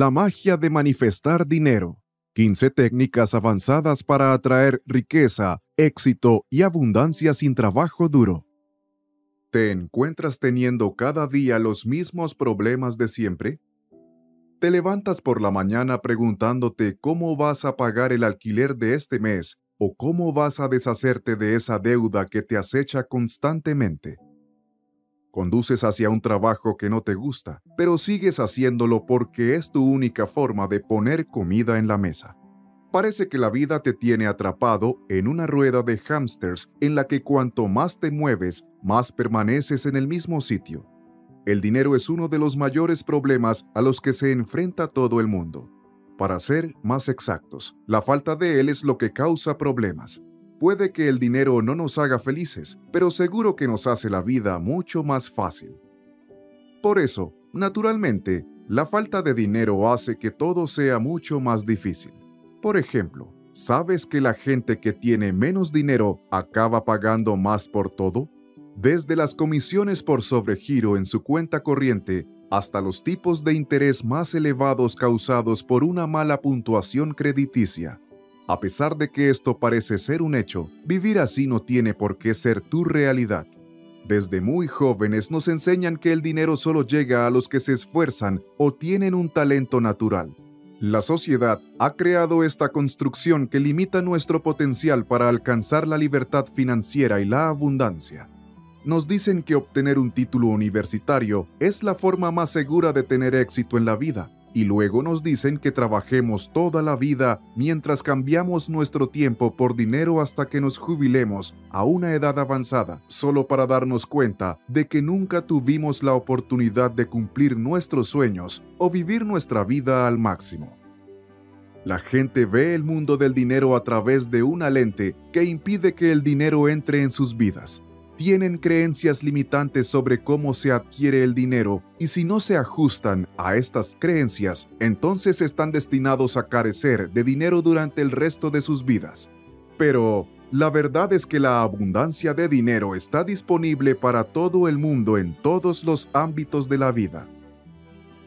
La magia de manifestar dinero. 15 técnicas avanzadas para atraer riqueza, éxito y abundancia sin trabajo duro. ¿Te encuentras teniendo cada día los mismos problemas de siempre? Te levantas por la mañana preguntándote cómo vas a pagar el alquiler de este mes o cómo vas a deshacerte de esa deuda que te acecha constantemente conduces hacia un trabajo que no te gusta, pero sigues haciéndolo porque es tu única forma de poner comida en la mesa. Parece que la vida te tiene atrapado en una rueda de hámsters en la que cuanto más te mueves, más permaneces en el mismo sitio. El dinero es uno de los mayores problemas a los que se enfrenta todo el mundo. Para ser más exactos, la falta de él es lo que causa problemas, Puede que el dinero no nos haga felices, pero seguro que nos hace la vida mucho más fácil. Por eso, naturalmente, la falta de dinero hace que todo sea mucho más difícil. Por ejemplo, ¿sabes que la gente que tiene menos dinero acaba pagando más por todo? Desde las comisiones por sobregiro en su cuenta corriente hasta los tipos de interés más elevados causados por una mala puntuación crediticia. A pesar de que esto parece ser un hecho, vivir así no tiene por qué ser tu realidad. Desde muy jóvenes nos enseñan que el dinero solo llega a los que se esfuerzan o tienen un talento natural. La sociedad ha creado esta construcción que limita nuestro potencial para alcanzar la libertad financiera y la abundancia. Nos dicen que obtener un título universitario es la forma más segura de tener éxito en la vida, y luego nos dicen que trabajemos toda la vida mientras cambiamos nuestro tiempo por dinero hasta que nos jubilemos a una edad avanzada, solo para darnos cuenta de que nunca tuvimos la oportunidad de cumplir nuestros sueños o vivir nuestra vida al máximo. La gente ve el mundo del dinero a través de una lente que impide que el dinero entre en sus vidas tienen creencias limitantes sobre cómo se adquiere el dinero y si no se ajustan a estas creencias, entonces están destinados a carecer de dinero durante el resto de sus vidas. Pero la verdad es que la abundancia de dinero está disponible para todo el mundo en todos los ámbitos de la vida.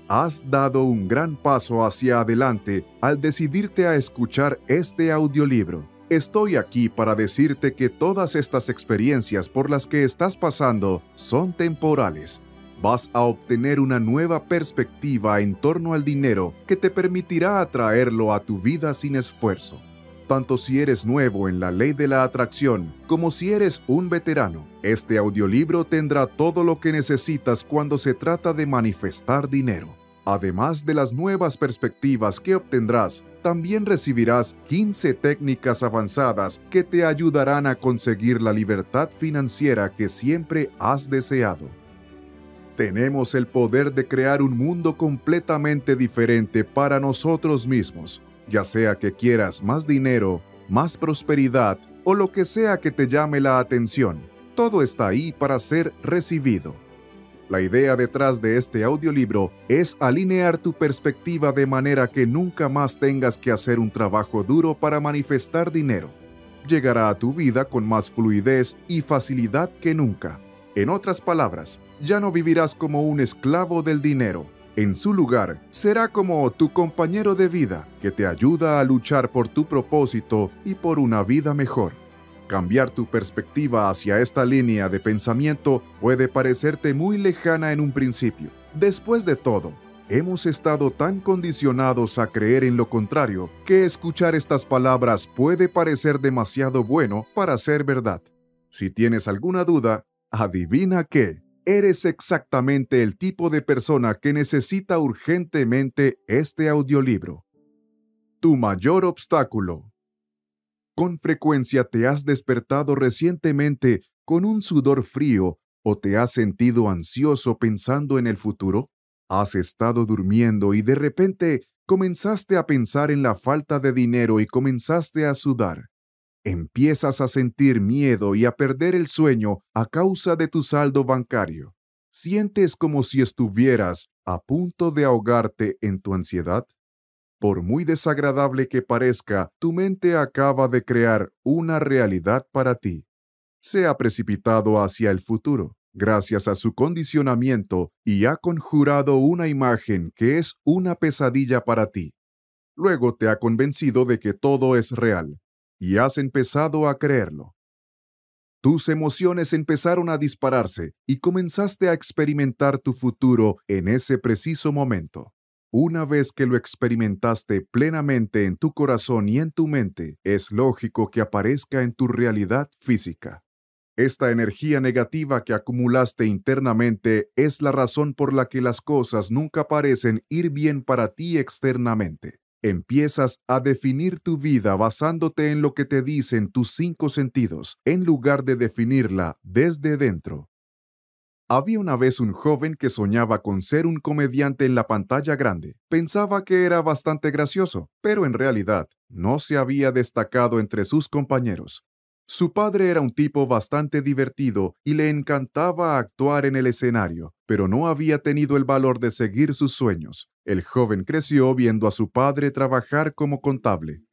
Has dado un gran paso hacia adelante al decidirte a escuchar este audiolibro. Estoy aquí para decirte que todas estas experiencias por las que estás pasando son temporales. Vas a obtener una nueva perspectiva en torno al dinero que te permitirá atraerlo a tu vida sin esfuerzo. Tanto si eres nuevo en la ley de la atracción como si eres un veterano, este audiolibro tendrá todo lo que necesitas cuando se trata de manifestar dinero. Además de las nuevas perspectivas que obtendrás también recibirás 15 técnicas avanzadas que te ayudarán a conseguir la libertad financiera que siempre has deseado. Tenemos el poder de crear un mundo completamente diferente para nosotros mismos, ya sea que quieras más dinero, más prosperidad o lo que sea que te llame la atención. Todo está ahí para ser recibido. La idea detrás de este audiolibro es alinear tu perspectiva de manera que nunca más tengas que hacer un trabajo duro para manifestar dinero. Llegará a tu vida con más fluidez y facilidad que nunca. En otras palabras, ya no vivirás como un esclavo del dinero. En su lugar, será como tu compañero de vida que te ayuda a luchar por tu propósito y por una vida mejor. Cambiar tu perspectiva hacia esta línea de pensamiento puede parecerte muy lejana en un principio. Después de todo, hemos estado tan condicionados a creer en lo contrario que escuchar estas palabras puede parecer demasiado bueno para ser verdad. Si tienes alguna duda, adivina que eres exactamente el tipo de persona que necesita urgentemente este audiolibro. Tu mayor obstáculo con frecuencia te has despertado recientemente con un sudor frío o te has sentido ansioso pensando en el futuro. Has estado durmiendo y de repente comenzaste a pensar en la falta de dinero y comenzaste a sudar. Empiezas a sentir miedo y a perder el sueño a causa de tu saldo bancario. ¿Sientes como si estuvieras a punto de ahogarte en tu ansiedad? Por muy desagradable que parezca, tu mente acaba de crear una realidad para ti. Se ha precipitado hacia el futuro, gracias a su condicionamiento, y ha conjurado una imagen que es una pesadilla para ti. Luego te ha convencido de que todo es real, y has empezado a creerlo. Tus emociones empezaron a dispararse y comenzaste a experimentar tu futuro en ese preciso momento. Una vez que lo experimentaste plenamente en tu corazón y en tu mente, es lógico que aparezca en tu realidad física. Esta energía negativa que acumulaste internamente es la razón por la que las cosas nunca parecen ir bien para ti externamente. Empiezas a definir tu vida basándote en lo que te dicen tus cinco sentidos, en lugar de definirla desde dentro. Había una vez un joven que soñaba con ser un comediante en la pantalla grande. Pensaba que era bastante gracioso, pero en realidad no se había destacado entre sus compañeros. Su padre era un tipo bastante divertido y le encantaba actuar en el escenario, pero no había tenido el valor de seguir sus sueños. El joven creció viendo a su padre trabajar como contable.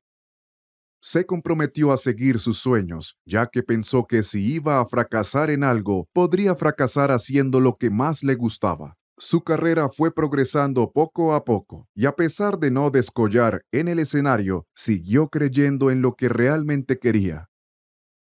Se comprometió a seguir sus sueños, ya que pensó que si iba a fracasar en algo, podría fracasar haciendo lo que más le gustaba. Su carrera fue progresando poco a poco, y a pesar de no descollar en el escenario, siguió creyendo en lo que realmente quería.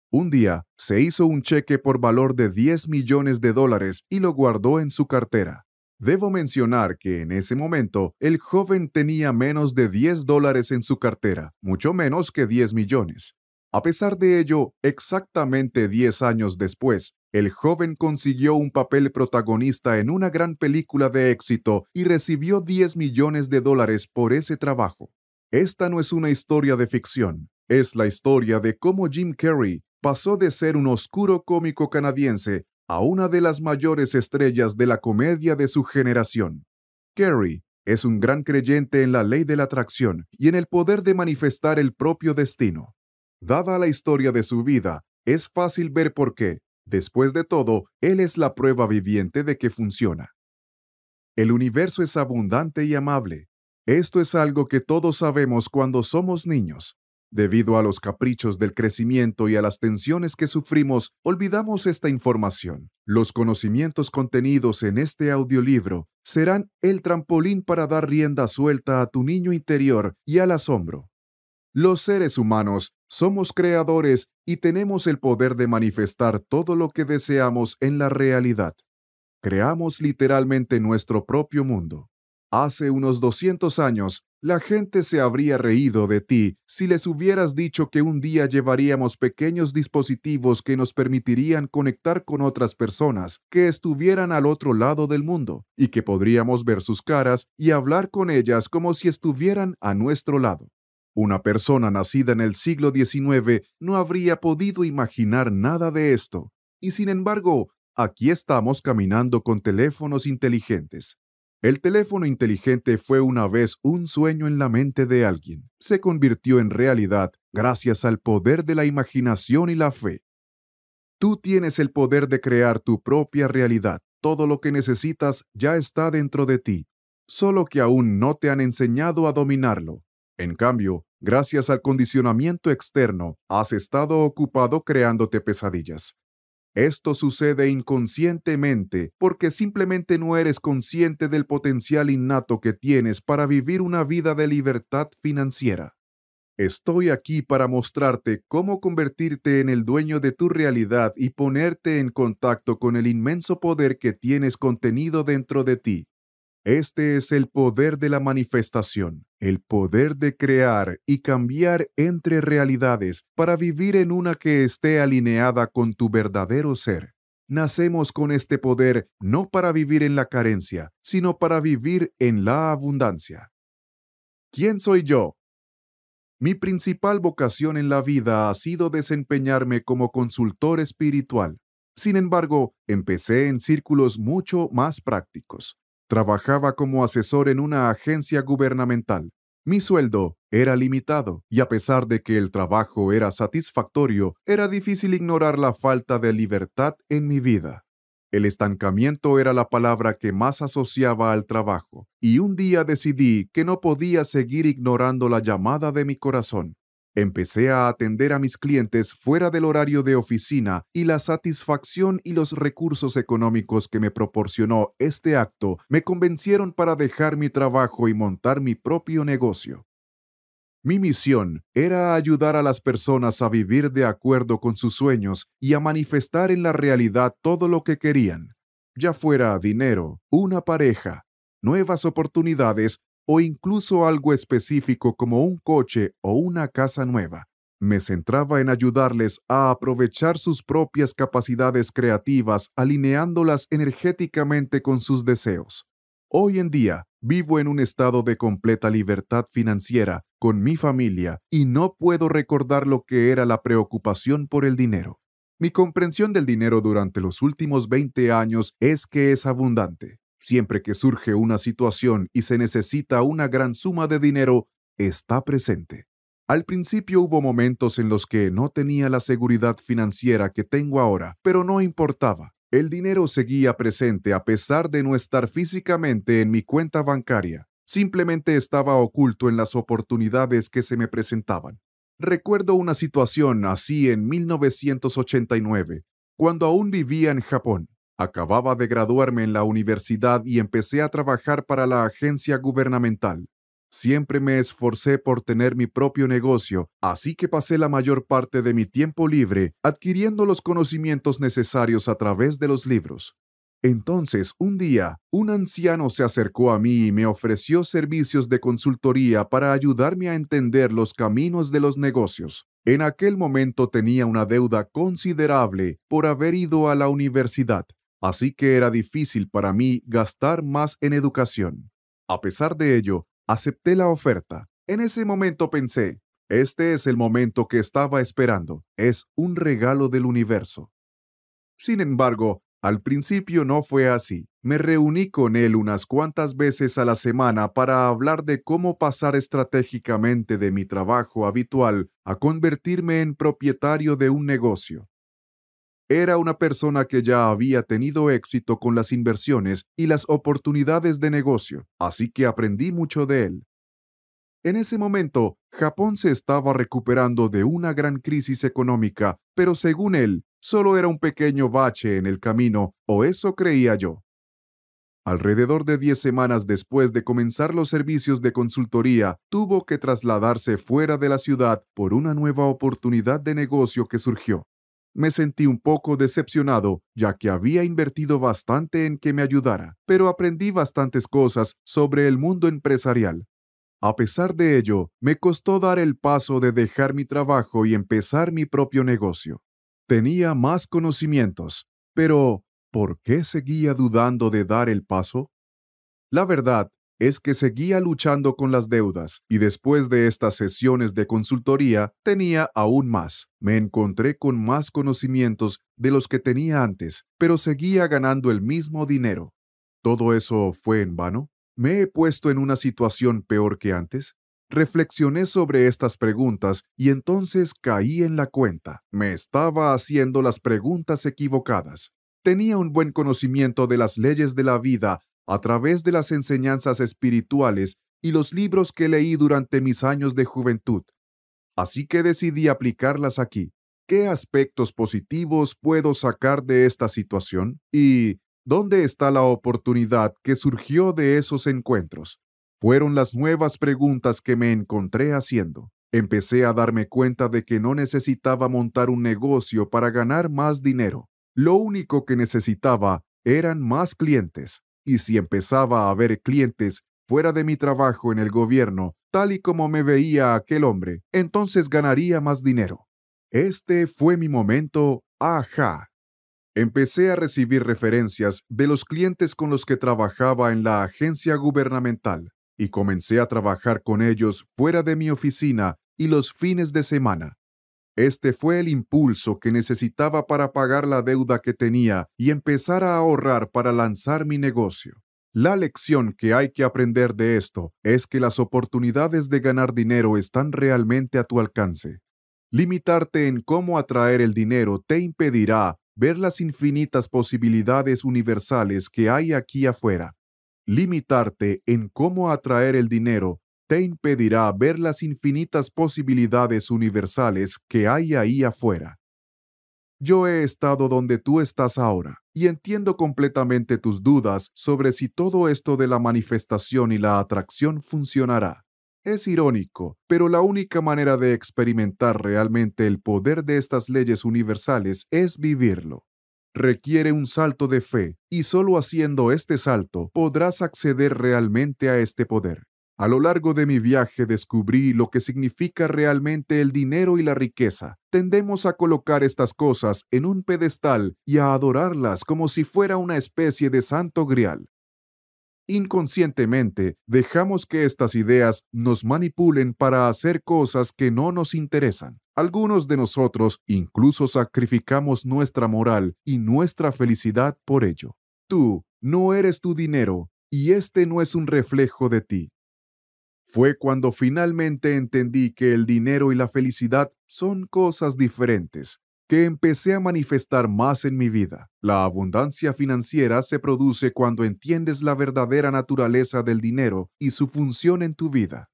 Un día, se hizo un cheque por valor de 10 millones de dólares y lo guardó en su cartera. Debo mencionar que en ese momento el joven tenía menos de 10 dólares en su cartera, mucho menos que 10 millones. A pesar de ello, exactamente 10 años después, el joven consiguió un papel protagonista en una gran película de éxito y recibió 10 millones de dólares por ese trabajo. Esta no es una historia de ficción, es la historia de cómo Jim Carrey pasó de ser un oscuro cómico canadiense a una de las mayores estrellas de la comedia de su generación. Kerry es un gran creyente en la ley de la atracción y en el poder de manifestar el propio destino. Dada la historia de su vida, es fácil ver por qué, después de todo, él es la prueba viviente de que funciona. El universo es abundante y amable. Esto es algo que todos sabemos cuando somos niños, Debido a los caprichos del crecimiento y a las tensiones que sufrimos, olvidamos esta información. Los conocimientos contenidos en este audiolibro serán el trampolín para dar rienda suelta a tu niño interior y al asombro. Los seres humanos somos creadores y tenemos el poder de manifestar todo lo que deseamos en la realidad. Creamos literalmente nuestro propio mundo. Hace unos 200 años, la gente se habría reído de ti si les hubieras dicho que un día llevaríamos pequeños dispositivos que nos permitirían conectar con otras personas que estuvieran al otro lado del mundo y que podríamos ver sus caras y hablar con ellas como si estuvieran a nuestro lado. Una persona nacida en el siglo XIX no habría podido imaginar nada de esto, y sin embargo, aquí estamos caminando con teléfonos inteligentes el teléfono inteligente fue una vez un sueño en la mente de alguien. Se convirtió en realidad gracias al poder de la imaginación y la fe. Tú tienes el poder de crear tu propia realidad. Todo lo que necesitas ya está dentro de ti, solo que aún no te han enseñado a dominarlo. En cambio, gracias al condicionamiento externo, has estado ocupado creándote pesadillas, esto sucede inconscientemente porque simplemente no eres consciente del potencial innato que tienes para vivir una vida de libertad financiera. Estoy aquí para mostrarte cómo convertirte en el dueño de tu realidad y ponerte en contacto con el inmenso poder que tienes contenido dentro de ti. Este es el poder de la manifestación, el poder de crear y cambiar entre realidades para vivir en una que esté alineada con tu verdadero ser. Nacemos con este poder no para vivir en la carencia, sino para vivir en la abundancia. ¿Quién soy yo? Mi principal vocación en la vida ha sido desempeñarme como consultor espiritual. Sin embargo, empecé en círculos mucho más prácticos. Trabajaba como asesor en una agencia gubernamental. Mi sueldo era limitado y a pesar de que el trabajo era satisfactorio, era difícil ignorar la falta de libertad en mi vida. El estancamiento era la palabra que más asociaba al trabajo, y un día decidí que no podía seguir ignorando la llamada de mi corazón. Empecé a atender a mis clientes fuera del horario de oficina y la satisfacción y los recursos económicos que me proporcionó este acto me convencieron para dejar mi trabajo y montar mi propio negocio. Mi misión era ayudar a las personas a vivir de acuerdo con sus sueños y a manifestar en la realidad todo lo que querían, ya fuera dinero, una pareja, nuevas oportunidades o incluso algo específico como un coche o una casa nueva. Me centraba en ayudarles a aprovechar sus propias capacidades creativas alineándolas energéticamente con sus deseos. Hoy en día vivo en un estado de completa libertad financiera con mi familia y no puedo recordar lo que era la preocupación por el dinero. Mi comprensión del dinero durante los últimos 20 años es que es abundante. Siempre que surge una situación y se necesita una gran suma de dinero, está presente. Al principio hubo momentos en los que no tenía la seguridad financiera que tengo ahora, pero no importaba. El dinero seguía presente a pesar de no estar físicamente en mi cuenta bancaria. Simplemente estaba oculto en las oportunidades que se me presentaban. Recuerdo una situación así en 1989, cuando aún vivía en Japón. Acababa de graduarme en la universidad y empecé a trabajar para la agencia gubernamental. Siempre me esforcé por tener mi propio negocio, así que pasé la mayor parte de mi tiempo libre adquiriendo los conocimientos necesarios a través de los libros. Entonces, un día, un anciano se acercó a mí y me ofreció servicios de consultoría para ayudarme a entender los caminos de los negocios. En aquel momento tenía una deuda considerable por haber ido a la universidad así que era difícil para mí gastar más en educación. A pesar de ello, acepté la oferta. En ese momento pensé, este es el momento que estaba esperando, es un regalo del universo. Sin embargo, al principio no fue así. Me reuní con él unas cuantas veces a la semana para hablar de cómo pasar estratégicamente de mi trabajo habitual a convertirme en propietario de un negocio. Era una persona que ya había tenido éxito con las inversiones y las oportunidades de negocio, así que aprendí mucho de él. En ese momento, Japón se estaba recuperando de una gran crisis económica, pero según él, solo era un pequeño bache en el camino, o eso creía yo. Alrededor de 10 semanas después de comenzar los servicios de consultoría, tuvo que trasladarse fuera de la ciudad por una nueva oportunidad de negocio que surgió. Me sentí un poco decepcionado, ya que había invertido bastante en que me ayudara, pero aprendí bastantes cosas sobre el mundo empresarial. A pesar de ello, me costó dar el paso de dejar mi trabajo y empezar mi propio negocio. Tenía más conocimientos, pero ¿por qué seguía dudando de dar el paso? La verdad es que seguía luchando con las deudas y después de estas sesiones de consultoría tenía aún más. Me encontré con más conocimientos de los que tenía antes, pero seguía ganando el mismo dinero. ¿Todo eso fue en vano? ¿Me he puesto en una situación peor que antes? Reflexioné sobre estas preguntas y entonces caí en la cuenta. Me estaba haciendo las preguntas equivocadas. Tenía un buen conocimiento de las leyes de la vida a través de las enseñanzas espirituales y los libros que leí durante mis años de juventud. Así que decidí aplicarlas aquí. ¿Qué aspectos positivos puedo sacar de esta situación? ¿Y dónde está la oportunidad que surgió de esos encuentros? Fueron las nuevas preguntas que me encontré haciendo. Empecé a darme cuenta de que no necesitaba montar un negocio para ganar más dinero. Lo único que necesitaba eran más clientes y si empezaba a haber clientes fuera de mi trabajo en el gobierno, tal y como me veía aquel hombre, entonces ganaría más dinero. Este fue mi momento, ajá. Empecé a recibir referencias de los clientes con los que trabajaba en la agencia gubernamental y comencé a trabajar con ellos fuera de mi oficina y los fines de semana. Este fue el impulso que necesitaba para pagar la deuda que tenía y empezar a ahorrar para lanzar mi negocio. La lección que hay que aprender de esto es que las oportunidades de ganar dinero están realmente a tu alcance. Limitarte en cómo atraer el dinero te impedirá ver las infinitas posibilidades universales que hay aquí afuera. Limitarte en cómo atraer el dinero te impedirá ver las infinitas posibilidades universales que hay ahí afuera. Yo he estado donde tú estás ahora y entiendo completamente tus dudas sobre si todo esto de la manifestación y la atracción funcionará. Es irónico, pero la única manera de experimentar realmente el poder de estas leyes universales es vivirlo. Requiere un salto de fe, y solo haciendo este salto podrás acceder realmente a este poder. A lo largo de mi viaje descubrí lo que significa realmente el dinero y la riqueza. Tendemos a colocar estas cosas en un pedestal y a adorarlas como si fuera una especie de santo grial. Inconscientemente, dejamos que estas ideas nos manipulen para hacer cosas que no nos interesan. Algunos de nosotros incluso sacrificamos nuestra moral y nuestra felicidad por ello. Tú no eres tu dinero y este no es un reflejo de ti. Fue cuando finalmente entendí que el dinero y la felicidad son cosas diferentes, que empecé a manifestar más en mi vida. La abundancia financiera se produce cuando entiendes la verdadera naturaleza del dinero y su función en tu vida.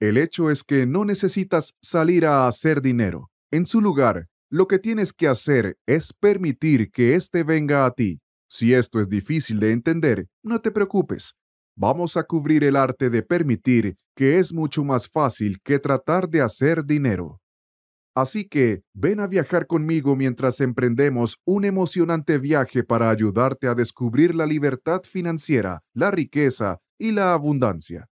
El hecho es que no necesitas salir a hacer dinero. En su lugar, lo que tienes que hacer es permitir que éste venga a ti. Si esto es difícil de entender, no te preocupes vamos a cubrir el arte de permitir que es mucho más fácil que tratar de hacer dinero. Así que ven a viajar conmigo mientras emprendemos un emocionante viaje para ayudarte a descubrir la libertad financiera, la riqueza y la abundancia.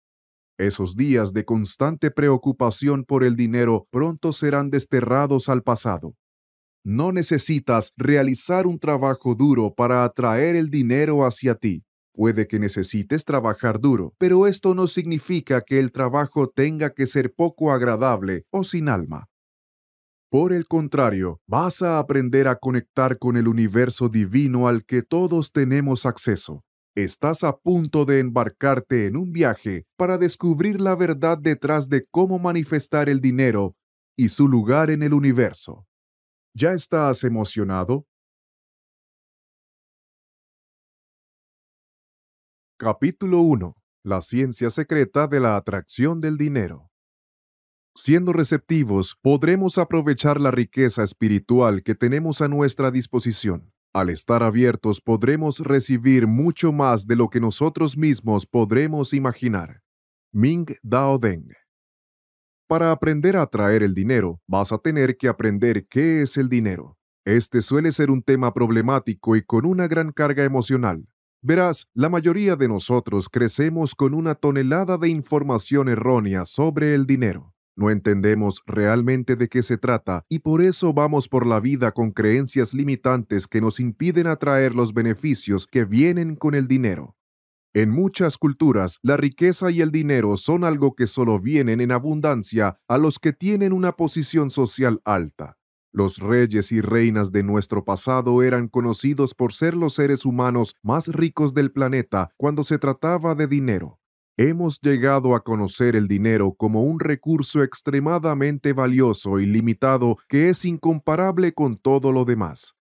Esos días de constante preocupación por el dinero pronto serán desterrados al pasado. No necesitas realizar un trabajo duro para atraer el dinero hacia ti. Puede que necesites trabajar duro, pero esto no significa que el trabajo tenga que ser poco agradable o sin alma. Por el contrario, vas a aprender a conectar con el universo divino al que todos tenemos acceso. Estás a punto de embarcarte en un viaje para descubrir la verdad detrás de cómo manifestar el dinero y su lugar en el universo. ¿Ya estás emocionado? Capítulo 1. La ciencia secreta de la atracción del dinero. Siendo receptivos, podremos aprovechar la riqueza espiritual que tenemos a nuestra disposición. Al estar abiertos podremos recibir mucho más de lo que nosotros mismos podremos imaginar. Ming Dao Deng. Para aprender a atraer el dinero, vas a tener que aprender qué es el dinero. Este suele ser un tema problemático y con una gran carga emocional. Verás, la mayoría de nosotros crecemos con una tonelada de información errónea sobre el dinero. No entendemos realmente de qué se trata y por eso vamos por la vida con creencias limitantes que nos impiden atraer los beneficios que vienen con el dinero. En muchas culturas, la riqueza y el dinero son algo que solo vienen en abundancia a los que tienen una posición social alta. Los reyes y reinas de nuestro pasado eran conocidos por ser los seres humanos más ricos del planeta cuando se trataba de dinero. Hemos llegado a conocer el dinero como un recurso extremadamente valioso y limitado que es incomparable con todo lo demás.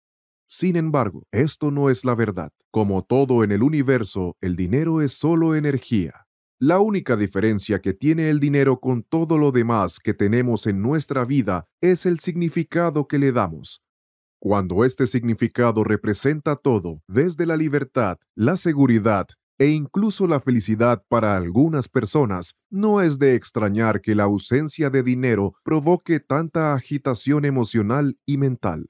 Sin embargo, esto no es la verdad. Como todo en el universo, el dinero es solo energía. La única diferencia que tiene el dinero con todo lo demás que tenemos en nuestra vida es el significado que le damos. Cuando este significado representa todo, desde la libertad, la seguridad e incluso la felicidad para algunas personas, no es de extrañar que la ausencia de dinero provoque tanta agitación emocional y mental.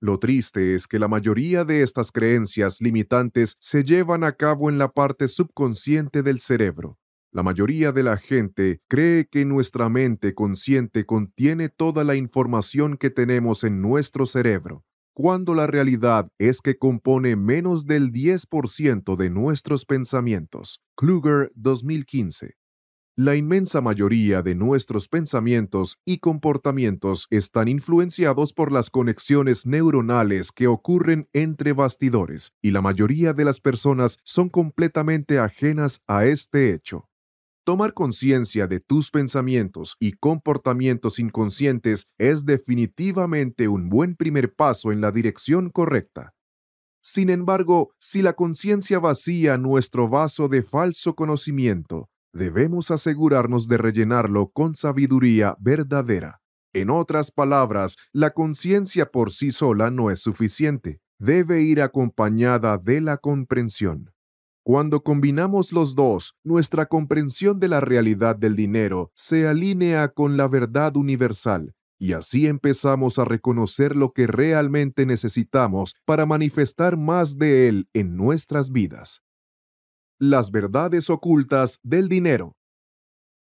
Lo triste es que la mayoría de estas creencias limitantes se llevan a cabo en la parte subconsciente del cerebro. La mayoría de la gente cree que nuestra mente consciente contiene toda la información que tenemos en nuestro cerebro, cuando la realidad es que compone menos del 10% de nuestros pensamientos. Kluger 2015. La inmensa mayoría de nuestros pensamientos y comportamientos están influenciados por las conexiones neuronales que ocurren entre bastidores, y la mayoría de las personas son completamente ajenas a este hecho. Tomar conciencia de tus pensamientos y comportamientos inconscientes es definitivamente un buen primer paso en la dirección correcta. Sin embargo, si la conciencia vacía nuestro vaso de falso conocimiento, debemos asegurarnos de rellenarlo con sabiduría verdadera. En otras palabras, la conciencia por sí sola no es suficiente, debe ir acompañada de la comprensión. Cuando combinamos los dos, nuestra comprensión de la realidad del dinero se alinea con la verdad universal, y así empezamos a reconocer lo que realmente necesitamos para manifestar más de él en nuestras vidas. Las verdades ocultas del dinero.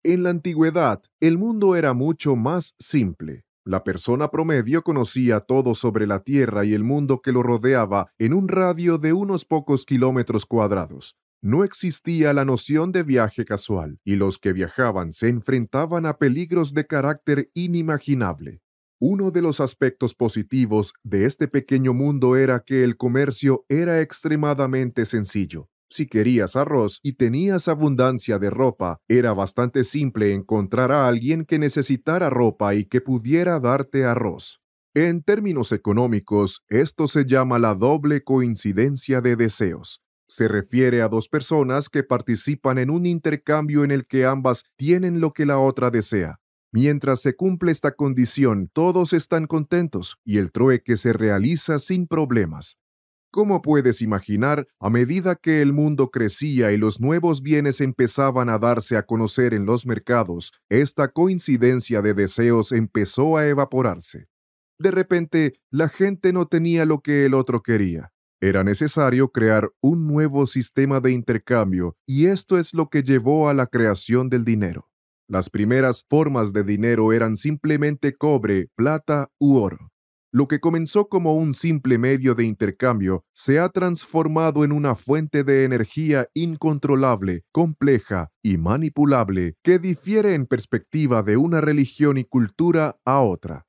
En la antigüedad, el mundo era mucho más simple. La persona promedio conocía todo sobre la Tierra y el mundo que lo rodeaba en un radio de unos pocos kilómetros cuadrados. No existía la noción de viaje casual, y los que viajaban se enfrentaban a peligros de carácter inimaginable. Uno de los aspectos positivos de este pequeño mundo era que el comercio era extremadamente sencillo. Si querías arroz y tenías abundancia de ropa, era bastante simple encontrar a alguien que necesitara ropa y que pudiera darte arroz. En términos económicos, esto se llama la doble coincidencia de deseos. Se refiere a dos personas que participan en un intercambio en el que ambas tienen lo que la otra desea. Mientras se cumple esta condición, todos están contentos y el trueque se realiza sin problemas. Como puedes imaginar, a medida que el mundo crecía y los nuevos bienes empezaban a darse a conocer en los mercados, esta coincidencia de deseos empezó a evaporarse. De repente, la gente no tenía lo que el otro quería. Era necesario crear un nuevo sistema de intercambio y esto es lo que llevó a la creación del dinero. Las primeras formas de dinero eran simplemente cobre, plata u oro. Lo que comenzó como un simple medio de intercambio se ha transformado en una fuente de energía incontrolable, compleja y manipulable que difiere en perspectiva de una religión y cultura a otra.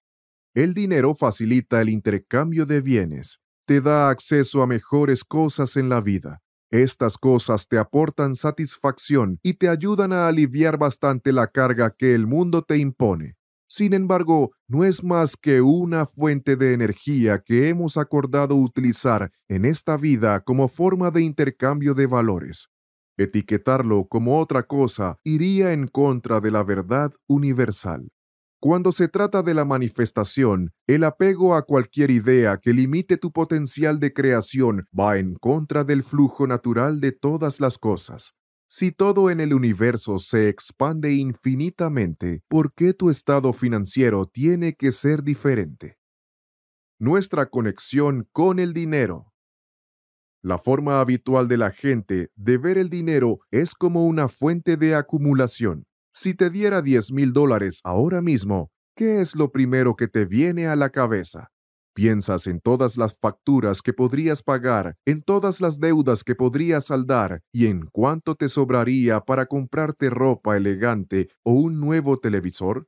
El dinero facilita el intercambio de bienes, te da acceso a mejores cosas en la vida. Estas cosas te aportan satisfacción y te ayudan a aliviar bastante la carga que el mundo te impone. Sin embargo, no es más que una fuente de energía que hemos acordado utilizar en esta vida como forma de intercambio de valores. Etiquetarlo como otra cosa iría en contra de la verdad universal. Cuando se trata de la manifestación, el apego a cualquier idea que limite tu potencial de creación va en contra del flujo natural de todas las cosas. Si todo en el universo se expande infinitamente, ¿por qué tu estado financiero tiene que ser diferente? Nuestra conexión con el dinero. La forma habitual de la gente de ver el dinero es como una fuente de acumulación. Si te diera $10,000 mil dólares ahora mismo, ¿qué es lo primero que te viene a la cabeza? Piensas en todas las facturas que podrías pagar, en todas las deudas que podrías saldar y en cuánto te sobraría para comprarte ropa elegante o un nuevo televisor?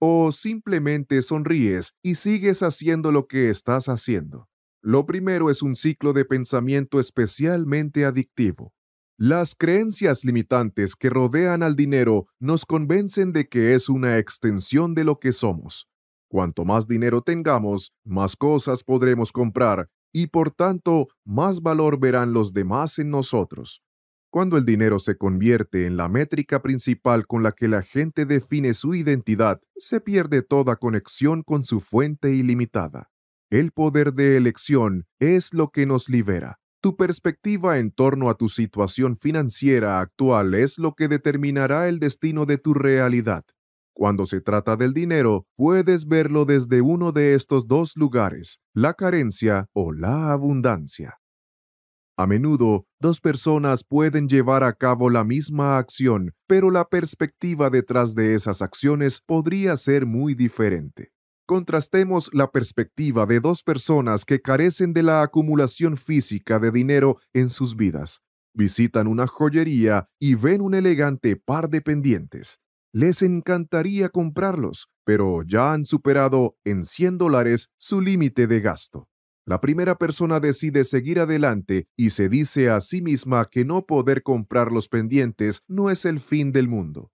¿O simplemente sonríes y sigues haciendo lo que estás haciendo? Lo primero es un ciclo de pensamiento especialmente adictivo. Las creencias limitantes que rodean al dinero nos convencen de que es una extensión de lo que somos. Cuanto más dinero tengamos, más cosas podremos comprar y por tanto más valor verán los demás en nosotros. Cuando el dinero se convierte en la métrica principal con la que la gente define su identidad, se pierde toda conexión con su fuente ilimitada. El poder de elección es lo que nos libera. Tu perspectiva en torno a tu situación financiera actual es lo que determinará el destino de tu realidad. Cuando se trata del dinero, puedes verlo desde uno de estos dos lugares, la carencia o la abundancia. A menudo, dos personas pueden llevar a cabo la misma acción, pero la perspectiva detrás de esas acciones podría ser muy diferente. Contrastemos la perspectiva de dos personas que carecen de la acumulación física de dinero en sus vidas. Visitan una joyería y ven un elegante par de pendientes. Les encantaría comprarlos, pero ya han superado en 100 dólares su límite de gasto. La primera persona decide seguir adelante y se dice a sí misma que no poder comprar los pendientes no es el fin del mundo.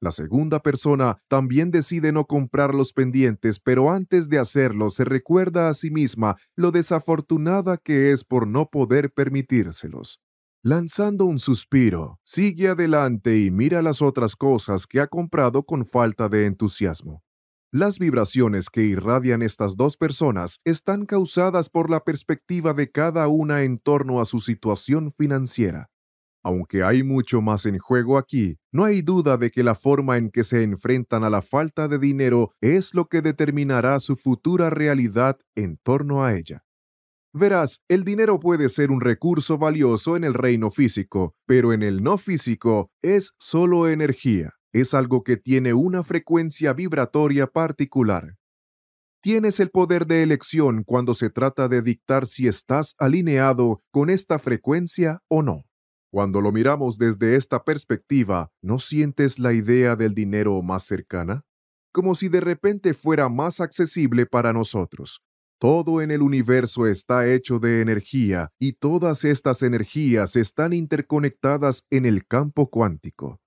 La segunda persona también decide no comprar los pendientes, pero antes de hacerlo se recuerda a sí misma lo desafortunada que es por no poder permitírselos. Lanzando un suspiro, sigue adelante y mira las otras cosas que ha comprado con falta de entusiasmo. Las vibraciones que irradian estas dos personas están causadas por la perspectiva de cada una en torno a su situación financiera. Aunque hay mucho más en juego aquí, no hay duda de que la forma en que se enfrentan a la falta de dinero es lo que determinará su futura realidad en torno a ella. Verás, el dinero puede ser un recurso valioso en el reino físico, pero en el no físico es solo energía, es algo que tiene una frecuencia vibratoria particular. Tienes el poder de elección cuando se trata de dictar si estás alineado con esta frecuencia o no. Cuando lo miramos desde esta perspectiva, ¿no sientes la idea del dinero más cercana? Como si de repente fuera más accesible para nosotros, todo en el universo está hecho de energía y todas estas energías están interconectadas en el campo cuántico.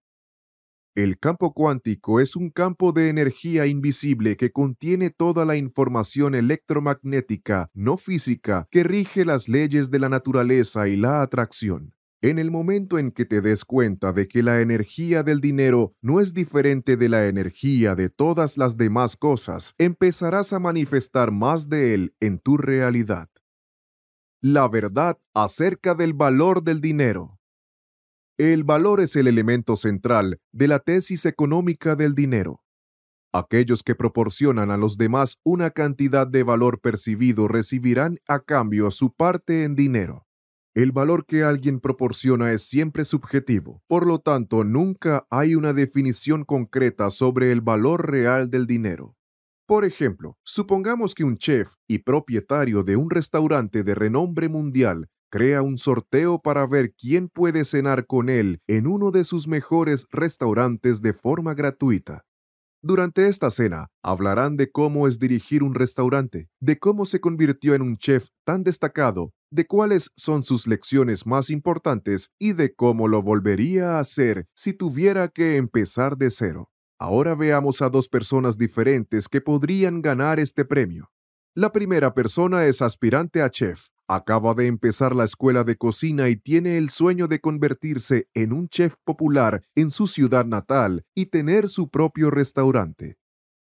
El campo cuántico es un campo de energía invisible que contiene toda la información electromagnética, no física, que rige las leyes de la naturaleza y la atracción. En el momento en que te des cuenta de que la energía del dinero no es diferente de la energía de todas las demás cosas, empezarás a manifestar más de él en tu realidad. La verdad acerca del valor del dinero. El valor es el elemento central de la tesis económica del dinero. Aquellos que proporcionan a los demás una cantidad de valor percibido recibirán a cambio su parte en dinero. El valor que alguien proporciona es siempre subjetivo, por lo tanto nunca hay una definición concreta sobre el valor real del dinero. Por ejemplo, supongamos que un chef y propietario de un restaurante de renombre mundial crea un sorteo para ver quién puede cenar con él en uno de sus mejores restaurantes de forma gratuita. Durante esta cena, hablarán de cómo es dirigir un restaurante, de cómo se convirtió en un chef tan destacado de cuáles son sus lecciones más importantes y de cómo lo volvería a hacer si tuviera que empezar de cero. Ahora veamos a dos personas diferentes que podrían ganar este premio. La primera persona es aspirante a chef. Acaba de empezar la escuela de cocina y tiene el sueño de convertirse en un chef popular en su ciudad natal y tener su propio restaurante.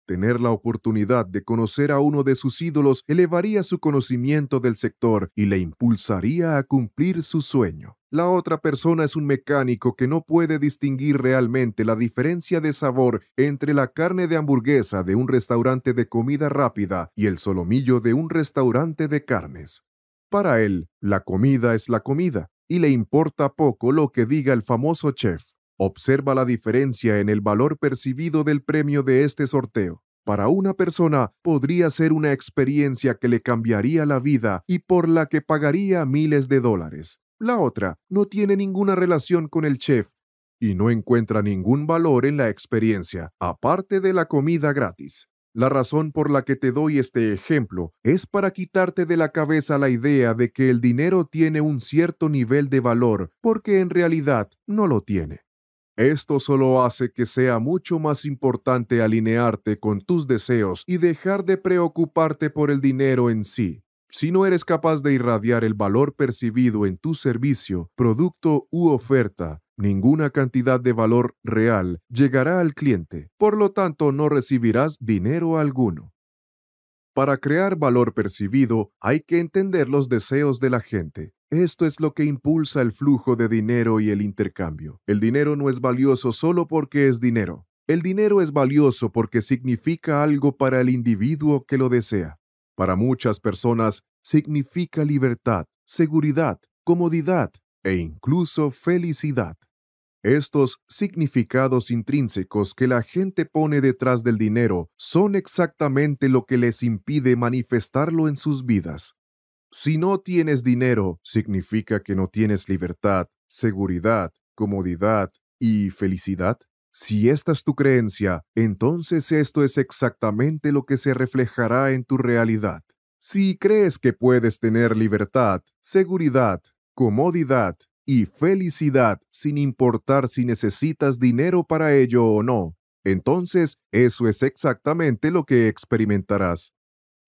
Tener la oportunidad de conocer a uno de sus ídolos elevaría su conocimiento del sector y le impulsaría a cumplir su sueño. La otra persona es un mecánico que no puede distinguir realmente la diferencia de sabor entre la carne de hamburguesa de un restaurante de comida rápida y el solomillo de un restaurante de carnes. Para él, la comida es la comida, y le importa poco lo que diga el famoso chef. Observa la diferencia en el valor percibido del premio de este sorteo. Para una persona podría ser una experiencia que le cambiaría la vida y por la que pagaría miles de dólares. La otra no tiene ninguna relación con el chef y no encuentra ningún valor en la experiencia, aparte de la comida gratis. La razón por la que te doy este ejemplo es para quitarte de la cabeza la idea de que el dinero tiene un cierto nivel de valor, porque en realidad no lo tiene. Esto solo hace que sea mucho más importante alinearte con tus deseos y dejar de preocuparte por el dinero en sí. Si no eres capaz de irradiar el valor percibido en tu servicio, producto u oferta, ninguna cantidad de valor real llegará al cliente, por lo tanto no recibirás dinero alguno. Para crear valor percibido hay que entender los deseos de la gente. Esto es lo que impulsa el flujo de dinero y el intercambio. El dinero no es valioso solo porque es dinero. El dinero es valioso porque significa algo para el individuo que lo desea. Para muchas personas significa libertad, seguridad, comodidad e incluso felicidad. Estos significados intrínsecos que la gente pone detrás del dinero son exactamente lo que les impide manifestarlo en sus vidas. Si no tienes dinero, significa que no tienes libertad, seguridad, comodidad y felicidad. Si esta es tu creencia, entonces esto es exactamente lo que se reflejará en tu realidad. Si crees que puedes tener libertad, seguridad, comodidad y felicidad sin importar si necesitas dinero para ello o no, entonces eso es exactamente lo que experimentarás.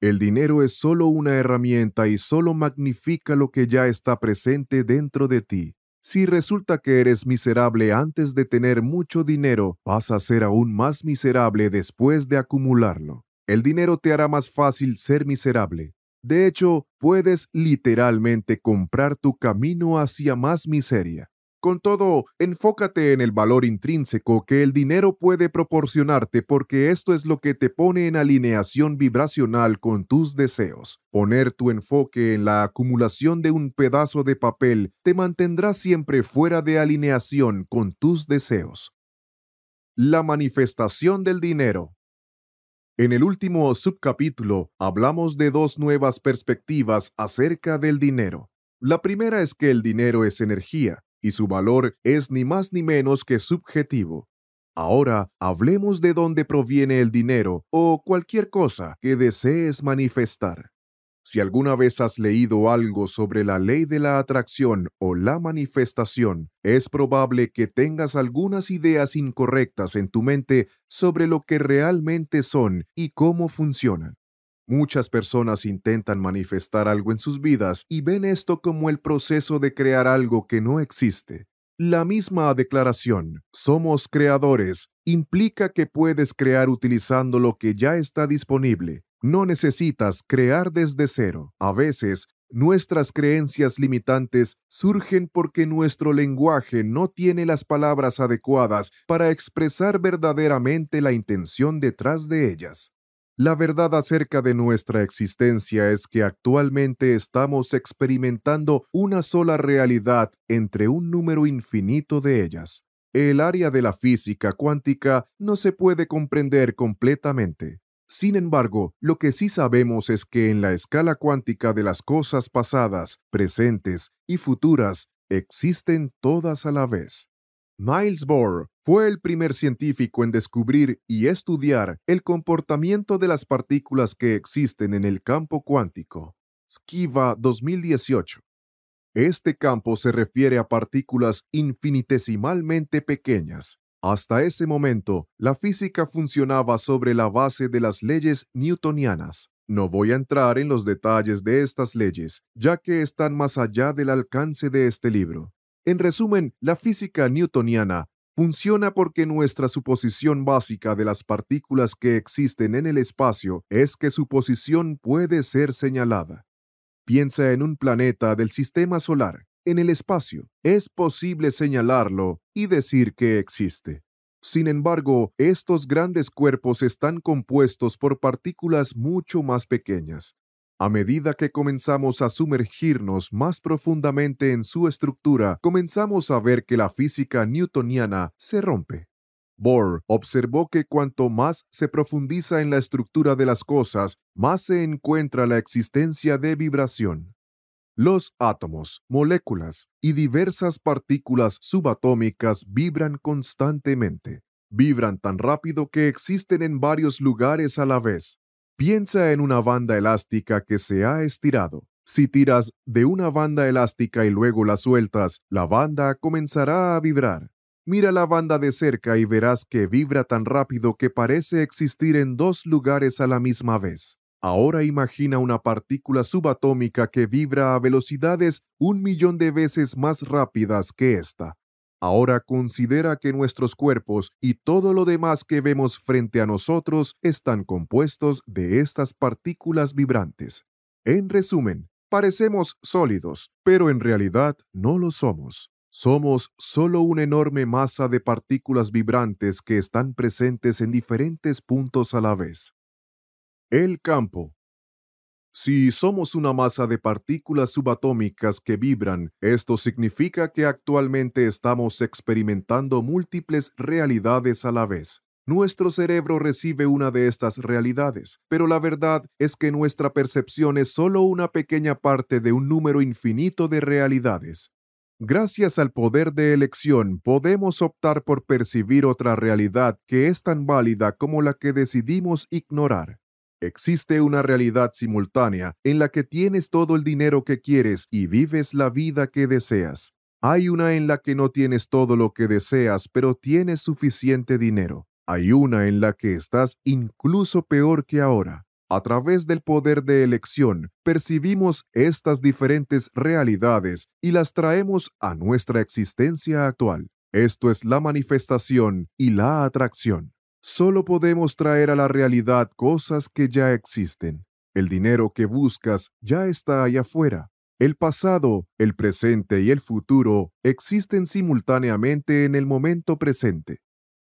El dinero es solo una herramienta y solo magnifica lo que ya está presente dentro de ti. Si resulta que eres miserable antes de tener mucho dinero, vas a ser aún más miserable después de acumularlo. El dinero te hará más fácil ser miserable. De hecho, puedes literalmente comprar tu camino hacia más miseria. Con todo, enfócate en el valor intrínseco que el dinero puede proporcionarte porque esto es lo que te pone en alineación vibracional con tus deseos. Poner tu enfoque en la acumulación de un pedazo de papel te mantendrá siempre fuera de alineación con tus deseos. La manifestación del dinero. En el último subcapítulo hablamos de dos nuevas perspectivas acerca del dinero. La primera es que el dinero es energía, y su valor es ni más ni menos que subjetivo. Ahora hablemos de dónde proviene el dinero o cualquier cosa que desees manifestar. Si alguna vez has leído algo sobre la ley de la atracción o la manifestación, es probable que tengas algunas ideas incorrectas en tu mente sobre lo que realmente son y cómo funcionan. Muchas personas intentan manifestar algo en sus vidas y ven esto como el proceso de crear algo que no existe. La misma declaración, somos creadores, implica que puedes crear utilizando lo que ya está disponible. No necesitas crear desde cero. A veces, nuestras creencias limitantes surgen porque nuestro lenguaje no tiene las palabras adecuadas para expresar verdaderamente la intención detrás de ellas. La verdad acerca de nuestra existencia es que actualmente estamos experimentando una sola realidad entre un número infinito de ellas. El área de la física cuántica no se puede comprender completamente. Sin embargo, lo que sí sabemos es que en la escala cuántica de las cosas pasadas, presentes y futuras existen todas a la vez. Miles Bohr fue el primer científico en descubrir y estudiar el comportamiento de las partículas que existen en el campo cuántico. Esquiva 2018. Este campo se refiere a partículas infinitesimalmente pequeñas. Hasta ese momento, la física funcionaba sobre la base de las leyes newtonianas. No voy a entrar en los detalles de estas leyes, ya que están más allá del alcance de este libro. En resumen, la física newtoniana Funciona porque nuestra suposición básica de las partículas que existen en el espacio es que su posición puede ser señalada. Piensa en un planeta del sistema solar, en el espacio. Es posible señalarlo y decir que existe. Sin embargo, estos grandes cuerpos están compuestos por partículas mucho más pequeñas, a medida que comenzamos a sumergirnos más profundamente en su estructura, comenzamos a ver que la física newtoniana se rompe. Bohr observó que cuanto más se profundiza en la estructura de las cosas, más se encuentra la existencia de vibración. Los átomos, moléculas y diversas partículas subatómicas vibran constantemente. Vibran tan rápido que existen en varios lugares a la vez, Piensa en una banda elástica que se ha estirado. Si tiras de una banda elástica y luego la sueltas, la banda comenzará a vibrar. Mira la banda de cerca y verás que vibra tan rápido que parece existir en dos lugares a la misma vez. Ahora imagina una partícula subatómica que vibra a velocidades un millón de veces más rápidas que esta. Ahora considera que nuestros cuerpos y todo lo demás que vemos frente a nosotros están compuestos de estas partículas vibrantes. En resumen, parecemos sólidos, pero en realidad no lo somos. Somos solo una enorme masa de partículas vibrantes que están presentes en diferentes puntos a la vez. El campo, si somos una masa de partículas subatómicas que vibran, esto significa que actualmente estamos experimentando múltiples realidades a la vez. Nuestro cerebro recibe una de estas realidades, pero la verdad es que nuestra percepción es solo una pequeña parte de un número infinito de realidades. Gracias al poder de elección podemos optar por percibir otra realidad que es tan válida como la que decidimos ignorar. Existe una realidad simultánea en la que tienes todo el dinero que quieres y vives la vida que deseas. Hay una en la que no tienes todo lo que deseas, pero tienes suficiente dinero. Hay una en la que estás incluso peor que ahora. A través del poder de elección, percibimos estas diferentes realidades y las traemos a nuestra existencia actual. Esto es la manifestación y la atracción. Solo podemos traer a la realidad cosas que ya existen. El dinero que buscas ya está allá afuera. El pasado, el presente y el futuro existen simultáneamente en el momento presente.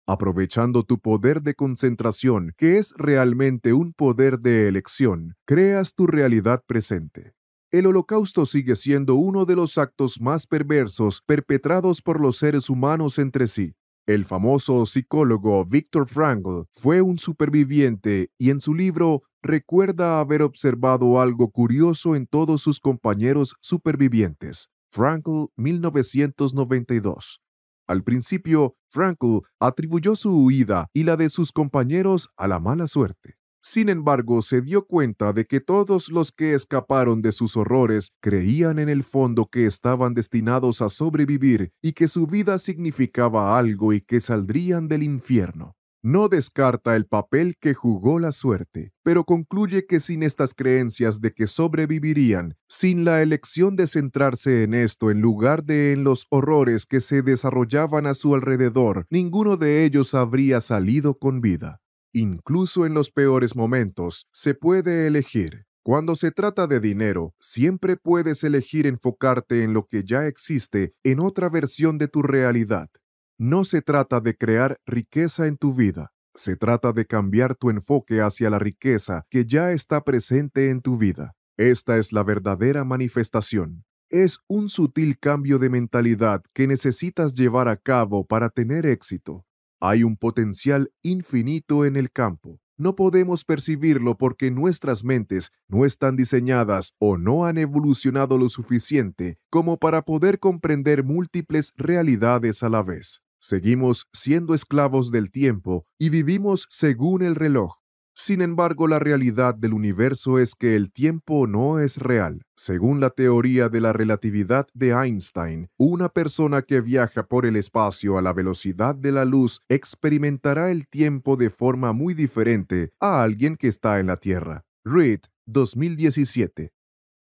Aprovechando tu poder de concentración, que es realmente un poder de elección, creas tu realidad presente. El holocausto sigue siendo uno de los actos más perversos perpetrados por los seres humanos entre sí. El famoso psicólogo Viktor Frankl fue un superviviente y en su libro recuerda haber observado algo curioso en todos sus compañeros supervivientes. Frankl 1992. Al principio, Frankl atribuyó su huida y la de sus compañeros a la mala suerte. Sin embargo, se dio cuenta de que todos los que escaparon de sus horrores creían en el fondo que estaban destinados a sobrevivir y que su vida significaba algo y que saldrían del infierno. No descarta el papel que jugó la suerte, pero concluye que sin estas creencias de que sobrevivirían, sin la elección de centrarse en esto en lugar de en los horrores que se desarrollaban a su alrededor, ninguno de ellos habría salido con vida. Incluso en los peores momentos se puede elegir. Cuando se trata de dinero, siempre puedes elegir enfocarte en lo que ya existe en otra versión de tu realidad. No se trata de crear riqueza en tu vida, se trata de cambiar tu enfoque hacia la riqueza que ya está presente en tu vida. Esta es la verdadera manifestación. Es un sutil cambio de mentalidad que necesitas llevar a cabo para tener éxito. Hay un potencial infinito en el campo. No podemos percibirlo porque nuestras mentes no están diseñadas o no han evolucionado lo suficiente como para poder comprender múltiples realidades a la vez. Seguimos siendo esclavos del tiempo y vivimos según el reloj. Sin embargo, la realidad del universo es que el tiempo no es real. Según la teoría de la relatividad de Einstein, una persona que viaja por el espacio a la velocidad de la luz experimentará el tiempo de forma muy diferente a alguien que está en la Tierra. Reed, 2017.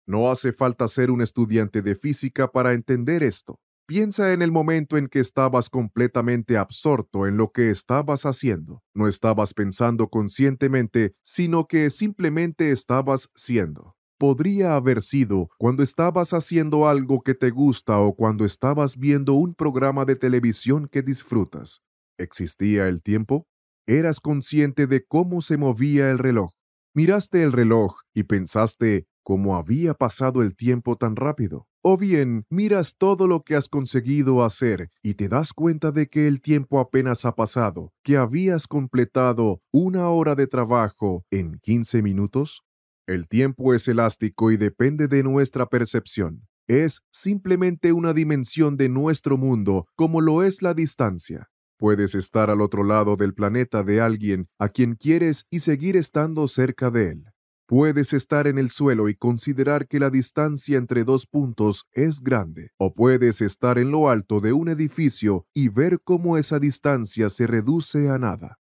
No hace falta ser un estudiante de física para entender esto. Piensa en el momento en que estabas completamente absorto en lo que estabas haciendo. No estabas pensando conscientemente, sino que simplemente estabas siendo. Podría haber sido cuando estabas haciendo algo que te gusta o cuando estabas viendo un programa de televisión que disfrutas. ¿Existía el tiempo? ¿Eras consciente de cómo se movía el reloj? Miraste el reloj y pensaste, cómo había pasado el tiempo tan rápido. O bien, miras todo lo que has conseguido hacer y te das cuenta de que el tiempo apenas ha pasado, que habías completado una hora de trabajo en 15 minutos. El tiempo es elástico y depende de nuestra percepción. Es simplemente una dimensión de nuestro mundo como lo es la distancia. Puedes estar al otro lado del planeta de alguien a quien quieres y seguir estando cerca de él. Puedes estar en el suelo y considerar que la distancia entre dos puntos es grande, o puedes estar en lo alto de un edificio y ver cómo esa distancia se reduce a nada.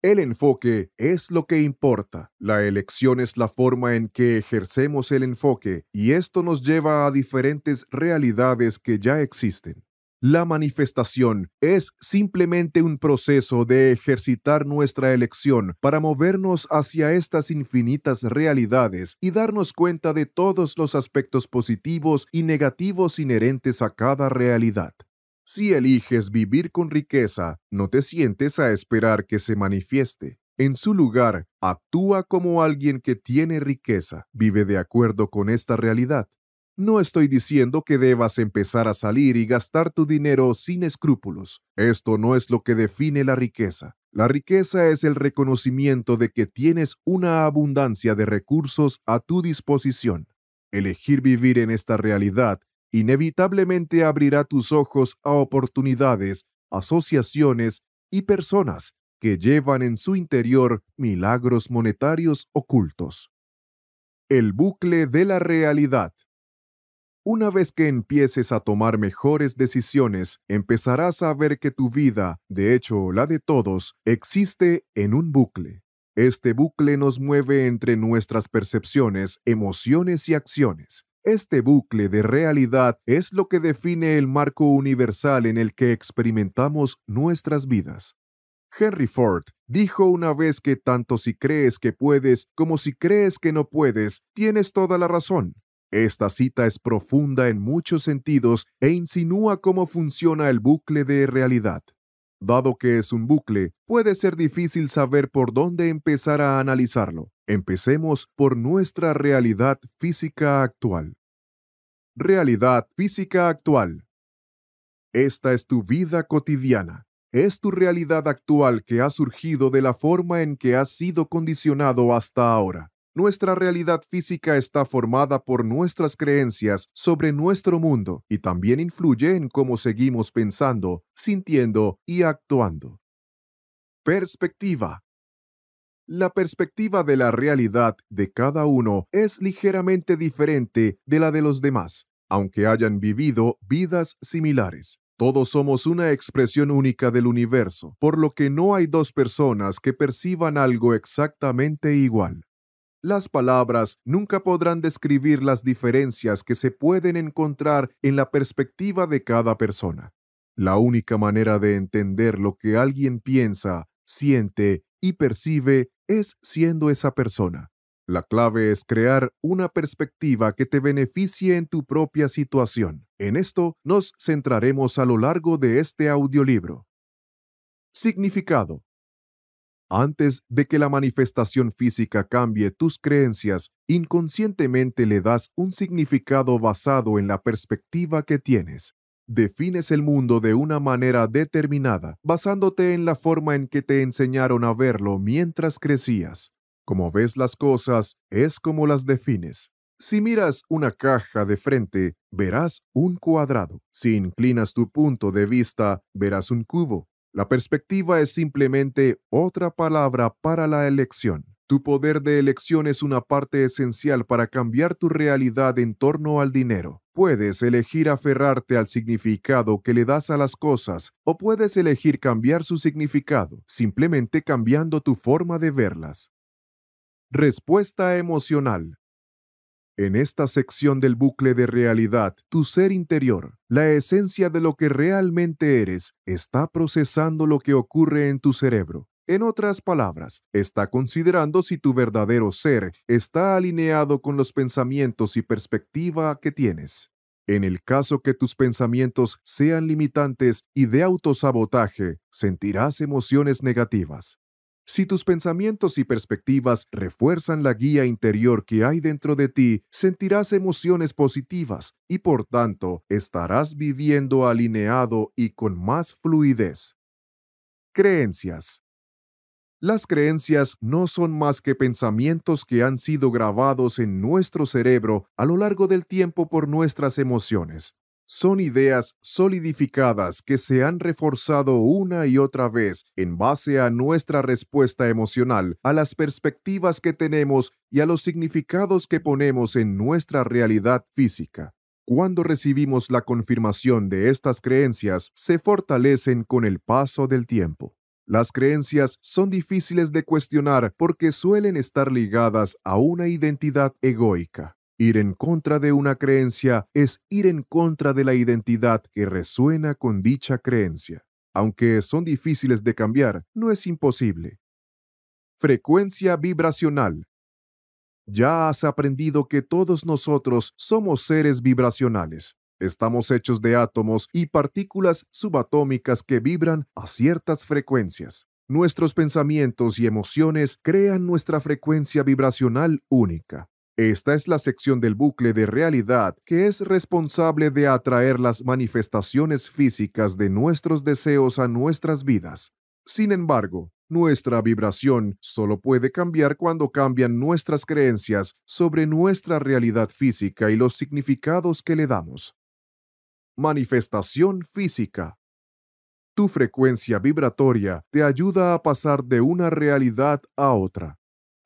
El enfoque es lo que importa. La elección es la forma en que ejercemos el enfoque y esto nos lleva a diferentes realidades que ya existen. La manifestación es simplemente un proceso de ejercitar nuestra elección para movernos hacia estas infinitas realidades y darnos cuenta de todos los aspectos positivos y negativos inherentes a cada realidad. Si eliges vivir con riqueza, no te sientes a esperar que se manifieste. En su lugar, actúa como alguien que tiene riqueza, vive de acuerdo con esta realidad. No estoy diciendo que debas empezar a salir y gastar tu dinero sin escrúpulos. Esto no es lo que define la riqueza. La riqueza es el reconocimiento de que tienes una abundancia de recursos a tu disposición. Elegir vivir en esta realidad inevitablemente abrirá tus ojos a oportunidades, asociaciones y personas que llevan en su interior milagros monetarios ocultos. El bucle de la realidad. Una vez que empieces a tomar mejores decisiones, empezarás a ver que tu vida, de hecho la de todos, existe en un bucle. Este bucle nos mueve entre nuestras percepciones, emociones y acciones. Este bucle de realidad es lo que define el marco universal en el que experimentamos nuestras vidas. Henry Ford dijo una vez que tanto si crees que puedes como si crees que no puedes, tienes toda la razón. Esta cita es profunda en muchos sentidos e insinúa cómo funciona el bucle de realidad. Dado que es un bucle, puede ser difícil saber por dónde empezar a analizarlo. Empecemos por nuestra realidad física actual. Realidad física actual. Esta es tu vida cotidiana. Es tu realidad actual que ha surgido de la forma en que has sido condicionado hasta ahora. Nuestra realidad física está formada por nuestras creencias sobre nuestro mundo y también influye en cómo seguimos pensando, sintiendo y actuando. Perspectiva. La perspectiva de la realidad de cada uno es ligeramente diferente de la de los demás, aunque hayan vivido vidas similares. Todos somos una expresión única del universo, por lo que no hay dos personas que perciban algo exactamente igual. Las palabras nunca podrán describir las diferencias que se pueden encontrar en la perspectiva de cada persona. La única manera de entender lo que alguien piensa, siente y percibe es siendo esa persona. La clave es crear una perspectiva que te beneficie en tu propia situación. En esto nos centraremos a lo largo de este audiolibro. Significado. Antes de que la manifestación física cambie tus creencias, inconscientemente le das un significado basado en la perspectiva que tienes. Defines el mundo de una manera determinada, basándote en la forma en que te enseñaron a verlo mientras crecías. Como ves las cosas, es como las defines. Si miras una caja de frente, verás un cuadrado. Si inclinas tu punto de vista, verás un cubo. La perspectiva es simplemente otra palabra para la elección. Tu poder de elección es una parte esencial para cambiar tu realidad en torno al dinero. Puedes elegir aferrarte al significado que le das a las cosas o puedes elegir cambiar su significado, simplemente cambiando tu forma de verlas. Respuesta emocional. En esta sección del bucle de realidad, tu ser interior, la esencia de lo que realmente eres, está procesando lo que ocurre en tu cerebro. En otras palabras, está considerando si tu verdadero ser está alineado con los pensamientos y perspectiva que tienes. En el caso que tus pensamientos sean limitantes y de autosabotaje, sentirás emociones negativas. Si tus pensamientos y perspectivas refuerzan la guía interior que hay dentro de ti, sentirás emociones positivas y por tanto estarás viviendo alineado y con más fluidez. Creencias. Las creencias no son más que pensamientos que han sido grabados en nuestro cerebro a lo largo del tiempo por nuestras emociones, son ideas solidificadas que se han reforzado una y otra vez en base a nuestra respuesta emocional, a las perspectivas que tenemos y a los significados que ponemos en nuestra realidad física. Cuando recibimos la confirmación de estas creencias, se fortalecen con el paso del tiempo. Las creencias son difíciles de cuestionar porque suelen estar ligadas a una identidad egoica. Ir en contra de una creencia es ir en contra de la identidad que resuena con dicha creencia. Aunque son difíciles de cambiar, no es imposible. Frecuencia vibracional. Ya has aprendido que todos nosotros somos seres vibracionales. Estamos hechos de átomos y partículas subatómicas que vibran a ciertas frecuencias. Nuestros pensamientos y emociones crean nuestra frecuencia vibracional única. Esta es la sección del bucle de realidad que es responsable de atraer las manifestaciones físicas de nuestros deseos a nuestras vidas. Sin embargo, nuestra vibración solo puede cambiar cuando cambian nuestras creencias sobre nuestra realidad física y los significados que le damos. Manifestación física. Tu frecuencia vibratoria te ayuda a pasar de una realidad a otra.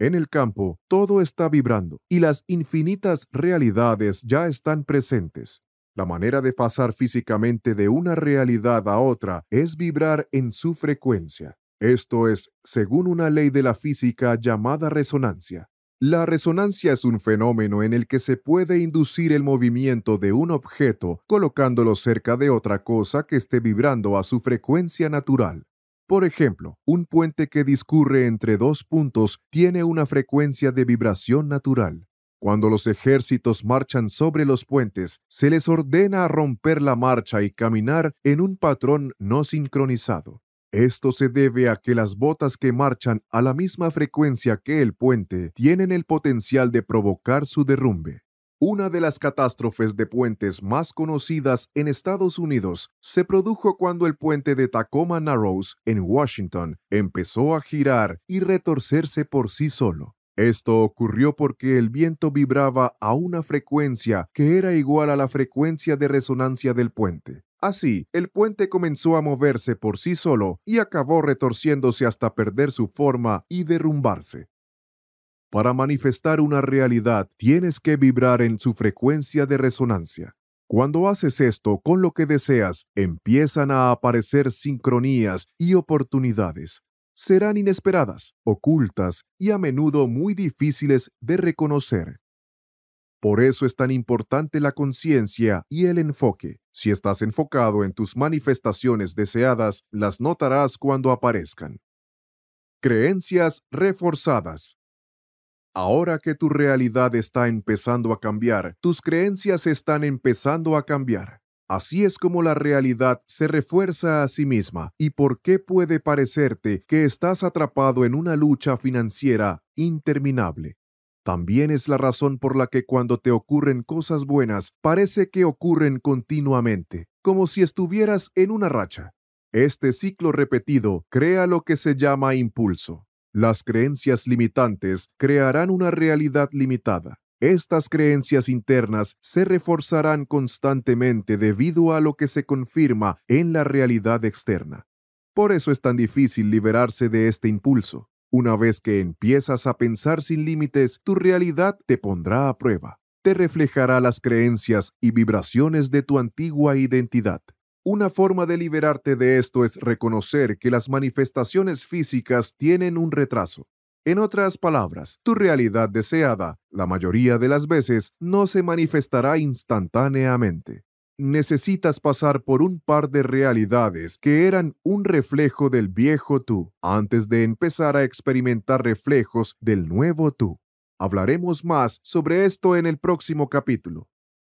En el campo todo está vibrando y las infinitas realidades ya están presentes. La manera de pasar físicamente de una realidad a otra es vibrar en su frecuencia. Esto es según una ley de la física llamada resonancia. La resonancia es un fenómeno en el que se puede inducir el movimiento de un objeto colocándolo cerca de otra cosa que esté vibrando a su frecuencia natural. Por ejemplo, un puente que discurre entre dos puntos tiene una frecuencia de vibración natural. Cuando los ejércitos marchan sobre los puentes, se les ordena romper la marcha y caminar en un patrón no sincronizado. Esto se debe a que las botas que marchan a la misma frecuencia que el puente tienen el potencial de provocar su derrumbe. Una de las catástrofes de puentes más conocidas en Estados Unidos se produjo cuando el puente de Tacoma Narrows en Washington empezó a girar y retorcerse por sí solo. Esto ocurrió porque el viento vibraba a una frecuencia que era igual a la frecuencia de resonancia del puente. Así, el puente comenzó a moverse por sí solo y acabó retorciéndose hasta perder su forma y derrumbarse. Para manifestar una realidad tienes que vibrar en su frecuencia de resonancia. Cuando haces esto con lo que deseas, empiezan a aparecer sincronías y oportunidades. Serán inesperadas, ocultas y a menudo muy difíciles de reconocer. Por eso es tan importante la conciencia y el enfoque. Si estás enfocado en tus manifestaciones deseadas, las notarás cuando aparezcan. Creencias reforzadas. Ahora que tu realidad está empezando a cambiar, tus creencias están empezando a cambiar. Así es como la realidad se refuerza a sí misma. ¿Y por qué puede parecerte que estás atrapado en una lucha financiera interminable? También es la razón por la que cuando te ocurren cosas buenas, parece que ocurren continuamente, como si estuvieras en una racha. Este ciclo repetido crea lo que se llama impulso. Las creencias limitantes crearán una realidad limitada. Estas creencias internas se reforzarán constantemente debido a lo que se confirma en la realidad externa. Por eso es tan difícil liberarse de este impulso. Una vez que empiezas a pensar sin límites, tu realidad te pondrá a prueba. Te reflejará las creencias y vibraciones de tu antigua identidad. Una forma de liberarte de esto es reconocer que las manifestaciones físicas tienen un retraso. En otras palabras, tu realidad deseada, la mayoría de las veces, no se manifestará instantáneamente. Necesitas pasar por un par de realidades que eran un reflejo del viejo tú antes de empezar a experimentar reflejos del nuevo tú. Hablaremos más sobre esto en el próximo capítulo.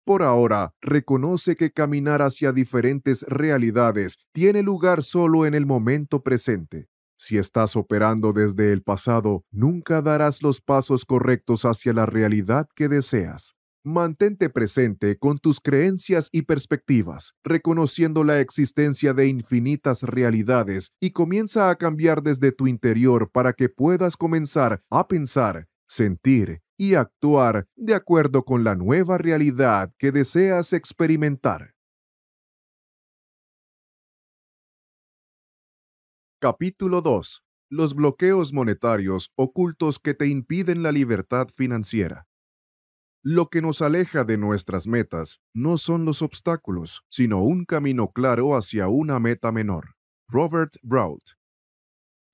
Por ahora, reconoce que caminar hacia diferentes realidades tiene lugar solo en el momento presente. Si estás operando desde el pasado, nunca darás los pasos correctos hacia la realidad que deseas. Mantente presente con tus creencias y perspectivas, reconociendo la existencia de infinitas realidades y comienza a cambiar desde tu interior para que puedas comenzar a pensar, sentir y actuar de acuerdo con la nueva realidad que deseas experimentar. Capítulo 2. Los bloqueos monetarios ocultos que te impiden la libertad financiera. Lo que nos aleja de nuestras metas no son los obstáculos, sino un camino claro hacia una meta menor. Robert Brault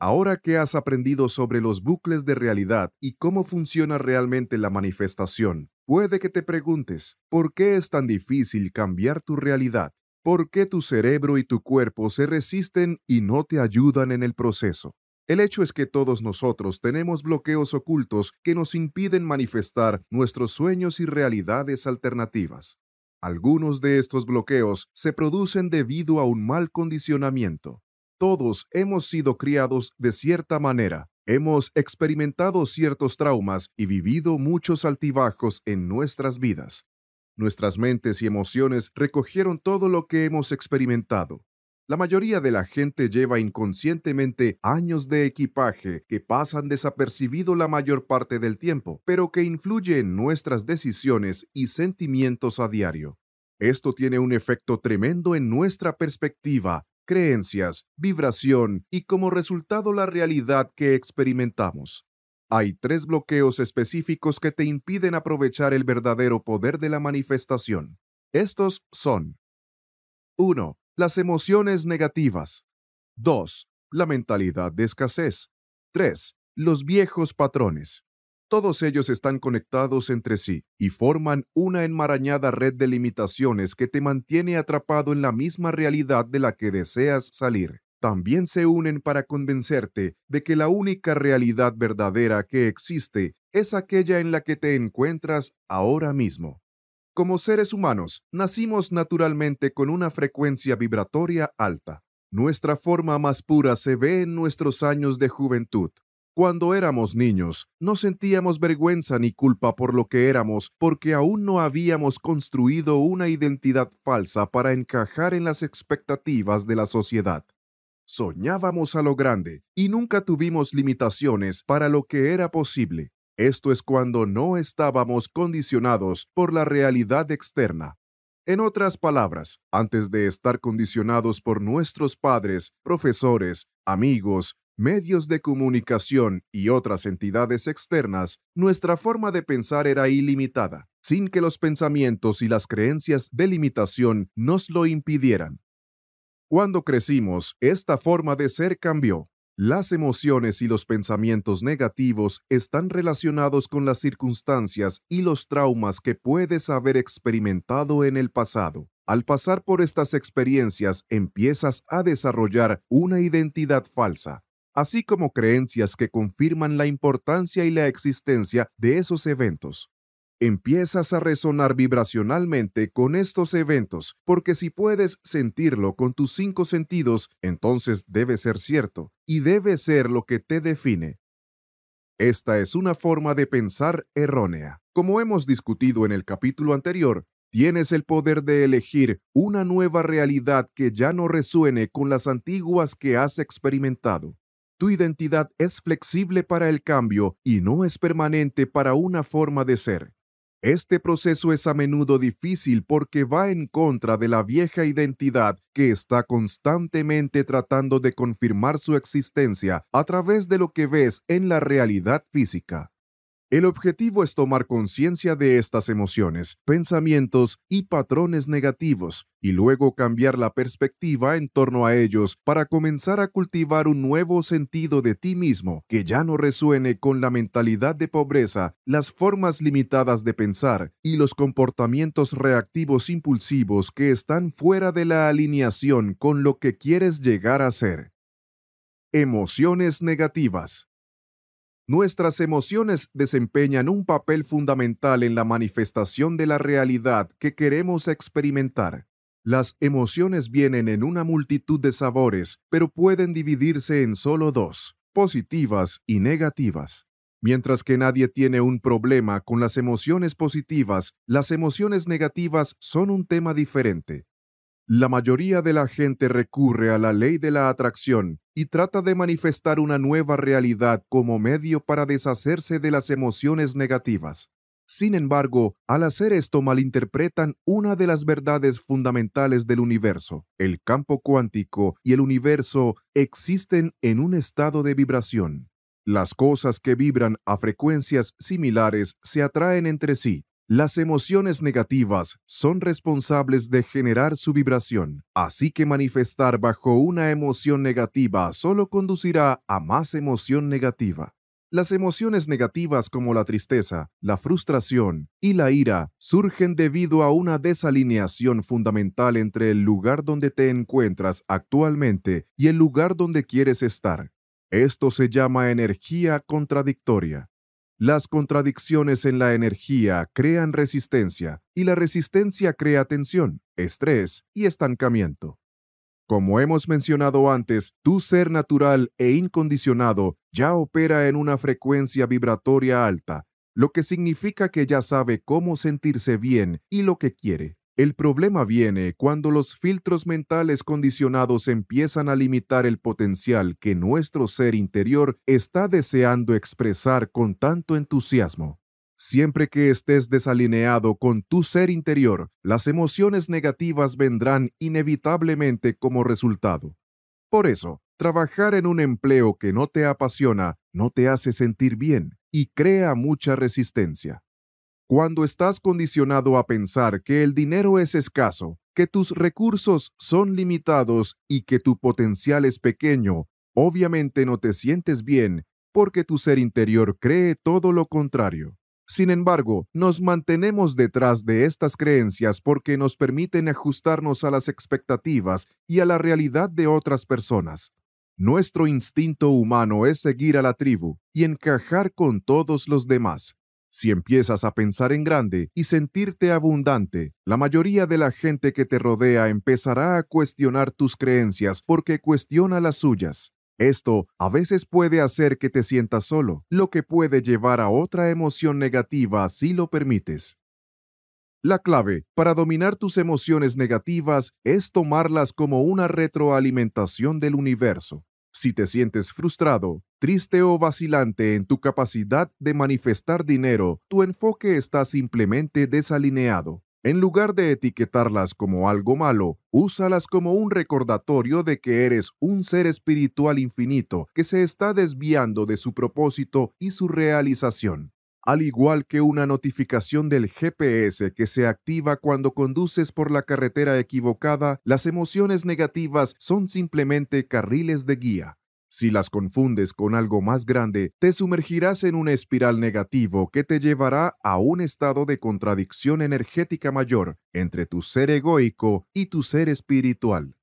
Ahora que has aprendido sobre los bucles de realidad y cómo funciona realmente la manifestación, puede que te preguntes, ¿por qué es tan difícil cambiar tu realidad? ¿Por qué tu cerebro y tu cuerpo se resisten y no te ayudan en el proceso? El hecho es que todos nosotros tenemos bloqueos ocultos que nos impiden manifestar nuestros sueños y realidades alternativas. Algunos de estos bloqueos se producen debido a un mal condicionamiento, todos hemos sido criados de cierta manera, hemos experimentado ciertos traumas y vivido muchos altibajos en nuestras vidas. Nuestras mentes y emociones recogieron todo lo que hemos experimentado. La mayoría de la gente lleva inconscientemente años de equipaje que pasan desapercibido la mayor parte del tiempo, pero que influye en nuestras decisiones y sentimientos a diario. Esto tiene un efecto tremendo en nuestra perspectiva creencias, vibración y como resultado la realidad que experimentamos. Hay tres bloqueos específicos que te impiden aprovechar el verdadero poder de la manifestación. Estos son 1. Las emociones negativas. 2. La mentalidad de escasez. 3. Los viejos patrones. Todos ellos están conectados entre sí y forman una enmarañada red de limitaciones que te mantiene atrapado en la misma realidad de la que deseas salir. También se unen para convencerte de que la única realidad verdadera que existe es aquella en la que te encuentras ahora mismo. Como seres humanos, nacimos naturalmente con una frecuencia vibratoria alta. Nuestra forma más pura se ve en nuestros años de juventud, cuando éramos niños, no sentíamos vergüenza ni culpa por lo que éramos porque aún no habíamos construido una identidad falsa para encajar en las expectativas de la sociedad. Soñábamos a lo grande y nunca tuvimos limitaciones para lo que era posible. Esto es cuando no estábamos condicionados por la realidad externa. En otras palabras, antes de estar condicionados por nuestros padres, profesores, amigos, medios de comunicación y otras entidades externas, nuestra forma de pensar era ilimitada, sin que los pensamientos y las creencias de limitación nos lo impidieran. Cuando crecimos, esta forma de ser cambió. Las emociones y los pensamientos negativos están relacionados con las circunstancias y los traumas que puedes haber experimentado en el pasado. Al pasar por estas experiencias empiezas a desarrollar una identidad falsa, así como creencias que confirman la importancia y la existencia de esos eventos. Empiezas a resonar vibracionalmente con estos eventos, porque si puedes sentirlo con tus cinco sentidos, entonces debe ser cierto y debe ser lo que te define. Esta es una forma de pensar errónea. Como hemos discutido en el capítulo anterior, Tienes el poder de elegir una nueva realidad que ya no resuene con las antiguas que has experimentado. Tu identidad es flexible para el cambio y no es permanente para una forma de ser. Este proceso es a menudo difícil porque va en contra de la vieja identidad que está constantemente tratando de confirmar su existencia a través de lo que ves en la realidad física. El objetivo es tomar conciencia de estas emociones, pensamientos y patrones negativos, y luego cambiar la perspectiva en torno a ellos para comenzar a cultivar un nuevo sentido de ti mismo que ya no resuene con la mentalidad de pobreza, las formas limitadas de pensar y los comportamientos reactivos impulsivos que están fuera de la alineación con lo que quieres llegar a ser. Emociones negativas. Nuestras emociones desempeñan un papel fundamental en la manifestación de la realidad que queremos experimentar. Las emociones vienen en una multitud de sabores, pero pueden dividirse en solo dos, positivas y negativas. Mientras que nadie tiene un problema con las emociones positivas, las emociones negativas son un tema diferente. La mayoría de la gente recurre a la ley de la atracción y trata de manifestar una nueva realidad como medio para deshacerse de las emociones negativas. Sin embargo, al hacer esto malinterpretan una de las verdades fundamentales del universo. El campo cuántico y el universo existen en un estado de vibración. Las cosas que vibran a frecuencias similares se atraen entre sí. Las emociones negativas son responsables de generar su vibración, así que manifestar bajo una emoción negativa solo conducirá a más emoción negativa. Las emociones negativas como la tristeza, la frustración y la ira surgen debido a una desalineación fundamental entre el lugar donde te encuentras actualmente y el lugar donde quieres estar. Esto se llama energía contradictoria. Las contradicciones en la energía crean resistencia y la resistencia crea tensión, estrés y estancamiento. Como hemos mencionado antes, tu ser natural e incondicionado ya opera en una frecuencia vibratoria alta, lo que significa que ya sabe cómo sentirse bien y lo que quiere. El problema viene cuando los filtros mentales condicionados empiezan a limitar el potencial que nuestro ser interior está deseando expresar con tanto entusiasmo. Siempre que estés desalineado con tu ser interior, las emociones negativas vendrán inevitablemente como resultado. Por eso, trabajar en un empleo que no te apasiona no te hace sentir bien y crea mucha resistencia. Cuando estás condicionado a pensar que el dinero es escaso, que tus recursos son limitados y que tu potencial es pequeño, obviamente no te sientes bien porque tu ser interior cree todo lo contrario. Sin embargo, nos mantenemos detrás de estas creencias porque nos permiten ajustarnos a las expectativas y a la realidad de otras personas. Nuestro instinto humano es seguir a la tribu y encajar con todos los demás. Si empiezas a pensar en grande y sentirte abundante, la mayoría de la gente que te rodea empezará a cuestionar tus creencias porque cuestiona las suyas. Esto a veces puede hacer que te sientas solo, lo que puede llevar a otra emoción negativa si lo permites. La clave para dominar tus emociones negativas es tomarlas como una retroalimentación del universo. Si te sientes frustrado, triste o vacilante en tu capacidad de manifestar dinero, tu enfoque está simplemente desalineado. En lugar de etiquetarlas como algo malo, úsalas como un recordatorio de que eres un ser espiritual infinito que se está desviando de su propósito y su realización. Al igual que una notificación del GPS que se activa cuando conduces por la carretera equivocada, las emociones negativas son simplemente carriles de guía. Si las confundes con algo más grande, te sumergirás en una espiral negativo que te llevará a un estado de contradicción energética mayor entre tu ser egoico y tu ser espiritual.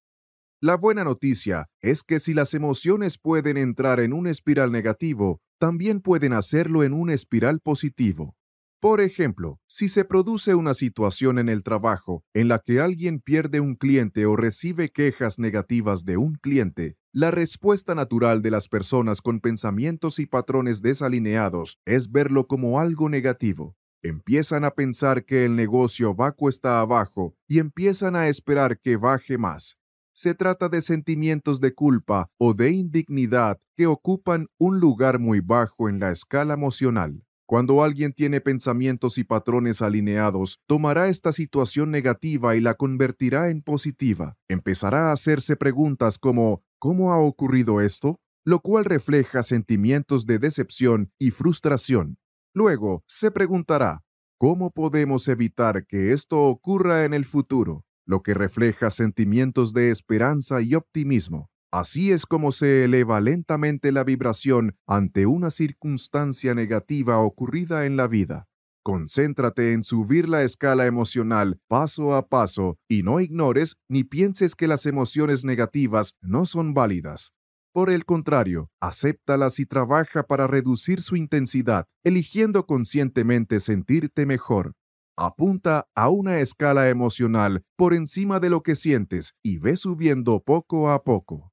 La buena noticia es que si las emociones pueden entrar en un espiral negativo, también pueden hacerlo en un espiral positivo. Por ejemplo, si se produce una situación en el trabajo en la que alguien pierde un cliente o recibe quejas negativas de un cliente, la respuesta natural de las personas con pensamientos y patrones desalineados es verlo como algo negativo. Empiezan a pensar que el negocio va cuesta abajo y empiezan a esperar que baje más. Se trata de sentimientos de culpa o de indignidad que ocupan un lugar muy bajo en la escala emocional. Cuando alguien tiene pensamientos y patrones alineados, tomará esta situación negativa y la convertirá en positiva. Empezará a hacerse preguntas como ¿cómo ha ocurrido esto? lo cual refleja sentimientos de decepción y frustración. Luego, se preguntará ¿cómo podemos evitar que esto ocurra en el futuro? lo que refleja sentimientos de esperanza y optimismo. Así es como se eleva lentamente la vibración ante una circunstancia negativa ocurrida en la vida. Concéntrate en subir la escala emocional paso a paso y no ignores ni pienses que las emociones negativas no son válidas. Por el contrario, acéptalas y trabaja para reducir su intensidad, eligiendo conscientemente sentirte mejor. Apunta a una escala emocional por encima de lo que sientes y ve subiendo poco a poco.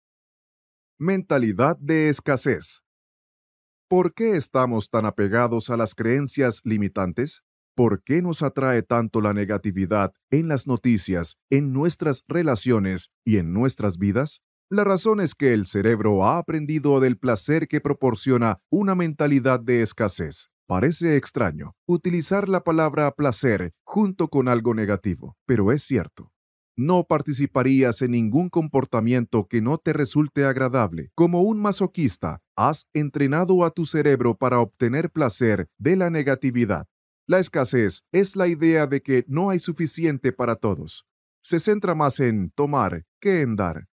Mentalidad de escasez. ¿Por qué estamos tan apegados a las creencias limitantes? ¿Por qué nos atrae tanto la negatividad en las noticias, en nuestras relaciones y en nuestras vidas? La razón es que el cerebro ha aprendido del placer que proporciona una mentalidad de escasez. Parece extraño utilizar la palabra placer junto con algo negativo, pero es cierto. No participarías en ningún comportamiento que no te resulte agradable. Como un masoquista, has entrenado a tu cerebro para obtener placer de la negatividad. La escasez es la idea de que no hay suficiente para todos. Se centra más en tomar que en dar.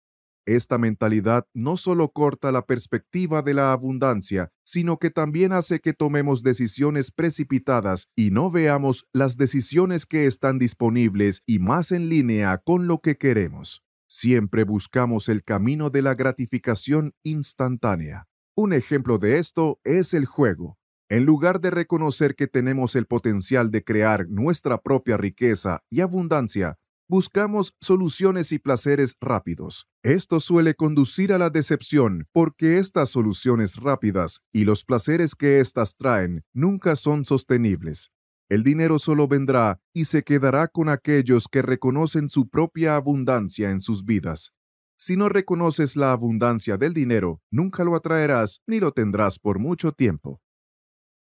Esta mentalidad no solo corta la perspectiva de la abundancia, sino que también hace que tomemos decisiones precipitadas y no veamos las decisiones que están disponibles y más en línea con lo que queremos. Siempre buscamos el camino de la gratificación instantánea. Un ejemplo de esto es el juego. En lugar de reconocer que tenemos el potencial de crear nuestra propia riqueza y abundancia, buscamos soluciones y placeres rápidos. Esto suele conducir a la decepción porque estas soluciones rápidas y los placeres que éstas traen nunca son sostenibles. El dinero solo vendrá y se quedará con aquellos que reconocen su propia abundancia en sus vidas. Si no reconoces la abundancia del dinero, nunca lo atraerás ni lo tendrás por mucho tiempo.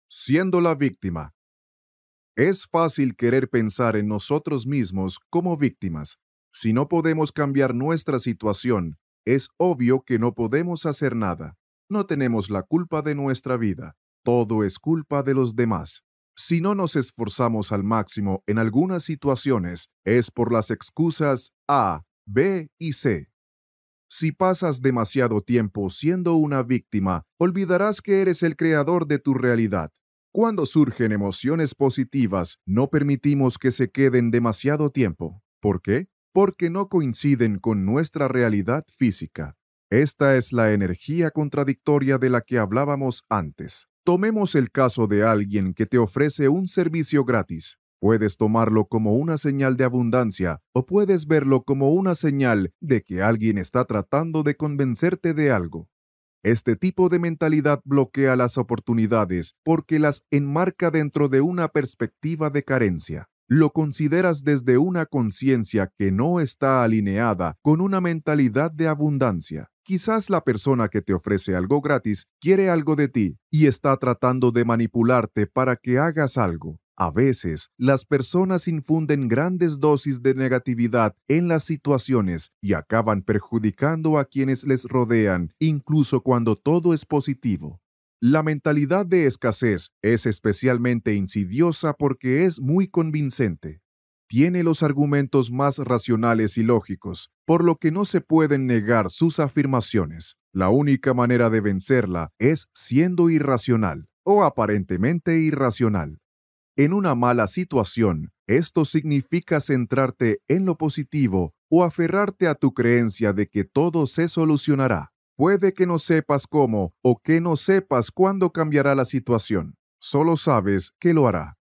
Siendo la víctima, es fácil querer pensar en nosotros mismos como víctimas. Si no podemos cambiar nuestra situación, es obvio que no podemos hacer nada. No tenemos la culpa de nuestra vida. Todo es culpa de los demás. Si no nos esforzamos al máximo en algunas situaciones, es por las excusas A, B y C. Si pasas demasiado tiempo siendo una víctima, olvidarás que eres el creador de tu realidad. Cuando surgen emociones positivas, no permitimos que se queden demasiado tiempo. ¿Por qué? Porque no coinciden con nuestra realidad física. Esta es la energía contradictoria de la que hablábamos antes. Tomemos el caso de alguien que te ofrece un servicio gratis. Puedes tomarlo como una señal de abundancia o puedes verlo como una señal de que alguien está tratando de convencerte de algo. Este tipo de mentalidad bloquea las oportunidades porque las enmarca dentro de una perspectiva de carencia. Lo consideras desde una conciencia que no está alineada con una mentalidad de abundancia. Quizás la persona que te ofrece algo gratis quiere algo de ti y está tratando de manipularte para que hagas algo. A veces, las personas infunden grandes dosis de negatividad en las situaciones y acaban perjudicando a quienes les rodean, incluso cuando todo es positivo. La mentalidad de escasez es especialmente insidiosa porque es muy convincente. Tiene los argumentos más racionales y lógicos, por lo que no se pueden negar sus afirmaciones. La única manera de vencerla es siendo irracional o aparentemente irracional en una mala situación, esto significa centrarte en lo positivo o aferrarte a tu creencia de que todo se solucionará. Puede que no sepas cómo o que no sepas cuándo cambiará la situación, solo sabes que lo hará.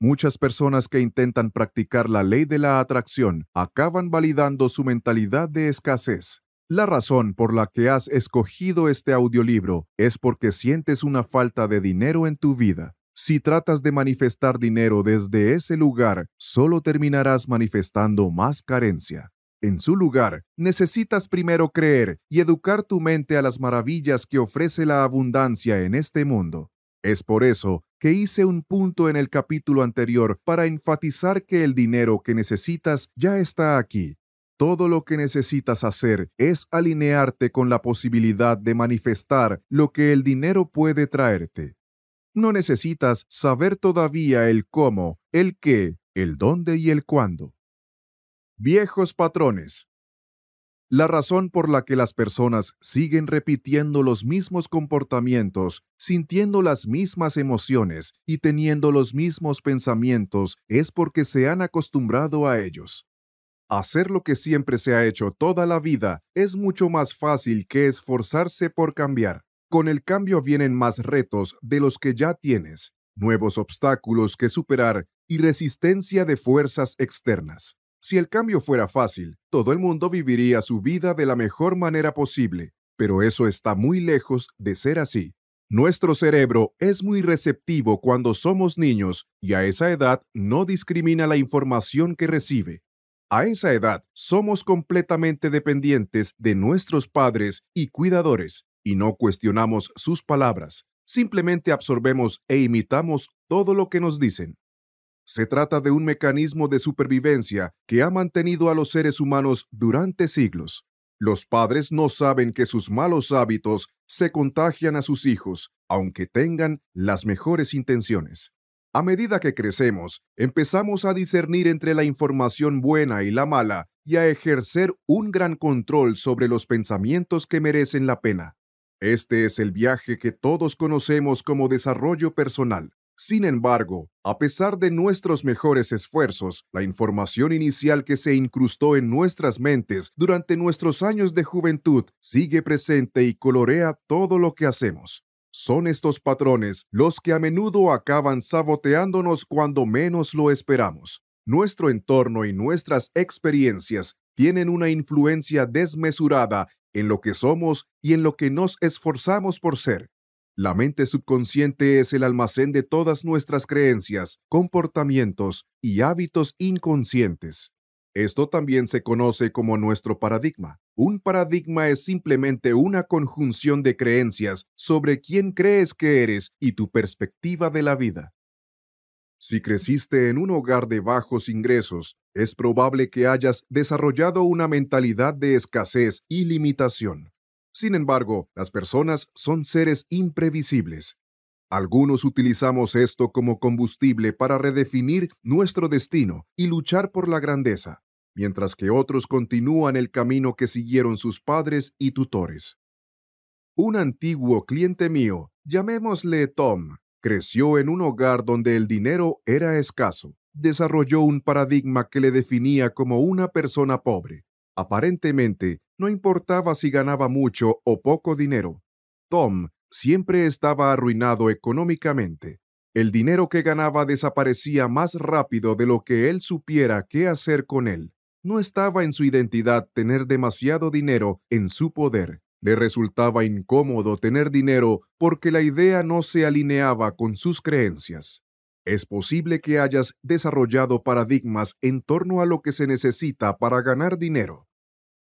Muchas personas que intentan practicar la ley de la atracción acaban validando su mentalidad de escasez. La razón por la que has escogido este audiolibro es porque sientes una falta de dinero en tu vida. Si tratas de manifestar dinero desde ese lugar, solo terminarás manifestando más carencia. En su lugar, necesitas primero creer y educar tu mente a las maravillas que ofrece la abundancia en este mundo. Es por eso que hice un punto en el capítulo anterior para enfatizar que el dinero que necesitas ya está aquí. Todo lo que necesitas hacer es alinearte con la posibilidad de manifestar lo que el dinero puede traerte. No necesitas saber todavía el cómo, el qué, el dónde y el cuándo. Viejos patrones. La razón por la que las personas siguen repitiendo los mismos comportamientos, sintiendo las mismas emociones y teniendo los mismos pensamientos es porque se han acostumbrado a ellos. Hacer lo que siempre se ha hecho toda la vida es mucho más fácil que esforzarse por cambiar. Con el cambio vienen más retos de los que ya tienes, nuevos obstáculos que superar y resistencia de fuerzas externas. Si el cambio fuera fácil, todo el mundo viviría su vida de la mejor manera posible, pero eso está muy lejos de ser así. Nuestro cerebro es muy receptivo cuando somos niños y a esa edad no discrimina la información que recibe. A esa edad somos completamente dependientes de nuestros padres y cuidadores, y no cuestionamos sus palabras, simplemente absorbemos e imitamos todo lo que nos dicen. Se trata de un mecanismo de supervivencia que ha mantenido a los seres humanos durante siglos. Los padres no saben que sus malos hábitos se contagian a sus hijos, aunque tengan las mejores intenciones. A medida que crecemos, empezamos a discernir entre la información buena y la mala y a ejercer un gran control sobre los pensamientos que merecen la pena. Este es el viaje que todos conocemos como desarrollo personal. Sin embargo, a pesar de nuestros mejores esfuerzos, la información inicial que se incrustó en nuestras mentes durante nuestros años de juventud sigue presente y colorea todo lo que hacemos. Son estos patrones los que a menudo acaban saboteándonos cuando menos lo esperamos. Nuestro entorno y nuestras experiencias tienen una influencia desmesurada en lo que somos y en lo que nos esforzamos por ser. La mente subconsciente es el almacén de todas nuestras creencias, comportamientos y hábitos inconscientes. Esto también se conoce como nuestro paradigma. Un paradigma es simplemente una conjunción de creencias sobre quién crees que eres y tu perspectiva de la vida. Si creciste en un hogar de bajos ingresos, es probable que hayas desarrollado una mentalidad de escasez y limitación. Sin embargo, las personas son seres imprevisibles. Algunos utilizamos esto como combustible para redefinir nuestro destino y luchar por la grandeza, mientras que otros continúan el camino que siguieron sus padres y tutores. Un antiguo cliente mío, llamémosle Tom, Creció en un hogar donde el dinero era escaso. Desarrolló un paradigma que le definía como una persona pobre. Aparentemente, no importaba si ganaba mucho o poco dinero. Tom siempre estaba arruinado económicamente. El dinero que ganaba desaparecía más rápido de lo que él supiera qué hacer con él. No estaba en su identidad tener demasiado dinero en su poder. Le resultaba incómodo tener dinero porque la idea no se alineaba con sus creencias. Es posible que hayas desarrollado paradigmas en torno a lo que se necesita para ganar dinero.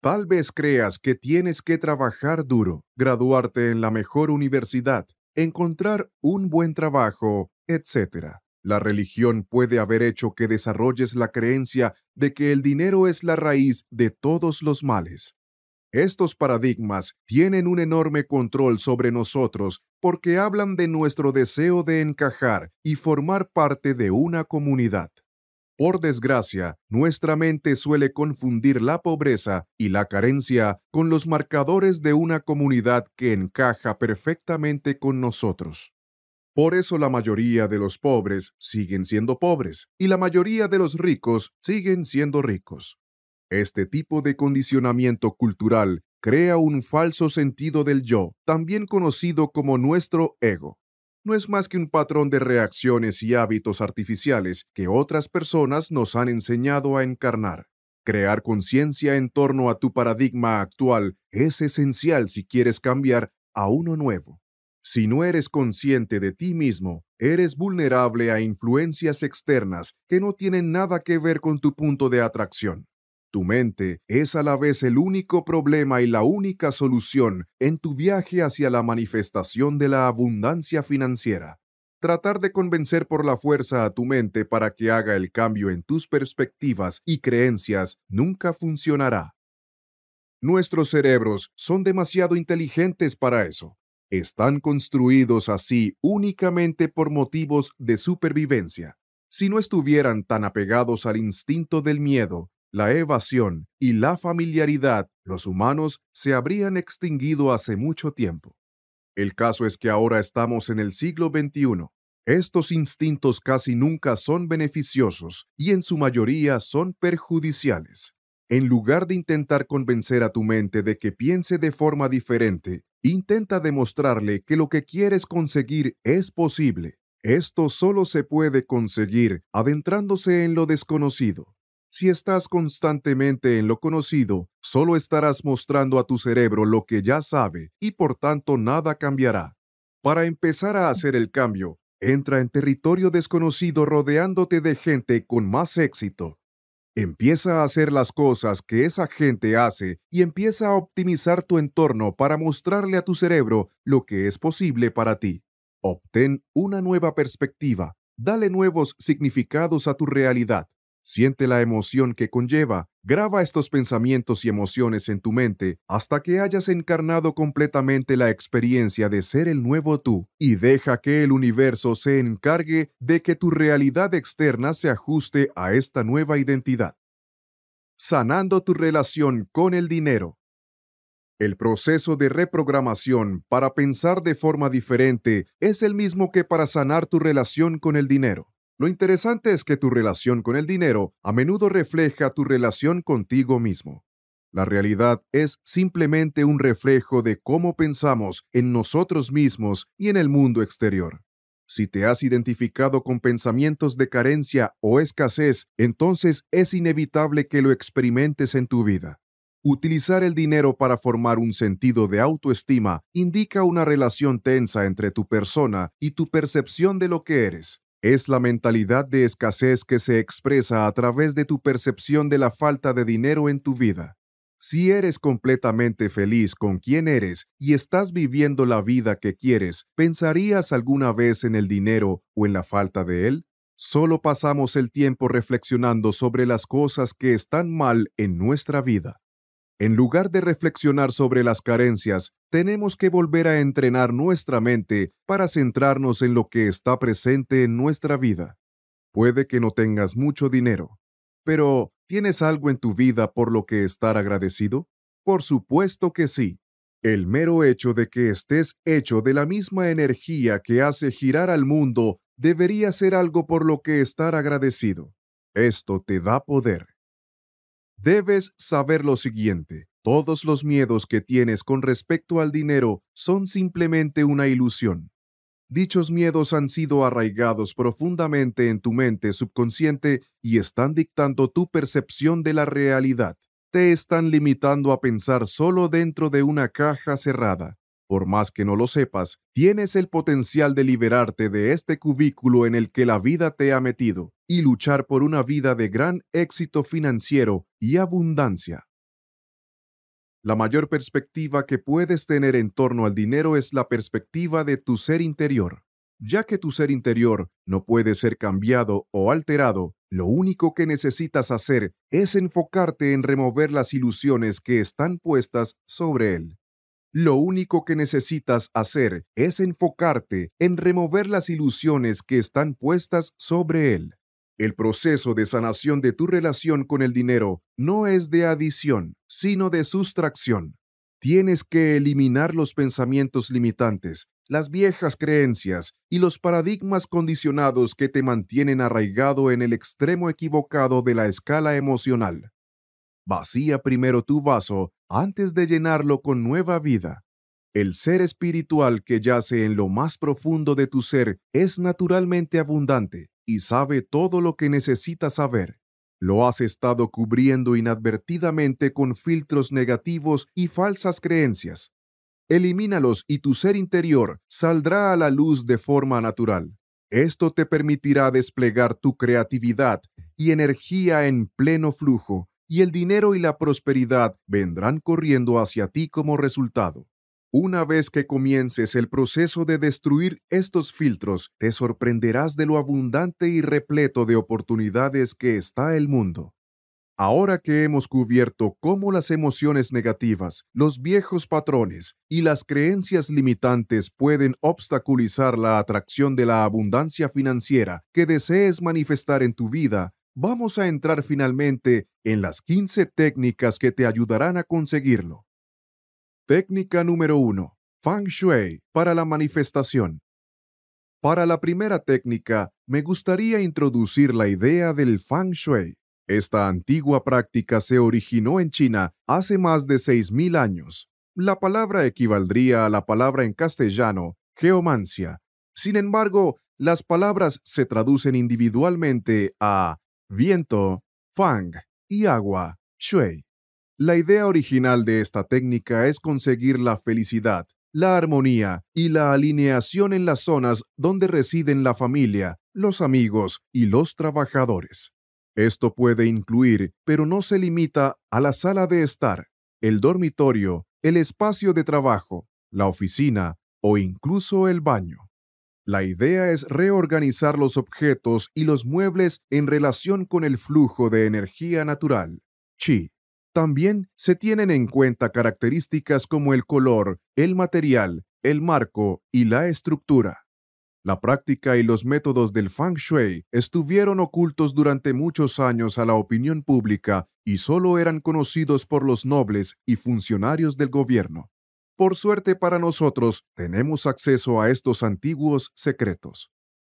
Tal vez creas que tienes que trabajar duro, graduarte en la mejor universidad, encontrar un buen trabajo, etc. La religión puede haber hecho que desarrolles la creencia de que el dinero es la raíz de todos los males. Estos paradigmas tienen un enorme control sobre nosotros porque hablan de nuestro deseo de encajar y formar parte de una comunidad. Por desgracia, nuestra mente suele confundir la pobreza y la carencia con los marcadores de una comunidad que encaja perfectamente con nosotros. Por eso la mayoría de los pobres siguen siendo pobres y la mayoría de los ricos siguen siendo ricos. Este tipo de condicionamiento cultural crea un falso sentido del yo, también conocido como nuestro ego. No es más que un patrón de reacciones y hábitos artificiales que otras personas nos han enseñado a encarnar. Crear conciencia en torno a tu paradigma actual es esencial si quieres cambiar a uno nuevo. Si no eres consciente de ti mismo, eres vulnerable a influencias externas que no tienen nada que ver con tu punto de atracción. Tu mente es a la vez el único problema y la única solución en tu viaje hacia la manifestación de la abundancia financiera. Tratar de convencer por la fuerza a tu mente para que haga el cambio en tus perspectivas y creencias nunca funcionará. Nuestros cerebros son demasiado inteligentes para eso. Están construidos así únicamente por motivos de supervivencia. Si no estuvieran tan apegados al instinto del miedo, la evasión y la familiaridad, los humanos se habrían extinguido hace mucho tiempo. El caso es que ahora estamos en el siglo XXI. Estos instintos casi nunca son beneficiosos y en su mayoría son perjudiciales. En lugar de intentar convencer a tu mente de que piense de forma diferente, intenta demostrarle que lo que quieres conseguir es posible. Esto solo se puede conseguir adentrándose en lo desconocido. Si estás constantemente en lo conocido, solo estarás mostrando a tu cerebro lo que ya sabe y por tanto nada cambiará. Para empezar a hacer el cambio, entra en territorio desconocido rodeándote de gente con más éxito. Empieza a hacer las cosas que esa gente hace y empieza a optimizar tu entorno para mostrarle a tu cerebro lo que es posible para ti. Obtén una nueva perspectiva, dale nuevos significados a tu realidad Siente la emoción que conlleva, graba estos pensamientos y emociones en tu mente hasta que hayas encarnado completamente la experiencia de ser el nuevo tú y deja que el universo se encargue de que tu realidad externa se ajuste a esta nueva identidad. Sanando tu relación con el dinero. El proceso de reprogramación para pensar de forma diferente es el mismo que para sanar tu relación con el dinero. Lo interesante es que tu relación con el dinero a menudo refleja tu relación contigo mismo. La realidad es simplemente un reflejo de cómo pensamos en nosotros mismos y en el mundo exterior. Si te has identificado con pensamientos de carencia o escasez, entonces es inevitable que lo experimentes en tu vida. Utilizar el dinero para formar un sentido de autoestima indica una relación tensa entre tu persona y tu percepción de lo que eres. Es la mentalidad de escasez que se expresa a través de tu percepción de la falta de dinero en tu vida. Si eres completamente feliz con quien eres y estás viviendo la vida que quieres, ¿pensarías alguna vez en el dinero o en la falta de él? Solo pasamos el tiempo reflexionando sobre las cosas que están mal en nuestra vida. En lugar de reflexionar sobre las carencias, tenemos que volver a entrenar nuestra mente para centrarnos en lo que está presente en nuestra vida. Puede que no tengas mucho dinero, pero ¿tienes algo en tu vida por lo que estar agradecido? Por supuesto que sí. El mero hecho de que estés hecho de la misma energía que hace girar al mundo debería ser algo por lo que estar agradecido. Esto te da poder. Debes saber lo siguiente. Todos los miedos que tienes con respecto al dinero son simplemente una ilusión. Dichos miedos han sido arraigados profundamente en tu mente subconsciente y están dictando tu percepción de la realidad. Te están limitando a pensar solo dentro de una caja cerrada. Por más que no lo sepas, tienes el potencial de liberarte de este cubículo en el que la vida te ha metido y luchar por una vida de gran éxito financiero y abundancia. La mayor perspectiva que puedes tener en torno al dinero es la perspectiva de tu ser interior. Ya que tu ser interior no puede ser cambiado o alterado, lo único que necesitas hacer es enfocarte en remover las ilusiones que están puestas sobre él. Lo único que necesitas hacer es enfocarte en remover las ilusiones que están puestas sobre él. El proceso de sanación de tu relación con el dinero no es de adición, sino de sustracción. Tienes que eliminar los pensamientos limitantes, las viejas creencias y los paradigmas condicionados que te mantienen arraigado en el extremo equivocado de la escala emocional. Vacía primero tu vaso antes de llenarlo con nueva vida. El ser espiritual que yace en lo más profundo de tu ser es naturalmente abundante, y sabe todo lo que necesita saber. Lo has estado cubriendo inadvertidamente con filtros negativos y falsas creencias. Elimínalos y tu ser interior saldrá a la luz de forma natural. Esto te permitirá desplegar tu creatividad y energía en pleno flujo, y el dinero y la prosperidad vendrán corriendo hacia ti como resultado. Una vez que comiences el proceso de destruir estos filtros, te sorprenderás de lo abundante y repleto de oportunidades que está el mundo. Ahora que hemos cubierto cómo las emociones negativas, los viejos patrones y las creencias limitantes pueden obstaculizar la atracción de la abundancia financiera que desees manifestar en tu vida, vamos a entrar finalmente en las 15 técnicas que te ayudarán a conseguirlo. Técnica número 1. Fang Shui para la manifestación. Para la primera técnica, me gustaría introducir la idea del Fang Shui. Esta antigua práctica se originó en China hace más de 6.000 años. La palabra equivaldría a la palabra en castellano, geomancia. Sin embargo, las palabras se traducen individualmente a viento, fang y agua, shui. La idea original de esta técnica es conseguir la felicidad, la armonía y la alineación en las zonas donde residen la familia, los amigos y los trabajadores. Esto puede incluir, pero no se limita a la sala de estar, el dormitorio, el espacio de trabajo, la oficina o incluso el baño. La idea es reorganizar los objetos y los muebles en relación con el flujo de energía natural, chi, también se tienen en cuenta características como el color, el material, el marco y la estructura. La práctica y los métodos del feng shui estuvieron ocultos durante muchos años a la opinión pública y solo eran conocidos por los nobles y funcionarios del gobierno. Por suerte para nosotros, tenemos acceso a estos antiguos secretos.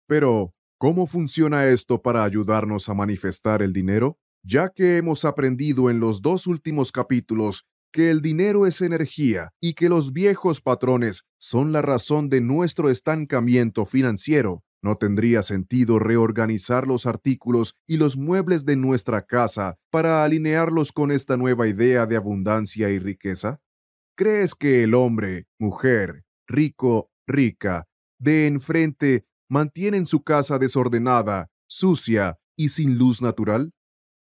Pero, ¿cómo funciona esto para ayudarnos a manifestar el dinero? ya que hemos aprendido en los dos últimos capítulos que el dinero es energía y que los viejos patrones son la razón de nuestro estancamiento financiero, no tendría sentido reorganizar los artículos y los muebles de nuestra casa para alinearlos con esta nueva idea de abundancia y riqueza? ¿Crees que el hombre, mujer, rico, rica, de enfrente, mantienen su casa desordenada, sucia y sin luz natural?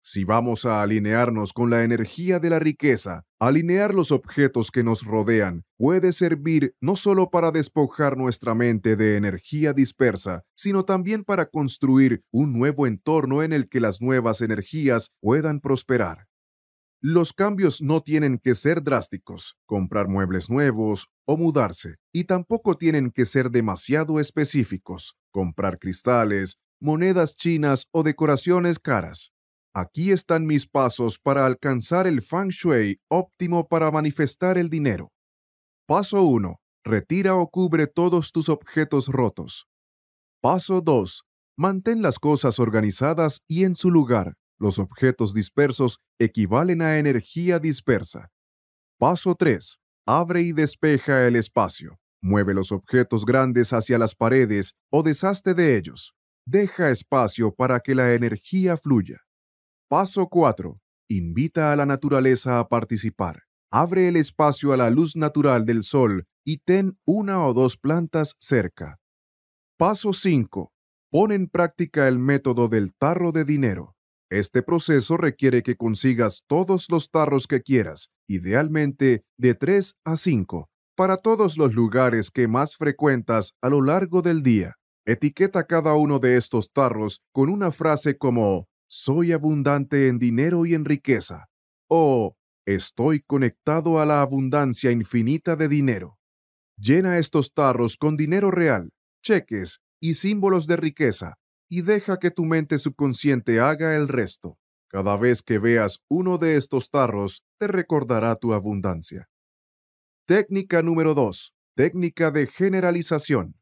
Si vamos a alinearnos con la energía de la riqueza, alinear los objetos que nos rodean puede servir no solo para despojar nuestra mente de energía dispersa, sino también para construir un nuevo entorno en el que las nuevas energías puedan prosperar. Los cambios no tienen que ser drásticos, comprar muebles nuevos o mudarse, y tampoco tienen que ser demasiado específicos, comprar cristales, monedas chinas o decoraciones caras. Aquí están mis pasos para alcanzar el feng shui óptimo para manifestar el dinero. Paso 1. Retira o cubre todos tus objetos rotos. Paso 2. Mantén las cosas organizadas y en su lugar. Los objetos dispersos equivalen a energía dispersa. Paso 3. Abre y despeja el espacio. Mueve los objetos grandes hacia las paredes o deshazte de ellos. Deja espacio para que la energía fluya. Paso 4. Invita a la naturaleza a participar. Abre el espacio a la luz natural del sol y ten una o dos plantas cerca. Paso 5. Pon en práctica el método del tarro de dinero. Este proceso requiere que consigas todos los tarros que quieras, idealmente de 3 a 5, para todos los lugares que más frecuentas a lo largo del día. Etiqueta cada uno de estos tarros con una frase como soy abundante en dinero y en riqueza, o estoy conectado a la abundancia infinita de dinero. Llena estos tarros con dinero real, cheques y símbolos de riqueza, y deja que tu mente subconsciente haga el resto. Cada vez que veas uno de estos tarros, te recordará tu abundancia. Técnica número 2. Técnica de generalización.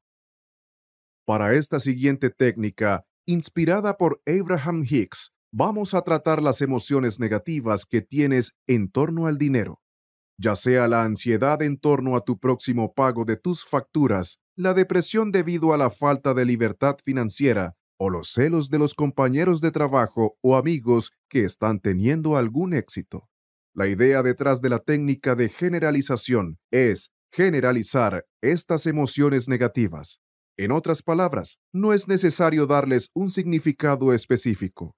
Para esta siguiente técnica, Inspirada por Abraham Hicks, vamos a tratar las emociones negativas que tienes en torno al dinero, ya sea la ansiedad en torno a tu próximo pago de tus facturas, la depresión debido a la falta de libertad financiera o los celos de los compañeros de trabajo o amigos que están teniendo algún éxito. La idea detrás de la técnica de generalización es generalizar estas emociones negativas. En otras palabras, no es necesario darles un significado específico.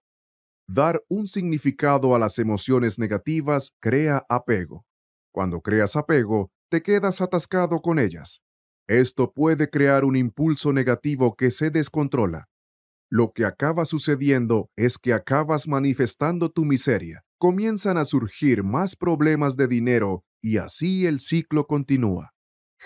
Dar un significado a las emociones negativas crea apego. Cuando creas apego, te quedas atascado con ellas. Esto puede crear un impulso negativo que se descontrola. Lo que acaba sucediendo es que acabas manifestando tu miseria, comienzan a surgir más problemas de dinero y así el ciclo continúa.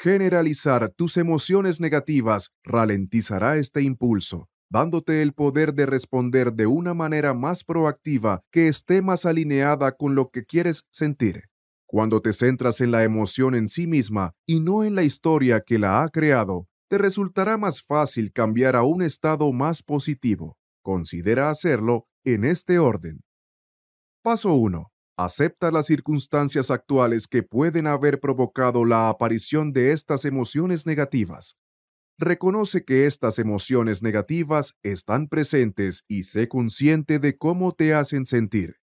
Generalizar tus emociones negativas ralentizará este impulso, dándote el poder de responder de una manera más proactiva que esté más alineada con lo que quieres sentir. Cuando te centras en la emoción en sí misma y no en la historia que la ha creado, te resultará más fácil cambiar a un estado más positivo. Considera hacerlo en este orden. Paso 1 acepta las circunstancias actuales que pueden haber provocado la aparición de estas emociones negativas. Reconoce que estas emociones negativas están presentes y sé consciente de cómo te hacen sentir.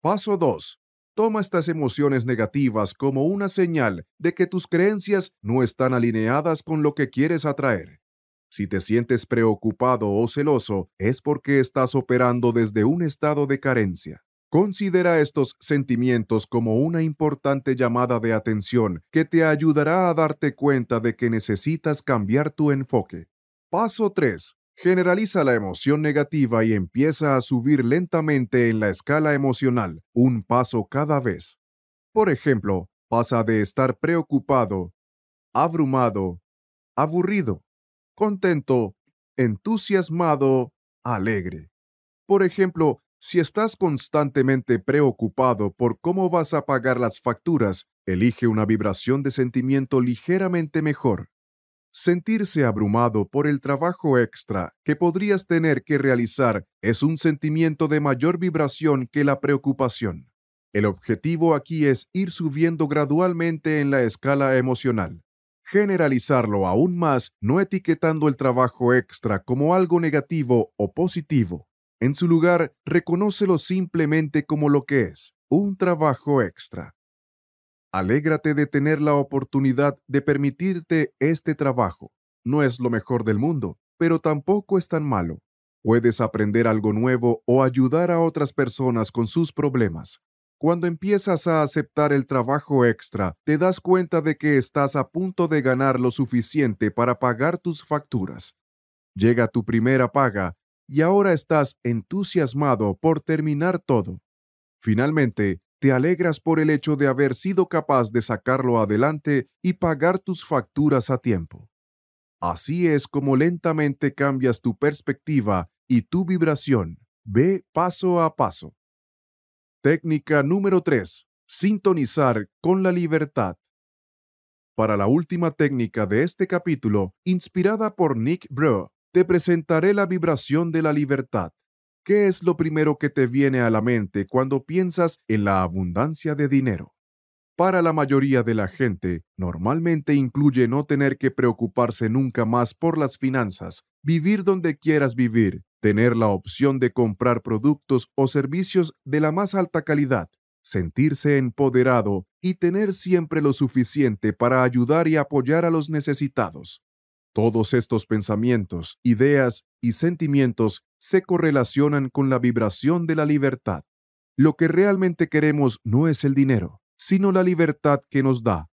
Paso 2. Toma estas emociones negativas como una señal de que tus creencias no están alineadas con lo que quieres atraer. Si te sientes preocupado o celoso, es porque estás operando desde un estado de carencia. Considera estos sentimientos como una importante llamada de atención que te ayudará a darte cuenta de que necesitas cambiar tu enfoque. Paso 3. Generaliza la emoción negativa y empieza a subir lentamente en la escala emocional, un paso cada vez. Por ejemplo, pasa de estar preocupado, abrumado, aburrido, contento, entusiasmado, alegre. Por ejemplo, si estás constantemente preocupado por cómo vas a pagar las facturas, elige una vibración de sentimiento ligeramente mejor. Sentirse abrumado por el trabajo extra que podrías tener que realizar es un sentimiento de mayor vibración que la preocupación. El objetivo aquí es ir subiendo gradualmente en la escala emocional. Generalizarlo aún más no etiquetando el trabajo extra como algo negativo o positivo. En su lugar, reconócelo simplemente como lo que es, un trabajo extra. Alégrate de tener la oportunidad de permitirte este trabajo. No es lo mejor del mundo, pero tampoco es tan malo. Puedes aprender algo nuevo o ayudar a otras personas con sus problemas. Cuando empiezas a aceptar el trabajo extra, te das cuenta de que estás a punto de ganar lo suficiente para pagar tus facturas. Llega tu primera paga y ahora estás entusiasmado por terminar todo. Finalmente, te alegras por el hecho de haber sido capaz de sacarlo adelante y pagar tus facturas a tiempo. Así es como lentamente cambias tu perspectiva y tu vibración. Ve paso a paso. Técnica número 3. Sintonizar con la libertad. Para la última técnica de este capítulo, inspirada por Nick Bro te presentaré la vibración de la libertad. ¿Qué es lo primero que te viene a la mente cuando piensas en la abundancia de dinero? Para la mayoría de la gente, normalmente incluye no tener que preocuparse nunca más por las finanzas, vivir donde quieras vivir, tener la opción de comprar productos o servicios de la más alta calidad, sentirse empoderado y tener siempre lo suficiente para ayudar y apoyar a los necesitados. Todos estos pensamientos, ideas y sentimientos se correlacionan con la vibración de la libertad. Lo que realmente queremos no es el dinero, sino la libertad que nos da.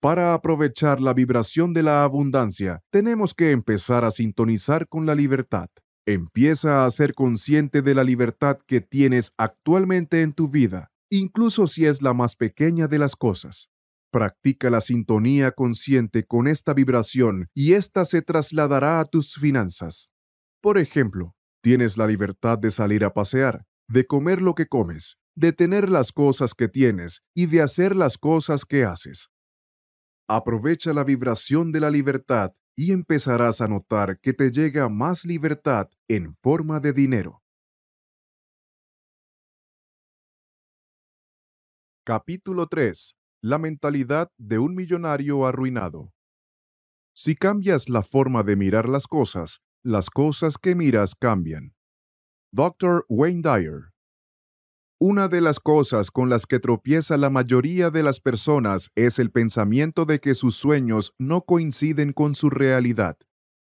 Para aprovechar la vibración de la abundancia, tenemos que empezar a sintonizar con la libertad. Empieza a ser consciente de la libertad que tienes actualmente en tu vida, incluso si es la más pequeña de las cosas. Practica la sintonía consciente con esta vibración y ésta se trasladará a tus finanzas. Por ejemplo, tienes la libertad de salir a pasear, de comer lo que comes, de tener las cosas que tienes y de hacer las cosas que haces. Aprovecha la vibración de la libertad y empezarás a notar que te llega más libertad en forma de dinero. Capítulo 3 la mentalidad de un millonario arruinado. Si cambias la forma de mirar las cosas, las cosas que miras cambian. Dr. Wayne Dyer Una de las cosas con las que tropieza la mayoría de las personas es el pensamiento de que sus sueños no coinciden con su realidad.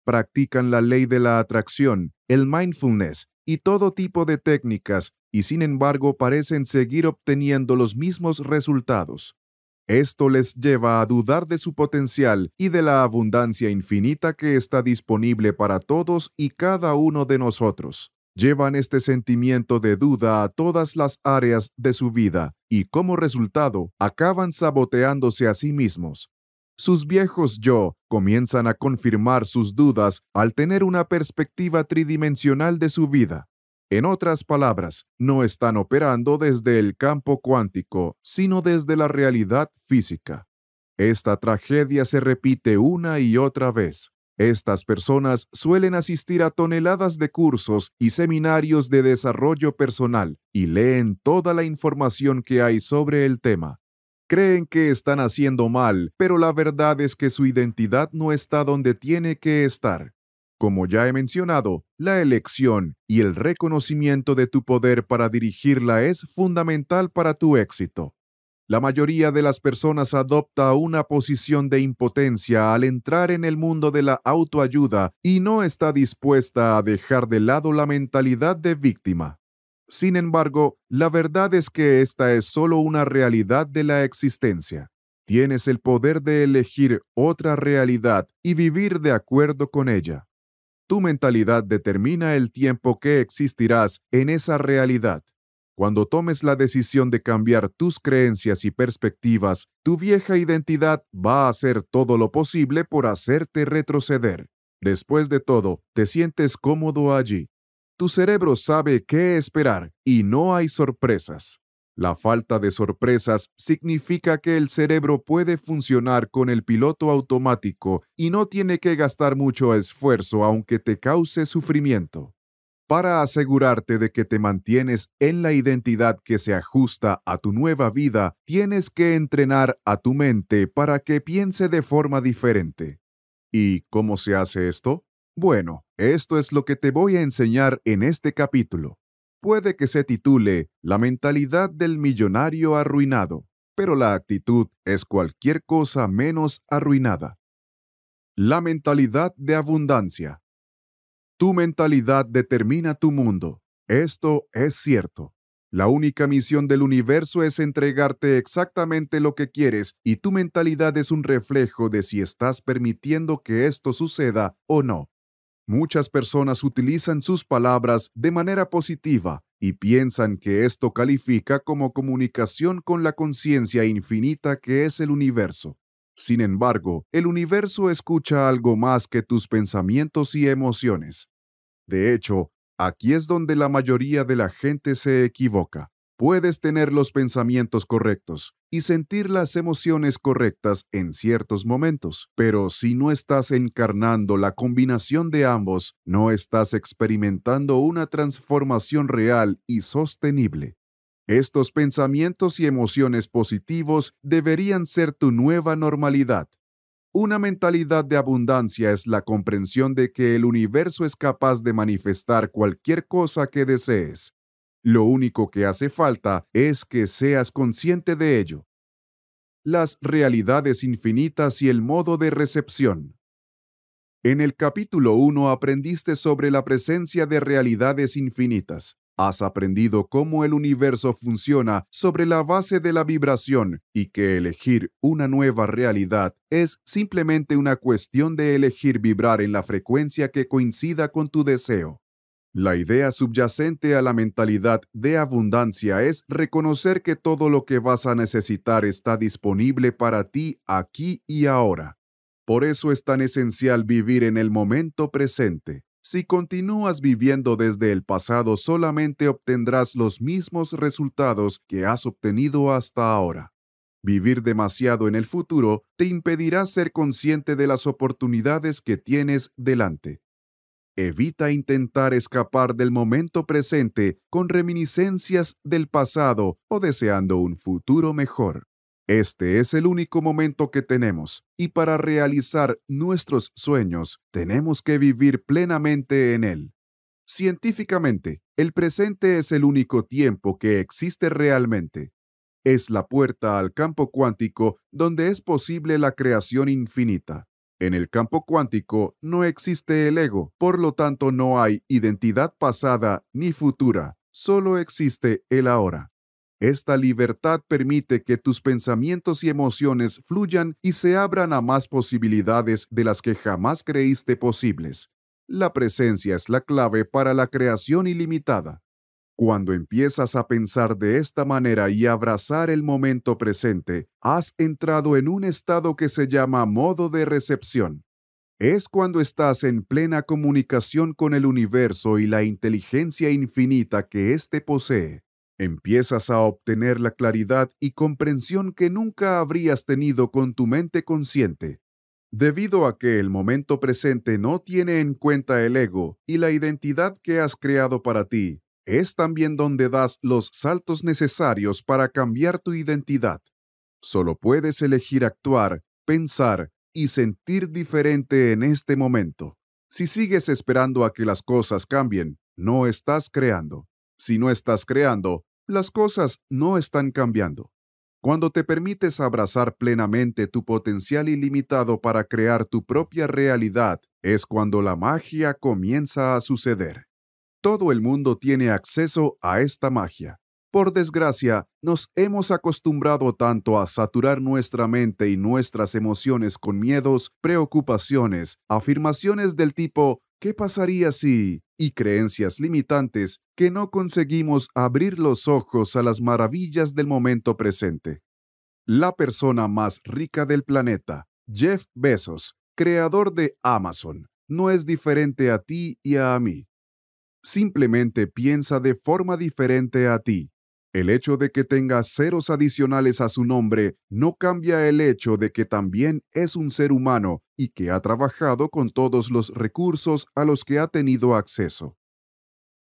Practican la ley de la atracción, el mindfulness y todo tipo de técnicas y sin embargo parecen seguir obteniendo los mismos resultados. Esto les lleva a dudar de su potencial y de la abundancia infinita que está disponible para todos y cada uno de nosotros. Llevan este sentimiento de duda a todas las áreas de su vida y como resultado acaban saboteándose a sí mismos. Sus viejos yo comienzan a confirmar sus dudas al tener una perspectiva tridimensional de su vida. En otras palabras, no están operando desde el campo cuántico, sino desde la realidad física. Esta tragedia se repite una y otra vez. Estas personas suelen asistir a toneladas de cursos y seminarios de desarrollo personal y leen toda la información que hay sobre el tema. Creen que están haciendo mal, pero la verdad es que su identidad no está donde tiene que estar. Como ya he mencionado, la elección y el reconocimiento de tu poder para dirigirla es fundamental para tu éxito. La mayoría de las personas adopta una posición de impotencia al entrar en el mundo de la autoayuda y no está dispuesta a dejar de lado la mentalidad de víctima. Sin embargo, la verdad es que esta es solo una realidad de la existencia. Tienes el poder de elegir otra realidad y vivir de acuerdo con ella. Tu mentalidad determina el tiempo que existirás en esa realidad. Cuando tomes la decisión de cambiar tus creencias y perspectivas, tu vieja identidad va a hacer todo lo posible por hacerte retroceder. Después de todo, te sientes cómodo allí. Tu cerebro sabe qué esperar y no hay sorpresas. La falta de sorpresas significa que el cerebro puede funcionar con el piloto automático y no tiene que gastar mucho esfuerzo aunque te cause sufrimiento. Para asegurarte de que te mantienes en la identidad que se ajusta a tu nueva vida, tienes que entrenar a tu mente para que piense de forma diferente. ¿Y cómo se hace esto? Bueno, esto es lo que te voy a enseñar en este capítulo. Puede que se titule La mentalidad del millonario arruinado, pero la actitud es cualquier cosa menos arruinada. La mentalidad de abundancia. Tu mentalidad determina tu mundo. Esto es cierto. La única misión del universo es entregarte exactamente lo que quieres y tu mentalidad es un reflejo de si estás permitiendo que esto suceda o no. Muchas personas utilizan sus palabras de manera positiva y piensan que esto califica como comunicación con la conciencia infinita que es el universo. Sin embargo, el universo escucha algo más que tus pensamientos y emociones. De hecho, aquí es donde la mayoría de la gente se equivoca. Puedes tener los pensamientos correctos y sentir las emociones correctas en ciertos momentos, pero si no estás encarnando la combinación de ambos, no estás experimentando una transformación real y sostenible. Estos pensamientos y emociones positivos deberían ser tu nueva normalidad. Una mentalidad de abundancia es la comprensión de que el universo es capaz de manifestar cualquier cosa que desees, lo único que hace falta es que seas consciente de ello. Las realidades infinitas y el modo de recepción. En el capítulo 1 aprendiste sobre la presencia de realidades infinitas. Has aprendido cómo el universo funciona sobre la base de la vibración y que elegir una nueva realidad es simplemente una cuestión de elegir vibrar en la frecuencia que coincida con tu deseo. La idea subyacente a la mentalidad de abundancia es reconocer que todo lo que vas a necesitar está disponible para ti aquí y ahora. Por eso es tan esencial vivir en el momento presente. Si continúas viviendo desde el pasado solamente obtendrás los mismos resultados que has obtenido hasta ahora. Vivir demasiado en el futuro te impedirá ser consciente de las oportunidades que tienes delante. Evita intentar escapar del momento presente con reminiscencias del pasado o deseando un futuro mejor. Este es el único momento que tenemos y para realizar nuestros sueños tenemos que vivir plenamente en él. Científicamente, el presente es el único tiempo que existe realmente. Es la puerta al campo cuántico donde es posible la creación infinita. En el campo cuántico no existe el ego, por lo tanto no hay identidad pasada ni futura, solo existe el ahora. Esta libertad permite que tus pensamientos y emociones fluyan y se abran a más posibilidades de las que jamás creíste posibles. La presencia es la clave para la creación ilimitada. Cuando empiezas a pensar de esta manera y abrazar el momento presente, has entrado en un estado que se llama modo de recepción. Es cuando estás en plena comunicación con el universo y la inteligencia infinita que éste posee. Empiezas a obtener la claridad y comprensión que nunca habrías tenido con tu mente consciente. Debido a que el momento presente no tiene en cuenta el ego y la identidad que has creado para ti, es también donde das los saltos necesarios para cambiar tu identidad. Solo puedes elegir actuar, pensar y sentir diferente en este momento. Si sigues esperando a que las cosas cambien, no estás creando. Si no estás creando, las cosas no están cambiando. Cuando te permites abrazar plenamente tu potencial ilimitado para crear tu propia realidad, es cuando la magia comienza a suceder. Todo el mundo tiene acceso a esta magia. Por desgracia, nos hemos acostumbrado tanto a saturar nuestra mente y nuestras emociones con miedos, preocupaciones, afirmaciones del tipo ¿qué pasaría si? y creencias limitantes que no conseguimos abrir los ojos a las maravillas del momento presente. La persona más rica del planeta, Jeff Bezos, creador de Amazon, no es diferente a ti y a mí simplemente piensa de forma diferente a ti. El hecho de que tenga ceros adicionales a su nombre no cambia el hecho de que también es un ser humano y que ha trabajado con todos los recursos a los que ha tenido acceso.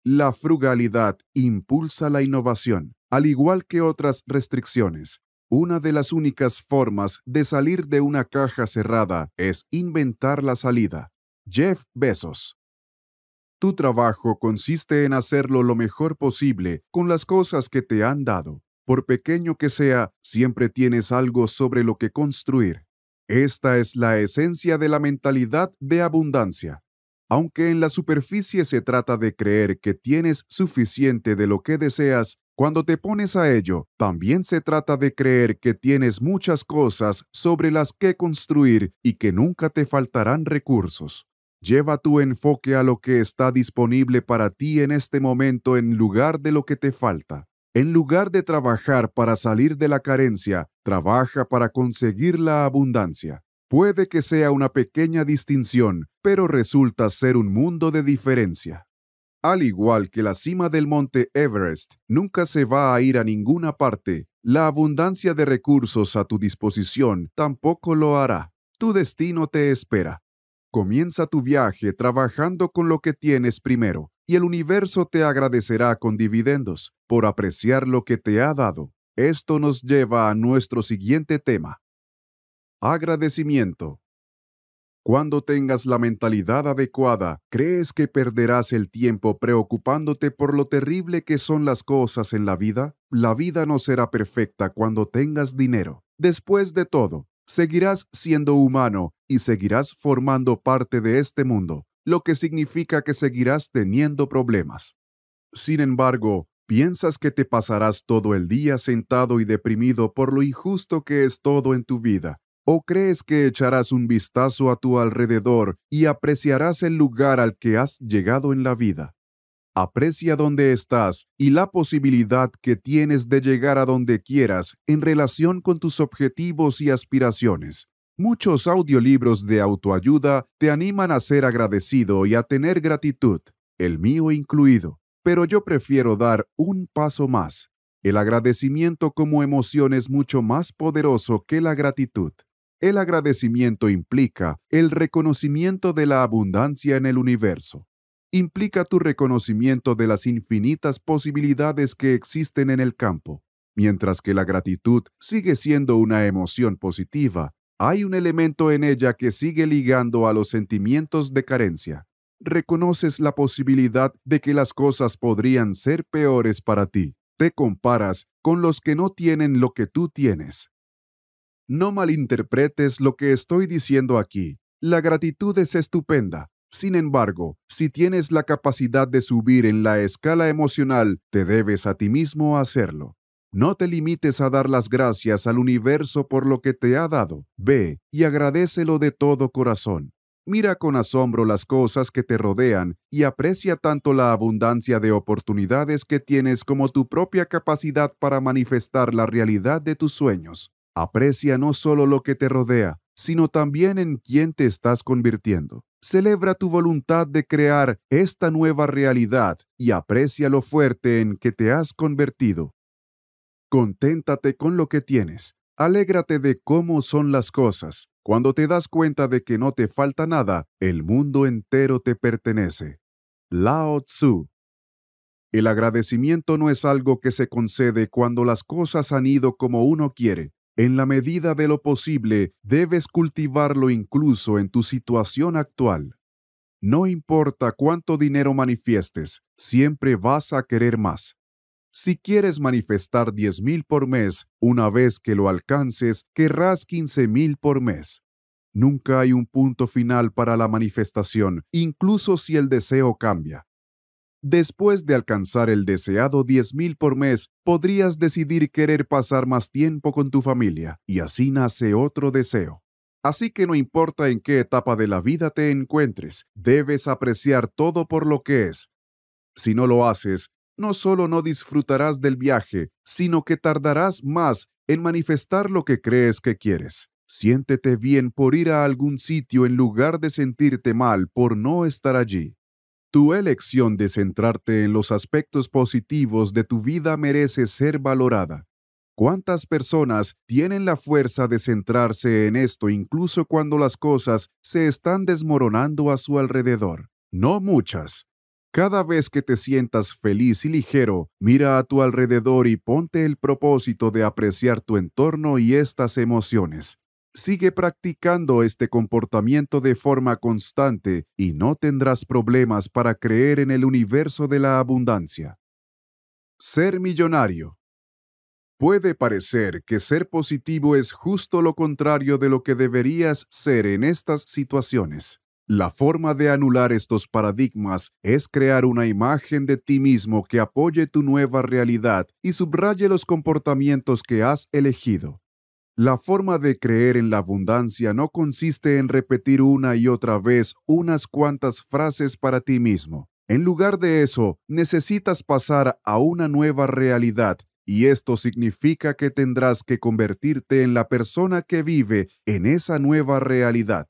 La frugalidad impulsa la innovación, al igual que otras restricciones. Una de las únicas formas de salir de una caja cerrada es inventar la salida. Jeff Bezos tu trabajo consiste en hacerlo lo mejor posible con las cosas que te han dado. Por pequeño que sea, siempre tienes algo sobre lo que construir. Esta es la esencia de la mentalidad de abundancia. Aunque en la superficie se trata de creer que tienes suficiente de lo que deseas, cuando te pones a ello, también se trata de creer que tienes muchas cosas sobre las que construir y que nunca te faltarán recursos. Lleva tu enfoque a lo que está disponible para ti en este momento en lugar de lo que te falta. En lugar de trabajar para salir de la carencia, trabaja para conseguir la abundancia. Puede que sea una pequeña distinción, pero resulta ser un mundo de diferencia. Al igual que la cima del monte Everest nunca se va a ir a ninguna parte, la abundancia de recursos a tu disposición tampoco lo hará. Tu destino te espera. Comienza tu viaje trabajando con lo que tienes primero, y el universo te agradecerá con dividendos por apreciar lo que te ha dado. Esto nos lleva a nuestro siguiente tema. Agradecimiento. Cuando tengas la mentalidad adecuada, ¿crees que perderás el tiempo preocupándote por lo terrible que son las cosas en la vida? La vida no será perfecta cuando tengas dinero. Después de todo, seguirás siendo humano y seguirás formando parte de este mundo, lo que significa que seguirás teniendo problemas. Sin embargo, piensas que te pasarás todo el día sentado y deprimido por lo injusto que es todo en tu vida, o crees que echarás un vistazo a tu alrededor y apreciarás el lugar al que has llegado en la vida. Aprecia dónde estás y la posibilidad que tienes de llegar a donde quieras en relación con tus objetivos y aspiraciones. Muchos audiolibros de autoayuda te animan a ser agradecido y a tener gratitud, el mío incluido, pero yo prefiero dar un paso más. El agradecimiento como emoción es mucho más poderoso que la gratitud. El agradecimiento implica el reconocimiento de la abundancia en el universo implica tu reconocimiento de las infinitas posibilidades que existen en el campo. Mientras que la gratitud sigue siendo una emoción positiva, hay un elemento en ella que sigue ligando a los sentimientos de carencia. Reconoces la posibilidad de que las cosas podrían ser peores para ti. Te comparas con los que no tienen lo que tú tienes. No malinterpretes lo que estoy diciendo aquí. La gratitud es estupenda, sin embargo, si tienes la capacidad de subir en la escala emocional, te debes a ti mismo hacerlo. No te limites a dar las gracias al universo por lo que te ha dado. Ve y agradecelo de todo corazón. Mira con asombro las cosas que te rodean y aprecia tanto la abundancia de oportunidades que tienes como tu propia capacidad para manifestar la realidad de tus sueños. Aprecia no solo lo que te rodea, sino también en quién te estás convirtiendo. Celebra tu voluntad de crear esta nueva realidad y aprecia lo fuerte en que te has convertido. Conténtate con lo que tienes. Alégrate de cómo son las cosas. Cuando te das cuenta de que no te falta nada, el mundo entero te pertenece. Lao Tzu El agradecimiento no es algo que se concede cuando las cosas han ido como uno quiere, en la medida de lo posible, debes cultivarlo incluso en tu situación actual. No importa cuánto dinero manifiestes, siempre vas a querer más. Si quieres manifestar 10,000 por mes, una vez que lo alcances, querrás 15,000 por mes. Nunca hay un punto final para la manifestación, incluso si el deseo cambia. Después de alcanzar el deseado 10.000 por mes, podrías decidir querer pasar más tiempo con tu familia, y así nace otro deseo. Así que no importa en qué etapa de la vida te encuentres, debes apreciar todo por lo que es. Si no lo haces, no solo no disfrutarás del viaje, sino que tardarás más en manifestar lo que crees que quieres. Siéntete bien por ir a algún sitio en lugar de sentirte mal por no estar allí. Tu elección de centrarte en los aspectos positivos de tu vida merece ser valorada. ¿Cuántas personas tienen la fuerza de centrarse en esto incluso cuando las cosas se están desmoronando a su alrededor? No muchas. Cada vez que te sientas feliz y ligero, mira a tu alrededor y ponte el propósito de apreciar tu entorno y estas emociones. Sigue practicando este comportamiento de forma constante y no tendrás problemas para creer en el universo de la abundancia. Ser millonario. Puede parecer que ser positivo es justo lo contrario de lo que deberías ser en estas situaciones. La forma de anular estos paradigmas es crear una imagen de ti mismo que apoye tu nueva realidad y subraye los comportamientos que has elegido. La forma de creer en la abundancia no consiste en repetir una y otra vez unas cuantas frases para ti mismo. En lugar de eso, necesitas pasar a una nueva realidad y esto significa que tendrás que convertirte en la persona que vive en esa nueva realidad.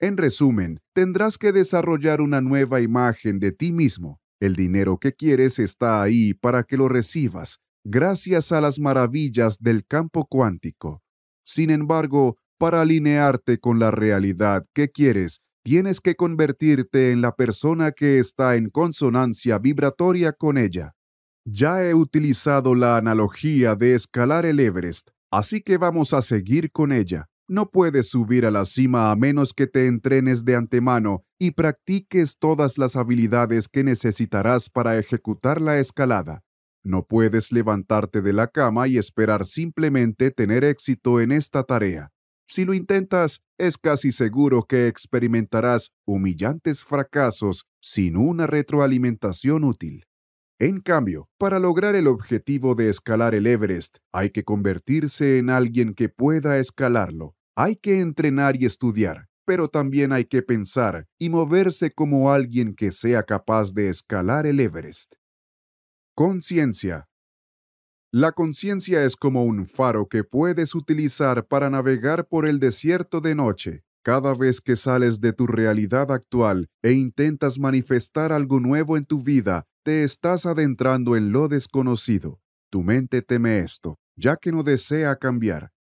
En resumen, tendrás que desarrollar una nueva imagen de ti mismo. El dinero que quieres está ahí para que lo recibas, gracias a las maravillas del campo cuántico. Sin embargo, para alinearte con la realidad que quieres, tienes que convertirte en la persona que está en consonancia vibratoria con ella. Ya he utilizado la analogía de escalar el Everest, así que vamos a seguir con ella. No puedes subir a la cima a menos que te entrenes de antemano y practiques todas las habilidades que necesitarás para ejecutar la escalada. No puedes levantarte de la cama y esperar simplemente tener éxito en esta tarea. Si lo intentas, es casi seguro que experimentarás humillantes fracasos sin una retroalimentación útil. En cambio, para lograr el objetivo de escalar el Everest, hay que convertirse en alguien que pueda escalarlo. Hay que entrenar y estudiar, pero también hay que pensar y moverse como alguien que sea capaz de escalar el Everest. Conciencia. La conciencia es como un faro que puedes utilizar para navegar por el desierto de noche. Cada vez que sales de tu realidad actual e intentas manifestar algo nuevo en tu vida, te estás adentrando en lo desconocido. Tu mente teme esto, ya que no desea cambiar.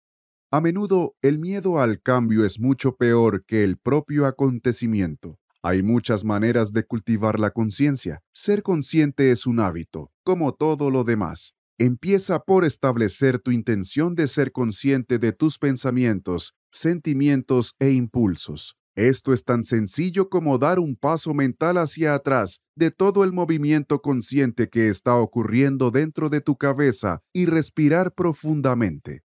A menudo el miedo al cambio es mucho peor que el propio acontecimiento. Hay muchas maneras de cultivar la conciencia. Ser consciente es un hábito, como todo lo demás. Empieza por establecer tu intención de ser consciente de tus pensamientos, sentimientos e impulsos. Esto es tan sencillo como dar un paso mental hacia atrás de todo el movimiento consciente que está ocurriendo dentro de tu cabeza y respirar profundamente.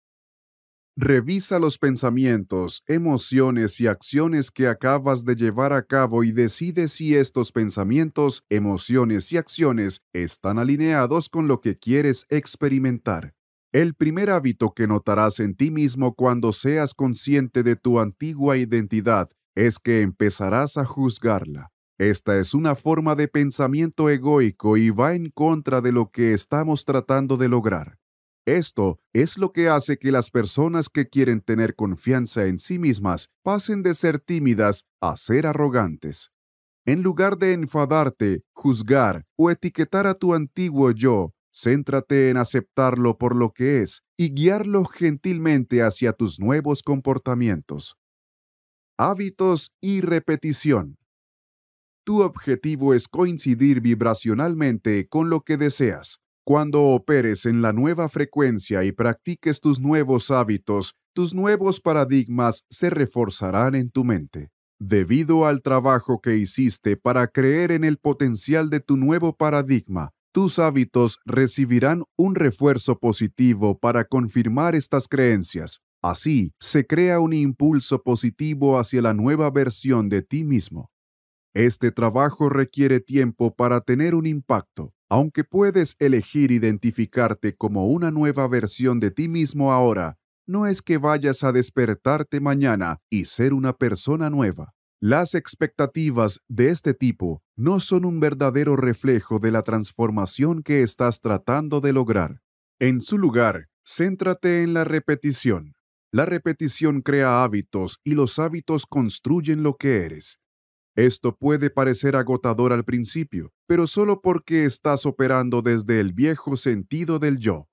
Revisa los pensamientos, emociones y acciones que acabas de llevar a cabo y decide si estos pensamientos, emociones y acciones están alineados con lo que quieres experimentar. El primer hábito que notarás en ti mismo cuando seas consciente de tu antigua identidad es que empezarás a juzgarla. Esta es una forma de pensamiento egoico y va en contra de lo que estamos tratando de lograr. Esto es lo que hace que las personas que quieren tener confianza en sí mismas pasen de ser tímidas a ser arrogantes. En lugar de enfadarte, juzgar o etiquetar a tu antiguo yo, céntrate en aceptarlo por lo que es y guiarlo gentilmente hacia tus nuevos comportamientos. Hábitos y repetición. Tu objetivo es coincidir vibracionalmente con lo que deseas. Cuando operes en la nueva frecuencia y practiques tus nuevos hábitos, tus nuevos paradigmas se reforzarán en tu mente. Debido al trabajo que hiciste para creer en el potencial de tu nuevo paradigma, tus hábitos recibirán un refuerzo positivo para confirmar estas creencias. Así, se crea un impulso positivo hacia la nueva versión de ti mismo. Este trabajo requiere tiempo para tener un impacto, aunque puedes elegir identificarte como una nueva versión de ti mismo ahora, no es que vayas a despertarte mañana y ser una persona nueva. Las expectativas de este tipo no son un verdadero reflejo de la transformación que estás tratando de lograr. En su lugar, céntrate en la repetición. La repetición crea hábitos y los hábitos construyen lo que eres. Esto puede parecer agotador al principio, pero solo porque estás operando desde el viejo sentido del yo.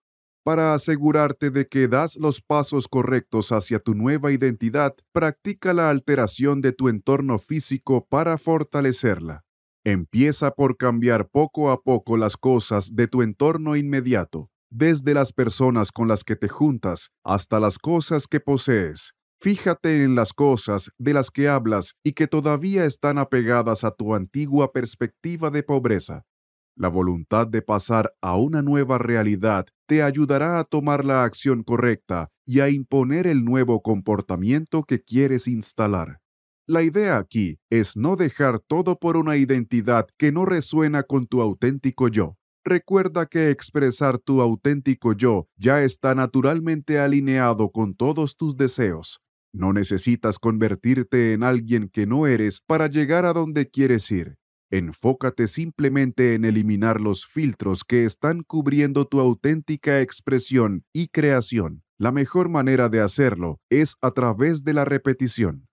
Para asegurarte de que das los pasos correctos hacia tu nueva identidad, practica la alteración de tu entorno físico para fortalecerla. Empieza por cambiar poco a poco las cosas de tu entorno inmediato, desde las personas con las que te juntas hasta las cosas que posees. Fíjate en las cosas de las que hablas y que todavía están apegadas a tu antigua perspectiva de pobreza. La voluntad de pasar a una nueva realidad te ayudará a tomar la acción correcta y a imponer el nuevo comportamiento que quieres instalar. La idea aquí es no dejar todo por una identidad que no resuena con tu auténtico yo. Recuerda que expresar tu auténtico yo ya está naturalmente alineado con todos tus deseos, no necesitas convertirte en alguien que no eres para llegar a donde quieres ir. Enfócate simplemente en eliminar los filtros que están cubriendo tu auténtica expresión y creación. La mejor manera de hacerlo es a través de la repetición.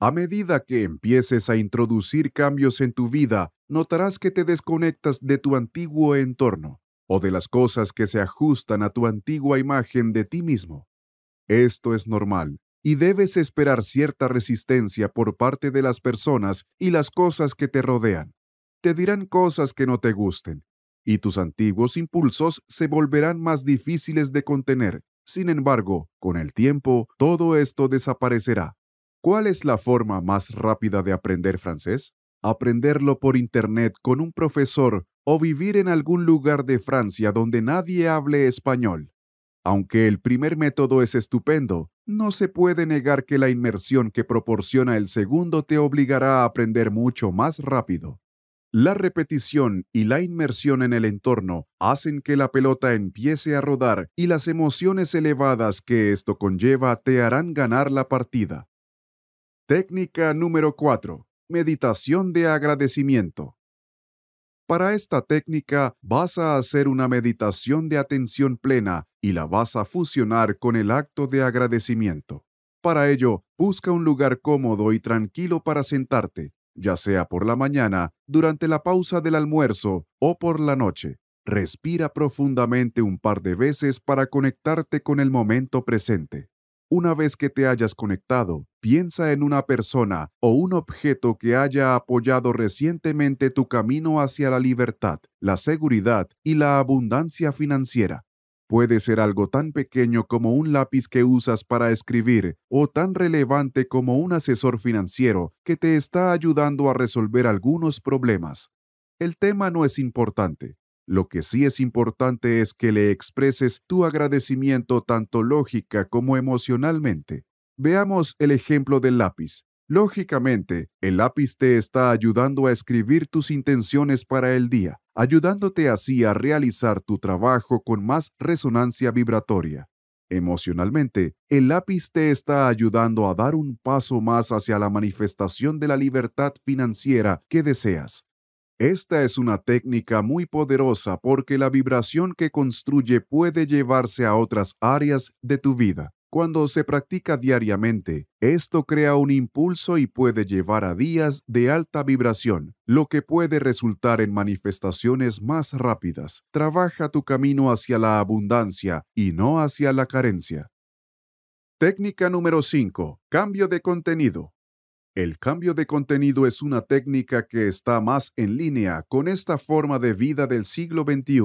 A medida que empieces a introducir cambios en tu vida, notarás que te desconectas de tu antiguo entorno o de las cosas que se ajustan a tu antigua imagen de ti mismo. Esto es normal y debes esperar cierta resistencia por parte de las personas y las cosas que te rodean. Te dirán cosas que no te gusten, y tus antiguos impulsos se volverán más difíciles de contener. Sin embargo, con el tiempo, todo esto desaparecerá. ¿Cuál es la forma más rápida de aprender francés? Aprenderlo por Internet con un profesor o vivir en algún lugar de Francia donde nadie hable español. Aunque el primer método es estupendo, no se puede negar que la inmersión que proporciona el segundo te obligará a aprender mucho más rápido. La repetición y la inmersión en el entorno hacen que la pelota empiece a rodar y las emociones elevadas que esto conlleva te harán ganar la partida. Técnica número 4. Meditación de agradecimiento. Para esta técnica vas a hacer una meditación de atención plena y la vas a fusionar con el acto de agradecimiento. Para ello, busca un lugar cómodo y tranquilo para sentarte, ya sea por la mañana, durante la pausa del almuerzo o por la noche. Respira profundamente un par de veces para conectarte con el momento presente. Una vez que te hayas conectado, piensa en una persona o un objeto que haya apoyado recientemente tu camino hacia la libertad, la seguridad y la abundancia financiera. Puede ser algo tan pequeño como un lápiz que usas para escribir o tan relevante como un asesor financiero que te está ayudando a resolver algunos problemas. El tema no es importante, lo que sí es importante es que le expreses tu agradecimiento tanto lógica como emocionalmente. Veamos el ejemplo del lápiz. Lógicamente, el lápiz te está ayudando a escribir tus intenciones para el día, ayudándote así a realizar tu trabajo con más resonancia vibratoria. Emocionalmente, el lápiz te está ayudando a dar un paso más hacia la manifestación de la libertad financiera que deseas. Esta es una técnica muy poderosa porque la vibración que construye puede llevarse a otras áreas de tu vida. Cuando se practica diariamente, esto crea un impulso y puede llevar a días de alta vibración, lo que puede resultar en manifestaciones más rápidas. Trabaja tu camino hacia la abundancia y no hacia la carencia. Técnica número 5. Cambio de contenido. El cambio de contenido es una técnica que está más en línea con esta forma de vida del siglo XXI.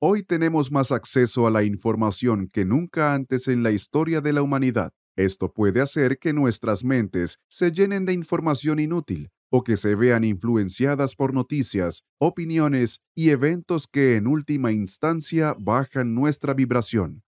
Hoy tenemos más acceso a la información que nunca antes en la historia de la humanidad. Esto puede hacer que nuestras mentes se llenen de información inútil o que se vean influenciadas por noticias, opiniones y eventos que en última instancia bajan nuestra vibración.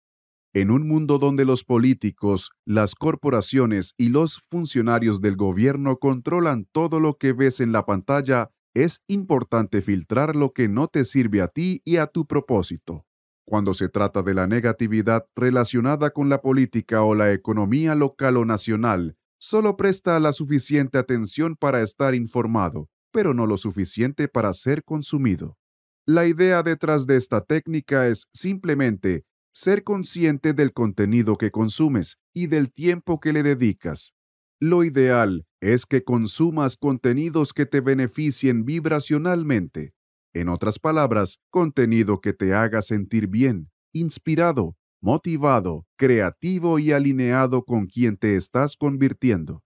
En un mundo donde los políticos, las corporaciones y los funcionarios del gobierno controlan todo lo que ves en la pantalla, es importante filtrar lo que no te sirve a ti y a tu propósito. Cuando se trata de la negatividad relacionada con la política o la economía local o nacional, solo presta la suficiente atención para estar informado, pero no lo suficiente para ser consumido. La idea detrás de esta técnica es simplemente ser consciente del contenido que consumes y del tiempo que le dedicas. Lo ideal es que consumas contenidos que te beneficien vibracionalmente. En otras palabras, contenido que te haga sentir bien, inspirado, motivado, creativo y alineado con quien te estás convirtiendo.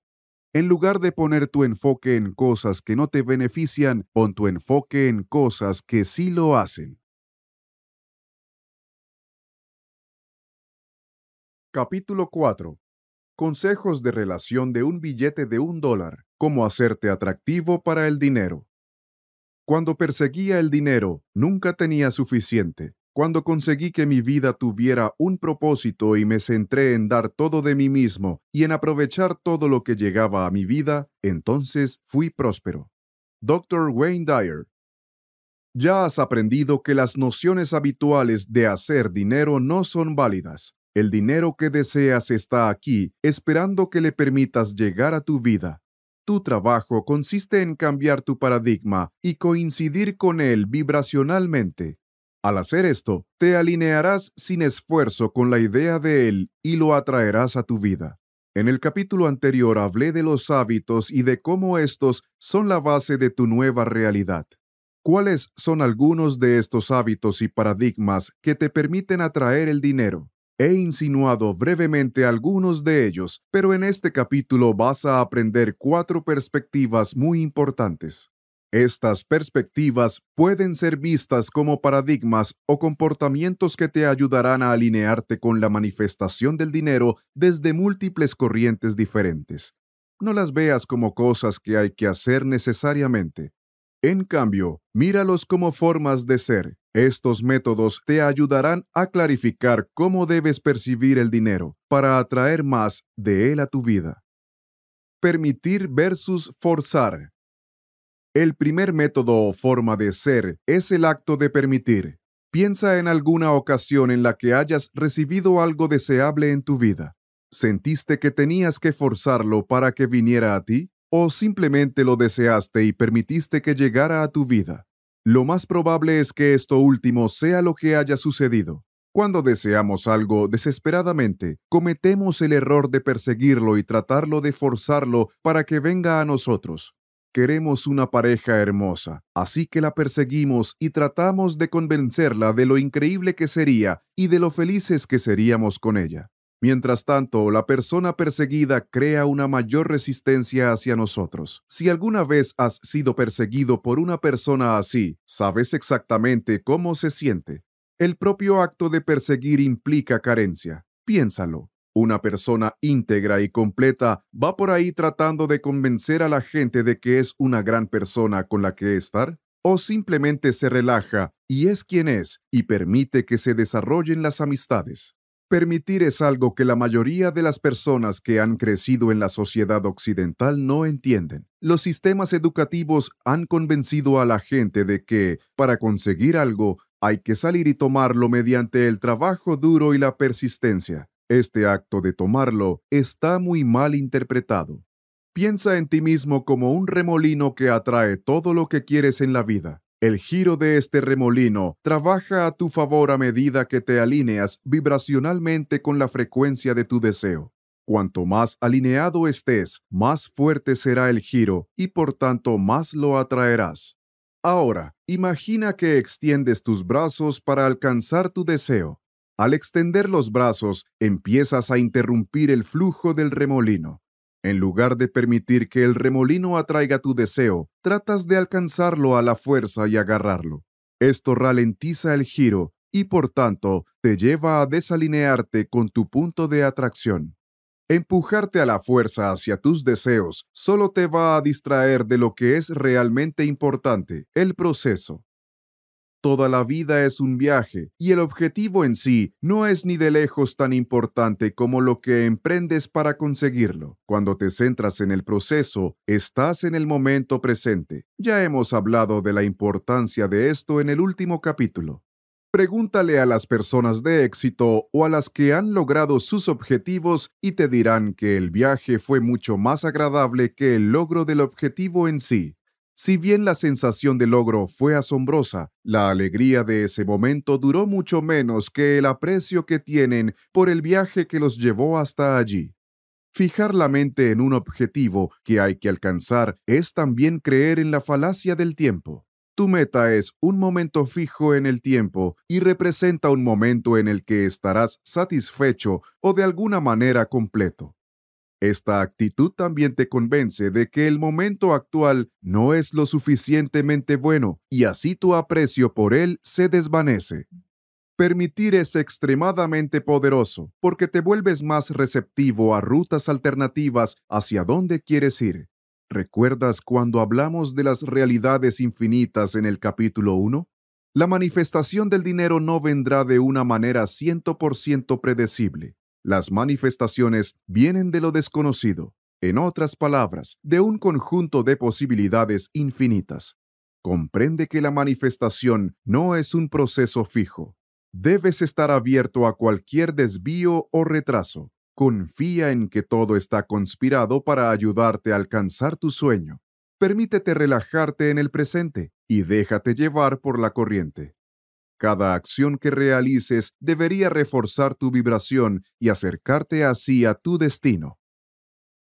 En lugar de poner tu enfoque en cosas que no te benefician, pon tu enfoque en cosas que sí lo hacen. Capítulo 4. Consejos de relación de un billete de un dólar. Cómo hacerte atractivo para el dinero. Cuando perseguía el dinero, nunca tenía suficiente. Cuando conseguí que mi vida tuviera un propósito y me centré en dar todo de mí mismo y en aprovechar todo lo que llegaba a mi vida, entonces fui próspero. Dr. Wayne Dyer, ya has aprendido que las nociones habituales de hacer dinero no son válidas. El dinero que deseas está aquí, esperando que le permitas llegar a tu vida. Tu trabajo consiste en cambiar tu paradigma y coincidir con él vibracionalmente. Al hacer esto, te alinearás sin esfuerzo con la idea de él y lo atraerás a tu vida. En el capítulo anterior hablé de los hábitos y de cómo estos son la base de tu nueva realidad. ¿Cuáles son algunos de estos hábitos y paradigmas que te permiten atraer el dinero? He insinuado brevemente algunos de ellos, pero en este capítulo vas a aprender cuatro perspectivas muy importantes. Estas perspectivas pueden ser vistas como paradigmas o comportamientos que te ayudarán a alinearte con la manifestación del dinero desde múltiples corrientes diferentes. No las veas como cosas que hay que hacer necesariamente. En cambio, míralos como formas de ser. Estos métodos te ayudarán a clarificar cómo debes percibir el dinero para atraer más de él a tu vida. Permitir versus forzar. El primer método o forma de ser es el acto de permitir. Piensa en alguna ocasión en la que hayas recibido algo deseable en tu vida. ¿Sentiste que tenías que forzarlo para que viniera a ti? o simplemente lo deseaste y permitiste que llegara a tu vida. Lo más probable es que esto último sea lo que haya sucedido. Cuando deseamos algo desesperadamente, cometemos el error de perseguirlo y tratarlo de forzarlo para que venga a nosotros. Queremos una pareja hermosa, así que la perseguimos y tratamos de convencerla de lo increíble que sería y de lo felices que seríamos con ella. Mientras tanto, la persona perseguida crea una mayor resistencia hacia nosotros. Si alguna vez has sido perseguido por una persona así, sabes exactamente cómo se siente. El propio acto de perseguir implica carencia. Piénsalo. Una persona íntegra y completa va por ahí tratando de convencer a la gente de que es una gran persona con la que estar, o simplemente se relaja y es quien es y permite que se desarrollen las amistades. Permitir es algo que la mayoría de las personas que han crecido en la sociedad occidental no entienden. Los sistemas educativos han convencido a la gente de que, para conseguir algo, hay que salir y tomarlo mediante el trabajo duro y la persistencia. Este acto de tomarlo está muy mal interpretado. Piensa en ti mismo como un remolino que atrae todo lo que quieres en la vida. El giro de este remolino trabaja a tu favor a medida que te alineas vibracionalmente con la frecuencia de tu deseo. Cuanto más alineado estés, más fuerte será el giro y por tanto más lo atraerás. Ahora, imagina que extiendes tus brazos para alcanzar tu deseo. Al extender los brazos, empiezas a interrumpir el flujo del remolino. En lugar de permitir que el remolino atraiga tu deseo, tratas de alcanzarlo a la fuerza y agarrarlo. Esto ralentiza el giro y por tanto te lleva a desalinearte con tu punto de atracción. Empujarte a la fuerza hacia tus deseos solo te va a distraer de lo que es realmente importante, el proceso. Toda la vida es un viaje, y el objetivo en sí no es ni de lejos tan importante como lo que emprendes para conseguirlo. Cuando te centras en el proceso, estás en el momento presente. Ya hemos hablado de la importancia de esto en el último capítulo. Pregúntale a las personas de éxito o a las que han logrado sus objetivos y te dirán que el viaje fue mucho más agradable que el logro del objetivo en sí. Si bien la sensación de logro fue asombrosa, la alegría de ese momento duró mucho menos que el aprecio que tienen por el viaje que los llevó hasta allí. Fijar la mente en un objetivo que hay que alcanzar es también creer en la falacia del tiempo. Tu meta es un momento fijo en el tiempo y representa un momento en el que estarás satisfecho o de alguna manera completo. Esta actitud también te convence de que el momento actual no es lo suficientemente bueno y así tu aprecio por él se desvanece. Permitir es extremadamente poderoso porque te vuelves más receptivo a rutas alternativas hacia dónde quieres ir. ¿Recuerdas cuando hablamos de las realidades infinitas en el capítulo 1? La manifestación del dinero no vendrá de una manera 100% predecible las manifestaciones vienen de lo desconocido, en otras palabras, de un conjunto de posibilidades infinitas. Comprende que la manifestación no es un proceso fijo. Debes estar abierto a cualquier desvío o retraso. Confía en que todo está conspirado para ayudarte a alcanzar tu sueño. Permítete relajarte en el presente y déjate llevar por la corriente. Cada acción que realices debería reforzar tu vibración y acercarte así a tu destino.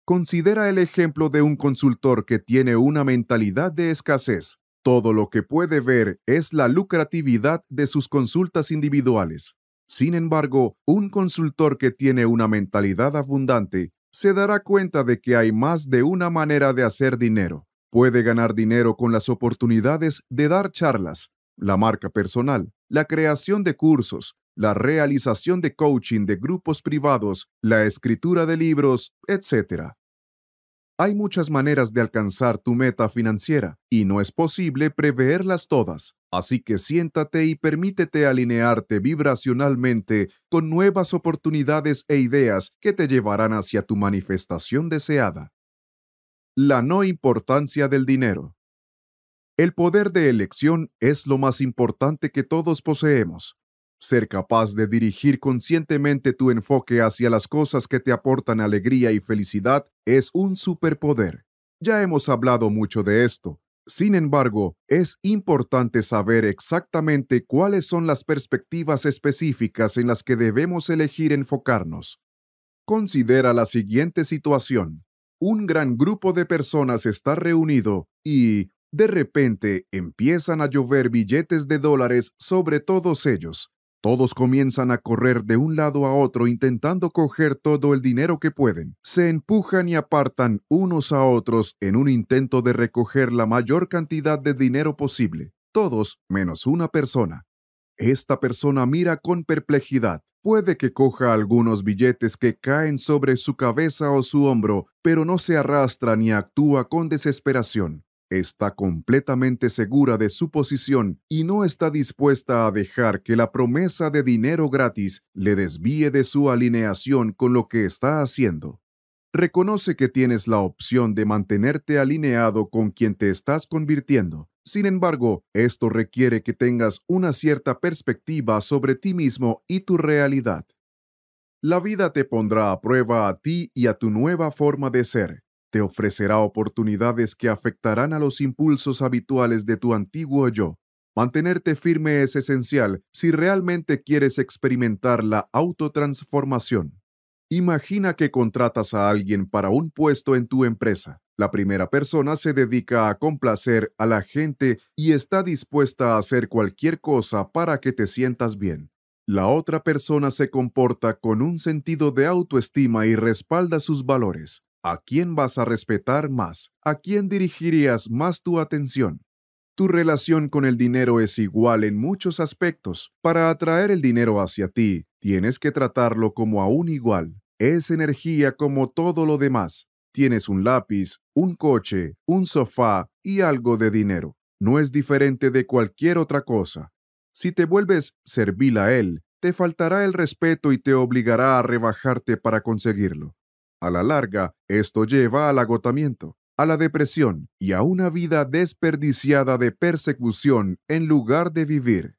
Considera el ejemplo de un consultor que tiene una mentalidad de escasez. Todo lo que puede ver es la lucratividad de sus consultas individuales. Sin embargo, un consultor que tiene una mentalidad abundante se dará cuenta de que hay más de una manera de hacer dinero. Puede ganar dinero con las oportunidades de dar charlas, la marca personal, la creación de cursos, la realización de coaching de grupos privados, la escritura de libros, etc. Hay muchas maneras de alcanzar tu meta financiera y no es posible preverlas todas, así que siéntate y permítete alinearte vibracionalmente con nuevas oportunidades e ideas que te llevarán hacia tu manifestación deseada. La no importancia del dinero. El poder de elección es lo más importante que todos poseemos. Ser capaz de dirigir conscientemente tu enfoque hacia las cosas que te aportan alegría y felicidad es un superpoder. Ya hemos hablado mucho de esto. Sin embargo, es importante saber exactamente cuáles son las perspectivas específicas en las que debemos elegir enfocarnos. Considera la siguiente situación. Un gran grupo de personas está reunido y de repente empiezan a llover billetes de dólares sobre todos ellos. Todos comienzan a correr de un lado a otro intentando coger todo el dinero que pueden. Se empujan y apartan unos a otros en un intento de recoger la mayor cantidad de dinero posible, todos menos una persona. Esta persona mira con perplejidad. Puede que coja algunos billetes que caen sobre su cabeza o su hombro, pero no se arrastra ni actúa con desesperación está completamente segura de su posición y no está dispuesta a dejar que la promesa de dinero gratis le desvíe de su alineación con lo que está haciendo. Reconoce que tienes la opción de mantenerte alineado con quien te estás convirtiendo. Sin embargo, esto requiere que tengas una cierta perspectiva sobre ti mismo y tu realidad. La vida te pondrá a prueba a ti y a tu nueva forma de ser te ofrecerá oportunidades que afectarán a los impulsos habituales de tu antiguo yo. Mantenerte firme es esencial si realmente quieres experimentar la autotransformación. Imagina que contratas a alguien para un puesto en tu empresa. La primera persona se dedica a complacer a la gente y está dispuesta a hacer cualquier cosa para que te sientas bien. La otra persona se comporta con un sentido de autoestima y respalda sus valores. ¿A quién vas a respetar más? ¿A quién dirigirías más tu atención? Tu relación con el dinero es igual en muchos aspectos. Para atraer el dinero hacia ti, tienes que tratarlo como a un igual. Es energía como todo lo demás. Tienes un lápiz, un coche, un sofá y algo de dinero. No es diferente de cualquier otra cosa. Si te vuelves servil a él, te faltará el respeto y te obligará a rebajarte para conseguirlo. A la larga, esto lleva al agotamiento, a la depresión y a una vida desperdiciada de persecución en lugar de vivir.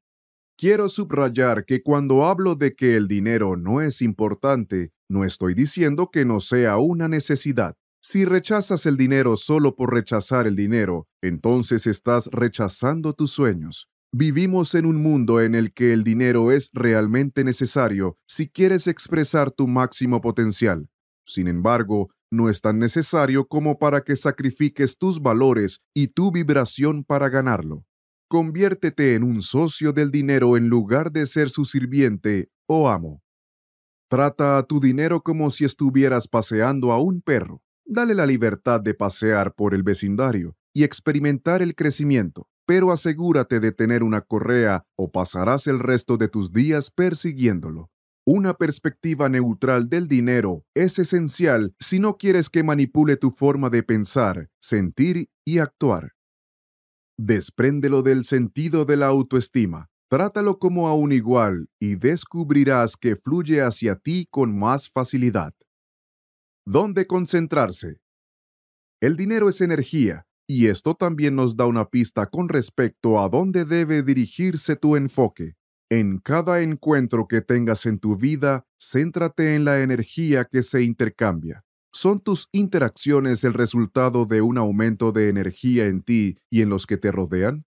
Quiero subrayar que cuando hablo de que el dinero no es importante, no estoy diciendo que no sea una necesidad. Si rechazas el dinero solo por rechazar el dinero, entonces estás rechazando tus sueños. Vivimos en un mundo en el que el dinero es realmente necesario si quieres expresar tu máximo potencial. Sin embargo, no es tan necesario como para que sacrifiques tus valores y tu vibración para ganarlo. Conviértete en un socio del dinero en lugar de ser su sirviente o amo. Trata a tu dinero como si estuvieras paseando a un perro. Dale la libertad de pasear por el vecindario y experimentar el crecimiento, pero asegúrate de tener una correa o pasarás el resto de tus días persiguiéndolo. Una perspectiva neutral del dinero es esencial si no quieres que manipule tu forma de pensar, sentir y actuar. Despréndelo del sentido de la autoestima. Trátalo como a un igual y descubrirás que fluye hacia ti con más facilidad. ¿Dónde concentrarse? El dinero es energía, y esto también nos da una pista con respecto a dónde debe dirigirse tu enfoque. En cada encuentro que tengas en tu vida, céntrate en la energía que se intercambia. ¿Son tus interacciones el resultado de un aumento de energía en ti y en los que te rodean?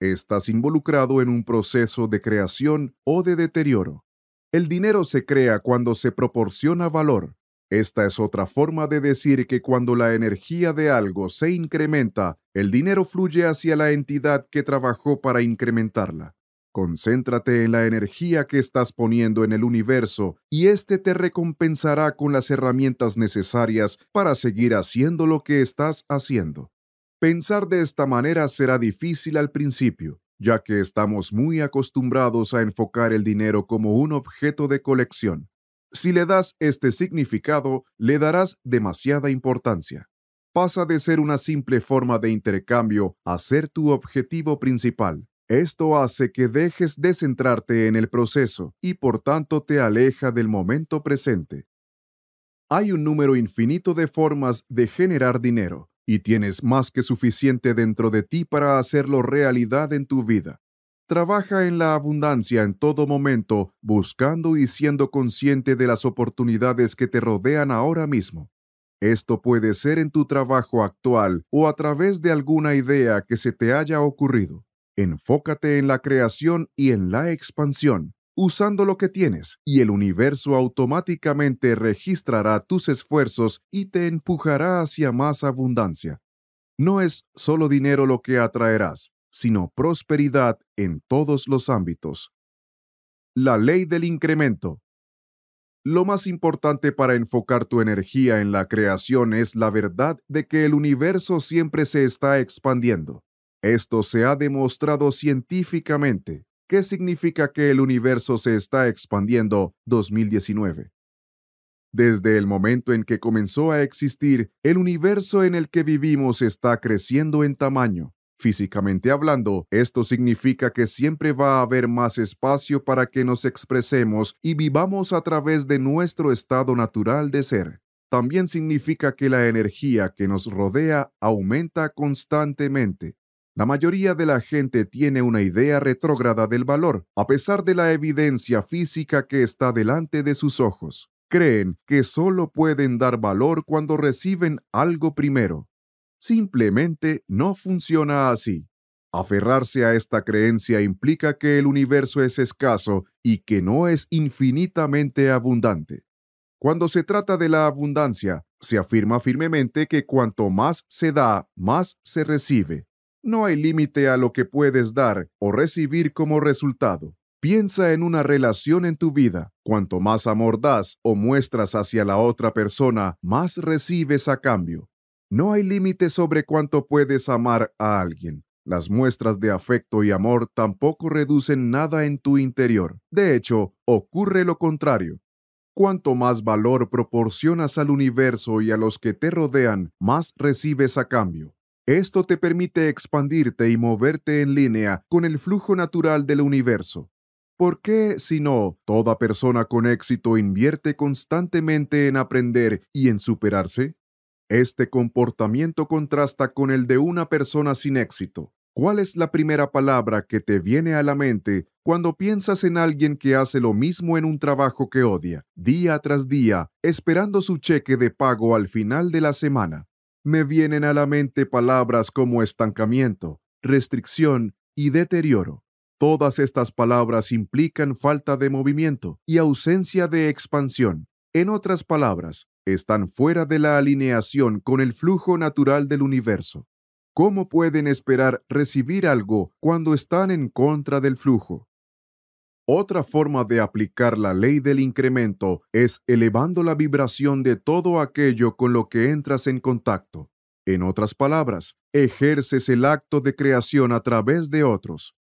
¿Estás involucrado en un proceso de creación o de deterioro? El dinero se crea cuando se proporciona valor. Esta es otra forma de decir que cuando la energía de algo se incrementa, el dinero fluye hacia la entidad que trabajó para incrementarla. Concéntrate en la energía que estás poniendo en el universo y éste te recompensará con las herramientas necesarias para seguir haciendo lo que estás haciendo. Pensar de esta manera será difícil al principio, ya que estamos muy acostumbrados a enfocar el dinero como un objeto de colección. Si le das este significado, le darás demasiada importancia. Pasa de ser una simple forma de intercambio a ser tu objetivo principal. Esto hace que dejes de centrarte en el proceso y por tanto te aleja del momento presente. Hay un número infinito de formas de generar dinero y tienes más que suficiente dentro de ti para hacerlo realidad en tu vida. Trabaja en la abundancia en todo momento, buscando y siendo consciente de las oportunidades que te rodean ahora mismo. Esto puede ser en tu trabajo actual o a través de alguna idea que se te haya ocurrido. Enfócate en la creación y en la expansión, usando lo que tienes, y el universo automáticamente registrará tus esfuerzos y te empujará hacia más abundancia. No es solo dinero lo que atraerás, sino prosperidad en todos los ámbitos. La ley del incremento. Lo más importante para enfocar tu energía en la creación es la verdad de que el universo siempre se está expandiendo. Esto se ha demostrado científicamente. ¿Qué significa que el universo se está expandiendo 2019? Desde el momento en que comenzó a existir, el universo en el que vivimos está creciendo en tamaño. Físicamente hablando, esto significa que siempre va a haber más espacio para que nos expresemos y vivamos a través de nuestro estado natural de ser. También significa que la energía que nos rodea aumenta constantemente. La mayoría de la gente tiene una idea retrógrada del valor, a pesar de la evidencia física que está delante de sus ojos. Creen que solo pueden dar valor cuando reciben algo primero. Simplemente no funciona así. Aferrarse a esta creencia implica que el universo es escaso y que no es infinitamente abundante. Cuando se trata de la abundancia, se afirma firmemente que cuanto más se da, más se recibe. No hay límite a lo que puedes dar o recibir como resultado. Piensa en una relación en tu vida. Cuanto más amor das o muestras hacia la otra persona, más recibes a cambio. No hay límite sobre cuánto puedes amar a alguien. Las muestras de afecto y amor tampoco reducen nada en tu interior. De hecho, ocurre lo contrario. Cuanto más valor proporcionas al universo y a los que te rodean, más recibes a cambio. Esto te permite expandirte y moverte en línea con el flujo natural del universo. ¿Por qué, si no, toda persona con éxito invierte constantemente en aprender y en superarse? Este comportamiento contrasta con el de una persona sin éxito. ¿Cuál es la primera palabra que te viene a la mente cuando piensas en alguien que hace lo mismo en un trabajo que odia, día tras día, esperando su cheque de pago al final de la semana? me vienen a la mente palabras como estancamiento, restricción y deterioro. Todas estas palabras implican falta de movimiento y ausencia de expansión. En otras palabras, están fuera de la alineación con el flujo natural del universo. ¿Cómo pueden esperar recibir algo cuando están en contra del flujo? Otra forma de aplicar la ley del incremento es elevando la vibración de todo aquello con lo que entras en contacto. En otras palabras, ejerces el acto de creación a través de otros.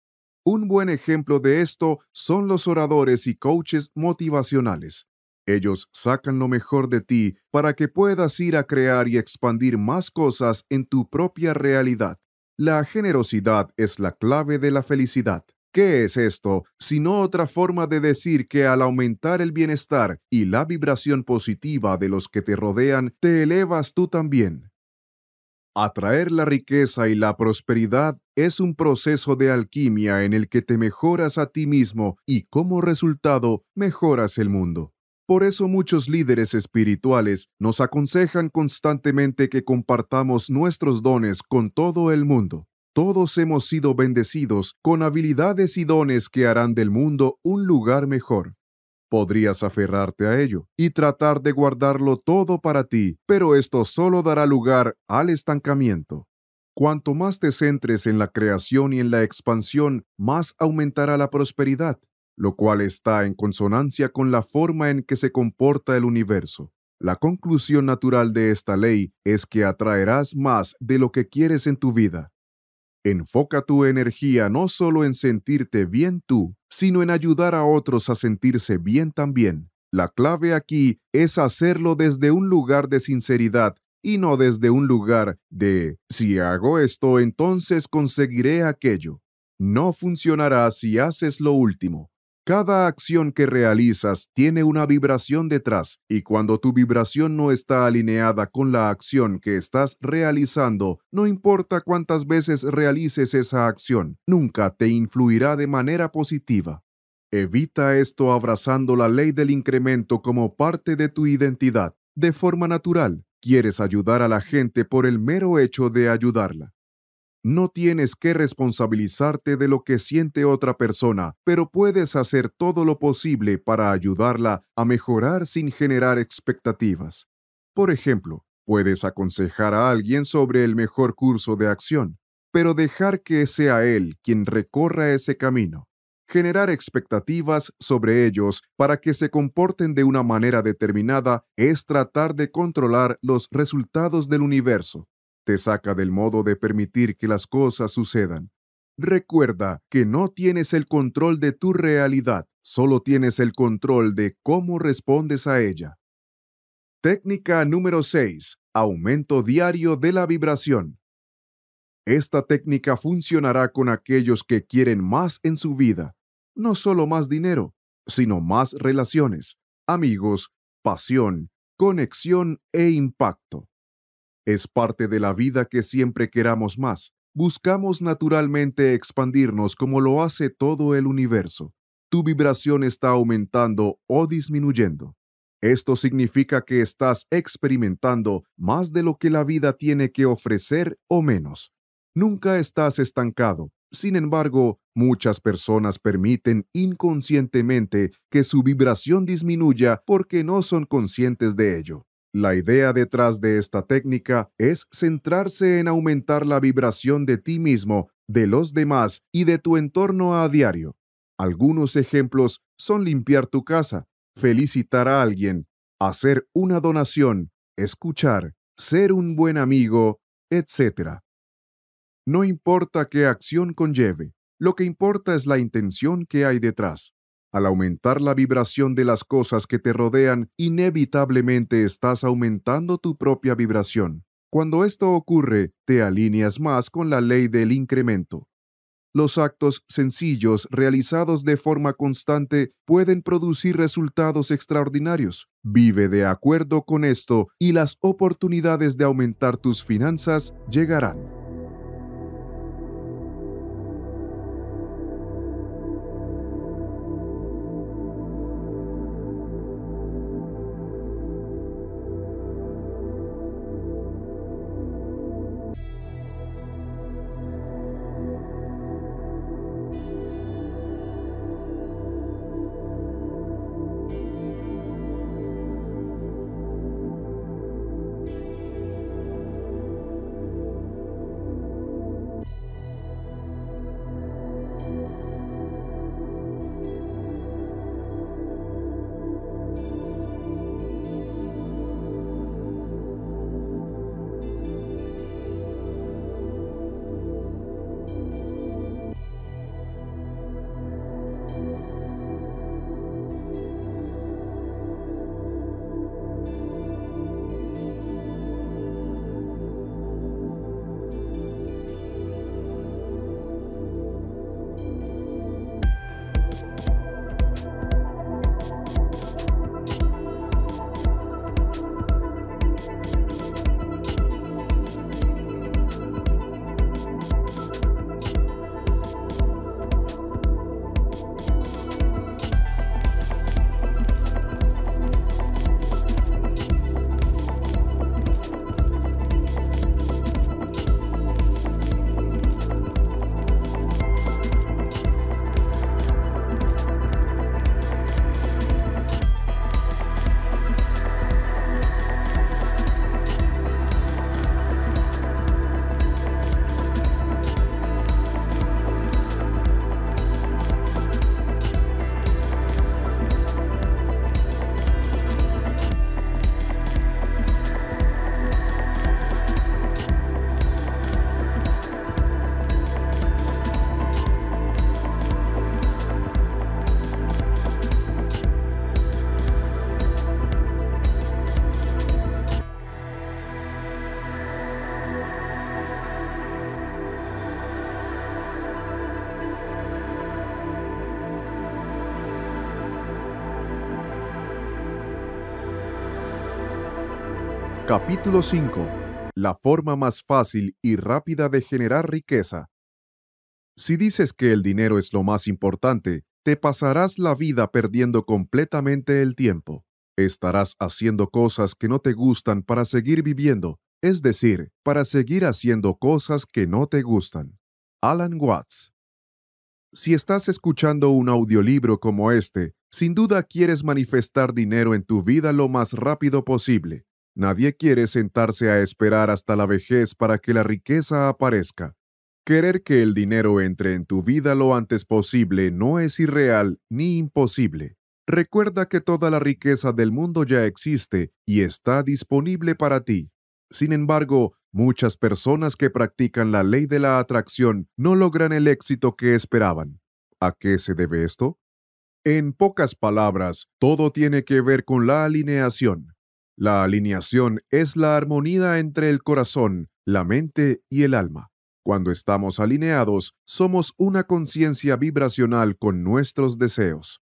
Un buen ejemplo de esto son los oradores y coaches motivacionales. Ellos sacan lo mejor de ti para que puedas ir a crear y expandir más cosas en tu propia realidad. La generosidad es la clave de la felicidad. ¿Qué es esto? Sino otra forma de decir que al aumentar el bienestar y la vibración positiva de los que te rodean, te elevas tú también. Atraer la riqueza y la prosperidad es un proceso de alquimia en el que te mejoras a ti mismo y como resultado mejoras el mundo. Por eso muchos líderes espirituales nos aconsejan constantemente que compartamos nuestros dones con todo el mundo. Todos hemos sido bendecidos con habilidades y dones que harán del mundo un lugar mejor. Podrías aferrarte a ello y tratar de guardarlo todo para ti, pero esto solo dará lugar al estancamiento. Cuanto más te centres en la creación y en la expansión, más aumentará la prosperidad, lo cual está en consonancia con la forma en que se comporta el universo. La conclusión natural de esta ley es que atraerás más de lo que quieres en tu vida. Enfoca tu energía no solo en sentirte bien tú, sino en ayudar a otros a sentirse bien también. La clave aquí es hacerlo desde un lugar de sinceridad y no desde un lugar de si hago esto entonces conseguiré aquello. No funcionará si haces lo último. Cada acción que realizas tiene una vibración detrás y cuando tu vibración no está alineada con la acción que estás realizando, no importa cuántas veces realices esa acción, nunca te influirá de manera positiva. Evita esto abrazando la ley del incremento como parte de tu identidad, de forma natural. Quieres ayudar a la gente por el mero hecho de ayudarla. No tienes que responsabilizarte de lo que siente otra persona, pero puedes hacer todo lo posible para ayudarla a mejorar sin generar expectativas. Por ejemplo, puedes aconsejar a alguien sobre el mejor curso de acción, pero dejar que sea él quien recorra ese camino. Generar expectativas sobre ellos para que se comporten de una manera determinada es tratar de controlar los resultados del universo te saca del modo de permitir que las cosas sucedan. Recuerda que no tienes el control de tu realidad, solo tienes el control de cómo respondes a ella. Técnica número 6. Aumento diario de la vibración. Esta técnica funcionará con aquellos que quieren más en su vida, no solo más dinero, sino más relaciones, amigos, pasión, conexión e impacto. Es parte de la vida que siempre queramos más. Buscamos naturalmente expandirnos como lo hace todo el universo. Tu vibración está aumentando o disminuyendo. Esto significa que estás experimentando más de lo que la vida tiene que ofrecer o menos. Nunca estás estancado. Sin embargo, muchas personas permiten inconscientemente que su vibración disminuya porque no son conscientes de ello. La idea detrás de esta técnica es centrarse en aumentar la vibración de ti mismo, de los demás y de tu entorno a diario. Algunos ejemplos son limpiar tu casa, felicitar a alguien, hacer una donación, escuchar, ser un buen amigo, etc. No importa qué acción conlleve, lo que importa es la intención que hay detrás. Al aumentar la vibración de las cosas que te rodean, inevitablemente estás aumentando tu propia vibración. Cuando esto ocurre, te alineas más con la ley del incremento. Los actos sencillos realizados de forma constante pueden producir resultados extraordinarios. Vive de acuerdo con esto y las oportunidades de aumentar tus finanzas llegarán. Capítulo 5. La forma más fácil y rápida de generar riqueza. Si dices que el dinero es lo más importante, te pasarás la vida perdiendo completamente el tiempo. Estarás haciendo cosas que no te gustan para seguir viviendo, es decir, para seguir haciendo cosas que no te gustan. Alan Watts si estás escuchando un audiolibro como este, sin duda quieres manifestar dinero en tu vida lo más rápido posible. Nadie quiere sentarse a esperar hasta la vejez para que la riqueza aparezca. Querer que el dinero entre en tu vida lo antes posible no es irreal ni imposible. Recuerda que toda la riqueza del mundo ya existe y está disponible para ti. Sin embargo, muchas personas que practican la ley de la atracción no logran el éxito que esperaban. ¿A qué se debe esto? En pocas palabras, todo tiene que ver con la alineación. La alineación es la armonía entre el corazón, la mente y el alma. Cuando estamos alineados, somos una conciencia vibracional con nuestros deseos.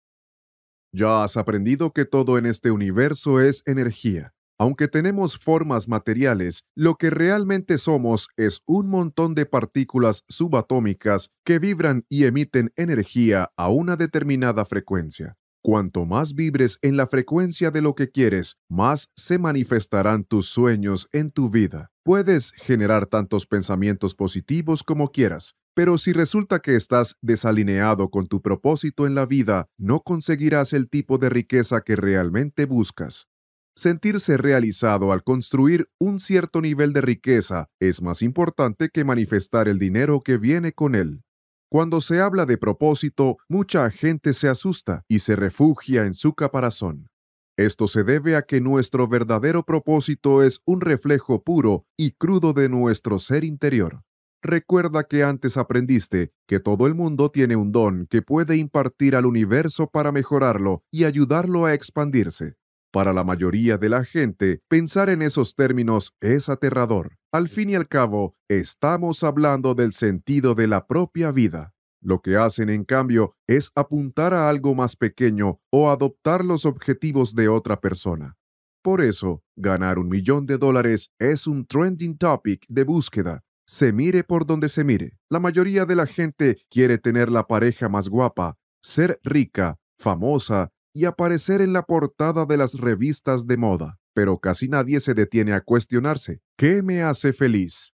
Ya has aprendido que todo en este universo es energía. Aunque tenemos formas materiales, lo que realmente somos es un montón de partículas subatómicas que vibran y emiten energía a una determinada frecuencia. Cuanto más vibres en la frecuencia de lo que quieres, más se manifestarán tus sueños en tu vida. Puedes generar tantos pensamientos positivos como quieras, pero si resulta que estás desalineado con tu propósito en la vida, no conseguirás el tipo de riqueza que realmente buscas. Sentirse realizado al construir un cierto nivel de riqueza es más importante que manifestar el dinero que viene con él. Cuando se habla de propósito, mucha gente se asusta y se refugia en su caparazón. Esto se debe a que nuestro verdadero propósito es un reflejo puro y crudo de nuestro ser interior. Recuerda que antes aprendiste que todo el mundo tiene un don que puede impartir al universo para mejorarlo y ayudarlo a expandirse. Para la mayoría de la gente, pensar en esos términos es aterrador. Al fin y al cabo, estamos hablando del sentido de la propia vida. Lo que hacen, en cambio, es apuntar a algo más pequeño o adoptar los objetivos de otra persona. Por eso, ganar un millón de dólares es un trending topic de búsqueda. Se mire por donde se mire. La mayoría de la gente quiere tener la pareja más guapa, ser rica, famosa y aparecer en la portada de las revistas de moda pero casi nadie se detiene a cuestionarse, ¿qué me hace feliz?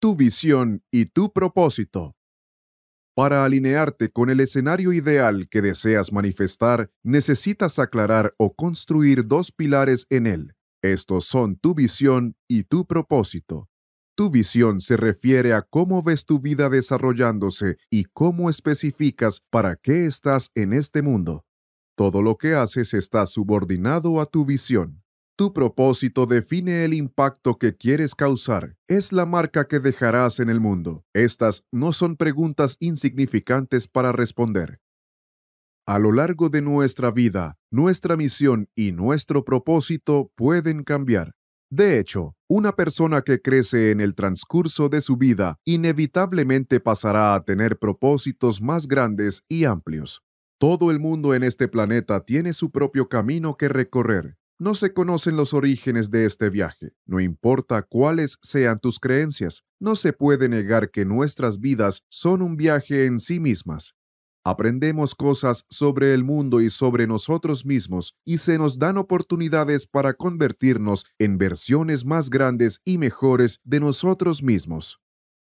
Tu visión y tu propósito. Para alinearte con el escenario ideal que deseas manifestar, necesitas aclarar o construir dos pilares en él. Estos son tu visión y tu propósito. Tu visión se refiere a cómo ves tu vida desarrollándose y cómo especificas para qué estás en este mundo. Todo lo que haces está subordinado a tu visión. Tu propósito define el impacto que quieres causar. Es la marca que dejarás en el mundo. Estas no son preguntas insignificantes para responder. A lo largo de nuestra vida, nuestra misión y nuestro propósito pueden cambiar. De hecho, una persona que crece en el transcurso de su vida inevitablemente pasará a tener propósitos más grandes y amplios. Todo el mundo en este planeta tiene su propio camino que recorrer, no se conocen los orígenes de este viaje. No importa cuáles sean tus creencias, no se puede negar que nuestras vidas son un viaje en sí mismas. Aprendemos cosas sobre el mundo y sobre nosotros mismos y se nos dan oportunidades para convertirnos en versiones más grandes y mejores de nosotros mismos.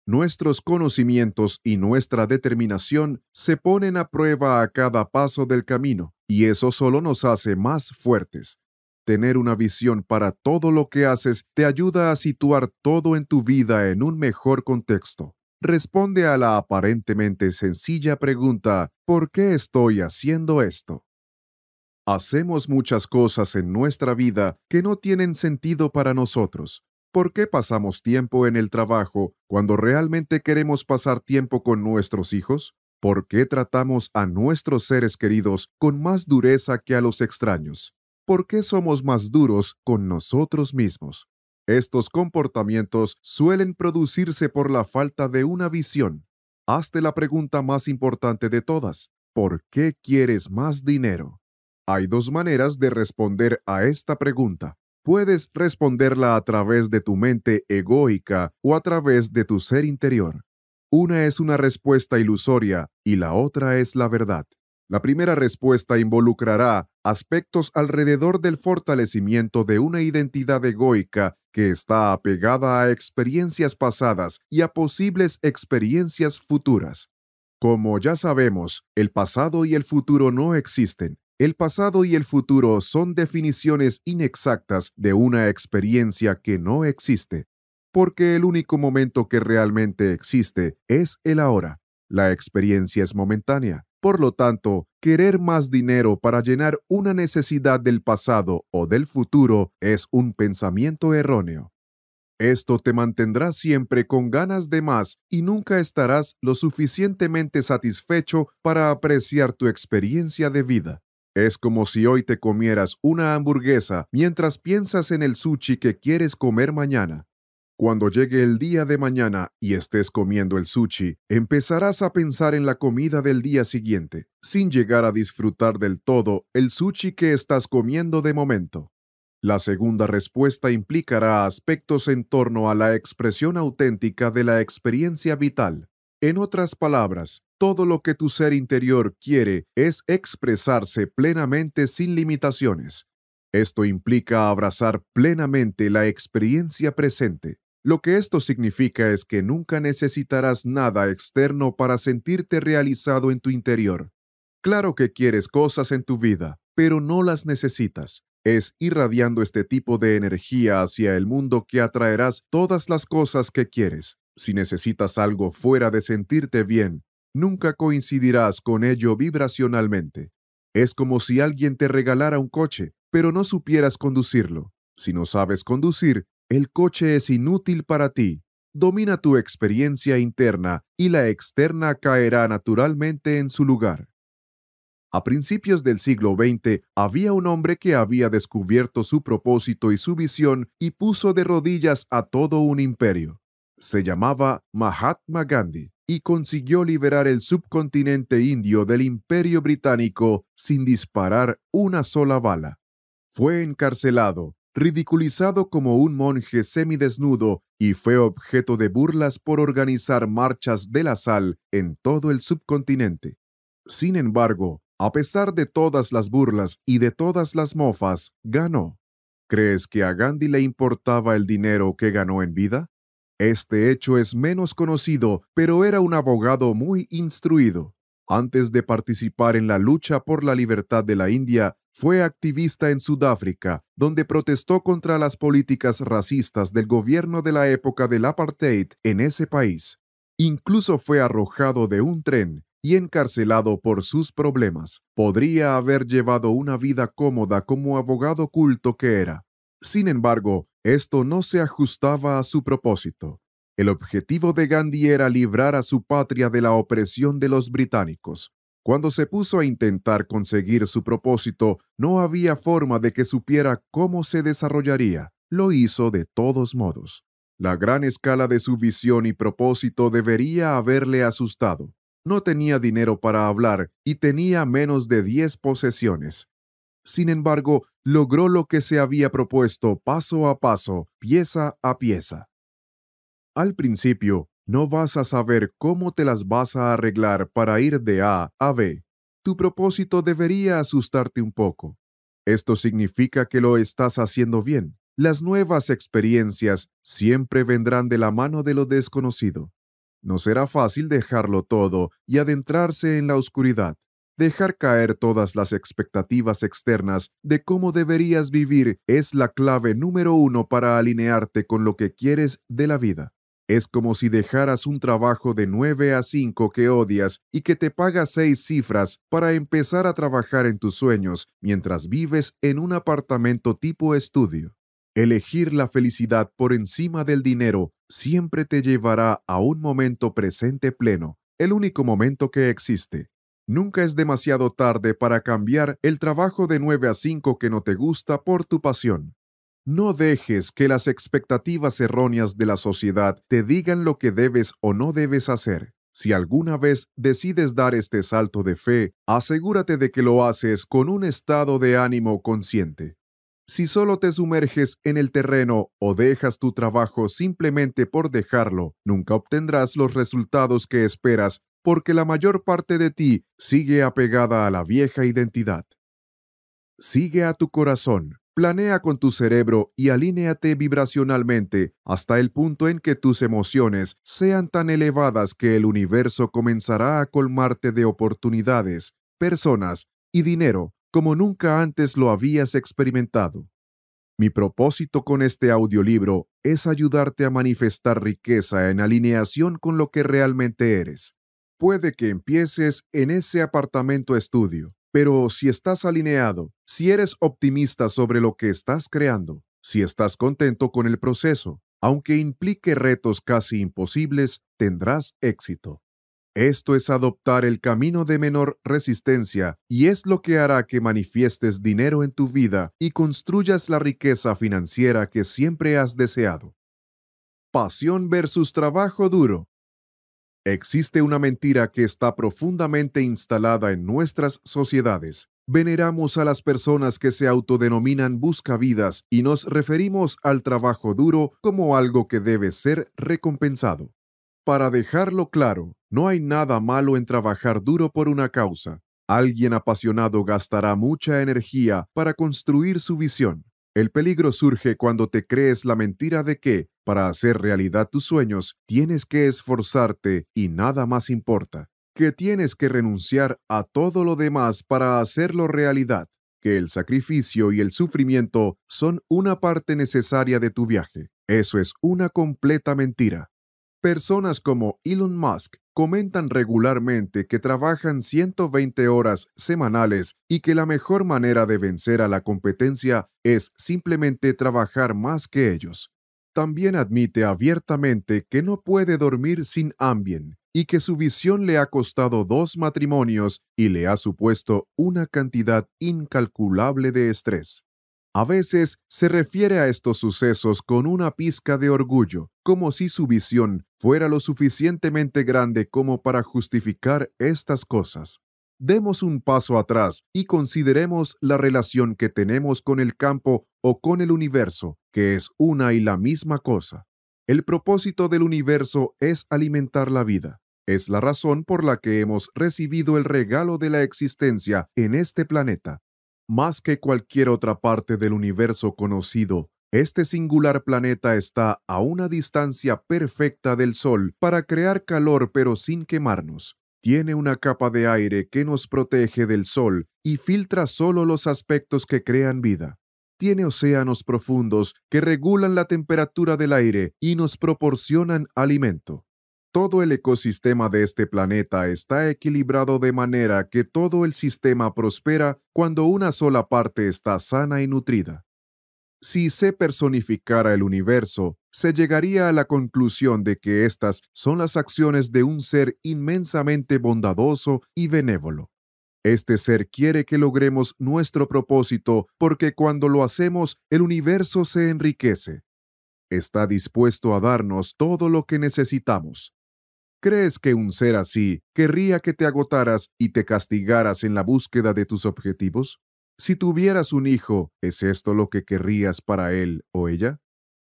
Nuestros conocimientos y nuestra determinación se ponen a prueba a cada paso del camino, y eso solo nos hace más fuertes, Tener una visión para todo lo que haces te ayuda a situar todo en tu vida en un mejor contexto. Responde a la aparentemente sencilla pregunta, ¿por qué estoy haciendo esto? Hacemos muchas cosas en nuestra vida que no tienen sentido para nosotros. ¿Por qué pasamos tiempo en el trabajo cuando realmente queremos pasar tiempo con nuestros hijos? ¿Por qué tratamos a nuestros seres queridos con más dureza que a los extraños? ¿por qué somos más duros con nosotros mismos? Estos comportamientos suelen producirse por la falta de una visión. Hazte la pregunta más importante de todas. ¿Por qué quieres más dinero? Hay dos maneras de responder a esta pregunta. Puedes responderla a través de tu mente egoica o a través de tu ser interior. Una es una respuesta ilusoria y la otra es la verdad. La primera respuesta involucrará aspectos alrededor del fortalecimiento de una identidad egoica que está apegada a experiencias pasadas y a posibles experiencias futuras. Como ya sabemos, el pasado y el futuro no existen. El pasado y el futuro son definiciones inexactas de una experiencia que no existe, porque el único momento que realmente existe es el ahora. La experiencia es momentánea. Por lo tanto, querer más dinero para llenar una necesidad del pasado o del futuro es un pensamiento erróneo. Esto te mantendrá siempre con ganas de más y nunca estarás lo suficientemente satisfecho para apreciar tu experiencia de vida. Es como si hoy te comieras una hamburguesa mientras piensas en el sushi que quieres comer mañana. Cuando llegue el día de mañana y estés comiendo el sushi, empezarás a pensar en la comida del día siguiente, sin llegar a disfrutar del todo el sushi que estás comiendo de momento. La segunda respuesta implicará aspectos en torno a la expresión auténtica de la experiencia vital. En otras palabras, todo lo que tu ser interior quiere es expresarse plenamente sin limitaciones. Esto implica abrazar plenamente la experiencia presente, lo que esto significa es que nunca necesitarás nada externo para sentirte realizado en tu interior. Claro que quieres cosas en tu vida, pero no las necesitas. Es irradiando este tipo de energía hacia el mundo que atraerás todas las cosas que quieres. Si necesitas algo fuera de sentirte bien, nunca coincidirás con ello vibracionalmente. Es como si alguien te regalara un coche, pero no supieras conducirlo. Si no sabes conducir, el coche es inútil para ti. Domina tu experiencia interna y la externa caerá naturalmente en su lugar. A principios del siglo XX había un hombre que había descubierto su propósito y su visión y puso de rodillas a todo un imperio. Se llamaba Mahatma Gandhi y consiguió liberar el subcontinente indio del imperio británico sin disparar una sola bala. Fue encarcelado, ridiculizado como un monje semidesnudo y fue objeto de burlas por organizar marchas de la sal en todo el subcontinente. Sin embargo, a pesar de todas las burlas y de todas las mofas, ganó. ¿Crees que a Gandhi le importaba el dinero que ganó en vida? Este hecho es menos conocido, pero era un abogado muy instruido. Antes de participar en la lucha por la libertad de la India, fue activista en Sudáfrica, donde protestó contra las políticas racistas del gobierno de la época del apartheid en ese país. Incluso fue arrojado de un tren y encarcelado por sus problemas. Podría haber llevado una vida cómoda como abogado culto que era. Sin embargo, esto no se ajustaba a su propósito. El objetivo de Gandhi era librar a su patria de la opresión de los británicos. Cuando se puso a intentar conseguir su propósito, no había forma de que supiera cómo se desarrollaría. Lo hizo de todos modos. La gran escala de su visión y propósito debería haberle asustado. No tenía dinero para hablar y tenía menos de 10 posesiones. Sin embargo, logró lo que se había propuesto paso a paso, pieza a pieza. Al principio, no vas a saber cómo te las vas a arreglar para ir de A a B. Tu propósito debería asustarte un poco. Esto significa que lo estás haciendo bien. Las nuevas experiencias siempre vendrán de la mano de lo desconocido. No será fácil dejarlo todo y adentrarse en la oscuridad, dejar caer todas las expectativas externas de cómo deberías vivir es la clave número uno para alinearte con lo que quieres de la vida. Es como si dejaras un trabajo de 9 a 5 que odias y que te paga seis cifras para empezar a trabajar en tus sueños mientras vives en un apartamento tipo estudio. Elegir la felicidad por encima del dinero siempre te llevará a un momento presente pleno, el único momento que existe. Nunca es demasiado tarde para cambiar el trabajo de 9 a 5 que no te gusta por tu pasión. No dejes que las expectativas erróneas de la sociedad te digan lo que debes o no debes hacer. Si alguna vez decides dar este salto de fe, asegúrate de que lo haces con un estado de ánimo consciente. Si solo te sumerges en el terreno o dejas tu trabajo simplemente por dejarlo, nunca obtendrás los resultados que esperas porque la mayor parte de ti sigue apegada a la vieja identidad. Sigue a tu corazón, Planea con tu cerebro y alíneate vibracionalmente hasta el punto en que tus emociones sean tan elevadas que el universo comenzará a colmarte de oportunidades, personas y dinero como nunca antes lo habías experimentado. Mi propósito con este audiolibro es ayudarte a manifestar riqueza en alineación con lo que realmente eres. Puede que empieces en ese apartamento estudio pero si estás alineado, si eres optimista sobre lo que estás creando, si estás contento con el proceso, aunque implique retos casi imposibles, tendrás éxito. Esto es adoptar el camino de menor resistencia y es lo que hará que manifiestes dinero en tu vida y construyas la riqueza financiera que siempre has deseado. Pasión versus trabajo duro. Existe una mentira que está profundamente instalada en nuestras sociedades. Veneramos a las personas que se autodenominan buscavidas y nos referimos al trabajo duro como algo que debe ser recompensado. Para dejarlo claro, no hay nada malo en trabajar duro por una causa. Alguien apasionado gastará mucha energía para construir su visión. El peligro surge cuando te crees la mentira de que, para hacer realidad tus sueños, tienes que esforzarte y nada más importa, que tienes que renunciar a todo lo demás para hacerlo realidad, que el sacrificio y el sufrimiento son una parte necesaria de tu viaje. Eso es una completa mentira. Personas como Elon Musk comentan regularmente que trabajan 120 horas semanales y que la mejor manera de vencer a la competencia es simplemente trabajar más que ellos. También admite abiertamente que no puede dormir sin Ambien y que su visión le ha costado dos matrimonios y le ha supuesto una cantidad incalculable de estrés. A veces se refiere a estos sucesos con una pizca de orgullo, como si su visión fuera lo suficientemente grande como para justificar estas cosas. Demos un paso atrás y consideremos la relación que tenemos con el campo o con el universo, que es una y la misma cosa. El propósito del universo es alimentar la vida. Es la razón por la que hemos recibido el regalo de la existencia en este planeta más que cualquier otra parte del universo conocido, este singular planeta está a una distancia perfecta del Sol para crear calor pero sin quemarnos. Tiene una capa de aire que nos protege del Sol y filtra solo los aspectos que crean vida. Tiene océanos profundos que regulan la temperatura del aire y nos proporcionan alimento. Todo el ecosistema de este planeta está equilibrado de manera que todo el sistema prospera cuando una sola parte está sana y nutrida. Si se personificara el universo, se llegaría a la conclusión de que estas son las acciones de un ser inmensamente bondadoso y benévolo. Este ser quiere que logremos nuestro propósito porque cuando lo hacemos el universo se enriquece. Está dispuesto a darnos todo lo que necesitamos, ¿Crees que un ser así querría que te agotaras y te castigaras en la búsqueda de tus objetivos? Si tuvieras un hijo, ¿es esto lo que querrías para él o ella?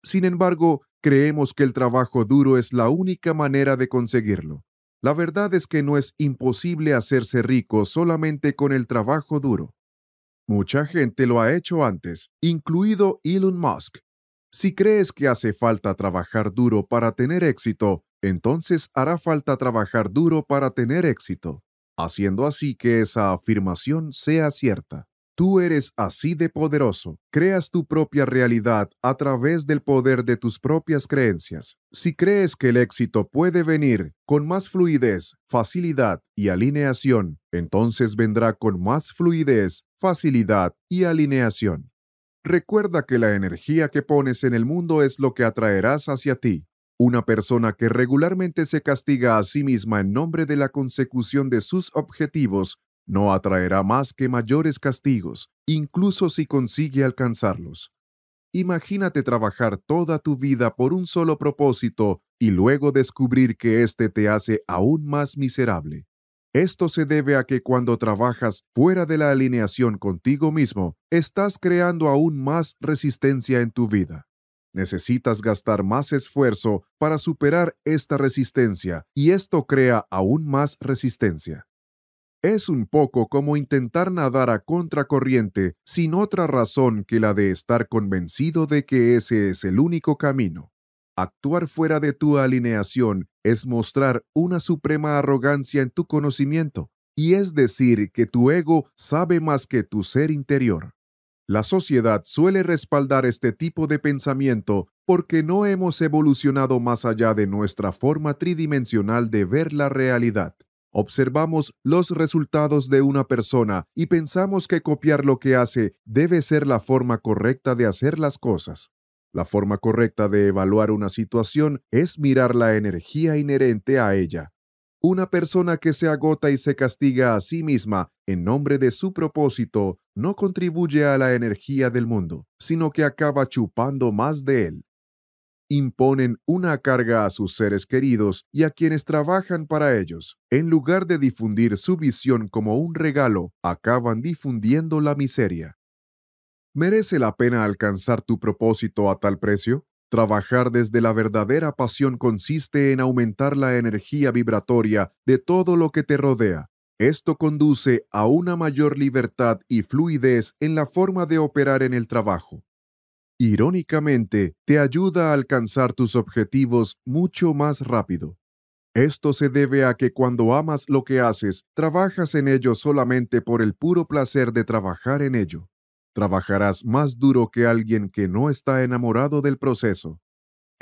Sin embargo, creemos que el trabajo duro es la única manera de conseguirlo. La verdad es que no es imposible hacerse rico solamente con el trabajo duro. Mucha gente lo ha hecho antes, incluido Elon Musk. Si crees que hace falta trabajar duro para tener éxito, entonces hará falta trabajar duro para tener éxito, haciendo así que esa afirmación sea cierta. Tú eres así de poderoso. Creas tu propia realidad a través del poder de tus propias creencias. Si crees que el éxito puede venir con más fluidez, facilidad y alineación, entonces vendrá con más fluidez, facilidad y alineación. Recuerda que la energía que pones en el mundo es lo que atraerás hacia ti. Una persona que regularmente se castiga a sí misma en nombre de la consecución de sus objetivos no atraerá más que mayores castigos, incluso si consigue alcanzarlos. Imagínate trabajar toda tu vida por un solo propósito y luego descubrir que éste te hace aún más miserable. Esto se debe a que cuando trabajas fuera de la alineación contigo mismo, estás creando aún más resistencia en tu vida. Necesitas gastar más esfuerzo para superar esta resistencia y esto crea aún más resistencia. Es un poco como intentar nadar a contracorriente sin otra razón que la de estar convencido de que ese es el único camino. Actuar fuera de tu alineación es mostrar una suprema arrogancia en tu conocimiento, y es decir que tu ego sabe más que tu ser interior. La sociedad suele respaldar este tipo de pensamiento porque no hemos evolucionado más allá de nuestra forma tridimensional de ver la realidad. Observamos los resultados de una persona y pensamos que copiar lo que hace debe ser la forma correcta de hacer las cosas. La forma correcta de evaluar una situación es mirar la energía inherente a ella, una persona que se agota y se castiga a sí misma en nombre de su propósito no contribuye a la energía del mundo, sino que acaba chupando más de él. Imponen una carga a sus seres queridos y a quienes trabajan para ellos. En lugar de difundir su visión como un regalo, acaban difundiendo la miseria. ¿Merece la pena alcanzar tu propósito a tal precio? Trabajar desde la verdadera pasión consiste en aumentar la energía vibratoria de todo lo que te rodea. Esto conduce a una mayor libertad y fluidez en la forma de operar en el trabajo. Irónicamente, te ayuda a alcanzar tus objetivos mucho más rápido. Esto se debe a que cuando amas lo que haces, trabajas en ello solamente por el puro placer de trabajar en ello. Trabajarás más duro que alguien que no está enamorado del proceso.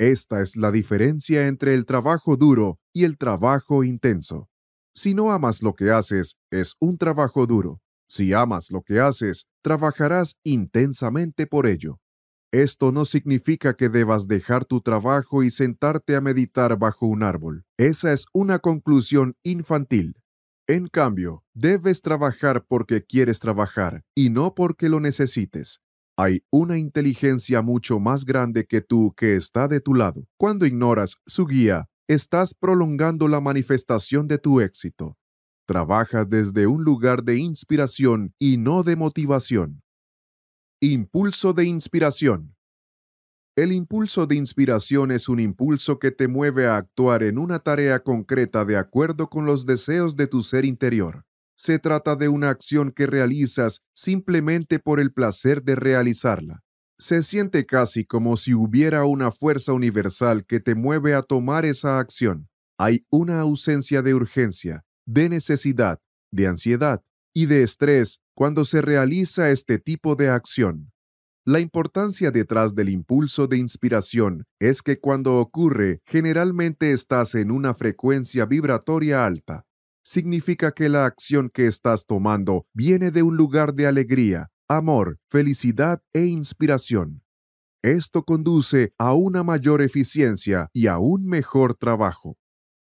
Esta es la diferencia entre el trabajo duro y el trabajo intenso. Si no amas lo que haces, es un trabajo duro. Si amas lo que haces, trabajarás intensamente por ello. Esto no significa que debas dejar tu trabajo y sentarte a meditar bajo un árbol. Esa es una conclusión infantil. En cambio, debes trabajar porque quieres trabajar y no porque lo necesites. Hay una inteligencia mucho más grande que tú que está de tu lado. Cuando ignoras su guía, estás prolongando la manifestación de tu éxito. Trabaja desde un lugar de inspiración y no de motivación. Impulso de inspiración. El impulso de inspiración es un impulso que te mueve a actuar en una tarea concreta de acuerdo con los deseos de tu ser interior. Se trata de una acción que realizas simplemente por el placer de realizarla. Se siente casi como si hubiera una fuerza universal que te mueve a tomar esa acción. Hay una ausencia de urgencia, de necesidad, de ansiedad y de estrés cuando se realiza este tipo de acción. La importancia detrás del impulso de inspiración es que cuando ocurre, generalmente estás en una frecuencia vibratoria alta. Significa que la acción que estás tomando viene de un lugar de alegría, amor, felicidad e inspiración. Esto conduce a una mayor eficiencia y a un mejor trabajo.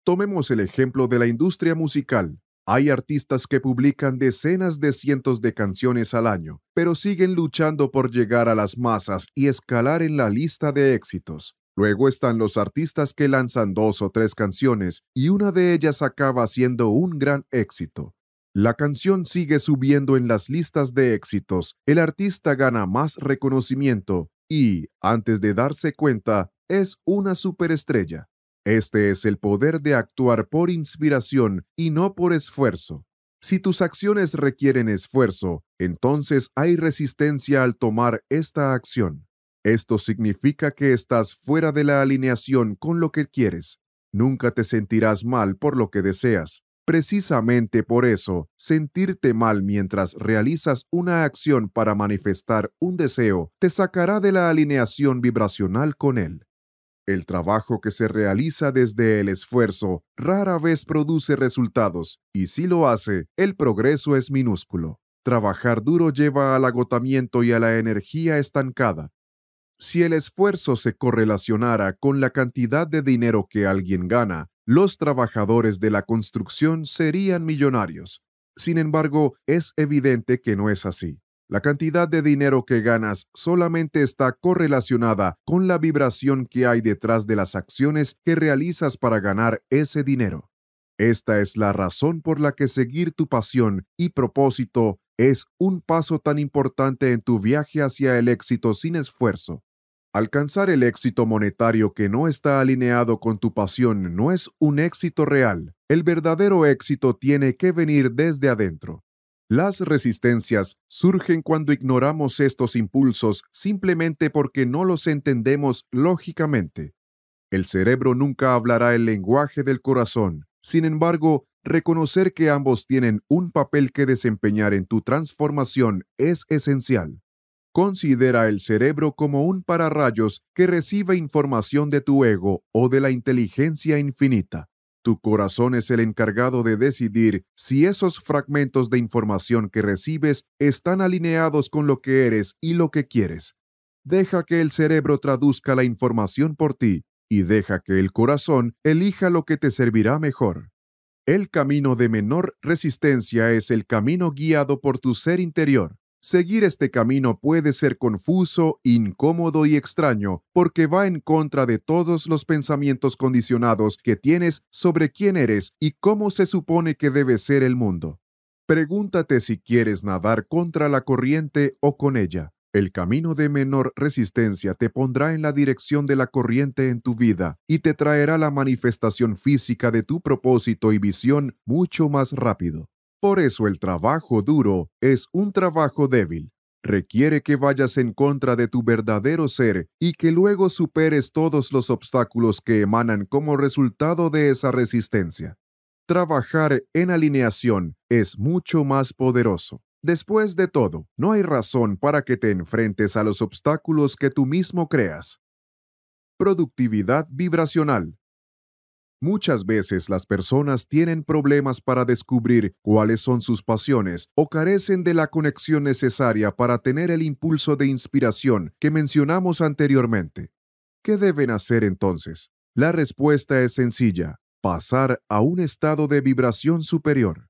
Tomemos el ejemplo de la industria musical. Hay artistas que publican decenas de cientos de canciones al año, pero siguen luchando por llegar a las masas y escalar en la lista de éxitos. Luego están los artistas que lanzan dos o tres canciones y una de ellas acaba siendo un gran éxito. La canción sigue subiendo en las listas de éxitos, el artista gana más reconocimiento y, antes de darse cuenta, es una superestrella. Este es el poder de actuar por inspiración y no por esfuerzo. Si tus acciones requieren esfuerzo, entonces hay resistencia al tomar esta acción. Esto significa que estás fuera de la alineación con lo que quieres. Nunca te sentirás mal por lo que deseas. Precisamente por eso, sentirte mal mientras realizas una acción para manifestar un deseo te sacará de la alineación vibracional con él. El trabajo que se realiza desde el esfuerzo rara vez produce resultados, y si lo hace, el progreso es minúsculo. Trabajar duro lleva al agotamiento y a la energía estancada. Si el esfuerzo se correlacionara con la cantidad de dinero que alguien gana, los trabajadores de la construcción serían millonarios. Sin embargo, es evidente que no es así. La cantidad de dinero que ganas solamente está correlacionada con la vibración que hay detrás de las acciones que realizas para ganar ese dinero. Esta es la razón por la que seguir tu pasión y propósito es un paso tan importante en tu viaje hacia el éxito sin esfuerzo. Alcanzar el éxito monetario que no está alineado con tu pasión no es un éxito real. El verdadero éxito tiene que venir desde adentro. Las resistencias surgen cuando ignoramos estos impulsos simplemente porque no los entendemos lógicamente. El cerebro nunca hablará el lenguaje del corazón. Sin embargo, reconocer que ambos tienen un papel que desempeñar en tu transformación es esencial. Considera el cerebro como un pararrayos que recibe información de tu ego o de la inteligencia infinita. Tu corazón es el encargado de decidir si esos fragmentos de información que recibes están alineados con lo que eres y lo que quieres. Deja que el cerebro traduzca la información por ti y deja que el corazón elija lo que te servirá mejor. El camino de menor resistencia es el camino guiado por tu ser interior. Seguir este camino puede ser confuso, incómodo y extraño, porque va en contra de todos los pensamientos condicionados que tienes sobre quién eres y cómo se supone que debe ser el mundo. Pregúntate si quieres nadar contra la corriente o con ella. El camino de menor resistencia te pondrá en la dirección de la corriente en tu vida y te traerá la manifestación física de tu propósito y visión mucho más rápido. Por eso el trabajo duro es un trabajo débil. Requiere que vayas en contra de tu verdadero ser y que luego superes todos los obstáculos que emanan como resultado de esa resistencia. Trabajar en alineación es mucho más poderoso. Después de todo, no hay razón para que te enfrentes a los obstáculos que tú mismo creas. Productividad vibracional. Muchas veces las personas tienen problemas para descubrir cuáles son sus pasiones o carecen de la conexión necesaria para tener el impulso de inspiración que mencionamos anteriormente. ¿Qué deben hacer entonces? La respuesta es sencilla, pasar a un estado de vibración superior.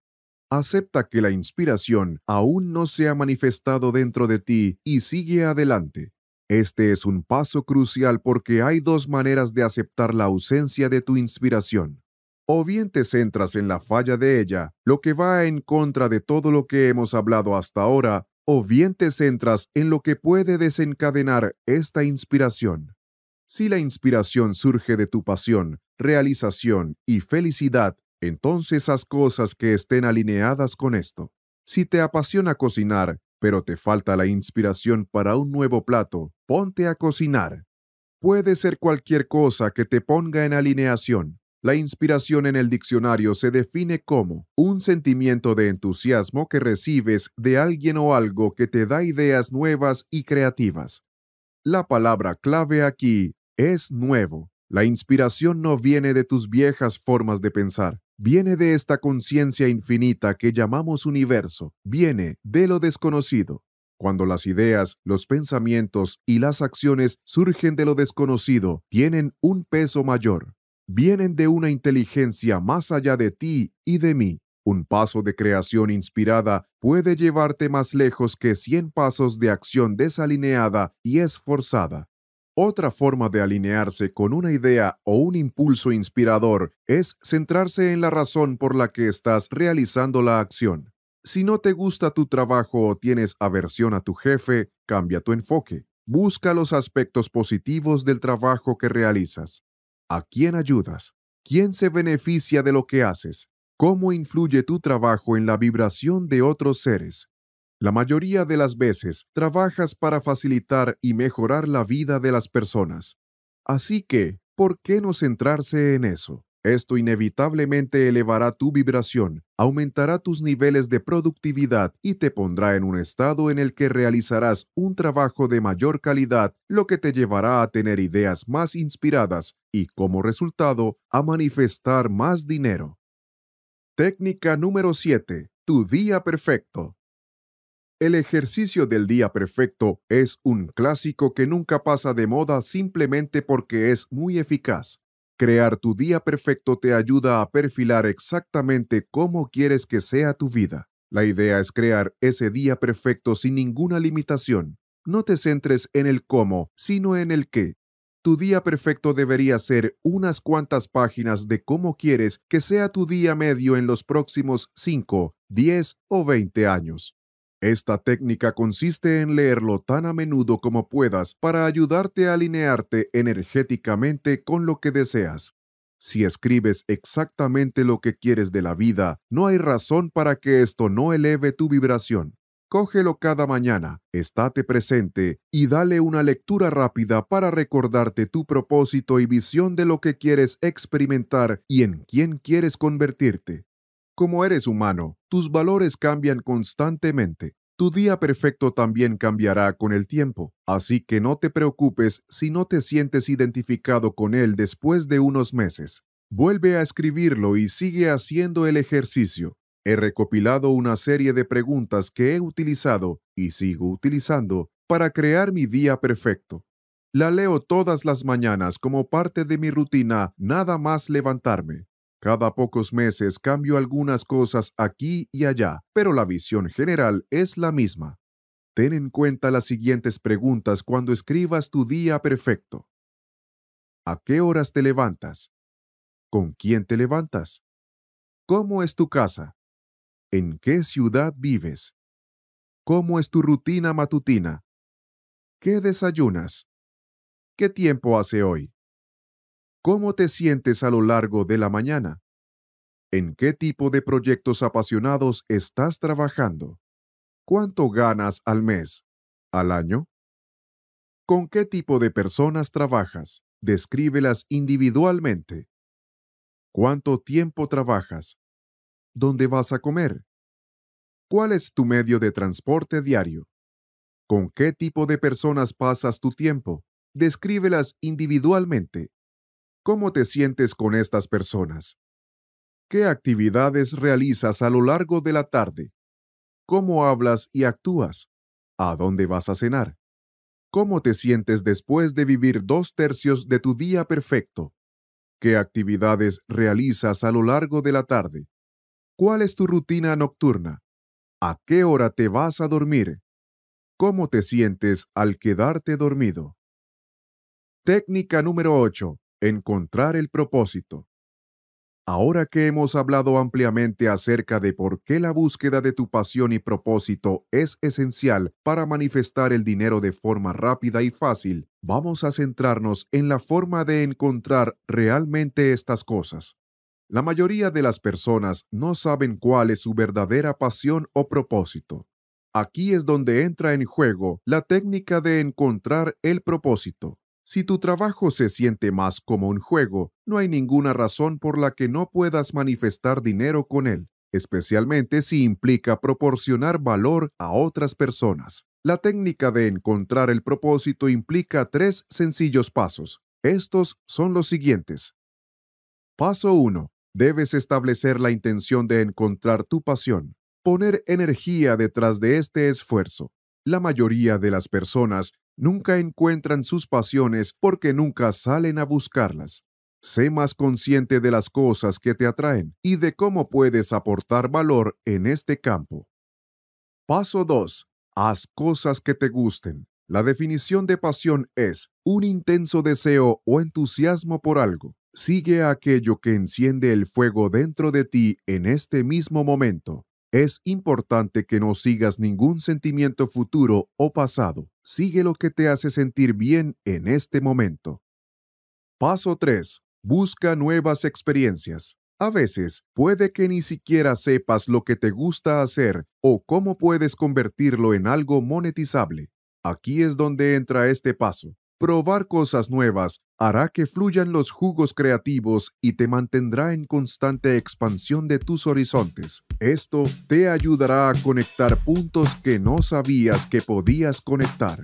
Acepta que la inspiración aún no se ha manifestado dentro de ti y sigue adelante. Este es un paso crucial porque hay dos maneras de aceptar la ausencia de tu inspiración. O bien te centras en la falla de ella, lo que va en contra de todo lo que hemos hablado hasta ahora, o bien te centras en lo que puede desencadenar esta inspiración. Si la inspiración surge de tu pasión, realización y felicidad, entonces haz cosas que estén alineadas con esto. Si te apasiona cocinar, pero te falta la inspiración para un nuevo plato, ponte a cocinar. Puede ser cualquier cosa que te ponga en alineación. La inspiración en el diccionario se define como un sentimiento de entusiasmo que recibes de alguien o algo que te da ideas nuevas y creativas. La palabra clave aquí es nuevo. La inspiración no viene de tus viejas formas de pensar, viene de esta conciencia infinita que llamamos universo, viene de lo desconocido. Cuando las ideas, los pensamientos y las acciones surgen de lo desconocido, tienen un peso mayor. Vienen de una inteligencia más allá de ti y de mí. Un paso de creación inspirada puede llevarte más lejos que 100 pasos de acción desalineada y esforzada. Otra forma de alinearse con una idea o un impulso inspirador es centrarse en la razón por la que estás realizando la acción. Si no te gusta tu trabajo o tienes aversión a tu jefe, cambia tu enfoque. Busca los aspectos positivos del trabajo que realizas. ¿A quién ayudas? ¿Quién se beneficia de lo que haces? ¿Cómo influye tu trabajo en la vibración de otros seres? La mayoría de las veces trabajas para facilitar y mejorar la vida de las personas. Así que, ¿por qué no centrarse en eso? Esto inevitablemente elevará tu vibración, aumentará tus niveles de productividad y te pondrá en un estado en el que realizarás un trabajo de mayor calidad, lo que te llevará a tener ideas más inspiradas y como resultado a manifestar más dinero. Técnica número 7. Tu día perfecto. El ejercicio del día perfecto es un clásico que nunca pasa de moda simplemente porque es muy eficaz. Crear tu día perfecto te ayuda a perfilar exactamente cómo quieres que sea tu vida. La idea es crear ese día perfecto sin ninguna limitación. No te centres en el cómo, sino en el qué. Tu día perfecto debería ser unas cuantas páginas de cómo quieres que sea tu día medio en los próximos 5, 10 o 20 años. Esta técnica consiste en leerlo tan a menudo como puedas para ayudarte a alinearte energéticamente con lo que deseas. Si escribes exactamente lo que quieres de la vida, no hay razón para que esto no eleve tu vibración. Cógelo cada mañana, estate presente y dale una lectura rápida para recordarte tu propósito y visión de lo que quieres experimentar y en quién quieres convertirte. Como eres humano, tus valores cambian constantemente. Tu día perfecto también cambiará con el tiempo, así que no te preocupes si no te sientes identificado con él después de unos meses. Vuelve a escribirlo y sigue haciendo el ejercicio. He recopilado una serie de preguntas que he utilizado y sigo utilizando para crear mi día perfecto. La leo todas las mañanas como parte de mi rutina nada más levantarme. Cada pocos meses cambio algunas cosas aquí y allá, pero la visión general es la misma. Ten en cuenta las siguientes preguntas cuando escribas tu día perfecto. ¿A qué horas te levantas? ¿Con quién te levantas? ¿Cómo es tu casa? ¿En qué ciudad vives? ¿Cómo es tu rutina matutina? ¿Qué desayunas? ¿Qué tiempo hace hoy? ¿Cómo te sientes a lo largo de la mañana? ¿En qué tipo de proyectos apasionados estás trabajando? ¿Cuánto ganas al mes? ¿Al año? ¿Con qué tipo de personas trabajas? Descríbelas individualmente. ¿Cuánto tiempo trabajas? ¿Dónde vas a comer? ¿Cuál es tu medio de transporte diario? ¿Con qué tipo de personas pasas tu tiempo? Descríbelas individualmente ¿Cómo te sientes con estas personas? ¿Qué actividades realizas a lo largo de la tarde? ¿Cómo hablas y actúas? ¿A dónde vas a cenar? ¿Cómo te sientes después de vivir dos tercios de tu día perfecto? ¿Qué actividades realizas a lo largo de la tarde? ¿Cuál es tu rutina nocturna? ¿A qué hora te vas a dormir? ¿Cómo te sientes al quedarte dormido? Técnica número 8. Encontrar el propósito. Ahora que hemos hablado ampliamente acerca de por qué la búsqueda de tu pasión y propósito es esencial para manifestar el dinero de forma rápida y fácil, vamos a centrarnos en la forma de encontrar realmente estas cosas. La mayoría de las personas no saben cuál es su verdadera pasión o propósito. Aquí es donde entra en juego la técnica de encontrar el propósito. Si tu trabajo se siente más como un juego, no hay ninguna razón por la que no puedas manifestar dinero con él, especialmente si implica proporcionar valor a otras personas. La técnica de encontrar el propósito implica tres sencillos pasos. Estos son los siguientes. Paso 1. Debes establecer la intención de encontrar tu pasión. Poner energía detrás de este esfuerzo. La mayoría de las personas nunca encuentran sus pasiones porque nunca salen a buscarlas. Sé más consciente de las cosas que te atraen y de cómo puedes aportar valor en este campo. Paso 2. Haz cosas que te gusten. La definición de pasión es un intenso deseo o entusiasmo por algo. Sigue aquello que enciende el fuego dentro de ti en este mismo momento. Es importante que no sigas ningún sentimiento futuro o pasado. Sigue lo que te hace sentir bien en este momento. Paso 3. Busca nuevas experiencias. A veces puede que ni siquiera sepas lo que te gusta hacer o cómo puedes convertirlo en algo monetizable. Aquí es donde entra este paso. Probar cosas nuevas hará que fluyan los jugos creativos y te mantendrá en constante expansión de tus horizontes. Esto te ayudará a conectar puntos que no sabías que podías conectar.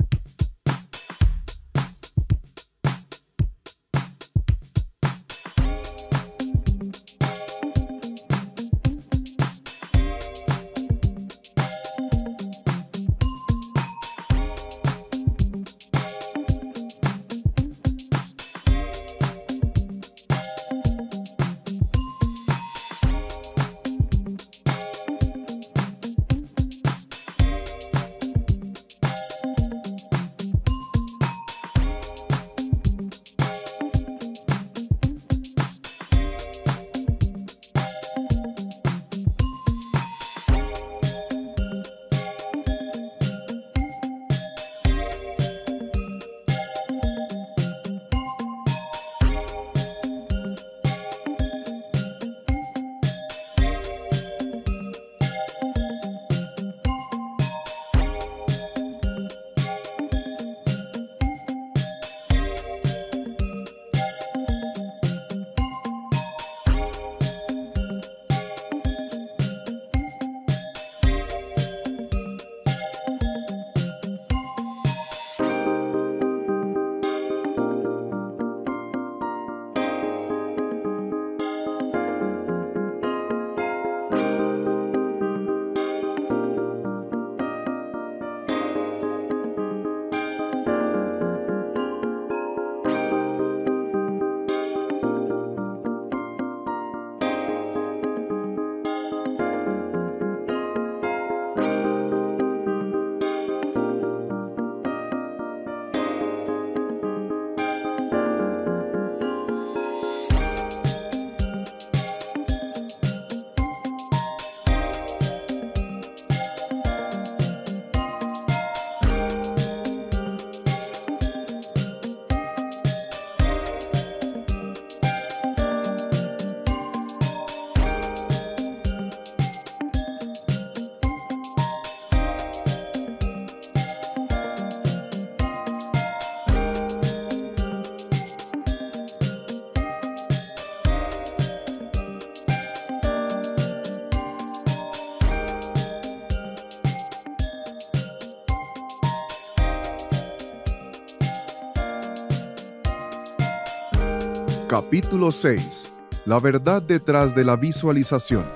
6. La verdad detrás de la visualización.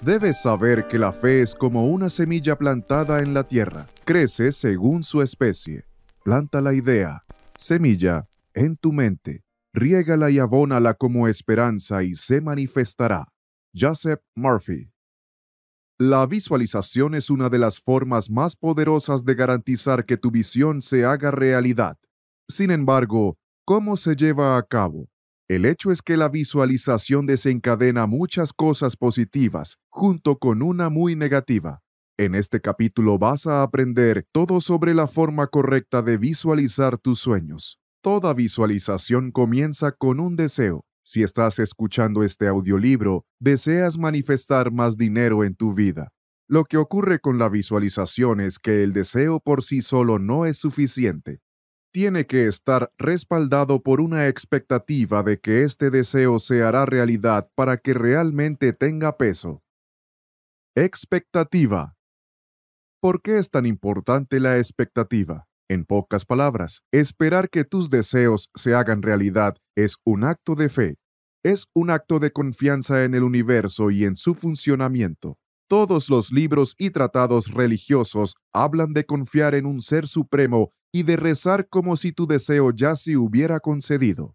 Debes saber que la fe es como una semilla plantada en la tierra. Crece según su especie. Planta la idea, semilla, en tu mente. Riégala y abónala como esperanza y se manifestará. Joseph Murphy. La visualización es una de las formas más poderosas de garantizar que tu visión se haga realidad. Sin embargo, ¿cómo se lleva a cabo? El hecho es que la visualización desencadena muchas cosas positivas junto con una muy negativa. En este capítulo vas a aprender todo sobre la forma correcta de visualizar tus sueños. Toda visualización comienza con un deseo. Si estás escuchando este audiolibro, deseas manifestar más dinero en tu vida. Lo que ocurre con la visualización es que el deseo por sí solo no es suficiente tiene que estar respaldado por una expectativa de que este deseo se hará realidad para que realmente tenga peso. Expectativa. ¿Por qué es tan importante la expectativa? En pocas palabras, esperar que tus deseos se hagan realidad es un acto de fe, es un acto de confianza en el universo y en su funcionamiento. Todos los libros y tratados religiosos hablan de confiar en un ser supremo y de rezar como si tu deseo ya se hubiera concedido.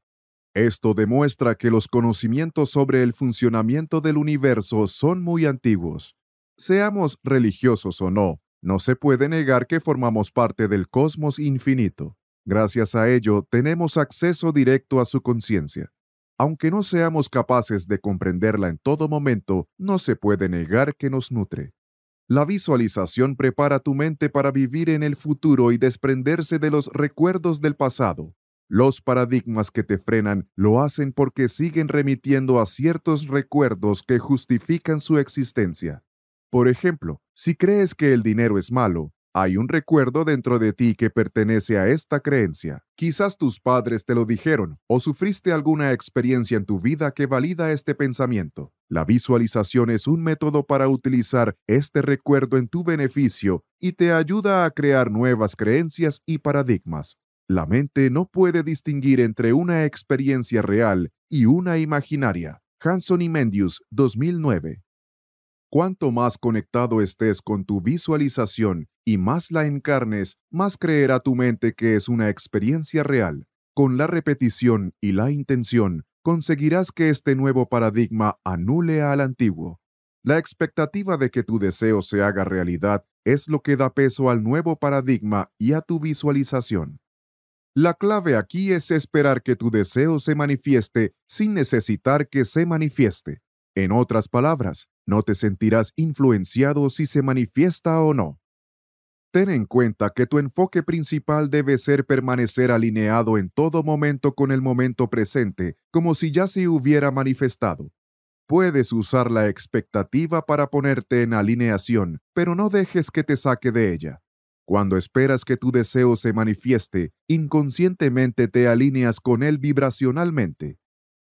Esto demuestra que los conocimientos sobre el funcionamiento del universo son muy antiguos. Seamos religiosos o no, no se puede negar que formamos parte del cosmos infinito. Gracias a ello tenemos acceso directo a su conciencia. Aunque no seamos capaces de comprenderla en todo momento, no se puede negar que nos nutre. La visualización prepara tu mente para vivir en el futuro y desprenderse de los recuerdos del pasado. Los paradigmas que te frenan lo hacen porque siguen remitiendo a ciertos recuerdos que justifican su existencia. Por ejemplo, si crees que el dinero es malo, hay un recuerdo dentro de ti que pertenece a esta creencia. Quizás tus padres te lo dijeron o sufriste alguna experiencia en tu vida que valida este pensamiento. La visualización es un método para utilizar este recuerdo en tu beneficio y te ayuda a crear nuevas creencias y paradigmas. La mente no puede distinguir entre una experiencia real y una imaginaria. Hanson y Mendius, 2009. Cuanto más conectado estés con tu visualización y más la encarnes, más creerá tu mente que es una experiencia real. Con la repetición y la intención, conseguirás que este nuevo paradigma anule al antiguo. La expectativa de que tu deseo se haga realidad es lo que da peso al nuevo paradigma y a tu visualización. La clave aquí es esperar que tu deseo se manifieste sin necesitar que se manifieste. En otras palabras, no te sentirás influenciado si se manifiesta o no. Ten en cuenta que tu enfoque principal debe ser permanecer alineado en todo momento con el momento presente, como si ya se hubiera manifestado. Puedes usar la expectativa para ponerte en alineación, pero no dejes que te saque de ella. Cuando esperas que tu deseo se manifieste, inconscientemente te alineas con él vibracionalmente.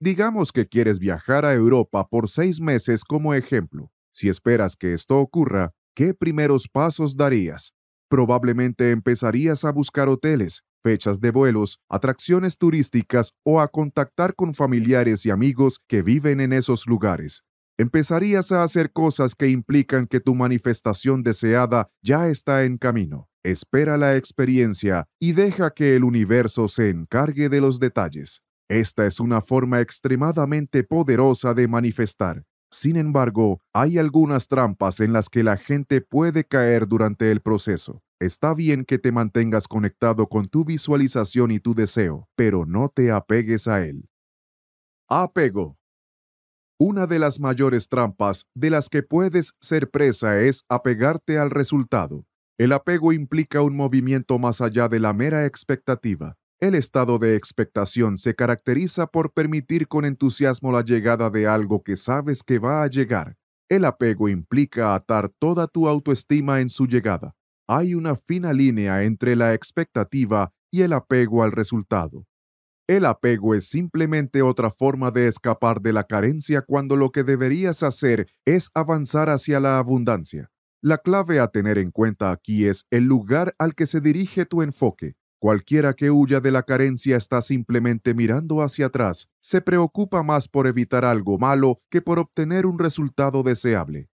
Digamos que quieres viajar a Europa por seis meses como ejemplo. Si esperas que esto ocurra, ¿qué primeros pasos darías? Probablemente empezarías a buscar hoteles, fechas de vuelos, atracciones turísticas o a contactar con familiares y amigos que viven en esos lugares. Empezarías a hacer cosas que implican que tu manifestación deseada ya está en camino. Espera la experiencia y deja que el universo se encargue de los detalles. Esta es una forma extremadamente poderosa de manifestar. Sin embargo, hay algunas trampas en las que la gente puede caer durante el proceso. Está bien que te mantengas conectado con tu visualización y tu deseo, pero no te apegues a él. Apego. Una de las mayores trampas de las que puedes ser presa es apegarte al resultado. El apego implica un movimiento más allá de la mera expectativa. El estado de expectación se caracteriza por permitir con entusiasmo la llegada de algo que sabes que va a llegar. El apego implica atar toda tu autoestima en su llegada. Hay una fina línea entre la expectativa y el apego al resultado. El apego es simplemente otra forma de escapar de la carencia cuando lo que deberías hacer es avanzar hacia la abundancia. La clave a tener en cuenta aquí es el lugar al que se dirige tu enfoque. Cualquiera que huya de la carencia está simplemente mirando hacia atrás, se preocupa más por evitar algo malo que por obtener un resultado deseable.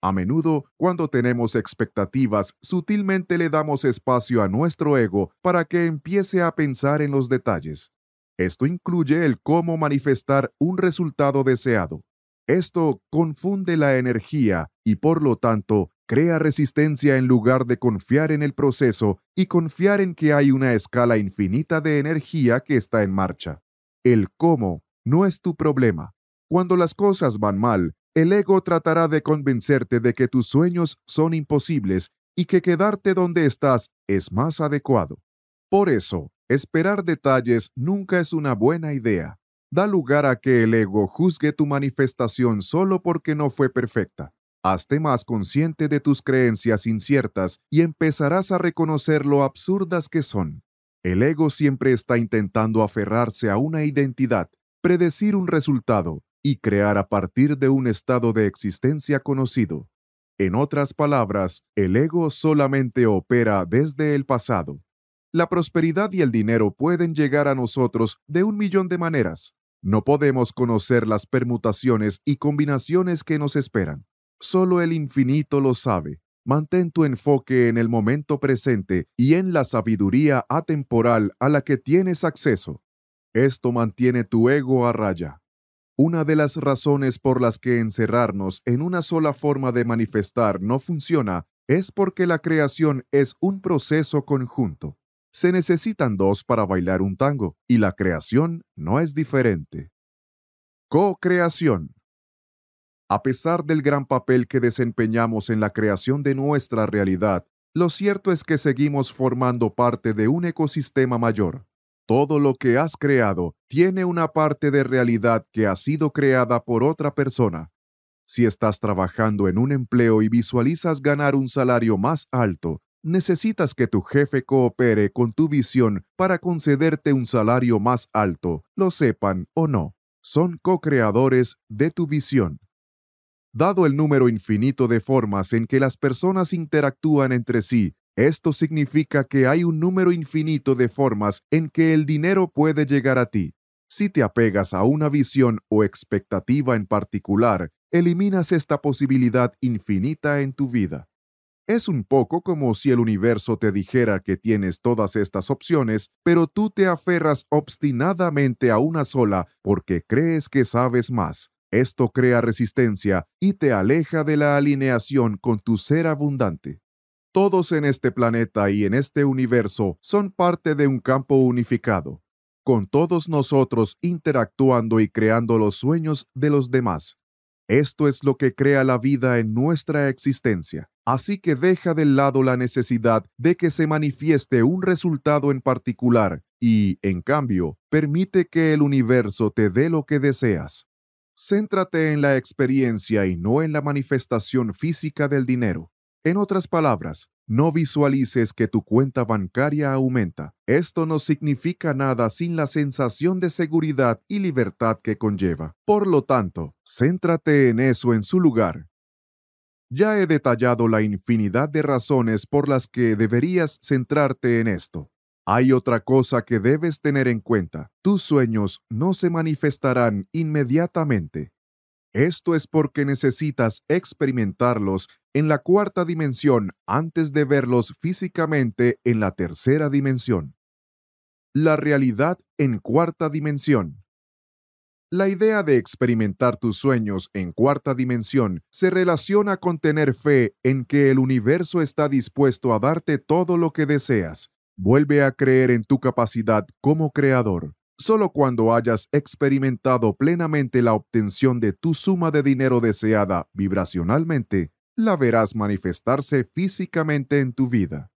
A menudo, cuando tenemos expectativas, sutilmente le damos espacio a nuestro ego para que empiece a pensar en los detalles. Esto incluye el cómo manifestar un resultado deseado. Esto confunde la energía y por lo tanto Crea resistencia en lugar de confiar en el proceso y confiar en que hay una escala infinita de energía que está en marcha. El cómo no es tu problema. Cuando las cosas van mal, el ego tratará de convencerte de que tus sueños son imposibles y que quedarte donde estás es más adecuado. Por eso, esperar detalles nunca es una buena idea. Da lugar a que el ego juzgue tu manifestación solo porque no fue perfecta. Hazte más consciente de tus creencias inciertas y empezarás a reconocer lo absurdas que son. El ego siempre está intentando aferrarse a una identidad, predecir un resultado y crear a partir de un estado de existencia conocido. En otras palabras, el ego solamente opera desde el pasado. La prosperidad y el dinero pueden llegar a nosotros de un millón de maneras. No podemos conocer las permutaciones y combinaciones que nos esperan. Solo el infinito lo sabe. Mantén tu enfoque en el momento presente y en la sabiduría atemporal a la que tienes acceso. Esto mantiene tu ego a raya. Una de las razones por las que encerrarnos en una sola forma de manifestar no funciona es porque la creación es un proceso conjunto. Se necesitan dos para bailar un tango y la creación no es diferente. Co-creación. A pesar del gran papel que desempeñamos en la creación de nuestra realidad, lo cierto es que seguimos formando parte de un ecosistema mayor. Todo lo que has creado tiene una parte de realidad que ha sido creada por otra persona. Si estás trabajando en un empleo y visualizas ganar un salario más alto, necesitas que tu jefe coopere con tu visión para concederte un salario más alto, lo sepan o no. Son co-creadores de tu visión. Dado el número infinito de formas en que las personas interactúan entre sí, esto significa que hay un número infinito de formas en que el dinero puede llegar a ti. Si te apegas a una visión o expectativa en particular, eliminas esta posibilidad infinita en tu vida. Es un poco como si el universo te dijera que tienes todas estas opciones, pero tú te aferras obstinadamente a una sola porque crees que sabes más. Esto crea resistencia y te aleja de la alineación con tu ser abundante. Todos en este planeta y en este universo son parte de un campo unificado, con todos nosotros interactuando y creando los sueños de los demás. Esto es lo que crea la vida en nuestra existencia. Así que deja de lado la necesidad de que se manifieste un resultado en particular y, en cambio, permite que el universo te dé lo que deseas. Céntrate en la experiencia y no en la manifestación física del dinero. En otras palabras, no visualices que tu cuenta bancaria aumenta. Esto no significa nada sin la sensación de seguridad y libertad que conlleva. Por lo tanto, céntrate en eso en su lugar. Ya he detallado la infinidad de razones por las que deberías centrarte en esto. Hay otra cosa que debes tener en cuenta. Tus sueños no se manifestarán inmediatamente. Esto es porque necesitas experimentarlos en la cuarta dimensión antes de verlos físicamente en la tercera dimensión. La realidad en cuarta dimensión. La idea de experimentar tus sueños en cuarta dimensión se relaciona con tener fe en que el universo está dispuesto a darte todo lo que deseas. Vuelve a creer en tu capacidad como creador. Solo cuando hayas experimentado plenamente la obtención de tu suma de dinero deseada vibracionalmente, la verás manifestarse físicamente en tu vida.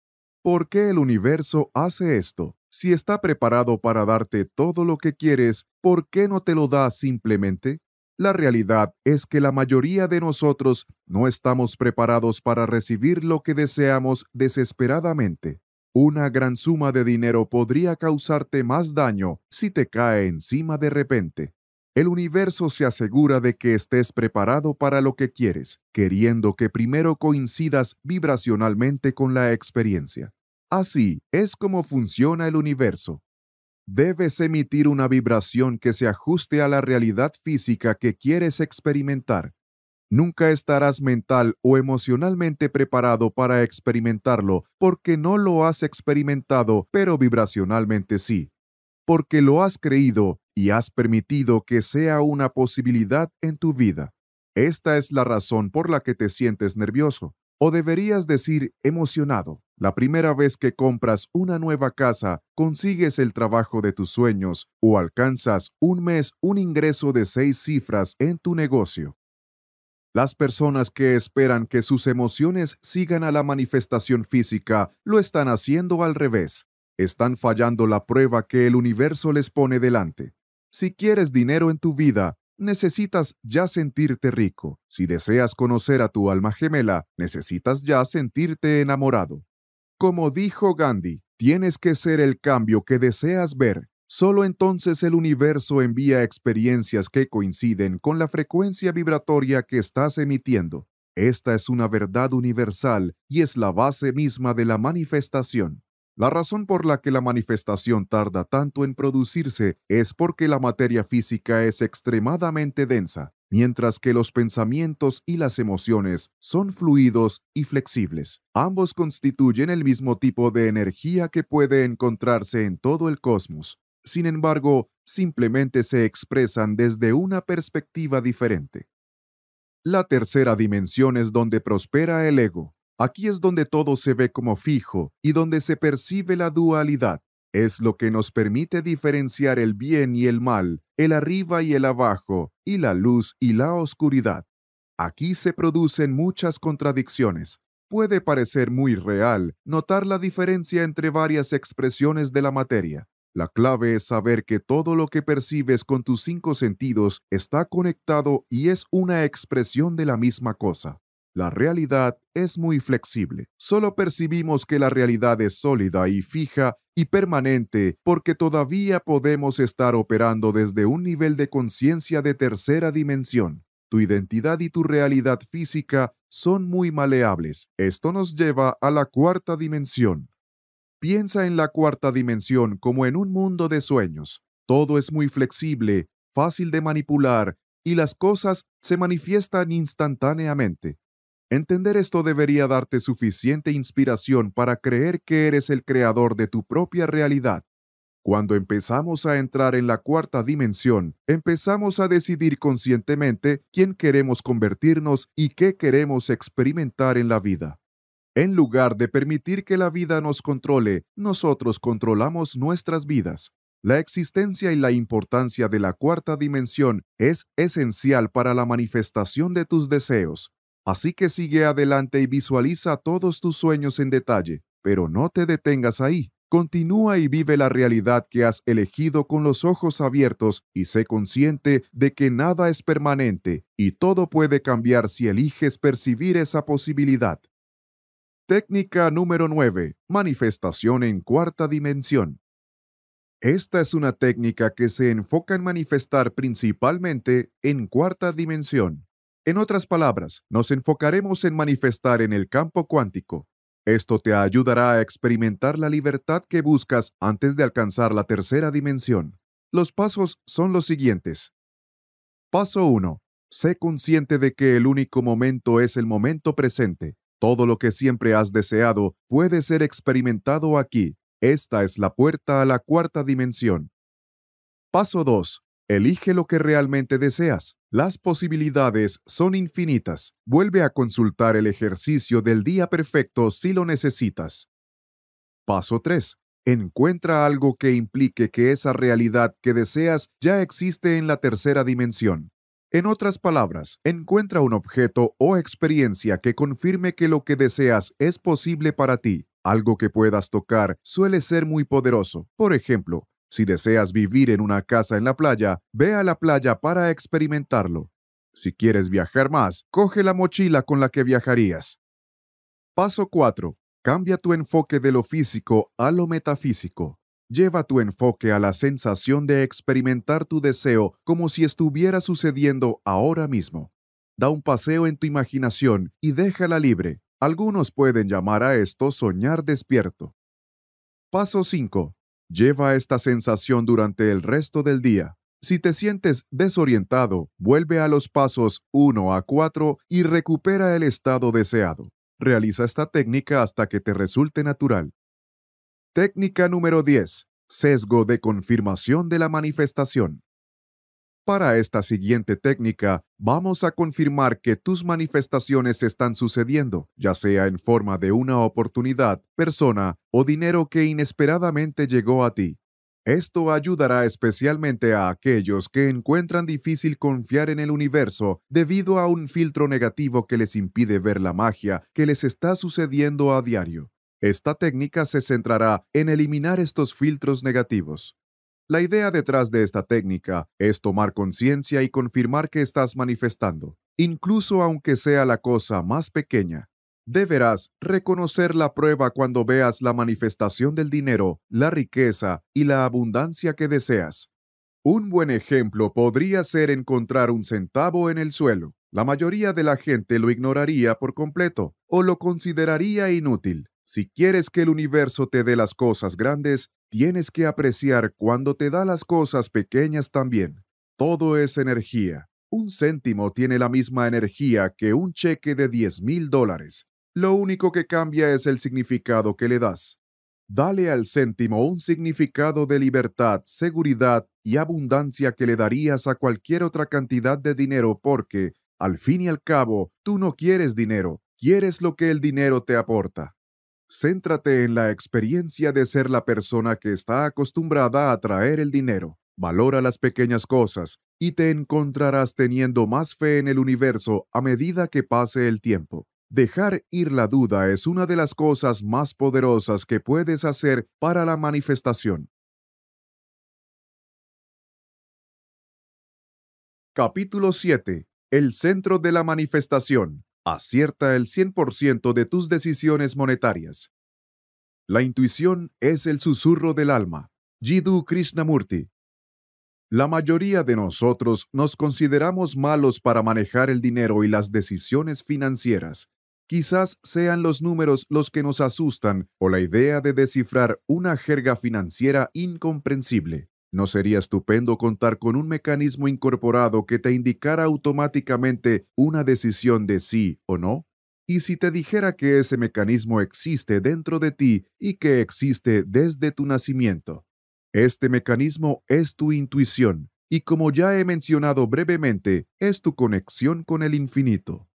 ¿Por qué el universo hace esto? Si está preparado para darte todo lo que quieres, ¿por qué no te lo da simplemente? La realidad es que la mayoría de nosotros no estamos preparados para recibir lo que deseamos desesperadamente. Una gran suma de dinero podría causarte más daño si te cae encima de repente. El universo se asegura de que estés preparado para lo que quieres, queriendo que primero coincidas vibracionalmente con la experiencia. Así es como funciona el universo. Debes emitir una vibración que se ajuste a la realidad física que quieres experimentar Nunca estarás mental o emocionalmente preparado para experimentarlo porque no lo has experimentado, pero vibracionalmente sí. Porque lo has creído y has permitido que sea una posibilidad en tu vida. Esta es la razón por la que te sientes nervioso, o deberías decir emocionado. La primera vez que compras una nueva casa, consigues el trabajo de tus sueños o alcanzas un mes un ingreso de seis cifras en tu negocio. Las personas que esperan que sus emociones sigan a la manifestación física lo están haciendo al revés. Están fallando la prueba que el universo les pone delante. Si quieres dinero en tu vida, necesitas ya sentirte rico. Si deseas conocer a tu alma gemela, necesitas ya sentirte enamorado. Como dijo Gandhi, tienes que ser el cambio que deseas ver. Solo entonces el universo envía experiencias que coinciden con la frecuencia vibratoria que estás emitiendo. Esta es una verdad universal y es la base misma de la manifestación. La razón por la que la manifestación tarda tanto en producirse es porque la materia física es extremadamente densa, mientras que los pensamientos y las emociones son fluidos y flexibles. Ambos constituyen el mismo tipo de energía que puede encontrarse en todo el cosmos. Sin embargo, simplemente se expresan desde una perspectiva diferente. La tercera dimensión es donde prospera el ego. Aquí es donde todo se ve como fijo y donde se percibe la dualidad. Es lo que nos permite diferenciar el bien y el mal, el arriba y el abajo, y la luz y la oscuridad. Aquí se producen muchas contradicciones. Puede parecer muy real notar la diferencia entre varias expresiones de la materia, la clave es saber que todo lo que percibes con tus cinco sentidos está conectado y es una expresión de la misma cosa. La realidad es muy flexible. Solo percibimos que la realidad es sólida y fija y permanente porque todavía podemos estar operando desde un nivel de conciencia de tercera dimensión. Tu identidad y tu realidad física son muy maleables. Esto nos lleva a la cuarta dimensión. Piensa en la cuarta dimensión como en un mundo de sueños. Todo es muy flexible, fácil de manipular y las cosas se manifiestan instantáneamente. Entender esto debería darte suficiente inspiración para creer que eres el creador de tu propia realidad. Cuando empezamos a entrar en la cuarta dimensión, empezamos a decidir conscientemente quién queremos convertirnos y qué queremos experimentar en la vida. En lugar de permitir que la vida nos controle, nosotros controlamos nuestras vidas. La existencia y la importancia de la cuarta dimensión es esencial para la manifestación de tus deseos. Así que sigue adelante y visualiza todos tus sueños en detalle, pero no te detengas ahí. Continúa y vive la realidad que has elegido con los ojos abiertos y sé consciente de que nada es permanente y todo puede cambiar si eliges percibir esa posibilidad. Técnica número 9. Manifestación en cuarta dimensión. Esta es una técnica que se enfoca en manifestar principalmente en cuarta dimensión. En otras palabras, nos enfocaremos en manifestar en el campo cuántico. Esto te ayudará a experimentar la libertad que buscas antes de alcanzar la tercera dimensión. Los pasos son los siguientes. Paso 1. Sé consciente de que el único momento es el momento presente. Todo lo que siempre has deseado puede ser experimentado aquí. Esta es la puerta a la cuarta dimensión. Paso 2. Elige lo que realmente deseas. Las posibilidades son infinitas. Vuelve a consultar el ejercicio del día perfecto si lo necesitas. Paso 3. Encuentra algo que implique que esa realidad que deseas ya existe en la tercera dimensión. En otras palabras, encuentra un objeto o experiencia que confirme que lo que deseas es posible para ti. Algo que puedas tocar suele ser muy poderoso. Por ejemplo, si deseas vivir en una casa en la playa, ve a la playa para experimentarlo. Si quieres viajar más, coge la mochila con la que viajarías. Paso 4. Cambia tu enfoque de lo físico a lo metafísico. Lleva tu enfoque a la sensación de experimentar tu deseo como si estuviera sucediendo ahora mismo. Da un paseo en tu imaginación y déjala libre. Algunos pueden llamar a esto soñar despierto. Paso 5. Lleva esta sensación durante el resto del día. Si te sientes desorientado, vuelve a los pasos 1 a 4 y recupera el estado deseado. Realiza esta técnica hasta que te resulte natural. Técnica número 10. Sesgo de confirmación de la manifestación. Para esta siguiente técnica, vamos a confirmar que tus manifestaciones están sucediendo, ya sea en forma de una oportunidad, persona o dinero que inesperadamente llegó a ti. Esto ayudará especialmente a aquellos que encuentran difícil confiar en el universo debido a un filtro negativo que les impide ver la magia que les está sucediendo a diario. Esta técnica se centrará en eliminar estos filtros negativos. La idea detrás de esta técnica es tomar conciencia y confirmar que estás manifestando, incluso aunque sea la cosa más pequeña. Deberás reconocer la prueba cuando veas la manifestación del dinero, la riqueza y la abundancia que deseas. Un buen ejemplo podría ser encontrar un centavo en el suelo. La mayoría de la gente lo ignoraría por completo o lo consideraría inútil. Si quieres que el universo te dé las cosas grandes, tienes que apreciar cuando te da las cosas pequeñas también. Todo es energía. Un céntimo tiene la misma energía que un cheque de 10 mil dólares. Lo único que cambia es el significado que le das. Dale al céntimo un significado de libertad, seguridad y abundancia que le darías a cualquier otra cantidad de dinero porque, al fin y al cabo, tú no quieres dinero, quieres lo que el dinero te aporta. Céntrate en la experiencia de ser la persona que está acostumbrada a traer el dinero. Valora las pequeñas cosas y te encontrarás teniendo más fe en el universo a medida que pase el tiempo. Dejar ir la duda es una de las cosas más poderosas que puedes hacer para la manifestación. Capítulo 7. El centro de la manifestación acierta el 100% de tus decisiones monetarias. La intuición es el susurro del alma. Jiddu Krishnamurti. La mayoría de nosotros nos consideramos malos para manejar el dinero y las decisiones financieras. Quizás sean los números los que nos asustan o la idea de descifrar una jerga financiera incomprensible. ¿No sería estupendo contar con un mecanismo incorporado que te indicara automáticamente una decisión de sí o no? Y si te dijera que ese mecanismo existe dentro de ti y que existe desde tu nacimiento. Este mecanismo es tu intuición, y como ya he mencionado brevemente, es tu conexión con el infinito.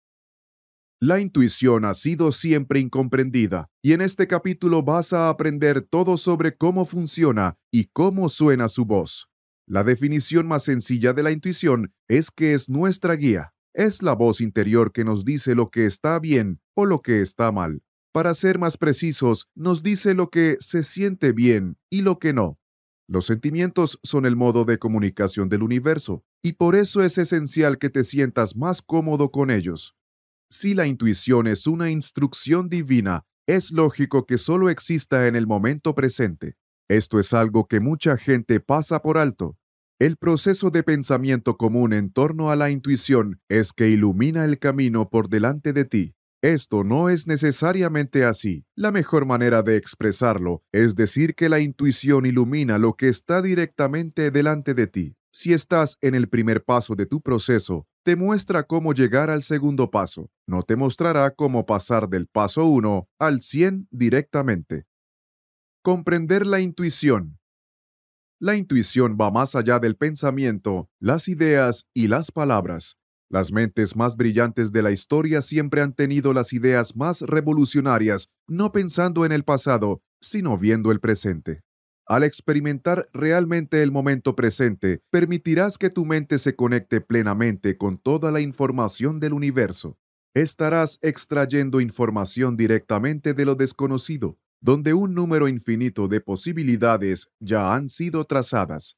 La intuición ha sido siempre incomprendida y en este capítulo vas a aprender todo sobre cómo funciona y cómo suena su voz. La definición más sencilla de la intuición es que es nuestra guía. Es la voz interior que nos dice lo que está bien o lo que está mal. Para ser más precisos, nos dice lo que se siente bien y lo que no. Los sentimientos son el modo de comunicación del universo, y por eso es esencial que te sientas más cómodo con ellos. Si la intuición es una instrucción divina, es lógico que solo exista en el momento presente. Esto es algo que mucha gente pasa por alto. El proceso de pensamiento común en torno a la intuición es que ilumina el camino por delante de ti. Esto no es necesariamente así. La mejor manera de expresarlo es decir que la intuición ilumina lo que está directamente delante de ti. Si estás en el primer paso de tu proceso, te muestra cómo llegar al segundo paso, no te mostrará cómo pasar del paso 1 al 100 directamente. Comprender la intuición. La intuición va más allá del pensamiento, las ideas y las palabras. Las mentes más brillantes de la historia siempre han tenido las ideas más revolucionarias, no pensando en el pasado, sino viendo el presente. Al experimentar realmente el momento presente, permitirás que tu mente se conecte plenamente con toda la información del universo. Estarás extrayendo información directamente de lo desconocido, donde un número infinito de posibilidades ya han sido trazadas.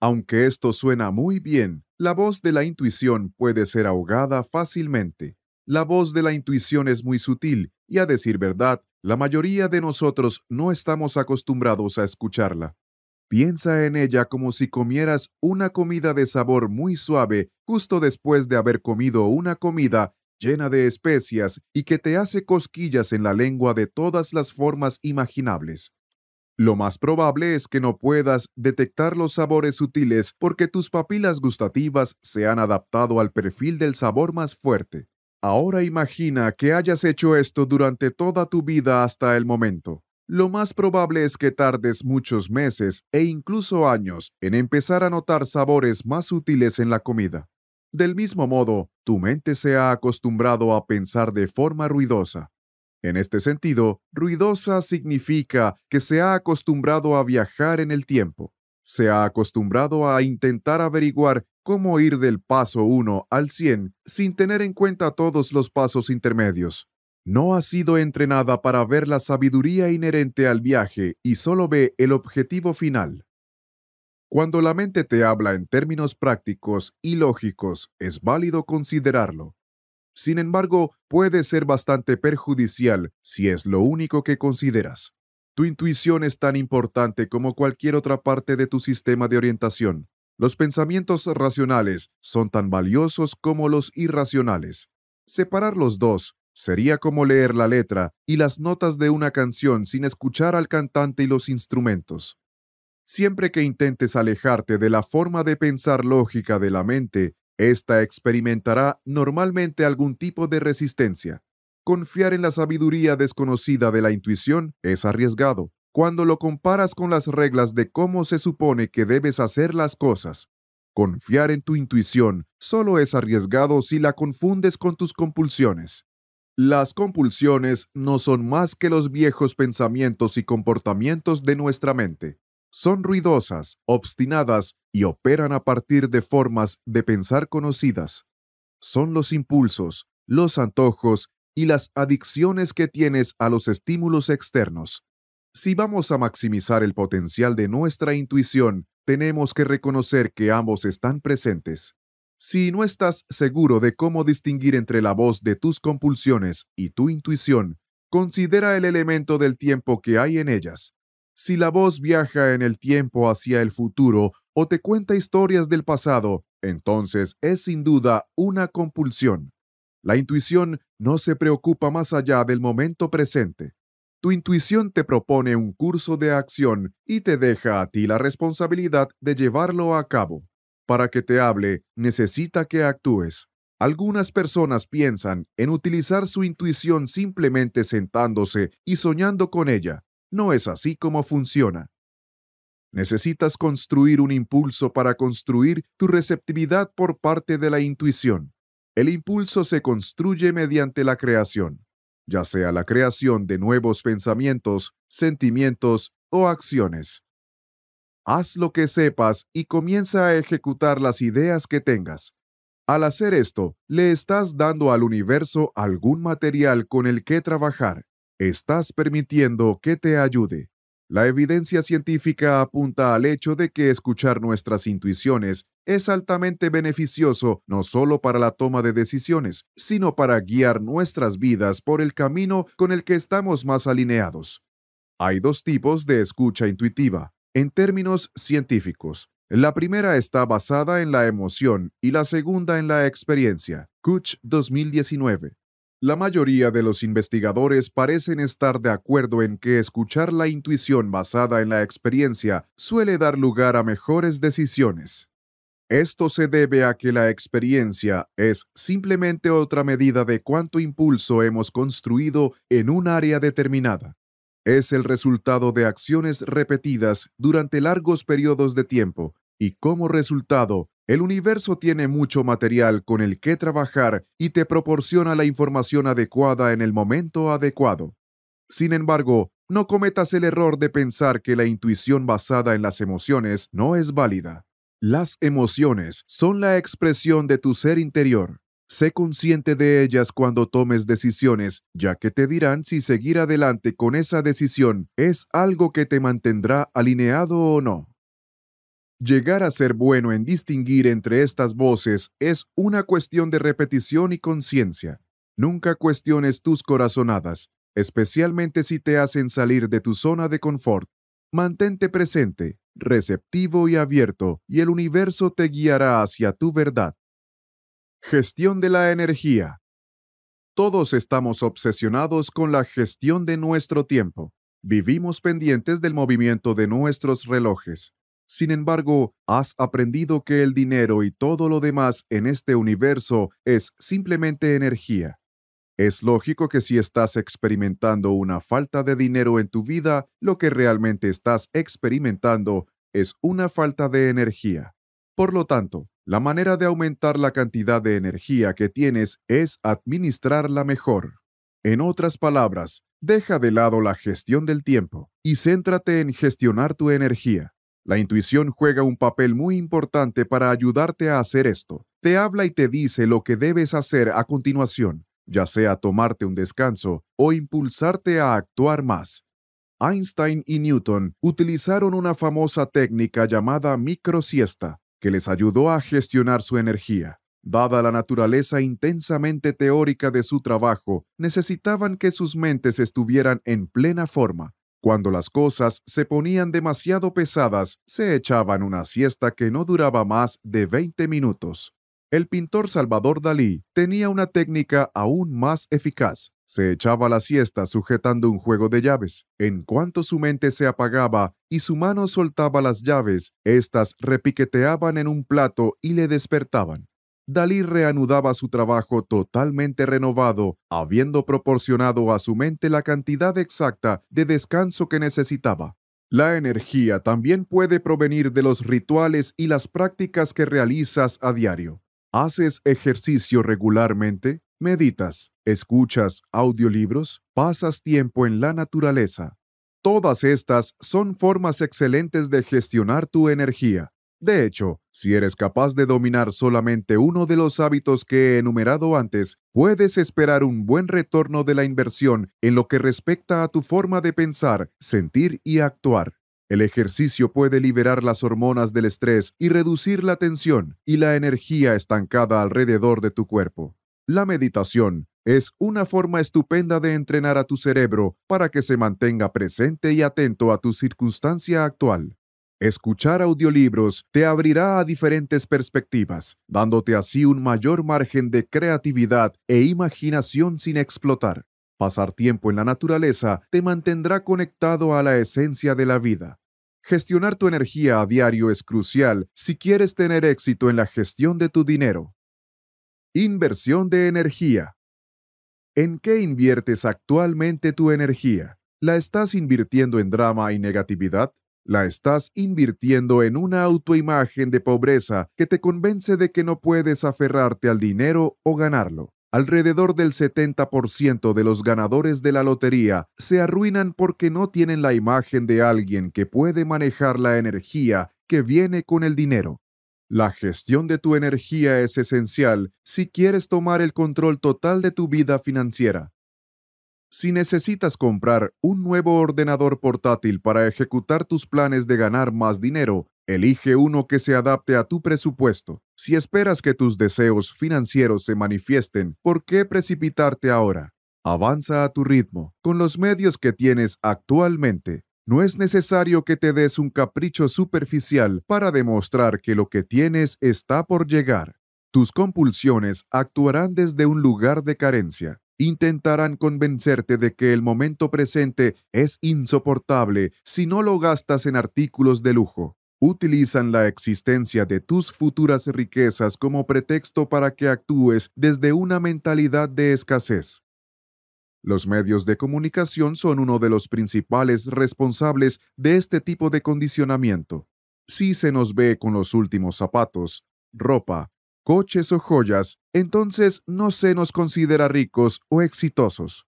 Aunque esto suena muy bien, la voz de la intuición puede ser ahogada fácilmente. La voz de la intuición es muy sutil y, a decir verdad, la mayoría de nosotros no estamos acostumbrados a escucharla. Piensa en ella como si comieras una comida de sabor muy suave justo después de haber comido una comida llena de especias y que te hace cosquillas en la lengua de todas las formas imaginables. Lo más probable es que no puedas detectar los sabores sutiles porque tus papilas gustativas se han adaptado al perfil del sabor más fuerte. Ahora imagina que hayas hecho esto durante toda tu vida hasta el momento. Lo más probable es que tardes muchos meses e incluso años en empezar a notar sabores más útiles en la comida. Del mismo modo, tu mente se ha acostumbrado a pensar de forma ruidosa. En este sentido, ruidosa significa que se ha acostumbrado a viajar en el tiempo se ha acostumbrado a intentar averiguar cómo ir del paso 1 al 100 sin tener en cuenta todos los pasos intermedios. No ha sido entrenada para ver la sabiduría inherente al viaje y solo ve el objetivo final. Cuando la mente te habla en términos prácticos y lógicos, es válido considerarlo. Sin embargo, puede ser bastante perjudicial si es lo único que consideras. Tu intuición es tan importante como cualquier otra parte de tu sistema de orientación. Los pensamientos racionales son tan valiosos como los irracionales. Separar los dos sería como leer la letra y las notas de una canción sin escuchar al cantante y los instrumentos. Siempre que intentes alejarte de la forma de pensar lógica de la mente, ésta experimentará normalmente algún tipo de resistencia. Confiar en la sabiduría desconocida de la intuición es arriesgado. Cuando lo comparas con las reglas de cómo se supone que debes hacer las cosas, confiar en tu intuición solo es arriesgado si la confundes con tus compulsiones. Las compulsiones no son más que los viejos pensamientos y comportamientos de nuestra mente. Son ruidosas, obstinadas y operan a partir de formas de pensar conocidas. Son los impulsos, los antojos y las adicciones que tienes a los estímulos externos. Si vamos a maximizar el potencial de nuestra intuición, tenemos que reconocer que ambos están presentes. Si no estás seguro de cómo distinguir entre la voz de tus compulsiones y tu intuición, considera el elemento del tiempo que hay en ellas. Si la voz viaja en el tiempo hacia el futuro o te cuenta historias del pasado, entonces es sin duda una compulsión. La intuición no se preocupa más allá del momento presente. Tu intuición te propone un curso de acción y te deja a ti la responsabilidad de llevarlo a cabo. Para que te hable, necesita que actúes. Algunas personas piensan en utilizar su intuición simplemente sentándose y soñando con ella. No es así como funciona. Necesitas construir un impulso para construir tu receptividad por parte de la intuición. El impulso se construye mediante la creación, ya sea la creación de nuevos pensamientos, sentimientos o acciones. Haz lo que sepas y comienza a ejecutar las ideas que tengas. Al hacer esto, le estás dando al universo algún material con el que trabajar. Estás permitiendo que te ayude. La evidencia científica apunta al hecho de que escuchar nuestras intuiciones es altamente beneficioso no solo para la toma de decisiones, sino para guiar nuestras vidas por el camino con el que estamos más alineados. Hay dos tipos de escucha intuitiva, en términos científicos. La primera está basada en la emoción y la segunda en la experiencia. Kuch 2019. La mayoría de los investigadores parecen estar de acuerdo en que escuchar la intuición basada en la experiencia suele dar lugar a mejores decisiones. Esto se debe a que la experiencia es simplemente otra medida de cuánto impulso hemos construido en un área determinada. Es el resultado de acciones repetidas durante largos periodos de tiempo y como resultado el universo tiene mucho material con el que trabajar y te proporciona la información adecuada en el momento adecuado. Sin embargo, no cometas el error de pensar que la intuición basada en las emociones no es válida. Las emociones son la expresión de tu ser interior. Sé consciente de ellas cuando tomes decisiones, ya que te dirán si seguir adelante con esa decisión es algo que te mantendrá alineado o no. Llegar a ser bueno en distinguir entre estas voces es una cuestión de repetición y conciencia. Nunca cuestiones tus corazonadas, especialmente si te hacen salir de tu zona de confort. Mantente presente, receptivo y abierto, y el universo te guiará hacia tu verdad. Gestión de la energía. Todos estamos obsesionados con la gestión de nuestro tiempo. Vivimos pendientes del movimiento de nuestros relojes, sin embargo, has aprendido que el dinero y todo lo demás en este universo es simplemente energía. Es lógico que si estás experimentando una falta de dinero en tu vida, lo que realmente estás experimentando es una falta de energía. Por lo tanto, la manera de aumentar la cantidad de energía que tienes es administrarla mejor. En otras palabras, deja de lado la gestión del tiempo y céntrate en gestionar tu energía. La intuición juega un papel muy importante para ayudarte a hacer esto. Te habla y te dice lo que debes hacer a continuación, ya sea tomarte un descanso o impulsarte a actuar más. Einstein y Newton utilizaron una famosa técnica llamada microsiesta, que les ayudó a gestionar su energía. Dada la naturaleza intensamente teórica de su trabajo, necesitaban que sus mentes estuvieran en plena forma, cuando las cosas se ponían demasiado pesadas, se echaban una siesta que no duraba más de 20 minutos. El pintor Salvador Dalí tenía una técnica aún más eficaz. Se echaba la siesta sujetando un juego de llaves. En cuanto su mente se apagaba y su mano soltaba las llaves, éstas repiqueteaban en un plato y le despertaban. Dalí reanudaba su trabajo totalmente renovado, habiendo proporcionado a su mente la cantidad exacta de descanso que necesitaba. La energía también puede provenir de los rituales y las prácticas que realizas a diario. ¿Haces ejercicio regularmente? ¿Meditas? ¿Escuchas audiolibros? ¿Pasas tiempo en la naturaleza? Todas estas son formas excelentes de gestionar tu energía de hecho, si eres capaz de dominar solamente uno de los hábitos que he enumerado antes, puedes esperar un buen retorno de la inversión en lo que respecta a tu forma de pensar, sentir y actuar. El ejercicio puede liberar las hormonas del estrés y reducir la tensión y la energía estancada alrededor de tu cuerpo. La meditación es una forma estupenda de entrenar a tu cerebro para que se mantenga presente y atento a tu circunstancia actual. Escuchar audiolibros te abrirá a diferentes perspectivas, dándote así un mayor margen de creatividad e imaginación sin explotar. Pasar tiempo en la naturaleza te mantendrá conectado a la esencia de la vida. Gestionar tu energía a diario es crucial si quieres tener éxito en la gestión de tu dinero. Inversión de energía. ¿En qué inviertes actualmente tu energía? ¿La estás invirtiendo en drama y negatividad? La estás invirtiendo en una autoimagen de pobreza que te convence de que no puedes aferrarte al dinero o ganarlo. Alrededor del 70% de los ganadores de la lotería se arruinan porque no tienen la imagen de alguien que puede manejar la energía que viene con el dinero. La gestión de tu energía es esencial si quieres tomar el control total de tu vida financiera. Si necesitas comprar un nuevo ordenador portátil para ejecutar tus planes de ganar más dinero, elige uno que se adapte a tu presupuesto. Si esperas que tus deseos financieros se manifiesten, ¿por qué precipitarte ahora? Avanza a tu ritmo, con los medios que tienes actualmente. No es necesario que te des un capricho superficial para demostrar que lo que tienes está por llegar. Tus compulsiones actuarán desde un lugar de carencia. Intentarán convencerte de que el momento presente es insoportable si no lo gastas en artículos de lujo. Utilizan la existencia de tus futuras riquezas como pretexto para que actúes desde una mentalidad de escasez. Los medios de comunicación son uno de los principales responsables de este tipo de condicionamiento. Si se nos ve con los últimos zapatos, ropa, coches o joyas, entonces no se nos considera ricos o exitosos.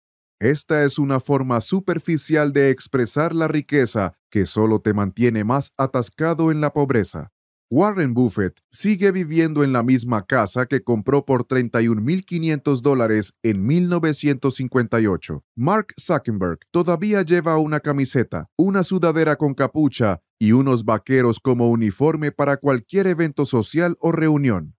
Esta es una forma superficial de expresar la riqueza que solo te mantiene más atascado en la pobreza. Warren Buffett sigue viviendo en la misma casa que compró por 31.500 dólares en 1958. Mark Zuckerberg todavía lleva una camiseta, una sudadera con capucha y unos vaqueros como uniforme para cualquier evento social o reunión.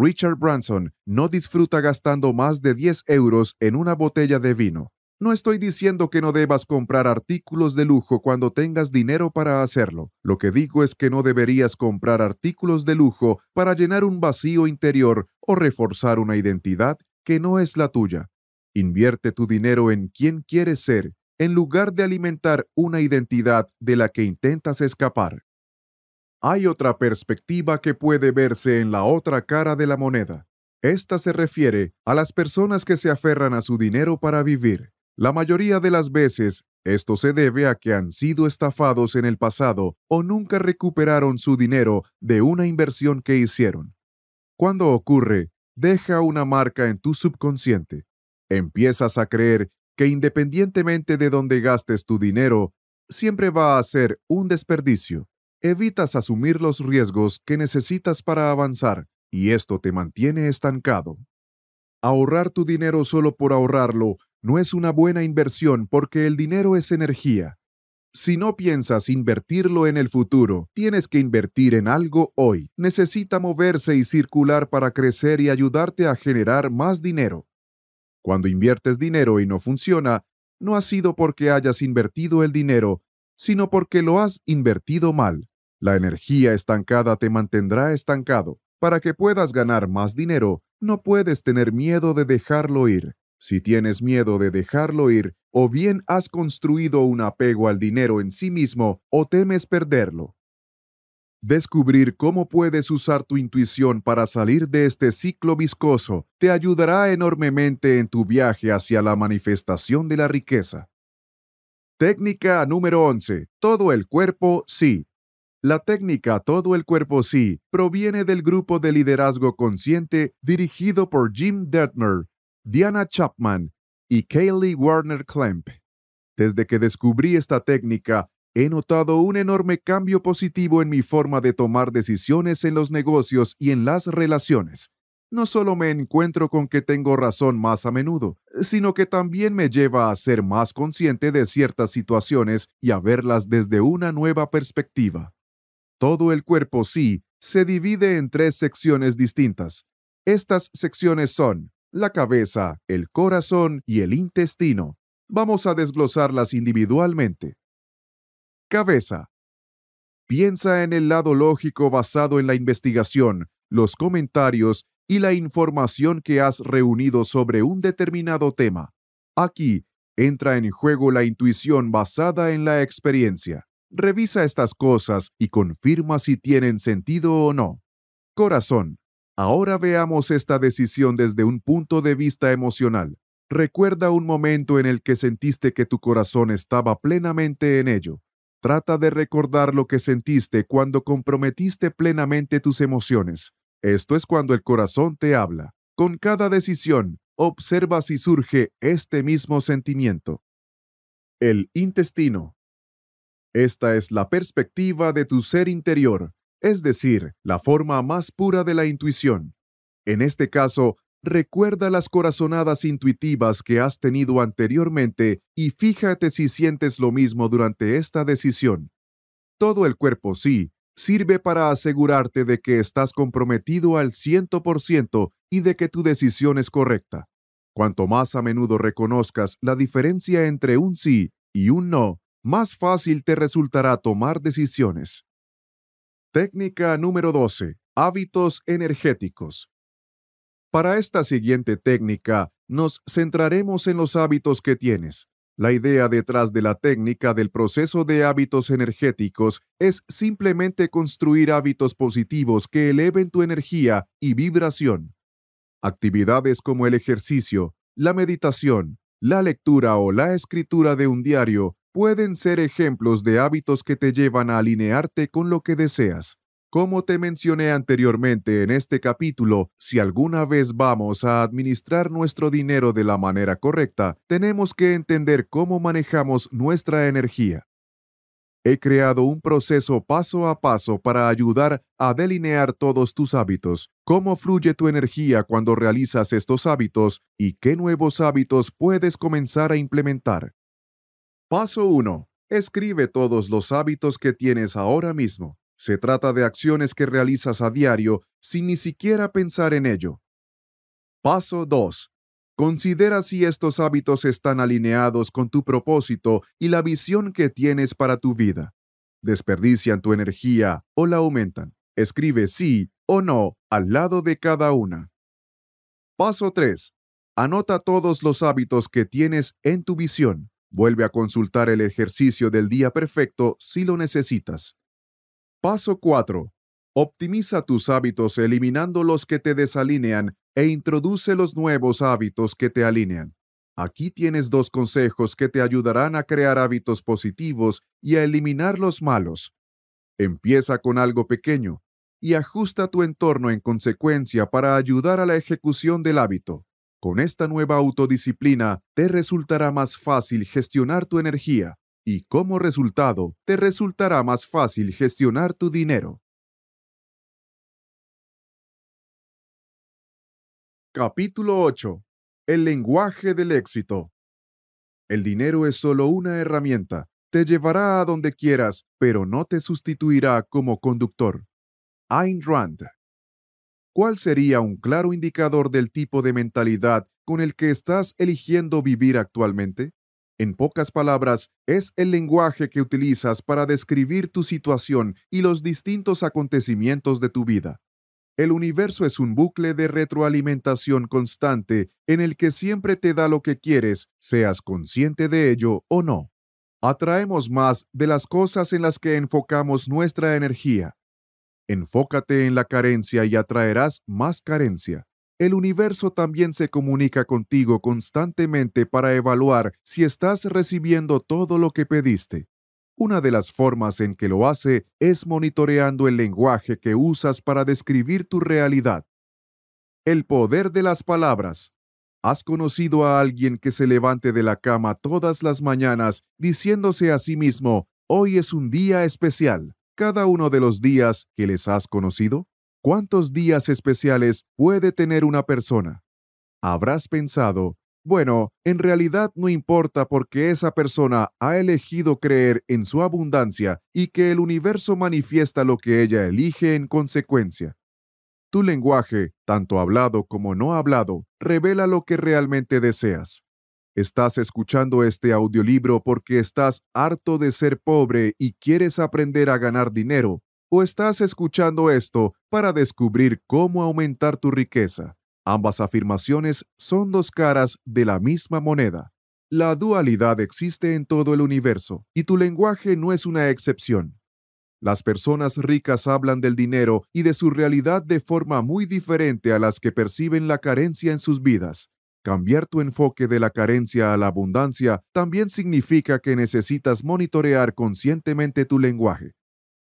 Richard Branson no disfruta gastando más de 10 euros en una botella de vino. No estoy diciendo que no debas comprar artículos de lujo cuando tengas dinero para hacerlo. Lo que digo es que no deberías comprar artículos de lujo para llenar un vacío interior o reforzar una identidad que no es la tuya. Invierte tu dinero en quien quieres ser, en lugar de alimentar una identidad de la que intentas escapar. Hay otra perspectiva que puede verse en la otra cara de la moneda. Esta se refiere a las personas que se aferran a su dinero para vivir. La mayoría de las veces, esto se debe a que han sido estafados en el pasado o nunca recuperaron su dinero de una inversión que hicieron. Cuando ocurre, deja una marca en tu subconsciente. Empiezas a creer que independientemente de dónde gastes tu dinero, siempre va a ser un desperdicio evitas asumir los riesgos que necesitas para avanzar y esto te mantiene estancado. Ahorrar tu dinero solo por ahorrarlo no es una buena inversión porque el dinero es energía. Si no piensas invertirlo en el futuro, tienes que invertir en algo hoy. Necesita moverse y circular para crecer y ayudarte a generar más dinero. Cuando inviertes dinero y no funciona, no ha sido porque hayas invertido el dinero, sino porque lo has invertido mal. La energía estancada te mantendrá estancado. Para que puedas ganar más dinero, no puedes tener miedo de dejarlo ir. Si tienes miedo de dejarlo ir, o bien has construido un apego al dinero en sí mismo o temes perderlo. Descubrir cómo puedes usar tu intuición para salir de este ciclo viscoso te ayudará enormemente en tu viaje hacia la manifestación de la riqueza. Técnica número 11. Todo el cuerpo, sí. La técnica Todo el cuerpo sí proviene del grupo de liderazgo consciente dirigido por Jim Detmer, Diana Chapman y Kaylee Warner klemp Desde que descubrí esta técnica, he notado un enorme cambio positivo en mi forma de tomar decisiones en los negocios y en las relaciones. No solo me encuentro con que tengo razón más a menudo, sino que también me lleva a ser más consciente de ciertas situaciones y a verlas desde una nueva perspectiva. Todo el cuerpo sí se divide en tres secciones distintas. Estas secciones son la cabeza, el corazón y el intestino. Vamos a desglosarlas individualmente. Cabeza. Piensa en el lado lógico basado en la investigación, los comentarios y la información que has reunido sobre un determinado tema. Aquí entra en juego la intuición basada en la experiencia. Revisa estas cosas y confirma si tienen sentido o no. Corazón. Ahora veamos esta decisión desde un punto de vista emocional. Recuerda un momento en el que sentiste que tu corazón estaba plenamente en ello. Trata de recordar lo que sentiste cuando comprometiste plenamente tus emociones. Esto es cuando el corazón te habla. Con cada decisión, observa si surge este mismo sentimiento. El intestino. Esta es la perspectiva de tu ser interior, es decir, la forma más pura de la intuición. En este caso, recuerda las corazonadas intuitivas que has tenido anteriormente y fíjate si sientes lo mismo durante esta decisión. Todo el cuerpo sí, sirve para asegurarte de que estás comprometido al 100% y de que tu decisión es correcta. Cuanto más a menudo reconozcas la diferencia entre un sí y un no, más fácil te resultará tomar decisiones. Técnica número 12. Hábitos energéticos. Para esta siguiente técnica, nos centraremos en los hábitos que tienes. La idea detrás de la técnica del proceso de hábitos energéticos es simplemente construir hábitos positivos que eleven tu energía y vibración. Actividades como el ejercicio, la meditación, la lectura o la escritura de un diario pueden ser ejemplos de hábitos que te llevan a alinearte con lo que deseas. Como te mencioné anteriormente en este capítulo, si alguna vez vamos a administrar nuestro dinero de la manera correcta, tenemos que entender cómo manejamos nuestra energía. He creado un proceso paso a paso para ayudar a delinear todos tus hábitos, cómo fluye tu energía cuando realizas estos hábitos y qué nuevos hábitos puedes comenzar a implementar. Paso 1. Escribe todos los hábitos que tienes ahora mismo. Se trata de acciones que realizas a diario sin ni siquiera pensar en ello. Paso 2. Considera si estos hábitos están alineados con tu propósito y la visión que tienes para tu vida. ¿Desperdician tu energía o la aumentan? Escribe sí o no al lado de cada una. Paso 3. Anota todos los hábitos que tienes en tu visión. Vuelve a consultar el ejercicio del día perfecto si lo necesitas. Paso 4. Optimiza tus hábitos eliminando los que te desalinean e introduce los nuevos hábitos que te alinean. Aquí tienes dos consejos que te ayudarán a crear hábitos positivos y a eliminar los malos. Empieza con algo pequeño y ajusta tu entorno en consecuencia para ayudar a la ejecución del hábito. Con esta nueva autodisciplina te resultará más fácil gestionar tu energía y como resultado te resultará más fácil gestionar tu dinero. Capítulo 8. El lenguaje del éxito. El dinero es solo una herramienta. Te llevará a donde quieras, pero no te sustituirá como conductor. Ayn Rand cuál sería un claro indicador del tipo de mentalidad con el que estás eligiendo vivir actualmente? En pocas palabras, es el lenguaje que utilizas para describir tu situación y los distintos acontecimientos de tu vida. El universo es un bucle de retroalimentación constante en el que siempre te da lo que quieres, seas consciente de ello o no. Atraemos más de las cosas en las que enfocamos nuestra energía. Enfócate en la carencia y atraerás más carencia. El universo también se comunica contigo constantemente para evaluar si estás recibiendo todo lo que pediste. Una de las formas en que lo hace es monitoreando el lenguaje que usas para describir tu realidad. El poder de las palabras. ¿Has conocido a alguien que se levante de la cama todas las mañanas diciéndose a sí mismo, hoy es un día especial? cada uno de los días que les has conocido? ¿Cuántos días especiales puede tener una persona? Habrás pensado, bueno, en realidad no importa porque esa persona ha elegido creer en su abundancia y que el universo manifiesta lo que ella elige en consecuencia. Tu lenguaje, tanto hablado como no hablado, revela lo que realmente deseas. Estás escuchando este audiolibro porque estás harto de ser pobre y quieres aprender a ganar dinero, o estás escuchando esto para descubrir cómo aumentar tu riqueza. Ambas afirmaciones son dos caras de la misma moneda. La dualidad existe en todo el universo, y tu lenguaje no es una excepción. Las personas ricas hablan del dinero y de su realidad de forma muy diferente a las que perciben la carencia en sus vidas. Cambiar tu enfoque de la carencia a la abundancia también significa que necesitas monitorear conscientemente tu lenguaje.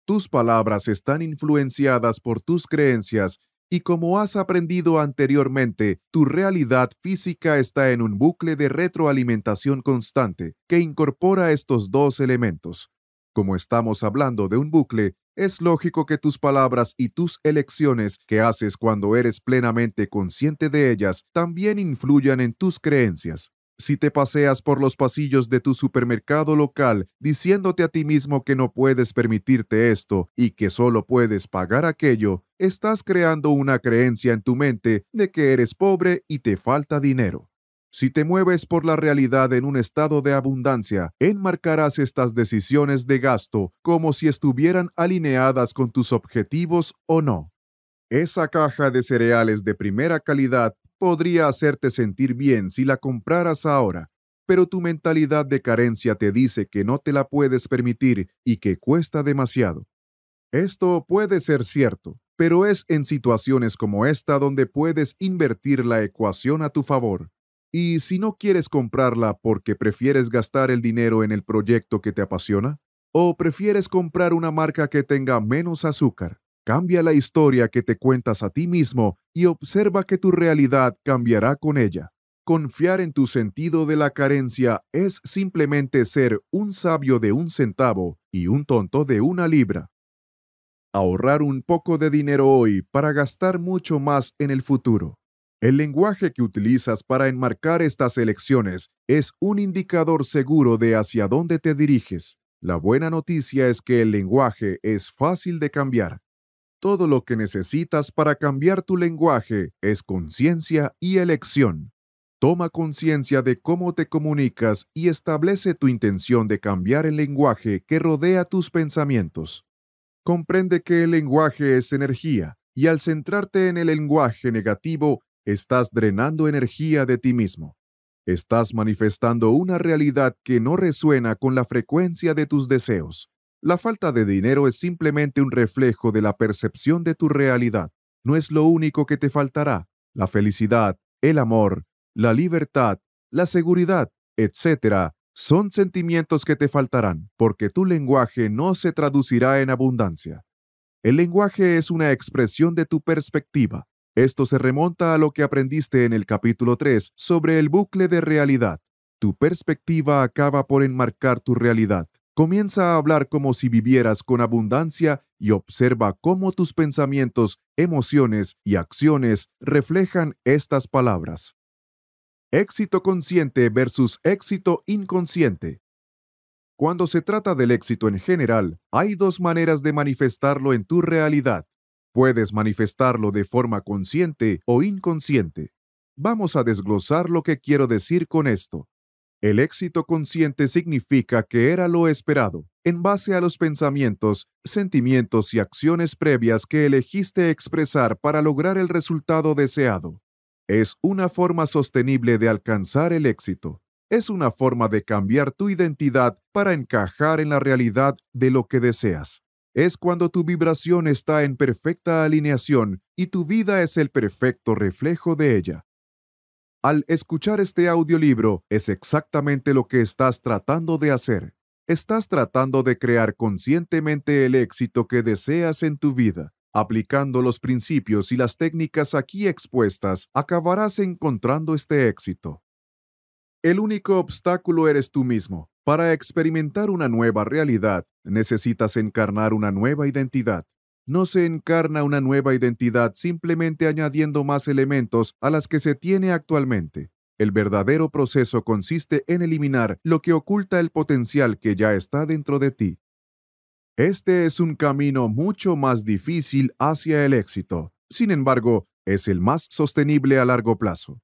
Tus palabras están influenciadas por tus creencias y como has aprendido anteriormente, tu realidad física está en un bucle de retroalimentación constante que incorpora estos dos elementos. Como estamos hablando de un bucle, es lógico que tus palabras y tus elecciones que haces cuando eres plenamente consciente de ellas también influyan en tus creencias. Si te paseas por los pasillos de tu supermercado local diciéndote a ti mismo que no puedes permitirte esto y que solo puedes pagar aquello, estás creando una creencia en tu mente de que eres pobre y te falta dinero. Si te mueves por la realidad en un estado de abundancia, enmarcarás estas decisiones de gasto como si estuvieran alineadas con tus objetivos o no. Esa caja de cereales de primera calidad podría hacerte sentir bien si la compraras ahora, pero tu mentalidad de carencia te dice que no te la puedes permitir y que cuesta demasiado. Esto puede ser cierto, pero es en situaciones como esta donde puedes invertir la ecuación a tu favor. ¿Y si no quieres comprarla porque prefieres gastar el dinero en el proyecto que te apasiona? ¿O prefieres comprar una marca que tenga menos azúcar? Cambia la historia que te cuentas a ti mismo y observa que tu realidad cambiará con ella. Confiar en tu sentido de la carencia es simplemente ser un sabio de un centavo y un tonto de una libra. Ahorrar un poco de dinero hoy para gastar mucho más en el futuro. El lenguaje que utilizas para enmarcar estas elecciones es un indicador seguro de hacia dónde te diriges. La buena noticia es que el lenguaje es fácil de cambiar. Todo lo que necesitas para cambiar tu lenguaje es conciencia y elección. Toma conciencia de cómo te comunicas y establece tu intención de cambiar el lenguaje que rodea tus pensamientos. Comprende que el lenguaje es energía, y al centrarte en el lenguaje negativo, estás drenando energía de ti mismo. Estás manifestando una realidad que no resuena con la frecuencia de tus deseos. La falta de dinero es simplemente un reflejo de la percepción de tu realidad. No es lo único que te faltará. La felicidad, el amor, la libertad, la seguridad, etc., son sentimientos que te faltarán porque tu lenguaje no se traducirá en abundancia. El lenguaje es una expresión de tu perspectiva, esto se remonta a lo que aprendiste en el capítulo 3 sobre el bucle de realidad. Tu perspectiva acaba por enmarcar tu realidad. Comienza a hablar como si vivieras con abundancia y observa cómo tus pensamientos, emociones y acciones reflejan estas palabras. Éxito consciente versus éxito inconsciente. Cuando se trata del éxito en general, hay dos maneras de manifestarlo en tu realidad. Puedes manifestarlo de forma consciente o inconsciente. Vamos a desglosar lo que quiero decir con esto. El éxito consciente significa que era lo esperado, en base a los pensamientos, sentimientos y acciones previas que elegiste expresar para lograr el resultado deseado. Es una forma sostenible de alcanzar el éxito. Es una forma de cambiar tu identidad para encajar en la realidad de lo que deseas es cuando tu vibración está en perfecta alineación y tu vida es el perfecto reflejo de ella. Al escuchar este audiolibro es exactamente lo que estás tratando de hacer. Estás tratando de crear conscientemente el éxito que deseas en tu vida. Aplicando los principios y las técnicas aquí expuestas, acabarás encontrando este éxito. El único obstáculo eres tú mismo. Para experimentar una nueva realidad, necesitas encarnar una nueva identidad. No se encarna una nueva identidad simplemente añadiendo más elementos a las que se tiene actualmente. El verdadero proceso consiste en eliminar lo que oculta el potencial que ya está dentro de ti. Este es un camino mucho más difícil hacia el éxito. Sin embargo, es el más sostenible a largo plazo.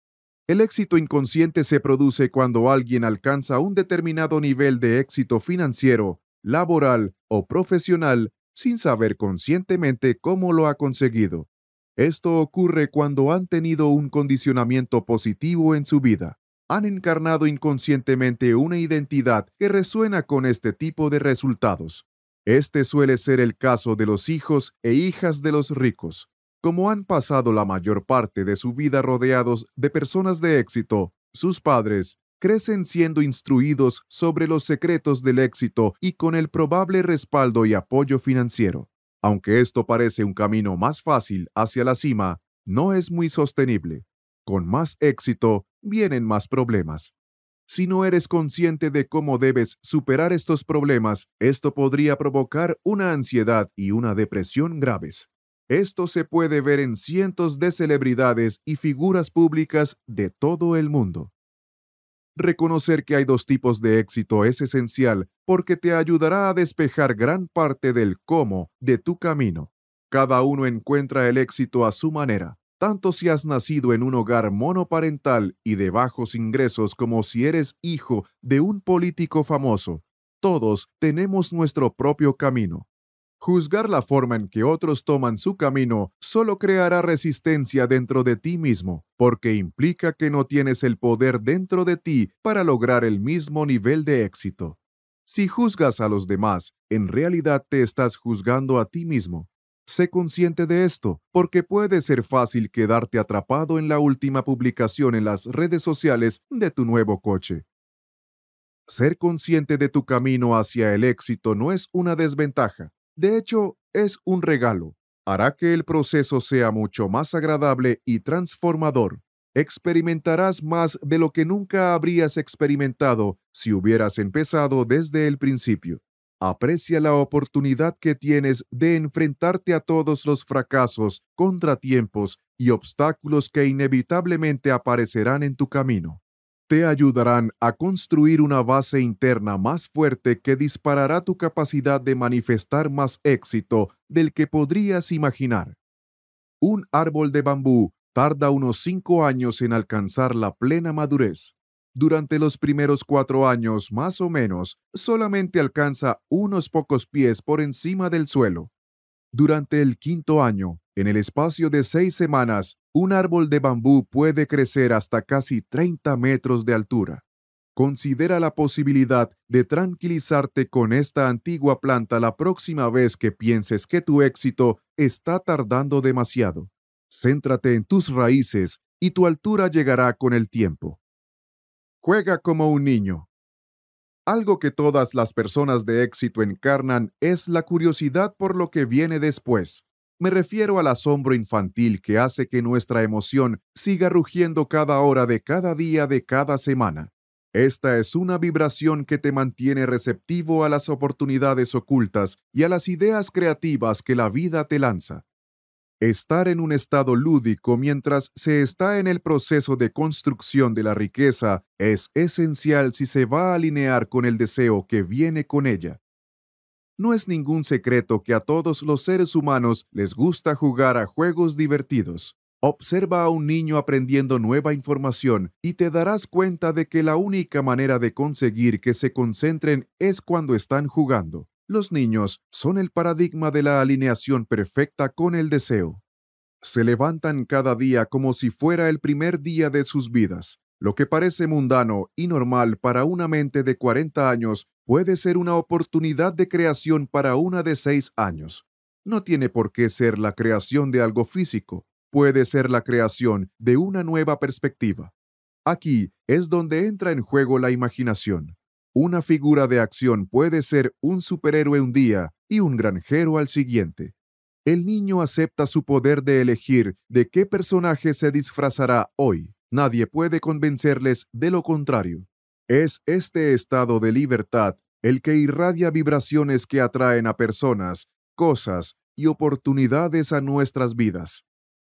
El éxito inconsciente se produce cuando alguien alcanza un determinado nivel de éxito financiero, laboral o profesional sin saber conscientemente cómo lo ha conseguido. Esto ocurre cuando han tenido un condicionamiento positivo en su vida. Han encarnado inconscientemente una identidad que resuena con este tipo de resultados. Este suele ser el caso de los hijos e hijas de los ricos. Como han pasado la mayor parte de su vida rodeados de personas de éxito, sus padres crecen siendo instruidos sobre los secretos del éxito y con el probable respaldo y apoyo financiero. Aunque esto parece un camino más fácil hacia la cima, no es muy sostenible. Con más éxito vienen más problemas. Si no eres consciente de cómo debes superar estos problemas, esto podría provocar una ansiedad y una depresión graves. Esto se puede ver en cientos de celebridades y figuras públicas de todo el mundo. Reconocer que hay dos tipos de éxito es esencial porque te ayudará a despejar gran parte del cómo de tu camino. Cada uno encuentra el éxito a su manera, tanto si has nacido en un hogar monoparental y de bajos ingresos como si eres hijo de un político famoso. Todos tenemos nuestro propio camino. Juzgar la forma en que otros toman su camino solo creará resistencia dentro de ti mismo, porque implica que no tienes el poder dentro de ti para lograr el mismo nivel de éxito. Si juzgas a los demás, en realidad te estás juzgando a ti mismo. Sé consciente de esto, porque puede ser fácil quedarte atrapado en la última publicación en las redes sociales de tu nuevo coche. Ser consciente de tu camino hacia el éxito no es una desventaja, de hecho, es un regalo. Hará que el proceso sea mucho más agradable y transformador. Experimentarás más de lo que nunca habrías experimentado si hubieras empezado desde el principio. Aprecia la oportunidad que tienes de enfrentarte a todos los fracasos, contratiempos y obstáculos que inevitablemente aparecerán en tu camino te ayudarán a construir una base interna más fuerte que disparará tu capacidad de manifestar más éxito del que podrías imaginar. Un árbol de bambú tarda unos cinco años en alcanzar la plena madurez. Durante los primeros cuatro años, más o menos, solamente alcanza unos pocos pies por encima del suelo. Durante el quinto año, en el espacio de seis semanas, un árbol de bambú puede crecer hasta casi 30 metros de altura. Considera la posibilidad de tranquilizarte con esta antigua planta la próxima vez que pienses que tu éxito está tardando demasiado. Céntrate en tus raíces y tu altura llegará con el tiempo. Juega como un niño. Algo que todas las personas de éxito encarnan es la curiosidad por lo que viene después. Me refiero al asombro infantil que hace que nuestra emoción siga rugiendo cada hora de cada día de cada semana. Esta es una vibración que te mantiene receptivo a las oportunidades ocultas y a las ideas creativas que la vida te lanza. Estar en un estado lúdico mientras se está en el proceso de construcción de la riqueza es esencial si se va a alinear con el deseo que viene con ella. No es ningún secreto que a todos los seres humanos les gusta jugar a juegos divertidos. Observa a un niño aprendiendo nueva información y te darás cuenta de que la única manera de conseguir que se concentren es cuando están jugando. Los niños son el paradigma de la alineación perfecta con el deseo. Se levantan cada día como si fuera el primer día de sus vidas. Lo que parece mundano y normal para una mente de 40 años puede ser una oportunidad de creación para una de seis años. No tiene por qué ser la creación de algo físico, puede ser la creación de una nueva perspectiva. Aquí es donde entra en juego la imaginación. Una figura de acción puede ser un superhéroe un día y un granjero al siguiente. El niño acepta su poder de elegir de qué personaje se disfrazará hoy. Nadie puede convencerles de lo contrario. Es este estado de libertad el que irradia vibraciones que atraen a personas, cosas y oportunidades a nuestras vidas.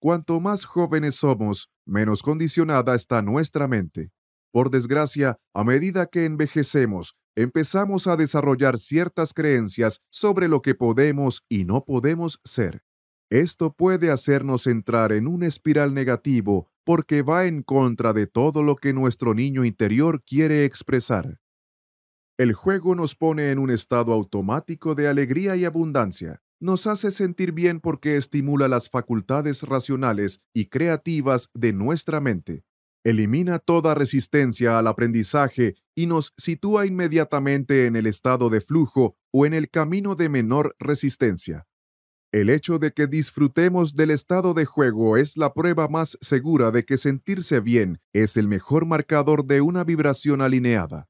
Cuanto más jóvenes somos, menos condicionada está nuestra mente. Por desgracia, a medida que envejecemos, empezamos a desarrollar ciertas creencias sobre lo que podemos y no podemos ser. Esto puede hacernos entrar en un espiral negativo porque va en contra de todo lo que nuestro niño interior quiere expresar. El juego nos pone en un estado automático de alegría y abundancia, nos hace sentir bien porque estimula las facultades racionales y creativas de nuestra mente, elimina toda resistencia al aprendizaje y nos sitúa inmediatamente en el estado de flujo o en el camino de menor resistencia. El hecho de que disfrutemos del estado de juego es la prueba más segura de que sentirse bien es el mejor marcador de una vibración alineada.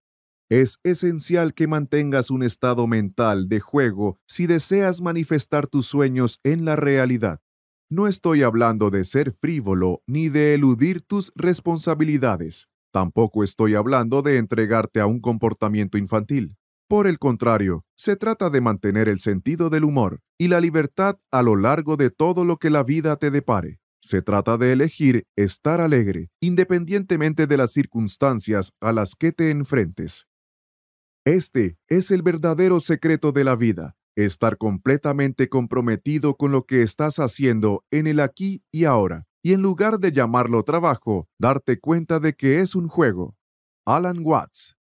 Es esencial que mantengas un estado mental de juego si deseas manifestar tus sueños en la realidad. No estoy hablando de ser frívolo ni de eludir tus responsabilidades. Tampoco estoy hablando de entregarte a un comportamiento infantil. Por el contrario, se trata de mantener el sentido del humor y la libertad a lo largo de todo lo que la vida te depare. Se trata de elegir estar alegre, independientemente de las circunstancias a las que te enfrentes. Este es el verdadero secreto de la vida, estar completamente comprometido con lo que estás haciendo en el aquí y ahora, y en lugar de llamarlo trabajo, darte cuenta de que es un juego. Alan Watts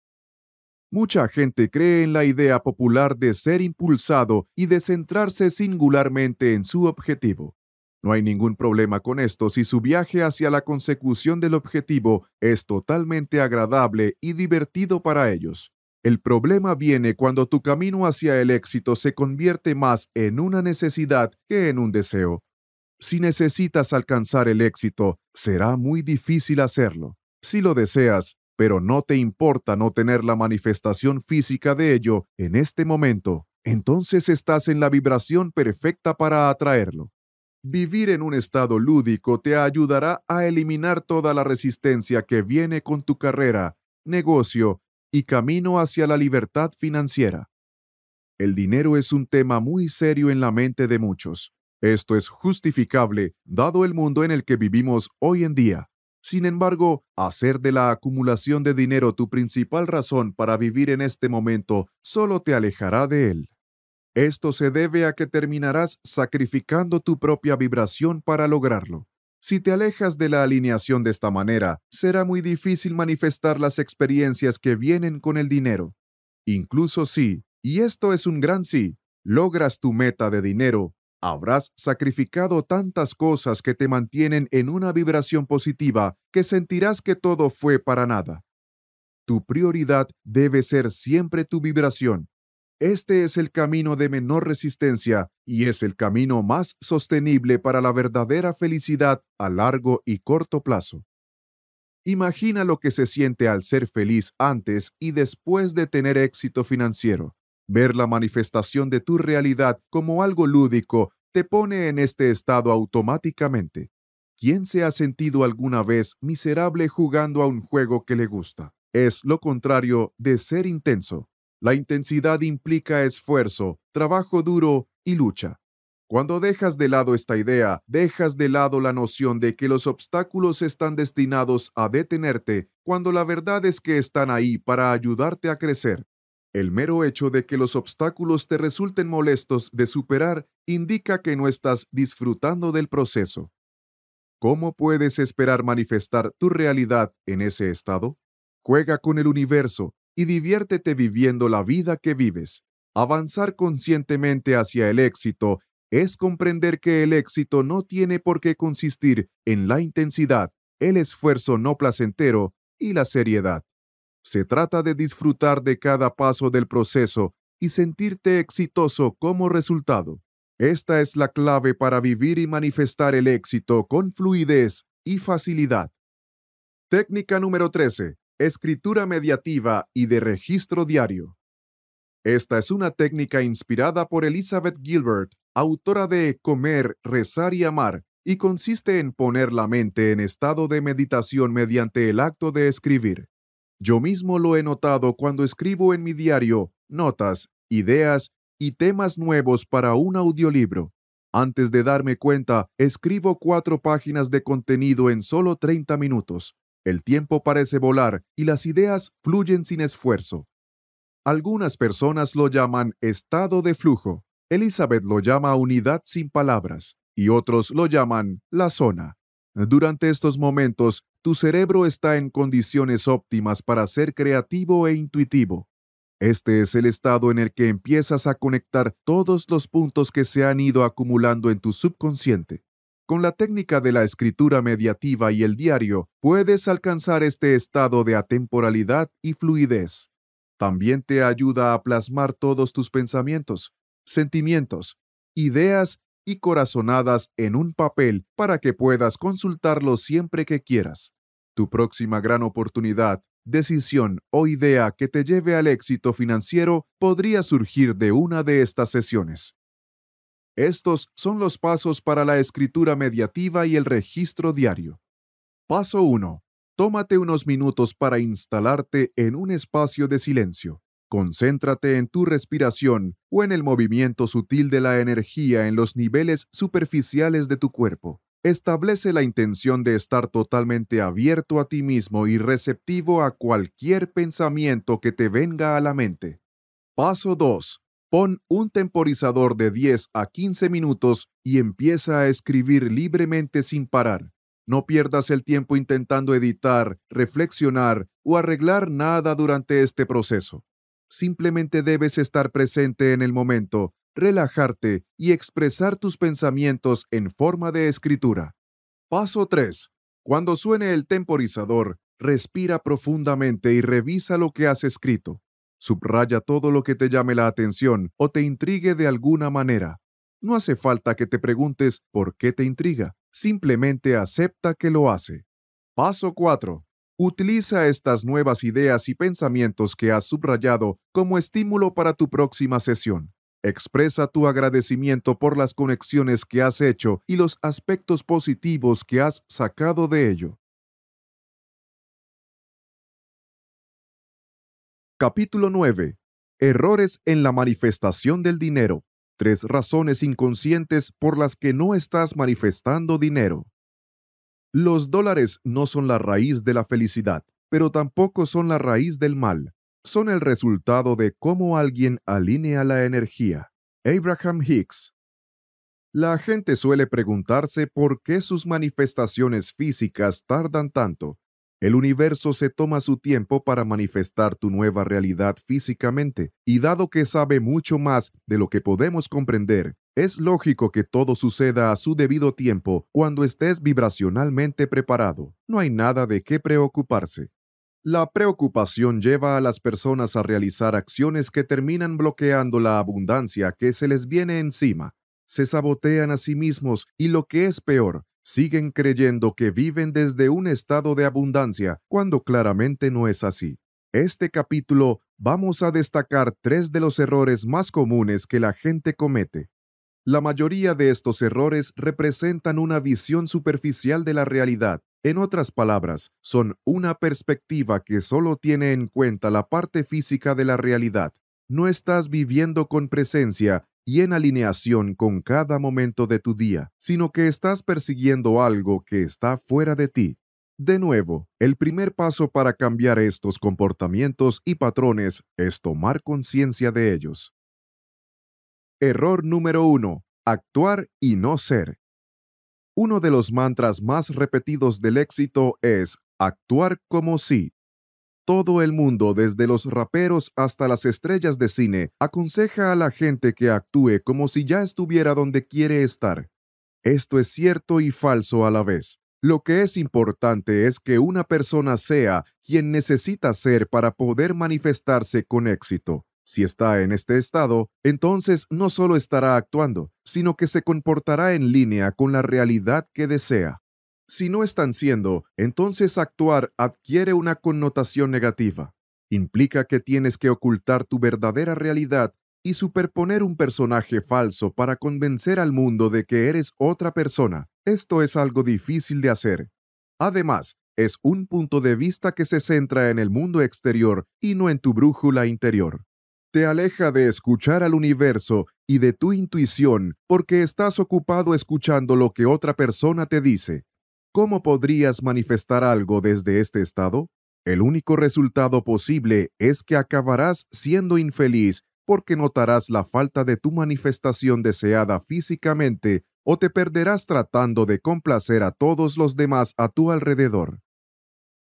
Mucha gente cree en la idea popular de ser impulsado y de centrarse singularmente en su objetivo. No hay ningún problema con esto si su viaje hacia la consecución del objetivo es totalmente agradable y divertido para ellos. El problema viene cuando tu camino hacia el éxito se convierte más en una necesidad que en un deseo. Si necesitas alcanzar el éxito, será muy difícil hacerlo. Si lo deseas, pero no te importa no tener la manifestación física de ello en este momento, entonces estás en la vibración perfecta para atraerlo. Vivir en un estado lúdico te ayudará a eliminar toda la resistencia que viene con tu carrera, negocio y camino hacia la libertad financiera. El dinero es un tema muy serio en la mente de muchos. Esto es justificable, dado el mundo en el que vivimos hoy en día. Sin embargo, hacer de la acumulación de dinero tu principal razón para vivir en este momento solo te alejará de él. Esto se debe a que terminarás sacrificando tu propia vibración para lograrlo. Si te alejas de la alineación de esta manera, será muy difícil manifestar las experiencias que vienen con el dinero. Incluso si, y esto es un gran sí, logras tu meta de dinero, habrás sacrificado tantas cosas que te mantienen en una vibración positiva que sentirás que todo fue para nada. Tu prioridad debe ser siempre tu vibración. Este es el camino de menor resistencia y es el camino más sostenible para la verdadera felicidad a largo y corto plazo. Imagina lo que se siente al ser feliz antes y después de tener éxito financiero Ver la manifestación de tu realidad como algo lúdico te pone en este estado automáticamente. ¿Quién se ha sentido alguna vez miserable jugando a un juego que le gusta? Es lo contrario de ser intenso. La intensidad implica esfuerzo, trabajo duro y lucha. Cuando dejas de lado esta idea, dejas de lado la noción de que los obstáculos están destinados a detenerte, cuando la verdad es que están ahí para ayudarte a crecer. El mero hecho de que los obstáculos te resulten molestos de superar indica que no estás disfrutando del proceso. ¿Cómo puedes esperar manifestar tu realidad en ese estado? Juega con el universo y diviértete viviendo la vida que vives. Avanzar conscientemente hacia el éxito es comprender que el éxito no tiene por qué consistir en la intensidad, el esfuerzo no placentero y la seriedad. Se trata de disfrutar de cada paso del proceso y sentirte exitoso como resultado. Esta es la clave para vivir y manifestar el éxito con fluidez y facilidad. Técnica número 13. Escritura mediativa y de registro diario. Esta es una técnica inspirada por Elizabeth Gilbert, autora de Comer, Rezar y Amar, y consiste en poner la mente en estado de meditación mediante el acto de escribir. Yo mismo lo he notado cuando escribo en mi diario notas, ideas y temas nuevos para un audiolibro. Antes de darme cuenta, escribo cuatro páginas de contenido en solo 30 minutos. El tiempo parece volar y las ideas fluyen sin esfuerzo. Algunas personas lo llaman estado de flujo. Elizabeth lo llama unidad sin palabras y otros lo llaman la zona. Durante estos momentos, tu cerebro está en condiciones óptimas para ser creativo e intuitivo. Este es el estado en el que empiezas a conectar todos los puntos que se han ido acumulando en tu subconsciente. Con la técnica de la escritura mediativa y el diario, puedes alcanzar este estado de atemporalidad y fluidez. También te ayuda a plasmar todos tus pensamientos, sentimientos, ideas y corazonadas en un papel para que puedas consultarlo siempre que quieras. Tu próxima gran oportunidad, decisión o idea que te lleve al éxito financiero podría surgir de una de estas sesiones. Estos son los pasos para la escritura mediativa y el registro diario. Paso 1. Tómate unos minutos para instalarte en un espacio de silencio. Concéntrate en tu respiración o en el movimiento sutil de la energía en los niveles superficiales de tu cuerpo. Establece la intención de estar totalmente abierto a ti mismo y receptivo a cualquier pensamiento que te venga a la mente. Paso 2. Pon un temporizador de 10 a 15 minutos y empieza a escribir libremente sin parar. No pierdas el tiempo intentando editar, reflexionar o arreglar nada durante este proceso. Simplemente debes estar presente en el momento, relajarte y expresar tus pensamientos en forma de escritura. Paso 3. Cuando suene el temporizador, respira profundamente y revisa lo que has escrito. Subraya todo lo que te llame la atención o te intrigue de alguna manera. No hace falta que te preguntes por qué te intriga, simplemente acepta que lo hace. Paso 4. Utiliza estas nuevas ideas y pensamientos que has subrayado como estímulo para tu próxima sesión. Expresa tu agradecimiento por las conexiones que has hecho y los aspectos positivos que has sacado de ello. Capítulo 9. Errores en la manifestación del dinero. Tres razones inconscientes por las que no estás manifestando dinero. Los dólares no son la raíz de la felicidad, pero tampoco son la raíz del mal. Son el resultado de cómo alguien alinea la energía. Abraham Hicks. La gente suele preguntarse por qué sus manifestaciones físicas tardan tanto. El universo se toma su tiempo para manifestar tu nueva realidad físicamente, y dado que sabe mucho más de lo que podemos comprender, es lógico que todo suceda a su debido tiempo cuando estés vibracionalmente preparado. No hay nada de qué preocuparse. La preocupación lleva a las personas a realizar acciones que terminan bloqueando la abundancia que se les viene encima. Se sabotean a sí mismos y lo que es peor, siguen creyendo que viven desde un estado de abundancia cuando claramente no es así. Este capítulo vamos a destacar tres de los errores más comunes que la gente comete. La mayoría de estos errores representan una visión superficial de la realidad. En otras palabras, son una perspectiva que solo tiene en cuenta la parte física de la realidad. No estás viviendo con presencia y en alineación con cada momento de tu día, sino que estás persiguiendo algo que está fuera de ti. De nuevo, el primer paso para cambiar estos comportamientos y patrones es tomar conciencia de ellos. Error número 1. Actuar y no ser. Uno de los mantras más repetidos del éxito es actuar como si. Todo el mundo, desde los raperos hasta las estrellas de cine, aconseja a la gente que actúe como si ya estuviera donde quiere estar. Esto es cierto y falso a la vez. Lo que es importante es que una persona sea quien necesita ser para poder manifestarse con éxito. Si está en este estado, entonces no solo estará actuando, sino que se comportará en línea con la realidad que desea. Si no están siendo, entonces actuar adquiere una connotación negativa. Implica que tienes que ocultar tu verdadera realidad y superponer un personaje falso para convencer al mundo de que eres otra persona. Esto es algo difícil de hacer. Además, es un punto de vista que se centra en el mundo exterior y no en tu brújula interior te aleja de escuchar al universo y de tu intuición porque estás ocupado escuchando lo que otra persona te dice. ¿Cómo podrías manifestar algo desde este estado? El único resultado posible es que acabarás siendo infeliz porque notarás la falta de tu manifestación deseada físicamente o te perderás tratando de complacer a todos los demás a tu alrededor.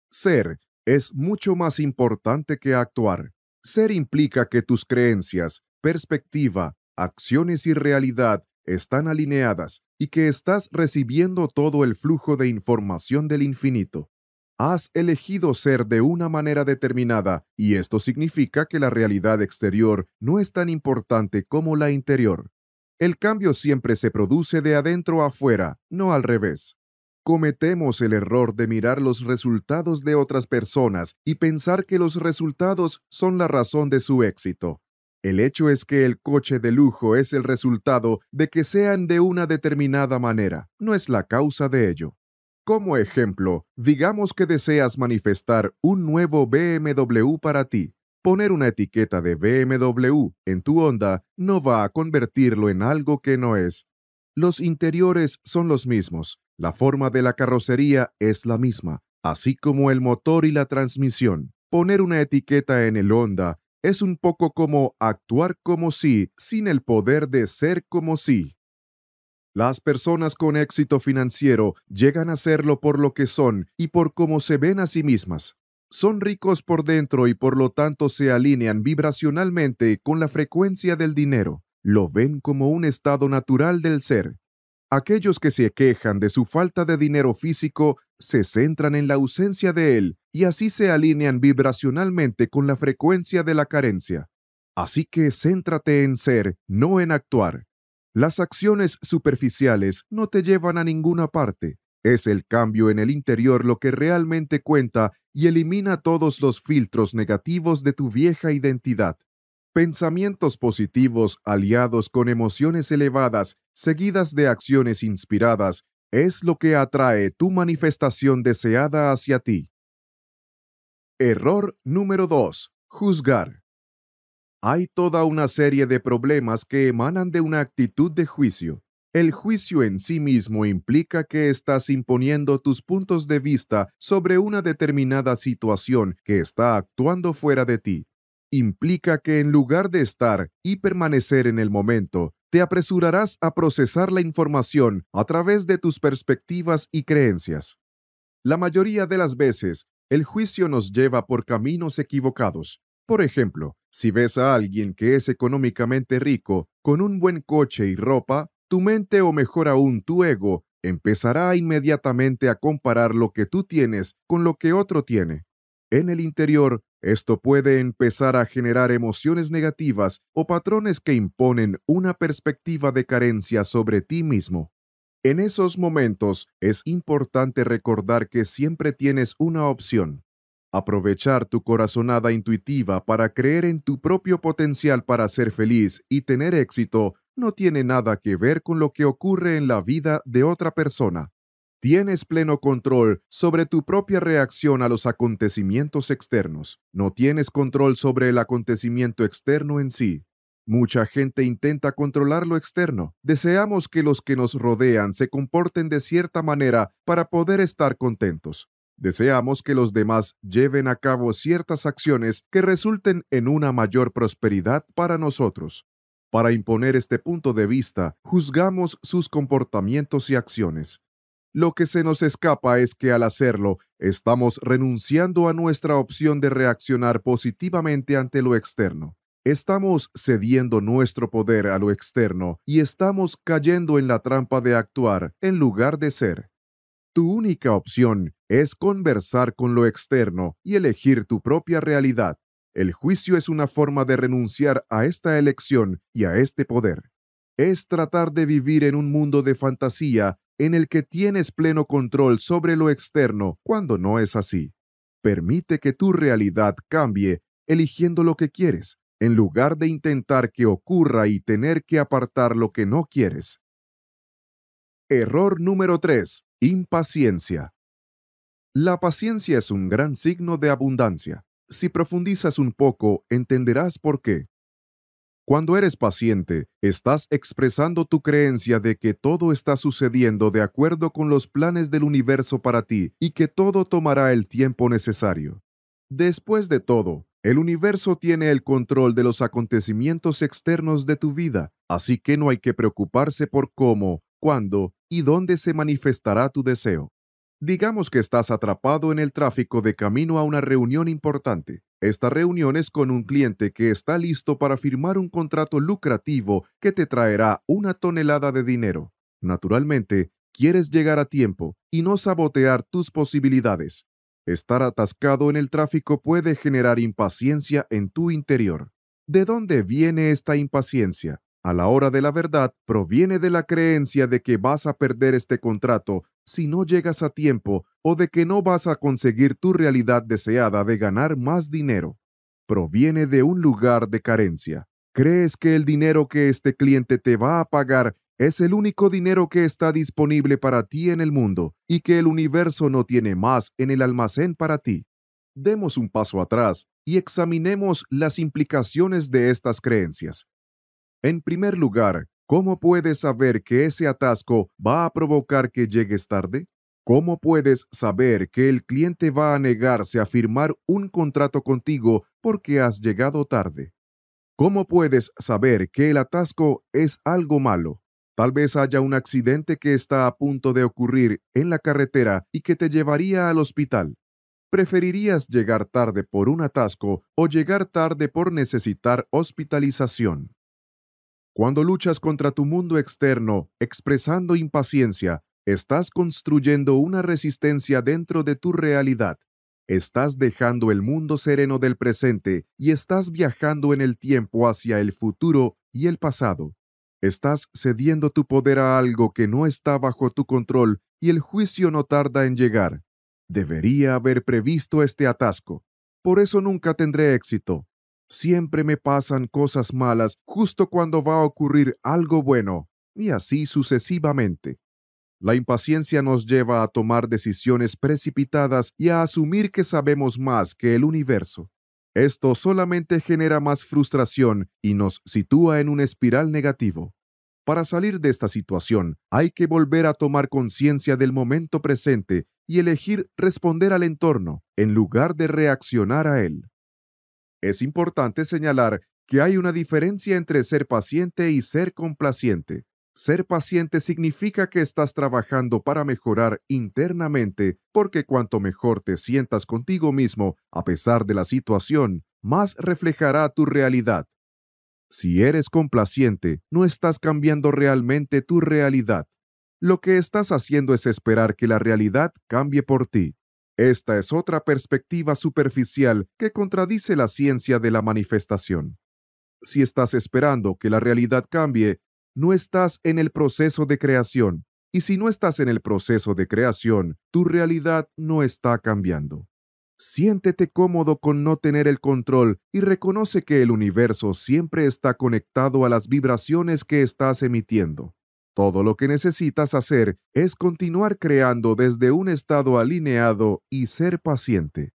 Ser es mucho más importante que actuar. Ser implica que tus creencias, perspectiva, acciones y realidad están alineadas y que estás recibiendo todo el flujo de información del infinito. Has elegido ser de una manera determinada y esto significa que la realidad exterior no es tan importante como la interior. El cambio siempre se produce de adentro a afuera, no al revés. Cometemos el error de mirar los resultados de otras personas y pensar que los resultados son la razón de su éxito. El hecho es que el coche de lujo es el resultado de que sean de una determinada manera, no es la causa de ello. Como ejemplo, digamos que deseas manifestar un nuevo BMW para ti. Poner una etiqueta de BMW en tu onda no va a convertirlo en algo que no es. Los interiores son los mismos, la forma de la carrocería es la misma, así como el motor y la transmisión. Poner una etiqueta en el Honda es un poco como actuar como si, sin el poder de ser como si. Las personas con éxito financiero llegan a serlo por lo que son y por cómo se ven a sí mismas. Son ricos por dentro y por lo tanto se alinean vibracionalmente con la frecuencia del dinero. Lo ven como un estado natural del ser. Aquellos que se quejan de su falta de dinero físico se centran en la ausencia de él y así se alinean vibracionalmente con la frecuencia de la carencia. Así que céntrate en ser, no en actuar. Las acciones superficiales no te llevan a ninguna parte. Es el cambio en el interior lo que realmente cuenta y elimina todos los filtros negativos de tu vieja identidad. Pensamientos positivos aliados con emociones elevadas, seguidas de acciones inspiradas, es lo que atrae tu manifestación deseada hacia ti. Error número 2. Juzgar. Hay toda una serie de problemas que emanan de una actitud de juicio. El juicio en sí mismo implica que estás imponiendo tus puntos de vista sobre una determinada situación que está actuando fuera de ti implica que en lugar de estar y permanecer en el momento, te apresurarás a procesar la información a través de tus perspectivas y creencias. La mayoría de las veces, el juicio nos lleva por caminos equivocados. Por ejemplo, si ves a alguien que es económicamente rico, con un buen coche y ropa, tu mente o mejor aún tu ego empezará inmediatamente a comparar lo que tú tienes con lo que otro tiene. En el interior, esto puede empezar a generar emociones negativas o patrones que imponen una perspectiva de carencia sobre ti mismo. En esos momentos es importante recordar que siempre tienes una opción. Aprovechar tu corazonada intuitiva para creer en tu propio potencial para ser feliz y tener éxito no tiene nada que ver con lo que ocurre en la vida de otra persona. Tienes pleno control sobre tu propia reacción a los acontecimientos externos. No tienes control sobre el acontecimiento externo en sí. Mucha gente intenta controlar lo externo. Deseamos que los que nos rodean se comporten de cierta manera para poder estar contentos. Deseamos que los demás lleven a cabo ciertas acciones que resulten en una mayor prosperidad para nosotros. Para imponer este punto de vista, juzgamos sus comportamientos y acciones. Lo que se nos escapa es que al hacerlo, estamos renunciando a nuestra opción de reaccionar positivamente ante lo externo. Estamos cediendo nuestro poder a lo externo y estamos cayendo en la trampa de actuar en lugar de ser. Tu única opción es conversar con lo externo y elegir tu propia realidad. El juicio es una forma de renunciar a esta elección y a este poder. Es tratar de vivir en un mundo de fantasía en el que tienes pleno control sobre lo externo cuando no es así. Permite que tu realidad cambie eligiendo lo que quieres, en lugar de intentar que ocurra y tener que apartar lo que no quieres. Error número 3. Impaciencia. La paciencia es un gran signo de abundancia. Si profundizas un poco, entenderás por qué. Cuando eres paciente, estás expresando tu creencia de que todo está sucediendo de acuerdo con los planes del universo para ti y que todo tomará el tiempo necesario. Después de todo, el universo tiene el control de los acontecimientos externos de tu vida, así que no hay que preocuparse por cómo, cuándo y dónde se manifestará tu deseo. Digamos que estás atrapado en el tráfico de camino a una reunión importante. Esta reunión es con un cliente que está listo para firmar un contrato lucrativo que te traerá una tonelada de dinero. Naturalmente, quieres llegar a tiempo y no sabotear tus posibilidades. Estar atascado en el tráfico puede generar impaciencia en tu interior. ¿De dónde viene esta impaciencia? a la hora de la verdad proviene de la creencia de que vas a perder este contrato si no llegas a tiempo o de que no vas a conseguir tu realidad deseada de ganar más dinero. Proviene de un lugar de carencia. Crees que el dinero que este cliente te va a pagar es el único dinero que está disponible para ti en el mundo y que el universo no tiene más en el almacén para ti. Demos un paso atrás y examinemos las implicaciones de estas creencias. En primer lugar, ¿cómo puedes saber que ese atasco va a provocar que llegues tarde? ¿Cómo puedes saber que el cliente va a negarse a firmar un contrato contigo porque has llegado tarde? ¿Cómo puedes saber que el atasco es algo malo? Tal vez haya un accidente que está a punto de ocurrir en la carretera y que te llevaría al hospital. ¿Preferirías llegar tarde por un atasco o llegar tarde por necesitar hospitalización? Cuando luchas contra tu mundo externo, expresando impaciencia, estás construyendo una resistencia dentro de tu realidad. Estás dejando el mundo sereno del presente y estás viajando en el tiempo hacia el futuro y el pasado. Estás cediendo tu poder a algo que no está bajo tu control y el juicio no tarda en llegar. Debería haber previsto este atasco. Por eso nunca tendré éxito. Siempre me pasan cosas malas justo cuando va a ocurrir algo bueno, y así sucesivamente. La impaciencia nos lleva a tomar decisiones precipitadas y a asumir que sabemos más que el universo. Esto solamente genera más frustración y nos sitúa en un espiral negativo. Para salir de esta situación, hay que volver a tomar conciencia del momento presente y elegir responder al entorno, en lugar de reaccionar a él. Es importante señalar que hay una diferencia entre ser paciente y ser complaciente. Ser paciente significa que estás trabajando para mejorar internamente, porque cuanto mejor te sientas contigo mismo, a pesar de la situación, más reflejará tu realidad. Si eres complaciente, no estás cambiando realmente tu realidad. Lo que estás haciendo es esperar que la realidad cambie por ti. Esta es otra perspectiva superficial que contradice la ciencia de la manifestación. Si estás esperando que la realidad cambie, no estás en el proceso de creación, y si no estás en el proceso de creación, tu realidad no está cambiando. Siéntete cómodo con no tener el control y reconoce que el universo siempre está conectado a las vibraciones que estás emitiendo. Todo lo que necesitas hacer es continuar creando desde un estado alineado y ser paciente.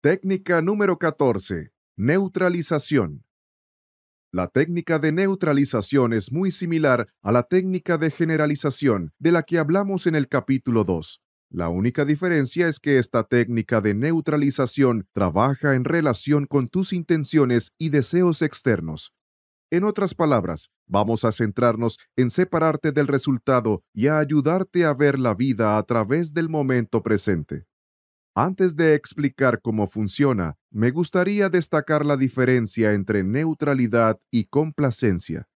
Técnica número 14. Neutralización. La técnica de neutralización es muy similar a la técnica de generalización de la que hablamos en el capítulo 2. La única diferencia es que esta técnica de neutralización trabaja en relación con tus intenciones y deseos externos, en otras palabras, vamos a centrarnos en separarte del resultado y a ayudarte a ver la vida a través del momento presente. Antes de explicar cómo funciona, me gustaría destacar la diferencia entre neutralidad y complacencia.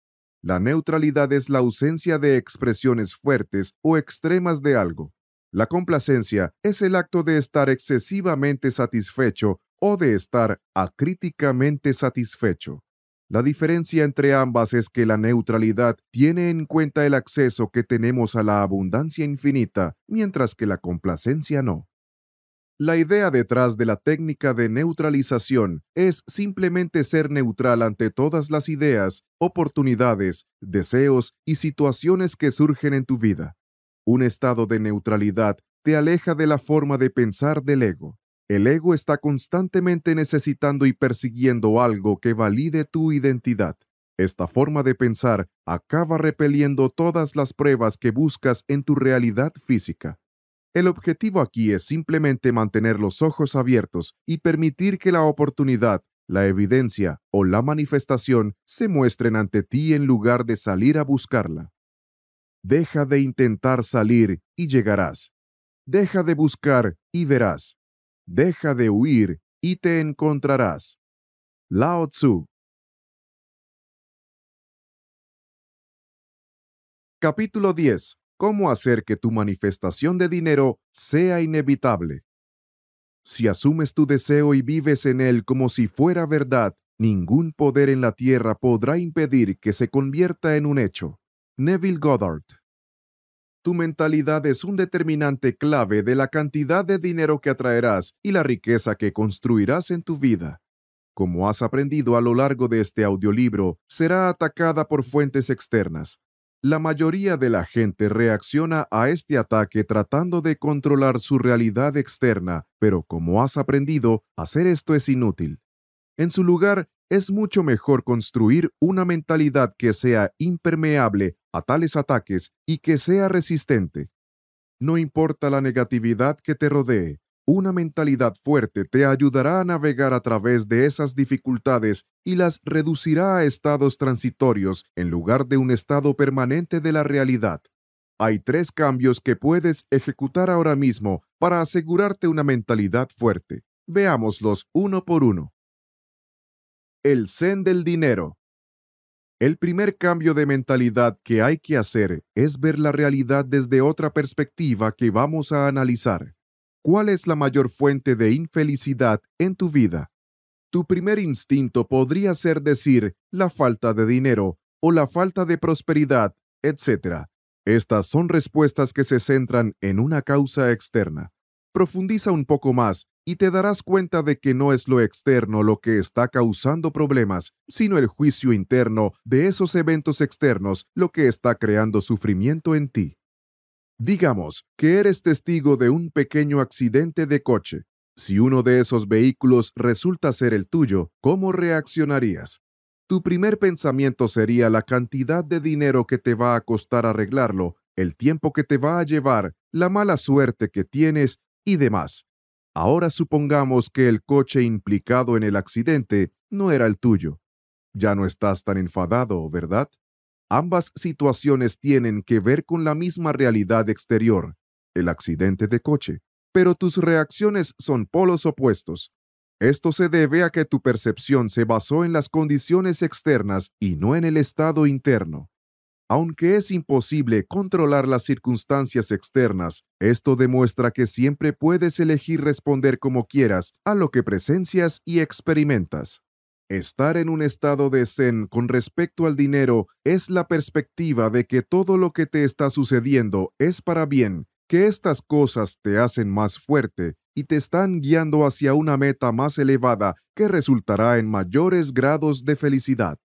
La neutralidad es la ausencia de expresiones fuertes o extremas de algo. La complacencia es el acto de estar excesivamente satisfecho o de estar acríticamente satisfecho. La diferencia entre ambas es que la neutralidad tiene en cuenta el acceso que tenemos a la abundancia infinita, mientras que la complacencia no. La idea detrás de la técnica de neutralización es simplemente ser neutral ante todas las ideas, oportunidades, deseos y situaciones que surgen en tu vida. Un estado de neutralidad te aleja de la forma de pensar del ego. El ego está constantemente necesitando y persiguiendo algo que valide tu identidad. Esta forma de pensar acaba repeliendo todas las pruebas que buscas en tu realidad física. El objetivo aquí es simplemente mantener los ojos abiertos y permitir que la oportunidad, la evidencia o la manifestación se muestren ante ti en lugar de salir a buscarla. Deja de intentar salir y llegarás. Deja de buscar y verás deja de huir y te encontrarás. Lao Tzu. Capítulo 10. ¿Cómo hacer que tu manifestación de dinero sea inevitable? Si asumes tu deseo y vives en él como si fuera verdad, ningún poder en la tierra podrá impedir que se convierta en un hecho. Neville Goddard. Tu mentalidad es un determinante clave de la cantidad de dinero que atraerás y la riqueza que construirás en tu vida. Como has aprendido a lo largo de este audiolibro, será atacada por fuentes externas. La mayoría de la gente reacciona a este ataque tratando de controlar su realidad externa, pero como has aprendido, hacer esto es inútil. En su lugar, es mucho mejor construir una mentalidad que sea impermeable a tales ataques y que sea resistente. No importa la negatividad que te rodee, una mentalidad fuerte te ayudará a navegar a través de esas dificultades y las reducirá a estados transitorios en lugar de un estado permanente de la realidad. Hay tres cambios que puedes ejecutar ahora mismo para asegurarte una mentalidad fuerte. Veámoslos uno por uno. El zen del dinero. El primer cambio de mentalidad que hay que hacer es ver la realidad desde otra perspectiva que vamos a analizar. ¿Cuál es la mayor fuente de infelicidad en tu vida? Tu primer instinto podría ser decir la falta de dinero o la falta de prosperidad, etc. Estas son respuestas que se centran en una causa externa. Profundiza un poco más y te darás cuenta de que no es lo externo lo que está causando problemas, sino el juicio interno de esos eventos externos lo que está creando sufrimiento en ti. Digamos que eres testigo de un pequeño accidente de coche. Si uno de esos vehículos resulta ser el tuyo, ¿cómo reaccionarías? Tu primer pensamiento sería la cantidad de dinero que te va a costar arreglarlo, el tiempo que te va a llevar, la mala suerte que tienes y demás. Ahora supongamos que el coche implicado en el accidente no era el tuyo. Ya no estás tan enfadado, ¿verdad? Ambas situaciones tienen que ver con la misma realidad exterior, el accidente de coche, pero tus reacciones son polos opuestos. Esto se debe a que tu percepción se basó en las condiciones externas y no en el estado interno. Aunque es imposible controlar las circunstancias externas, esto demuestra que siempre puedes elegir responder como quieras a lo que presencias y experimentas. Estar en un estado de zen con respecto al dinero es la perspectiva de que todo lo que te está sucediendo es para bien, que estas cosas te hacen más fuerte y te están guiando hacia una meta más elevada que resultará en mayores grados de felicidad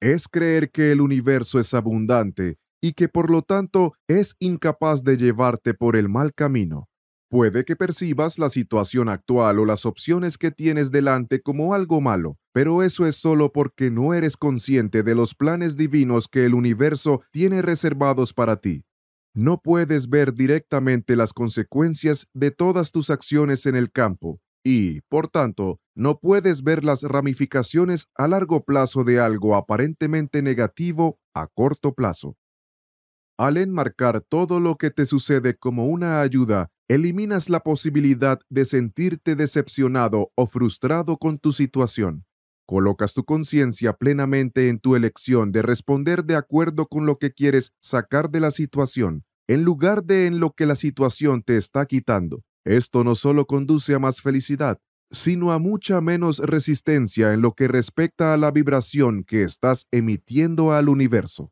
es creer que el universo es abundante y que por lo tanto es incapaz de llevarte por el mal camino. Puede que percibas la situación actual o las opciones que tienes delante como algo malo, pero eso es solo porque no eres consciente de los planes divinos que el universo tiene reservados para ti. No puedes ver directamente las consecuencias de todas tus acciones en el campo, y, por tanto, no puedes ver las ramificaciones a largo plazo de algo aparentemente negativo a corto plazo. Al enmarcar todo lo que te sucede como una ayuda, eliminas la posibilidad de sentirte decepcionado o frustrado con tu situación. Colocas tu conciencia plenamente en tu elección de responder de acuerdo con lo que quieres sacar de la situación, en lugar de en lo que la situación te está quitando. Esto no solo conduce a más felicidad, sino a mucha menos resistencia en lo que respecta a la vibración que estás emitiendo al universo.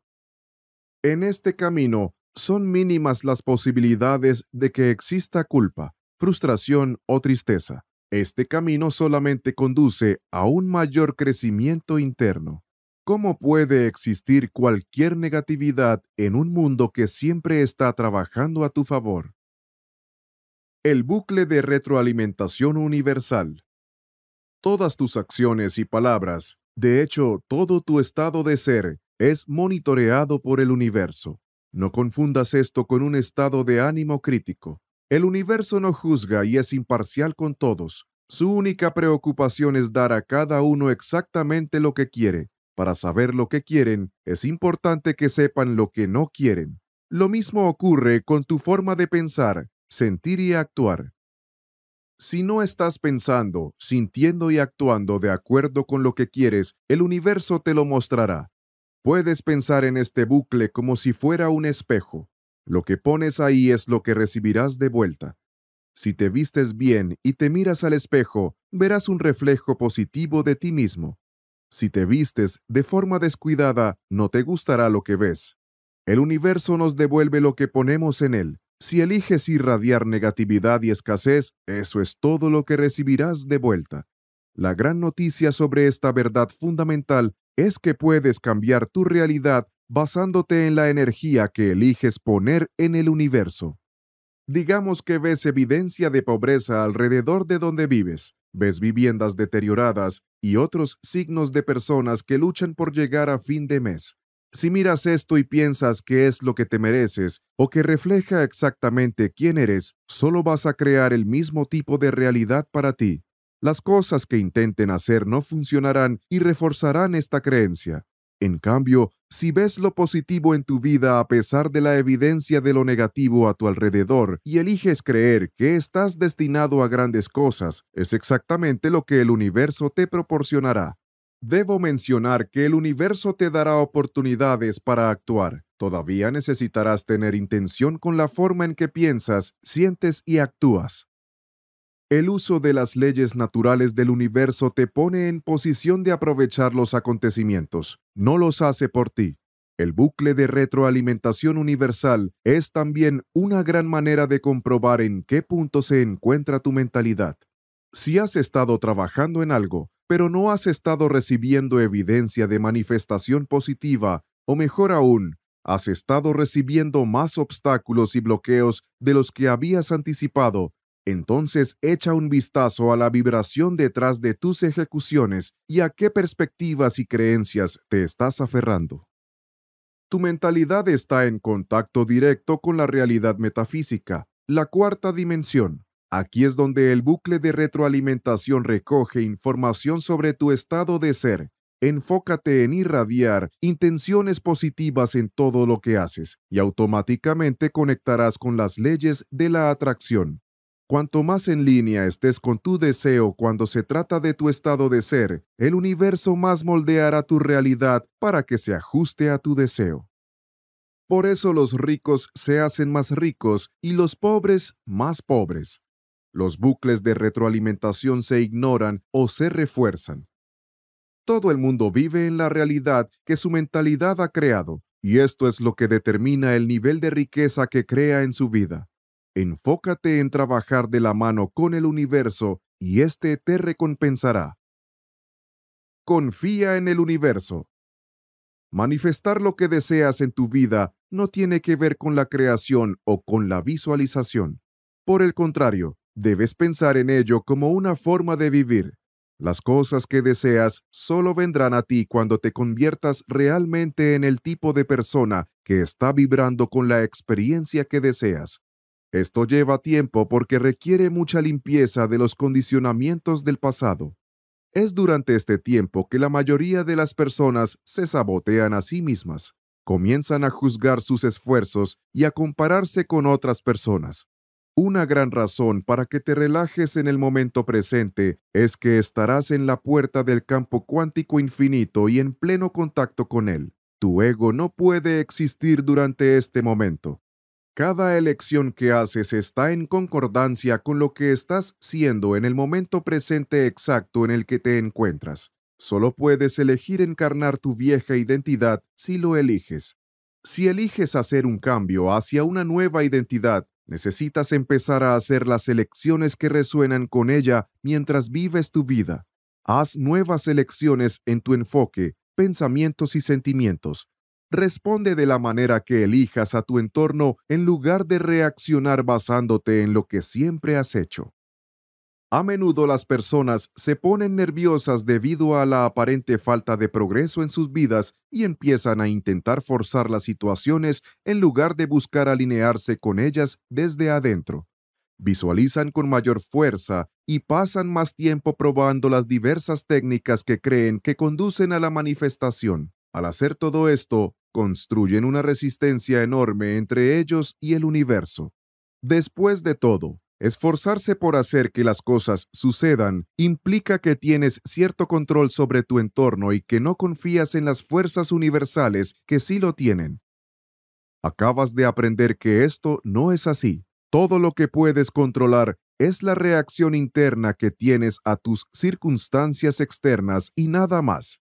En este camino, son mínimas las posibilidades de que exista culpa, frustración o tristeza. Este camino solamente conduce a un mayor crecimiento interno. ¿Cómo puede existir cualquier negatividad en un mundo que siempre está trabajando a tu favor? El bucle de retroalimentación universal. Todas tus acciones y palabras, de hecho, todo tu estado de ser, es monitoreado por el universo. No confundas esto con un estado de ánimo crítico. El universo no juzga y es imparcial con todos. Su única preocupación es dar a cada uno exactamente lo que quiere. Para saber lo que quieren, es importante que sepan lo que no quieren. Lo mismo ocurre con tu forma de pensar sentir y actuar. Si no estás pensando, sintiendo y actuando de acuerdo con lo que quieres, el universo te lo mostrará. Puedes pensar en este bucle como si fuera un espejo. Lo que pones ahí es lo que recibirás de vuelta. Si te vistes bien y te miras al espejo, verás un reflejo positivo de ti mismo. Si te vistes de forma descuidada, no te gustará lo que ves. El universo nos devuelve lo que ponemos en él. Si eliges irradiar negatividad y escasez, eso es todo lo que recibirás de vuelta. La gran noticia sobre esta verdad fundamental es que puedes cambiar tu realidad basándote en la energía que eliges poner en el universo. Digamos que ves evidencia de pobreza alrededor de donde vives, ves viviendas deterioradas y otros signos de personas que luchan por llegar a fin de mes. Si miras esto y piensas que es lo que te mereces o que refleja exactamente quién eres, solo vas a crear el mismo tipo de realidad para ti. Las cosas que intenten hacer no funcionarán y reforzarán esta creencia. En cambio, si ves lo positivo en tu vida a pesar de la evidencia de lo negativo a tu alrededor y eliges creer que estás destinado a grandes cosas, es exactamente lo que el universo te proporcionará. Debo mencionar que el universo te dará oportunidades para actuar. Todavía necesitarás tener intención con la forma en que piensas, sientes y actúas. El uso de las leyes naturales del universo te pone en posición de aprovechar los acontecimientos, no los hace por ti. El bucle de retroalimentación universal es también una gran manera de comprobar en qué punto se encuentra tu mentalidad. Si has estado trabajando en algo, pero no has estado recibiendo evidencia de manifestación positiva, o mejor aún, has estado recibiendo más obstáculos y bloqueos de los que habías anticipado, entonces echa un vistazo a la vibración detrás de tus ejecuciones y a qué perspectivas y creencias te estás aferrando. Tu mentalidad está en contacto directo con la realidad metafísica, la cuarta dimensión. Aquí es donde el bucle de retroalimentación recoge información sobre tu estado de ser. Enfócate en irradiar intenciones positivas en todo lo que haces y automáticamente conectarás con las leyes de la atracción. Cuanto más en línea estés con tu deseo cuando se trata de tu estado de ser, el universo más moldeará tu realidad para que se ajuste a tu deseo. Por eso los ricos se hacen más ricos y los pobres más pobres. Los bucles de retroalimentación se ignoran o se refuerzan. Todo el mundo vive en la realidad que su mentalidad ha creado, y esto es lo que determina el nivel de riqueza que crea en su vida. Enfócate en trabajar de la mano con el universo y éste te recompensará. Confía en el universo. Manifestar lo que deseas en tu vida no tiene que ver con la creación o con la visualización. Por el contrario, Debes pensar en ello como una forma de vivir. Las cosas que deseas solo vendrán a ti cuando te conviertas realmente en el tipo de persona que está vibrando con la experiencia que deseas. Esto lleva tiempo porque requiere mucha limpieza de los condicionamientos del pasado. Es durante este tiempo que la mayoría de las personas se sabotean a sí mismas, comienzan a juzgar sus esfuerzos y a compararse con otras personas. Una gran razón para que te relajes en el momento presente es que estarás en la puerta del campo cuántico infinito y en pleno contacto con él. Tu ego no puede existir durante este momento. Cada elección que haces está en concordancia con lo que estás siendo en el momento presente exacto en el que te encuentras. Solo puedes elegir encarnar tu vieja identidad si lo eliges. Si eliges hacer un cambio hacia una nueva identidad, necesitas empezar a hacer las elecciones que resuenan con ella mientras vives tu vida. Haz nuevas elecciones en tu enfoque, pensamientos y sentimientos. Responde de la manera que elijas a tu entorno en lugar de reaccionar basándote en lo que siempre has hecho. A menudo las personas se ponen nerviosas debido a la aparente falta de progreso en sus vidas y empiezan a intentar forzar las situaciones en lugar de buscar alinearse con ellas desde adentro. Visualizan con mayor fuerza y pasan más tiempo probando las diversas técnicas que creen que conducen a la manifestación. Al hacer todo esto, construyen una resistencia enorme entre ellos y el universo. Después de todo, Esforzarse por hacer que las cosas sucedan implica que tienes cierto control sobre tu entorno y que no confías en las fuerzas universales que sí lo tienen. Acabas de aprender que esto no es así. Todo lo que puedes controlar es la reacción interna que tienes a tus circunstancias externas y nada más.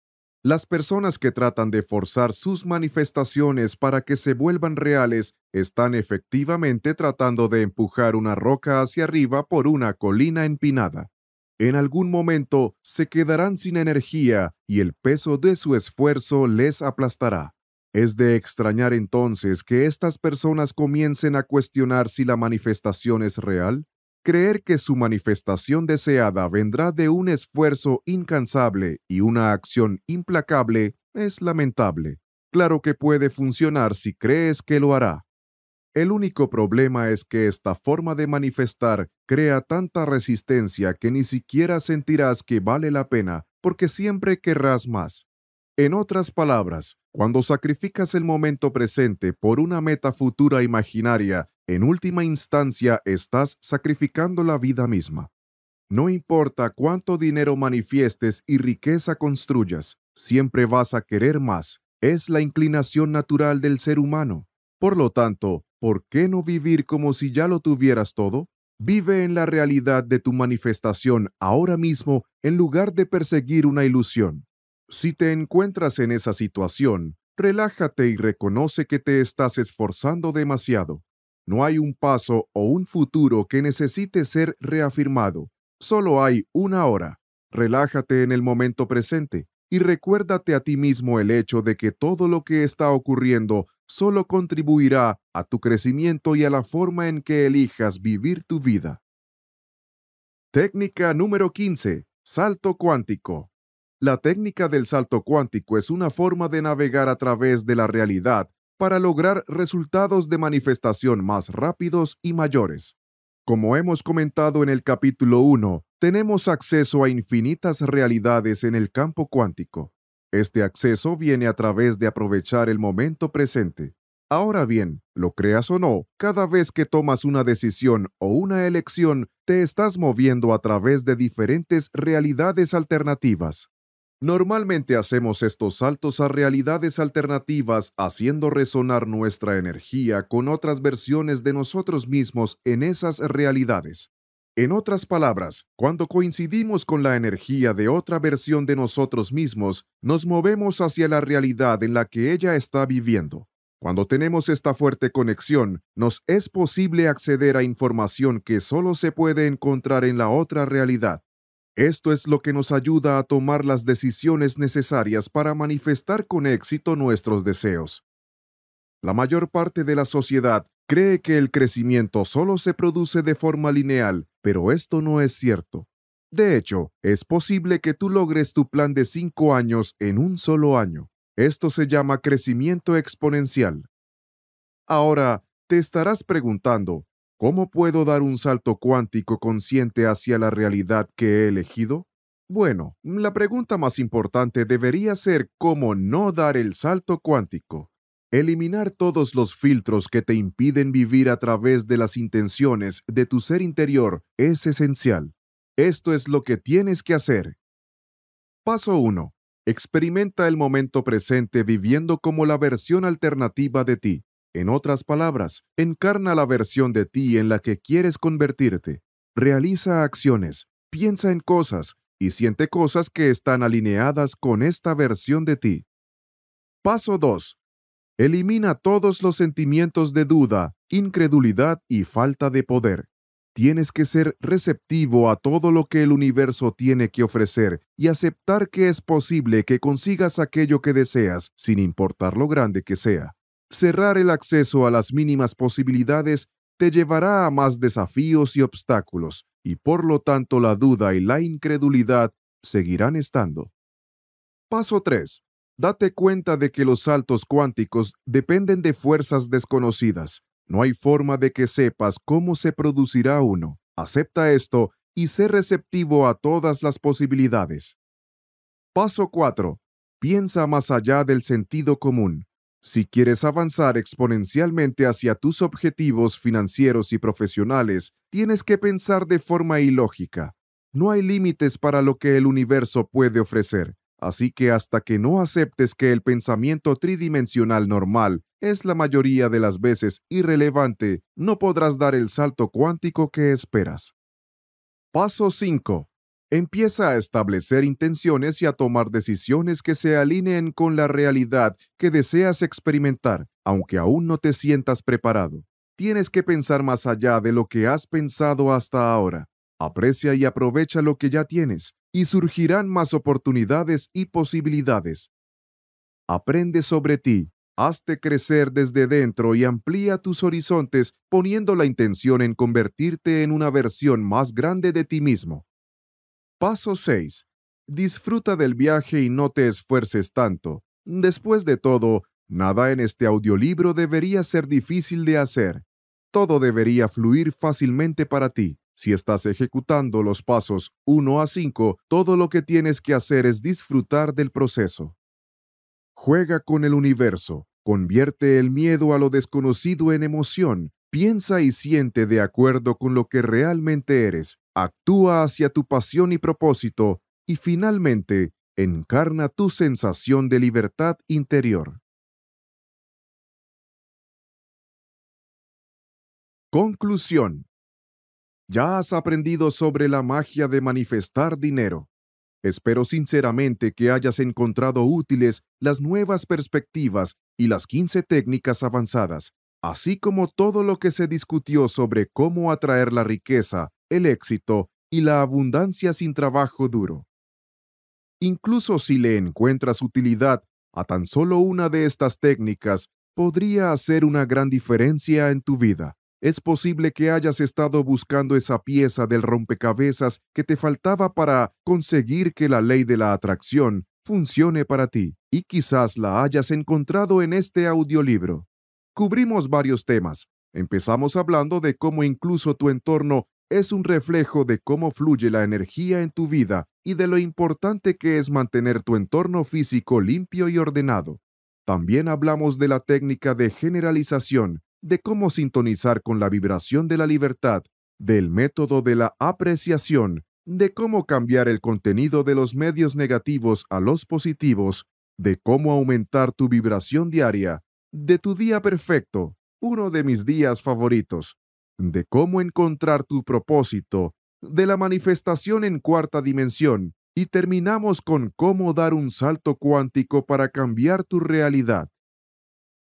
Las personas que tratan de forzar sus manifestaciones para que se vuelvan reales están efectivamente tratando de empujar una roca hacia arriba por una colina empinada. En algún momento se quedarán sin energía y el peso de su esfuerzo les aplastará. Es de extrañar entonces que estas personas comiencen a cuestionar si la manifestación es real Creer que su manifestación deseada vendrá de un esfuerzo incansable y una acción implacable es lamentable. Claro que puede funcionar si crees que lo hará. El único problema es que esta forma de manifestar crea tanta resistencia que ni siquiera sentirás que vale la pena porque siempre querrás más. En otras palabras, cuando sacrificas el momento presente por una meta futura imaginaria, en última instancia estás sacrificando la vida misma. No importa cuánto dinero manifiestes y riqueza construyas, siempre vas a querer más. Es la inclinación natural del ser humano. Por lo tanto, ¿por qué no vivir como si ya lo tuvieras todo? Vive en la realidad de tu manifestación ahora mismo en lugar de perseguir una ilusión. Si te encuentras en esa situación, relájate y reconoce que te estás esforzando demasiado. No hay un paso o un futuro que necesite ser reafirmado. Solo hay una hora. Relájate en el momento presente y recuérdate a ti mismo el hecho de que todo lo que está ocurriendo solo contribuirá a tu crecimiento y a la forma en que elijas vivir tu vida. Técnica número 15. Salto cuántico. La técnica del salto cuántico es una forma de navegar a través de la realidad para lograr resultados de manifestación más rápidos y mayores. Como hemos comentado en el capítulo 1, tenemos acceso a infinitas realidades en el campo cuántico. Este acceso viene a través de aprovechar el momento presente. Ahora bien, lo creas o no, cada vez que tomas una decisión o una elección, te estás moviendo a través de diferentes realidades alternativas. Normalmente hacemos estos saltos a realidades alternativas haciendo resonar nuestra energía con otras versiones de nosotros mismos en esas realidades. En otras palabras, cuando coincidimos con la energía de otra versión de nosotros mismos, nos movemos hacia la realidad en la que ella está viviendo. Cuando tenemos esta fuerte conexión, nos es posible acceder a información que solo se puede encontrar en la otra realidad. Esto es lo que nos ayuda a tomar las decisiones necesarias para manifestar con éxito nuestros deseos. La mayor parte de la sociedad cree que el crecimiento solo se produce de forma lineal, pero esto no es cierto. De hecho, es posible que tú logres tu plan de cinco años en un solo año. Esto se llama crecimiento exponencial. Ahora, te estarás preguntando, ¿Cómo puedo dar un salto cuántico consciente hacia la realidad que he elegido? Bueno, la pregunta más importante debería ser cómo no dar el salto cuántico. Eliminar todos los filtros que te impiden vivir a través de las intenciones de tu ser interior es esencial. Esto es lo que tienes que hacer. Paso 1. Experimenta el momento presente viviendo como la versión alternativa de ti. En otras palabras, encarna la versión de ti en la que quieres convertirte. Realiza acciones, piensa en cosas y siente cosas que están alineadas con esta versión de ti. Paso 2. Elimina todos los sentimientos de duda, incredulidad y falta de poder. Tienes que ser receptivo a todo lo que el universo tiene que ofrecer y aceptar que es posible que consigas aquello que deseas, sin importar lo grande que sea cerrar el acceso a las mínimas posibilidades te llevará a más desafíos y obstáculos, y por lo tanto la duda y la incredulidad seguirán estando. Paso 3. Date cuenta de que los saltos cuánticos dependen de fuerzas desconocidas. No hay forma de que sepas cómo se producirá uno. Acepta esto y sé receptivo a todas las posibilidades. Paso 4. Piensa más allá del sentido común. Si quieres avanzar exponencialmente hacia tus objetivos financieros y profesionales, tienes que pensar de forma ilógica. No hay límites para lo que el universo puede ofrecer, así que hasta que no aceptes que el pensamiento tridimensional normal es la mayoría de las veces irrelevante, no podrás dar el salto cuántico que esperas. Paso 5 empieza a establecer intenciones y a tomar decisiones que se alineen con la realidad que deseas experimentar, aunque aún no te sientas preparado. Tienes que pensar más allá de lo que has pensado hasta ahora. Aprecia y aprovecha lo que ya tienes, y surgirán más oportunidades y posibilidades. Aprende sobre ti, hazte crecer desde dentro y amplía tus horizontes poniendo la intención en convertirte en una versión más grande de ti mismo. Paso 6. Disfruta del viaje y no te esfuerces tanto. Después de todo, nada en este audiolibro debería ser difícil de hacer. Todo debería fluir fácilmente para ti. Si estás ejecutando los pasos 1 a 5, todo lo que tienes que hacer es disfrutar del proceso. Juega con el universo. Convierte el miedo a lo desconocido en emoción. Piensa y siente de acuerdo con lo que realmente eres, actúa hacia tu pasión y propósito, y finalmente, encarna tu sensación de libertad interior. Conclusión. Ya has aprendido sobre la magia de manifestar dinero. Espero sinceramente que hayas encontrado útiles las nuevas perspectivas y las 15 técnicas avanzadas así como todo lo que se discutió sobre cómo atraer la riqueza, el éxito y la abundancia sin trabajo duro. Incluso si le encuentras utilidad a tan solo una de estas técnicas, podría hacer una gran diferencia en tu vida. Es posible que hayas estado buscando esa pieza del rompecabezas que te faltaba para conseguir que la ley de la atracción funcione para ti, y quizás la hayas encontrado en este audiolibro. Cubrimos varios temas. Empezamos hablando de cómo incluso tu entorno es un reflejo de cómo fluye la energía en tu vida y de lo importante que es mantener tu entorno físico limpio y ordenado. También hablamos de la técnica de generalización, de cómo sintonizar con la vibración de la libertad, del método de la apreciación, de cómo cambiar el contenido de los medios negativos a los positivos, de cómo aumentar tu vibración diaria, de tu día perfecto, uno de mis días favoritos, de cómo encontrar tu propósito, de la manifestación en cuarta dimensión, y terminamos con cómo dar un salto cuántico para cambiar tu realidad.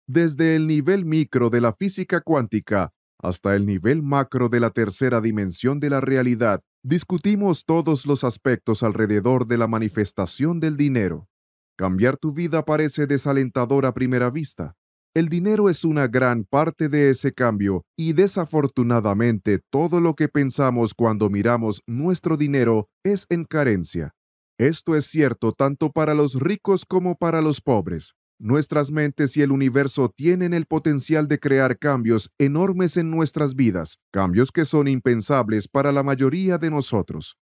Desde el nivel micro de la física cuántica hasta el nivel macro de la tercera dimensión de la realidad, discutimos todos los aspectos alrededor de la manifestación del dinero. Cambiar tu vida parece desalentador a primera vista, el dinero es una gran parte de ese cambio y desafortunadamente todo lo que pensamos cuando miramos nuestro dinero es en carencia. Esto es cierto tanto para los ricos como para los pobres. Nuestras mentes y el universo tienen el potencial de crear cambios enormes en nuestras vidas, cambios que son impensables para la mayoría de nosotros.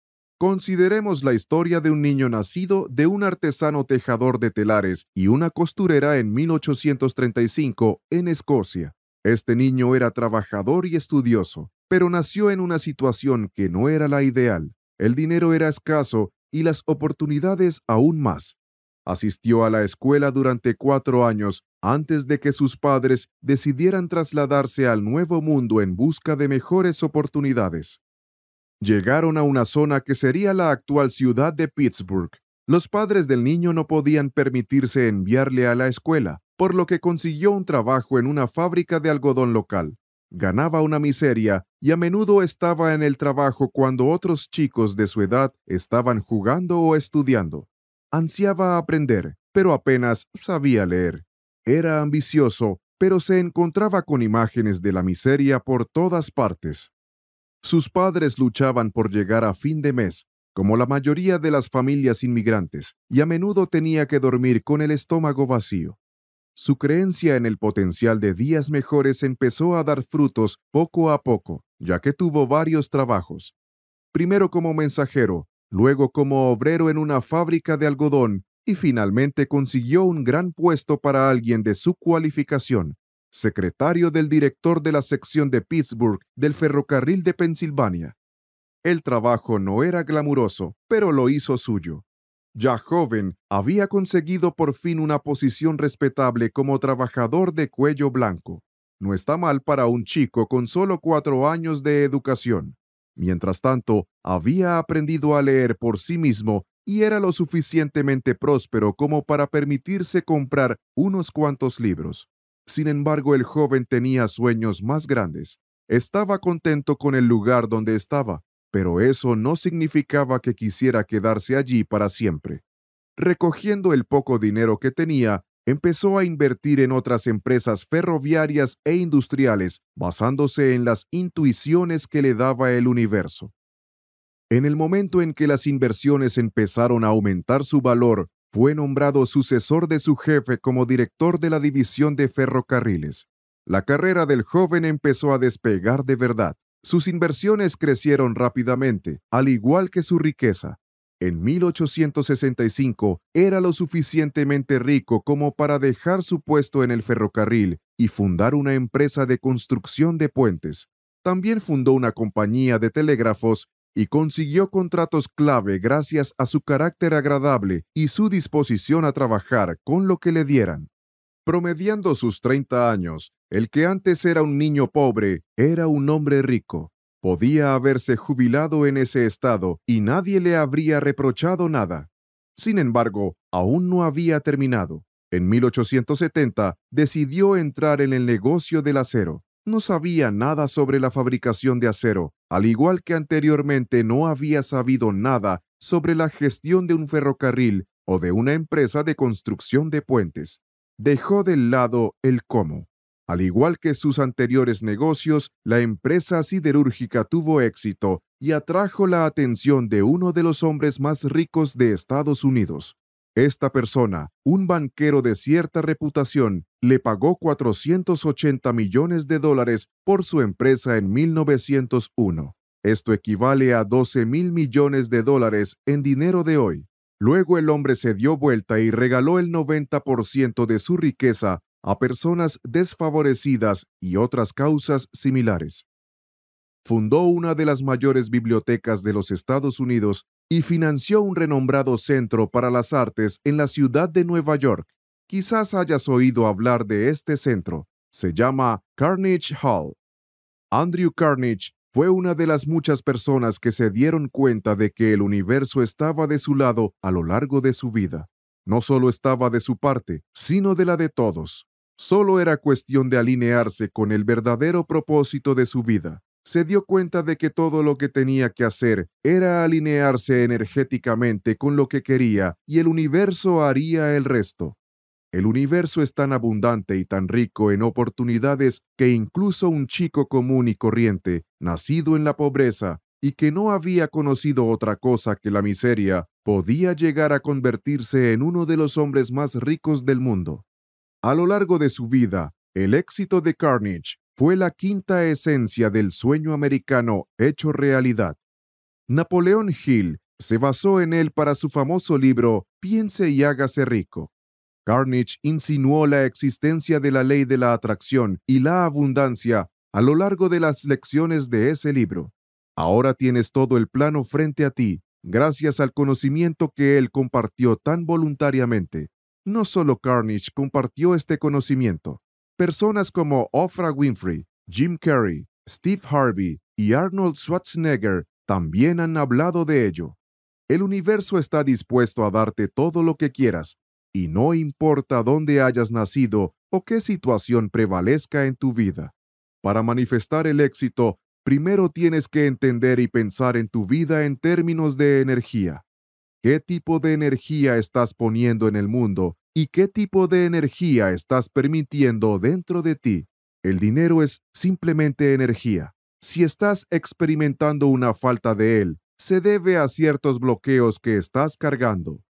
Consideremos la historia de un niño nacido de un artesano tejador de telares y una costurera en 1835 en Escocia. Este niño era trabajador y estudioso, pero nació en una situación que no era la ideal. El dinero era escaso y las oportunidades aún más. Asistió a la escuela durante cuatro años antes de que sus padres decidieran trasladarse al nuevo mundo en busca de mejores oportunidades. Llegaron a una zona que sería la actual ciudad de Pittsburgh. Los padres del niño no podían permitirse enviarle a la escuela, por lo que consiguió un trabajo en una fábrica de algodón local. Ganaba una miseria y a menudo estaba en el trabajo cuando otros chicos de su edad estaban jugando o estudiando. Ansiaba aprender, pero apenas sabía leer. Era ambicioso, pero se encontraba con imágenes de la miseria por todas partes. Sus padres luchaban por llegar a fin de mes, como la mayoría de las familias inmigrantes, y a menudo tenía que dormir con el estómago vacío. Su creencia en el potencial de días mejores empezó a dar frutos poco a poco, ya que tuvo varios trabajos. Primero como mensajero, luego como obrero en una fábrica de algodón y finalmente consiguió un gran puesto para alguien de su cualificación, secretario del director de la sección de Pittsburgh del Ferrocarril de Pensilvania. El trabajo no era glamuroso, pero lo hizo suyo. Ya joven, había conseguido por fin una posición respetable como trabajador de cuello blanco. No está mal para un chico con solo cuatro años de educación. Mientras tanto, había aprendido a leer por sí mismo y era lo suficientemente próspero como para permitirse comprar unos cuantos libros. Sin embargo, el joven tenía sueños más grandes. Estaba contento con el lugar donde estaba, pero eso no significaba que quisiera quedarse allí para siempre. Recogiendo el poco dinero que tenía, empezó a invertir en otras empresas ferroviarias e industriales, basándose en las intuiciones que le daba el universo. En el momento en que las inversiones empezaron a aumentar su valor, fue nombrado sucesor de su jefe como director de la División de Ferrocarriles. La carrera del joven empezó a despegar de verdad. Sus inversiones crecieron rápidamente, al igual que su riqueza. En 1865 era lo suficientemente rico como para dejar su puesto en el ferrocarril y fundar una empresa de construcción de puentes. También fundó una compañía de telégrafos y consiguió contratos clave gracias a su carácter agradable y su disposición a trabajar con lo que le dieran. Promediando sus 30 años, el que antes era un niño pobre era un hombre rico. Podía haberse jubilado en ese estado y nadie le habría reprochado nada. Sin embargo, aún no había terminado. En 1870 decidió entrar en el negocio del acero. No sabía nada sobre la fabricación de acero, al igual que anteriormente no había sabido nada sobre la gestión de un ferrocarril o de una empresa de construcción de puentes. Dejó del lado el cómo. Al igual que sus anteriores negocios, la empresa siderúrgica tuvo éxito y atrajo la atención de uno de los hombres más ricos de Estados Unidos, esta persona, un banquero de cierta reputación, le pagó 480 millones de dólares por su empresa en 1901. Esto equivale a 12 mil millones de dólares en dinero de hoy. Luego el hombre se dio vuelta y regaló el 90% de su riqueza a personas desfavorecidas y otras causas similares. Fundó una de las mayores bibliotecas de los Estados Unidos y financió un renombrado centro para las artes en la ciudad de Nueva York. Quizás hayas oído hablar de este centro. Se llama Carnage Hall. Andrew Carnage fue una de las muchas personas que se dieron cuenta de que el universo estaba de su lado a lo largo de su vida. No solo estaba de su parte, sino de la de todos. Solo era cuestión de alinearse con el verdadero propósito de su vida se dio cuenta de que todo lo que tenía que hacer era alinearse energéticamente con lo que quería y el universo haría el resto. El universo es tan abundante y tan rico en oportunidades que incluso un chico común y corriente, nacido en la pobreza y que no había conocido otra cosa que la miseria, podía llegar a convertirse en uno de los hombres más ricos del mundo. A lo largo de su vida, el éxito de Carnage fue la quinta esencia del sueño americano hecho realidad. Napoleón Hill se basó en él para su famoso libro Piense y hágase rico. Carnage insinuó la existencia de la ley de la atracción y la abundancia a lo largo de las lecciones de ese libro. Ahora tienes todo el plano frente a ti, gracias al conocimiento que él compartió tan voluntariamente. No solo Carnage compartió este conocimiento, Personas como Oprah Winfrey, Jim Carrey, Steve Harvey y Arnold Schwarzenegger también han hablado de ello. El universo está dispuesto a darte todo lo que quieras, y no importa dónde hayas nacido o qué situación prevalezca en tu vida. Para manifestar el éxito, primero tienes que entender y pensar en tu vida en términos de energía. ¿Qué tipo de energía estás poniendo en el mundo y qué tipo de energía estás permitiendo dentro de ti. El dinero es simplemente energía. Si estás experimentando una falta de él, se debe a ciertos bloqueos que estás cargando.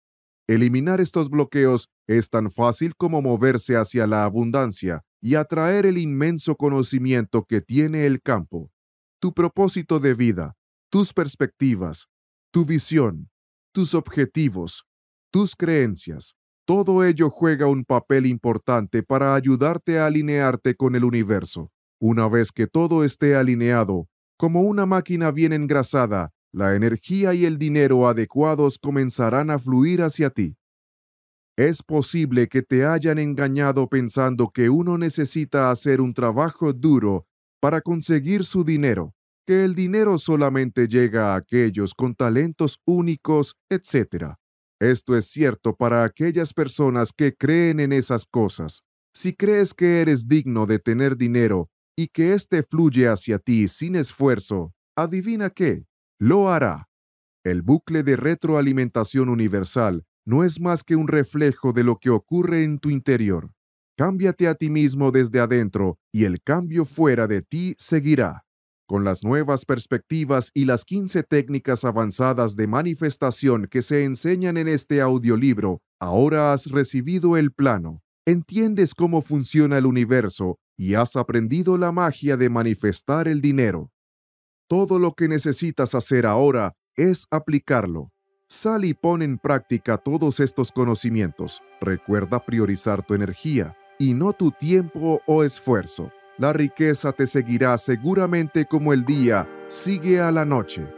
Eliminar estos bloqueos es tan fácil como moverse hacia la abundancia y atraer el inmenso conocimiento que tiene el campo. Tu propósito de vida, tus perspectivas, tu visión, tus objetivos, tus creencias, todo ello juega un papel importante para ayudarte a alinearte con el universo. Una vez que todo esté alineado, como una máquina bien engrasada, la energía y el dinero adecuados comenzarán a fluir hacia ti. Es posible que te hayan engañado pensando que uno necesita hacer un trabajo duro para conseguir su dinero, que el dinero solamente llega a aquellos con talentos únicos, etc. Esto es cierto para aquellas personas que creen en esas cosas. Si crees que eres digno de tener dinero y que éste fluye hacia ti sin esfuerzo, adivina qué, lo hará. El bucle de retroalimentación universal no es más que un reflejo de lo que ocurre en tu interior. Cámbiate a ti mismo desde adentro y el cambio fuera de ti seguirá. Con las nuevas perspectivas y las 15 técnicas avanzadas de manifestación que se enseñan en este audiolibro, ahora has recibido el plano, entiendes cómo funciona el universo y has aprendido la magia de manifestar el dinero. Todo lo que necesitas hacer ahora es aplicarlo. Sal y pon en práctica todos estos conocimientos. Recuerda priorizar tu energía y no tu tiempo o esfuerzo. La riqueza te seguirá seguramente como el día sigue a la noche.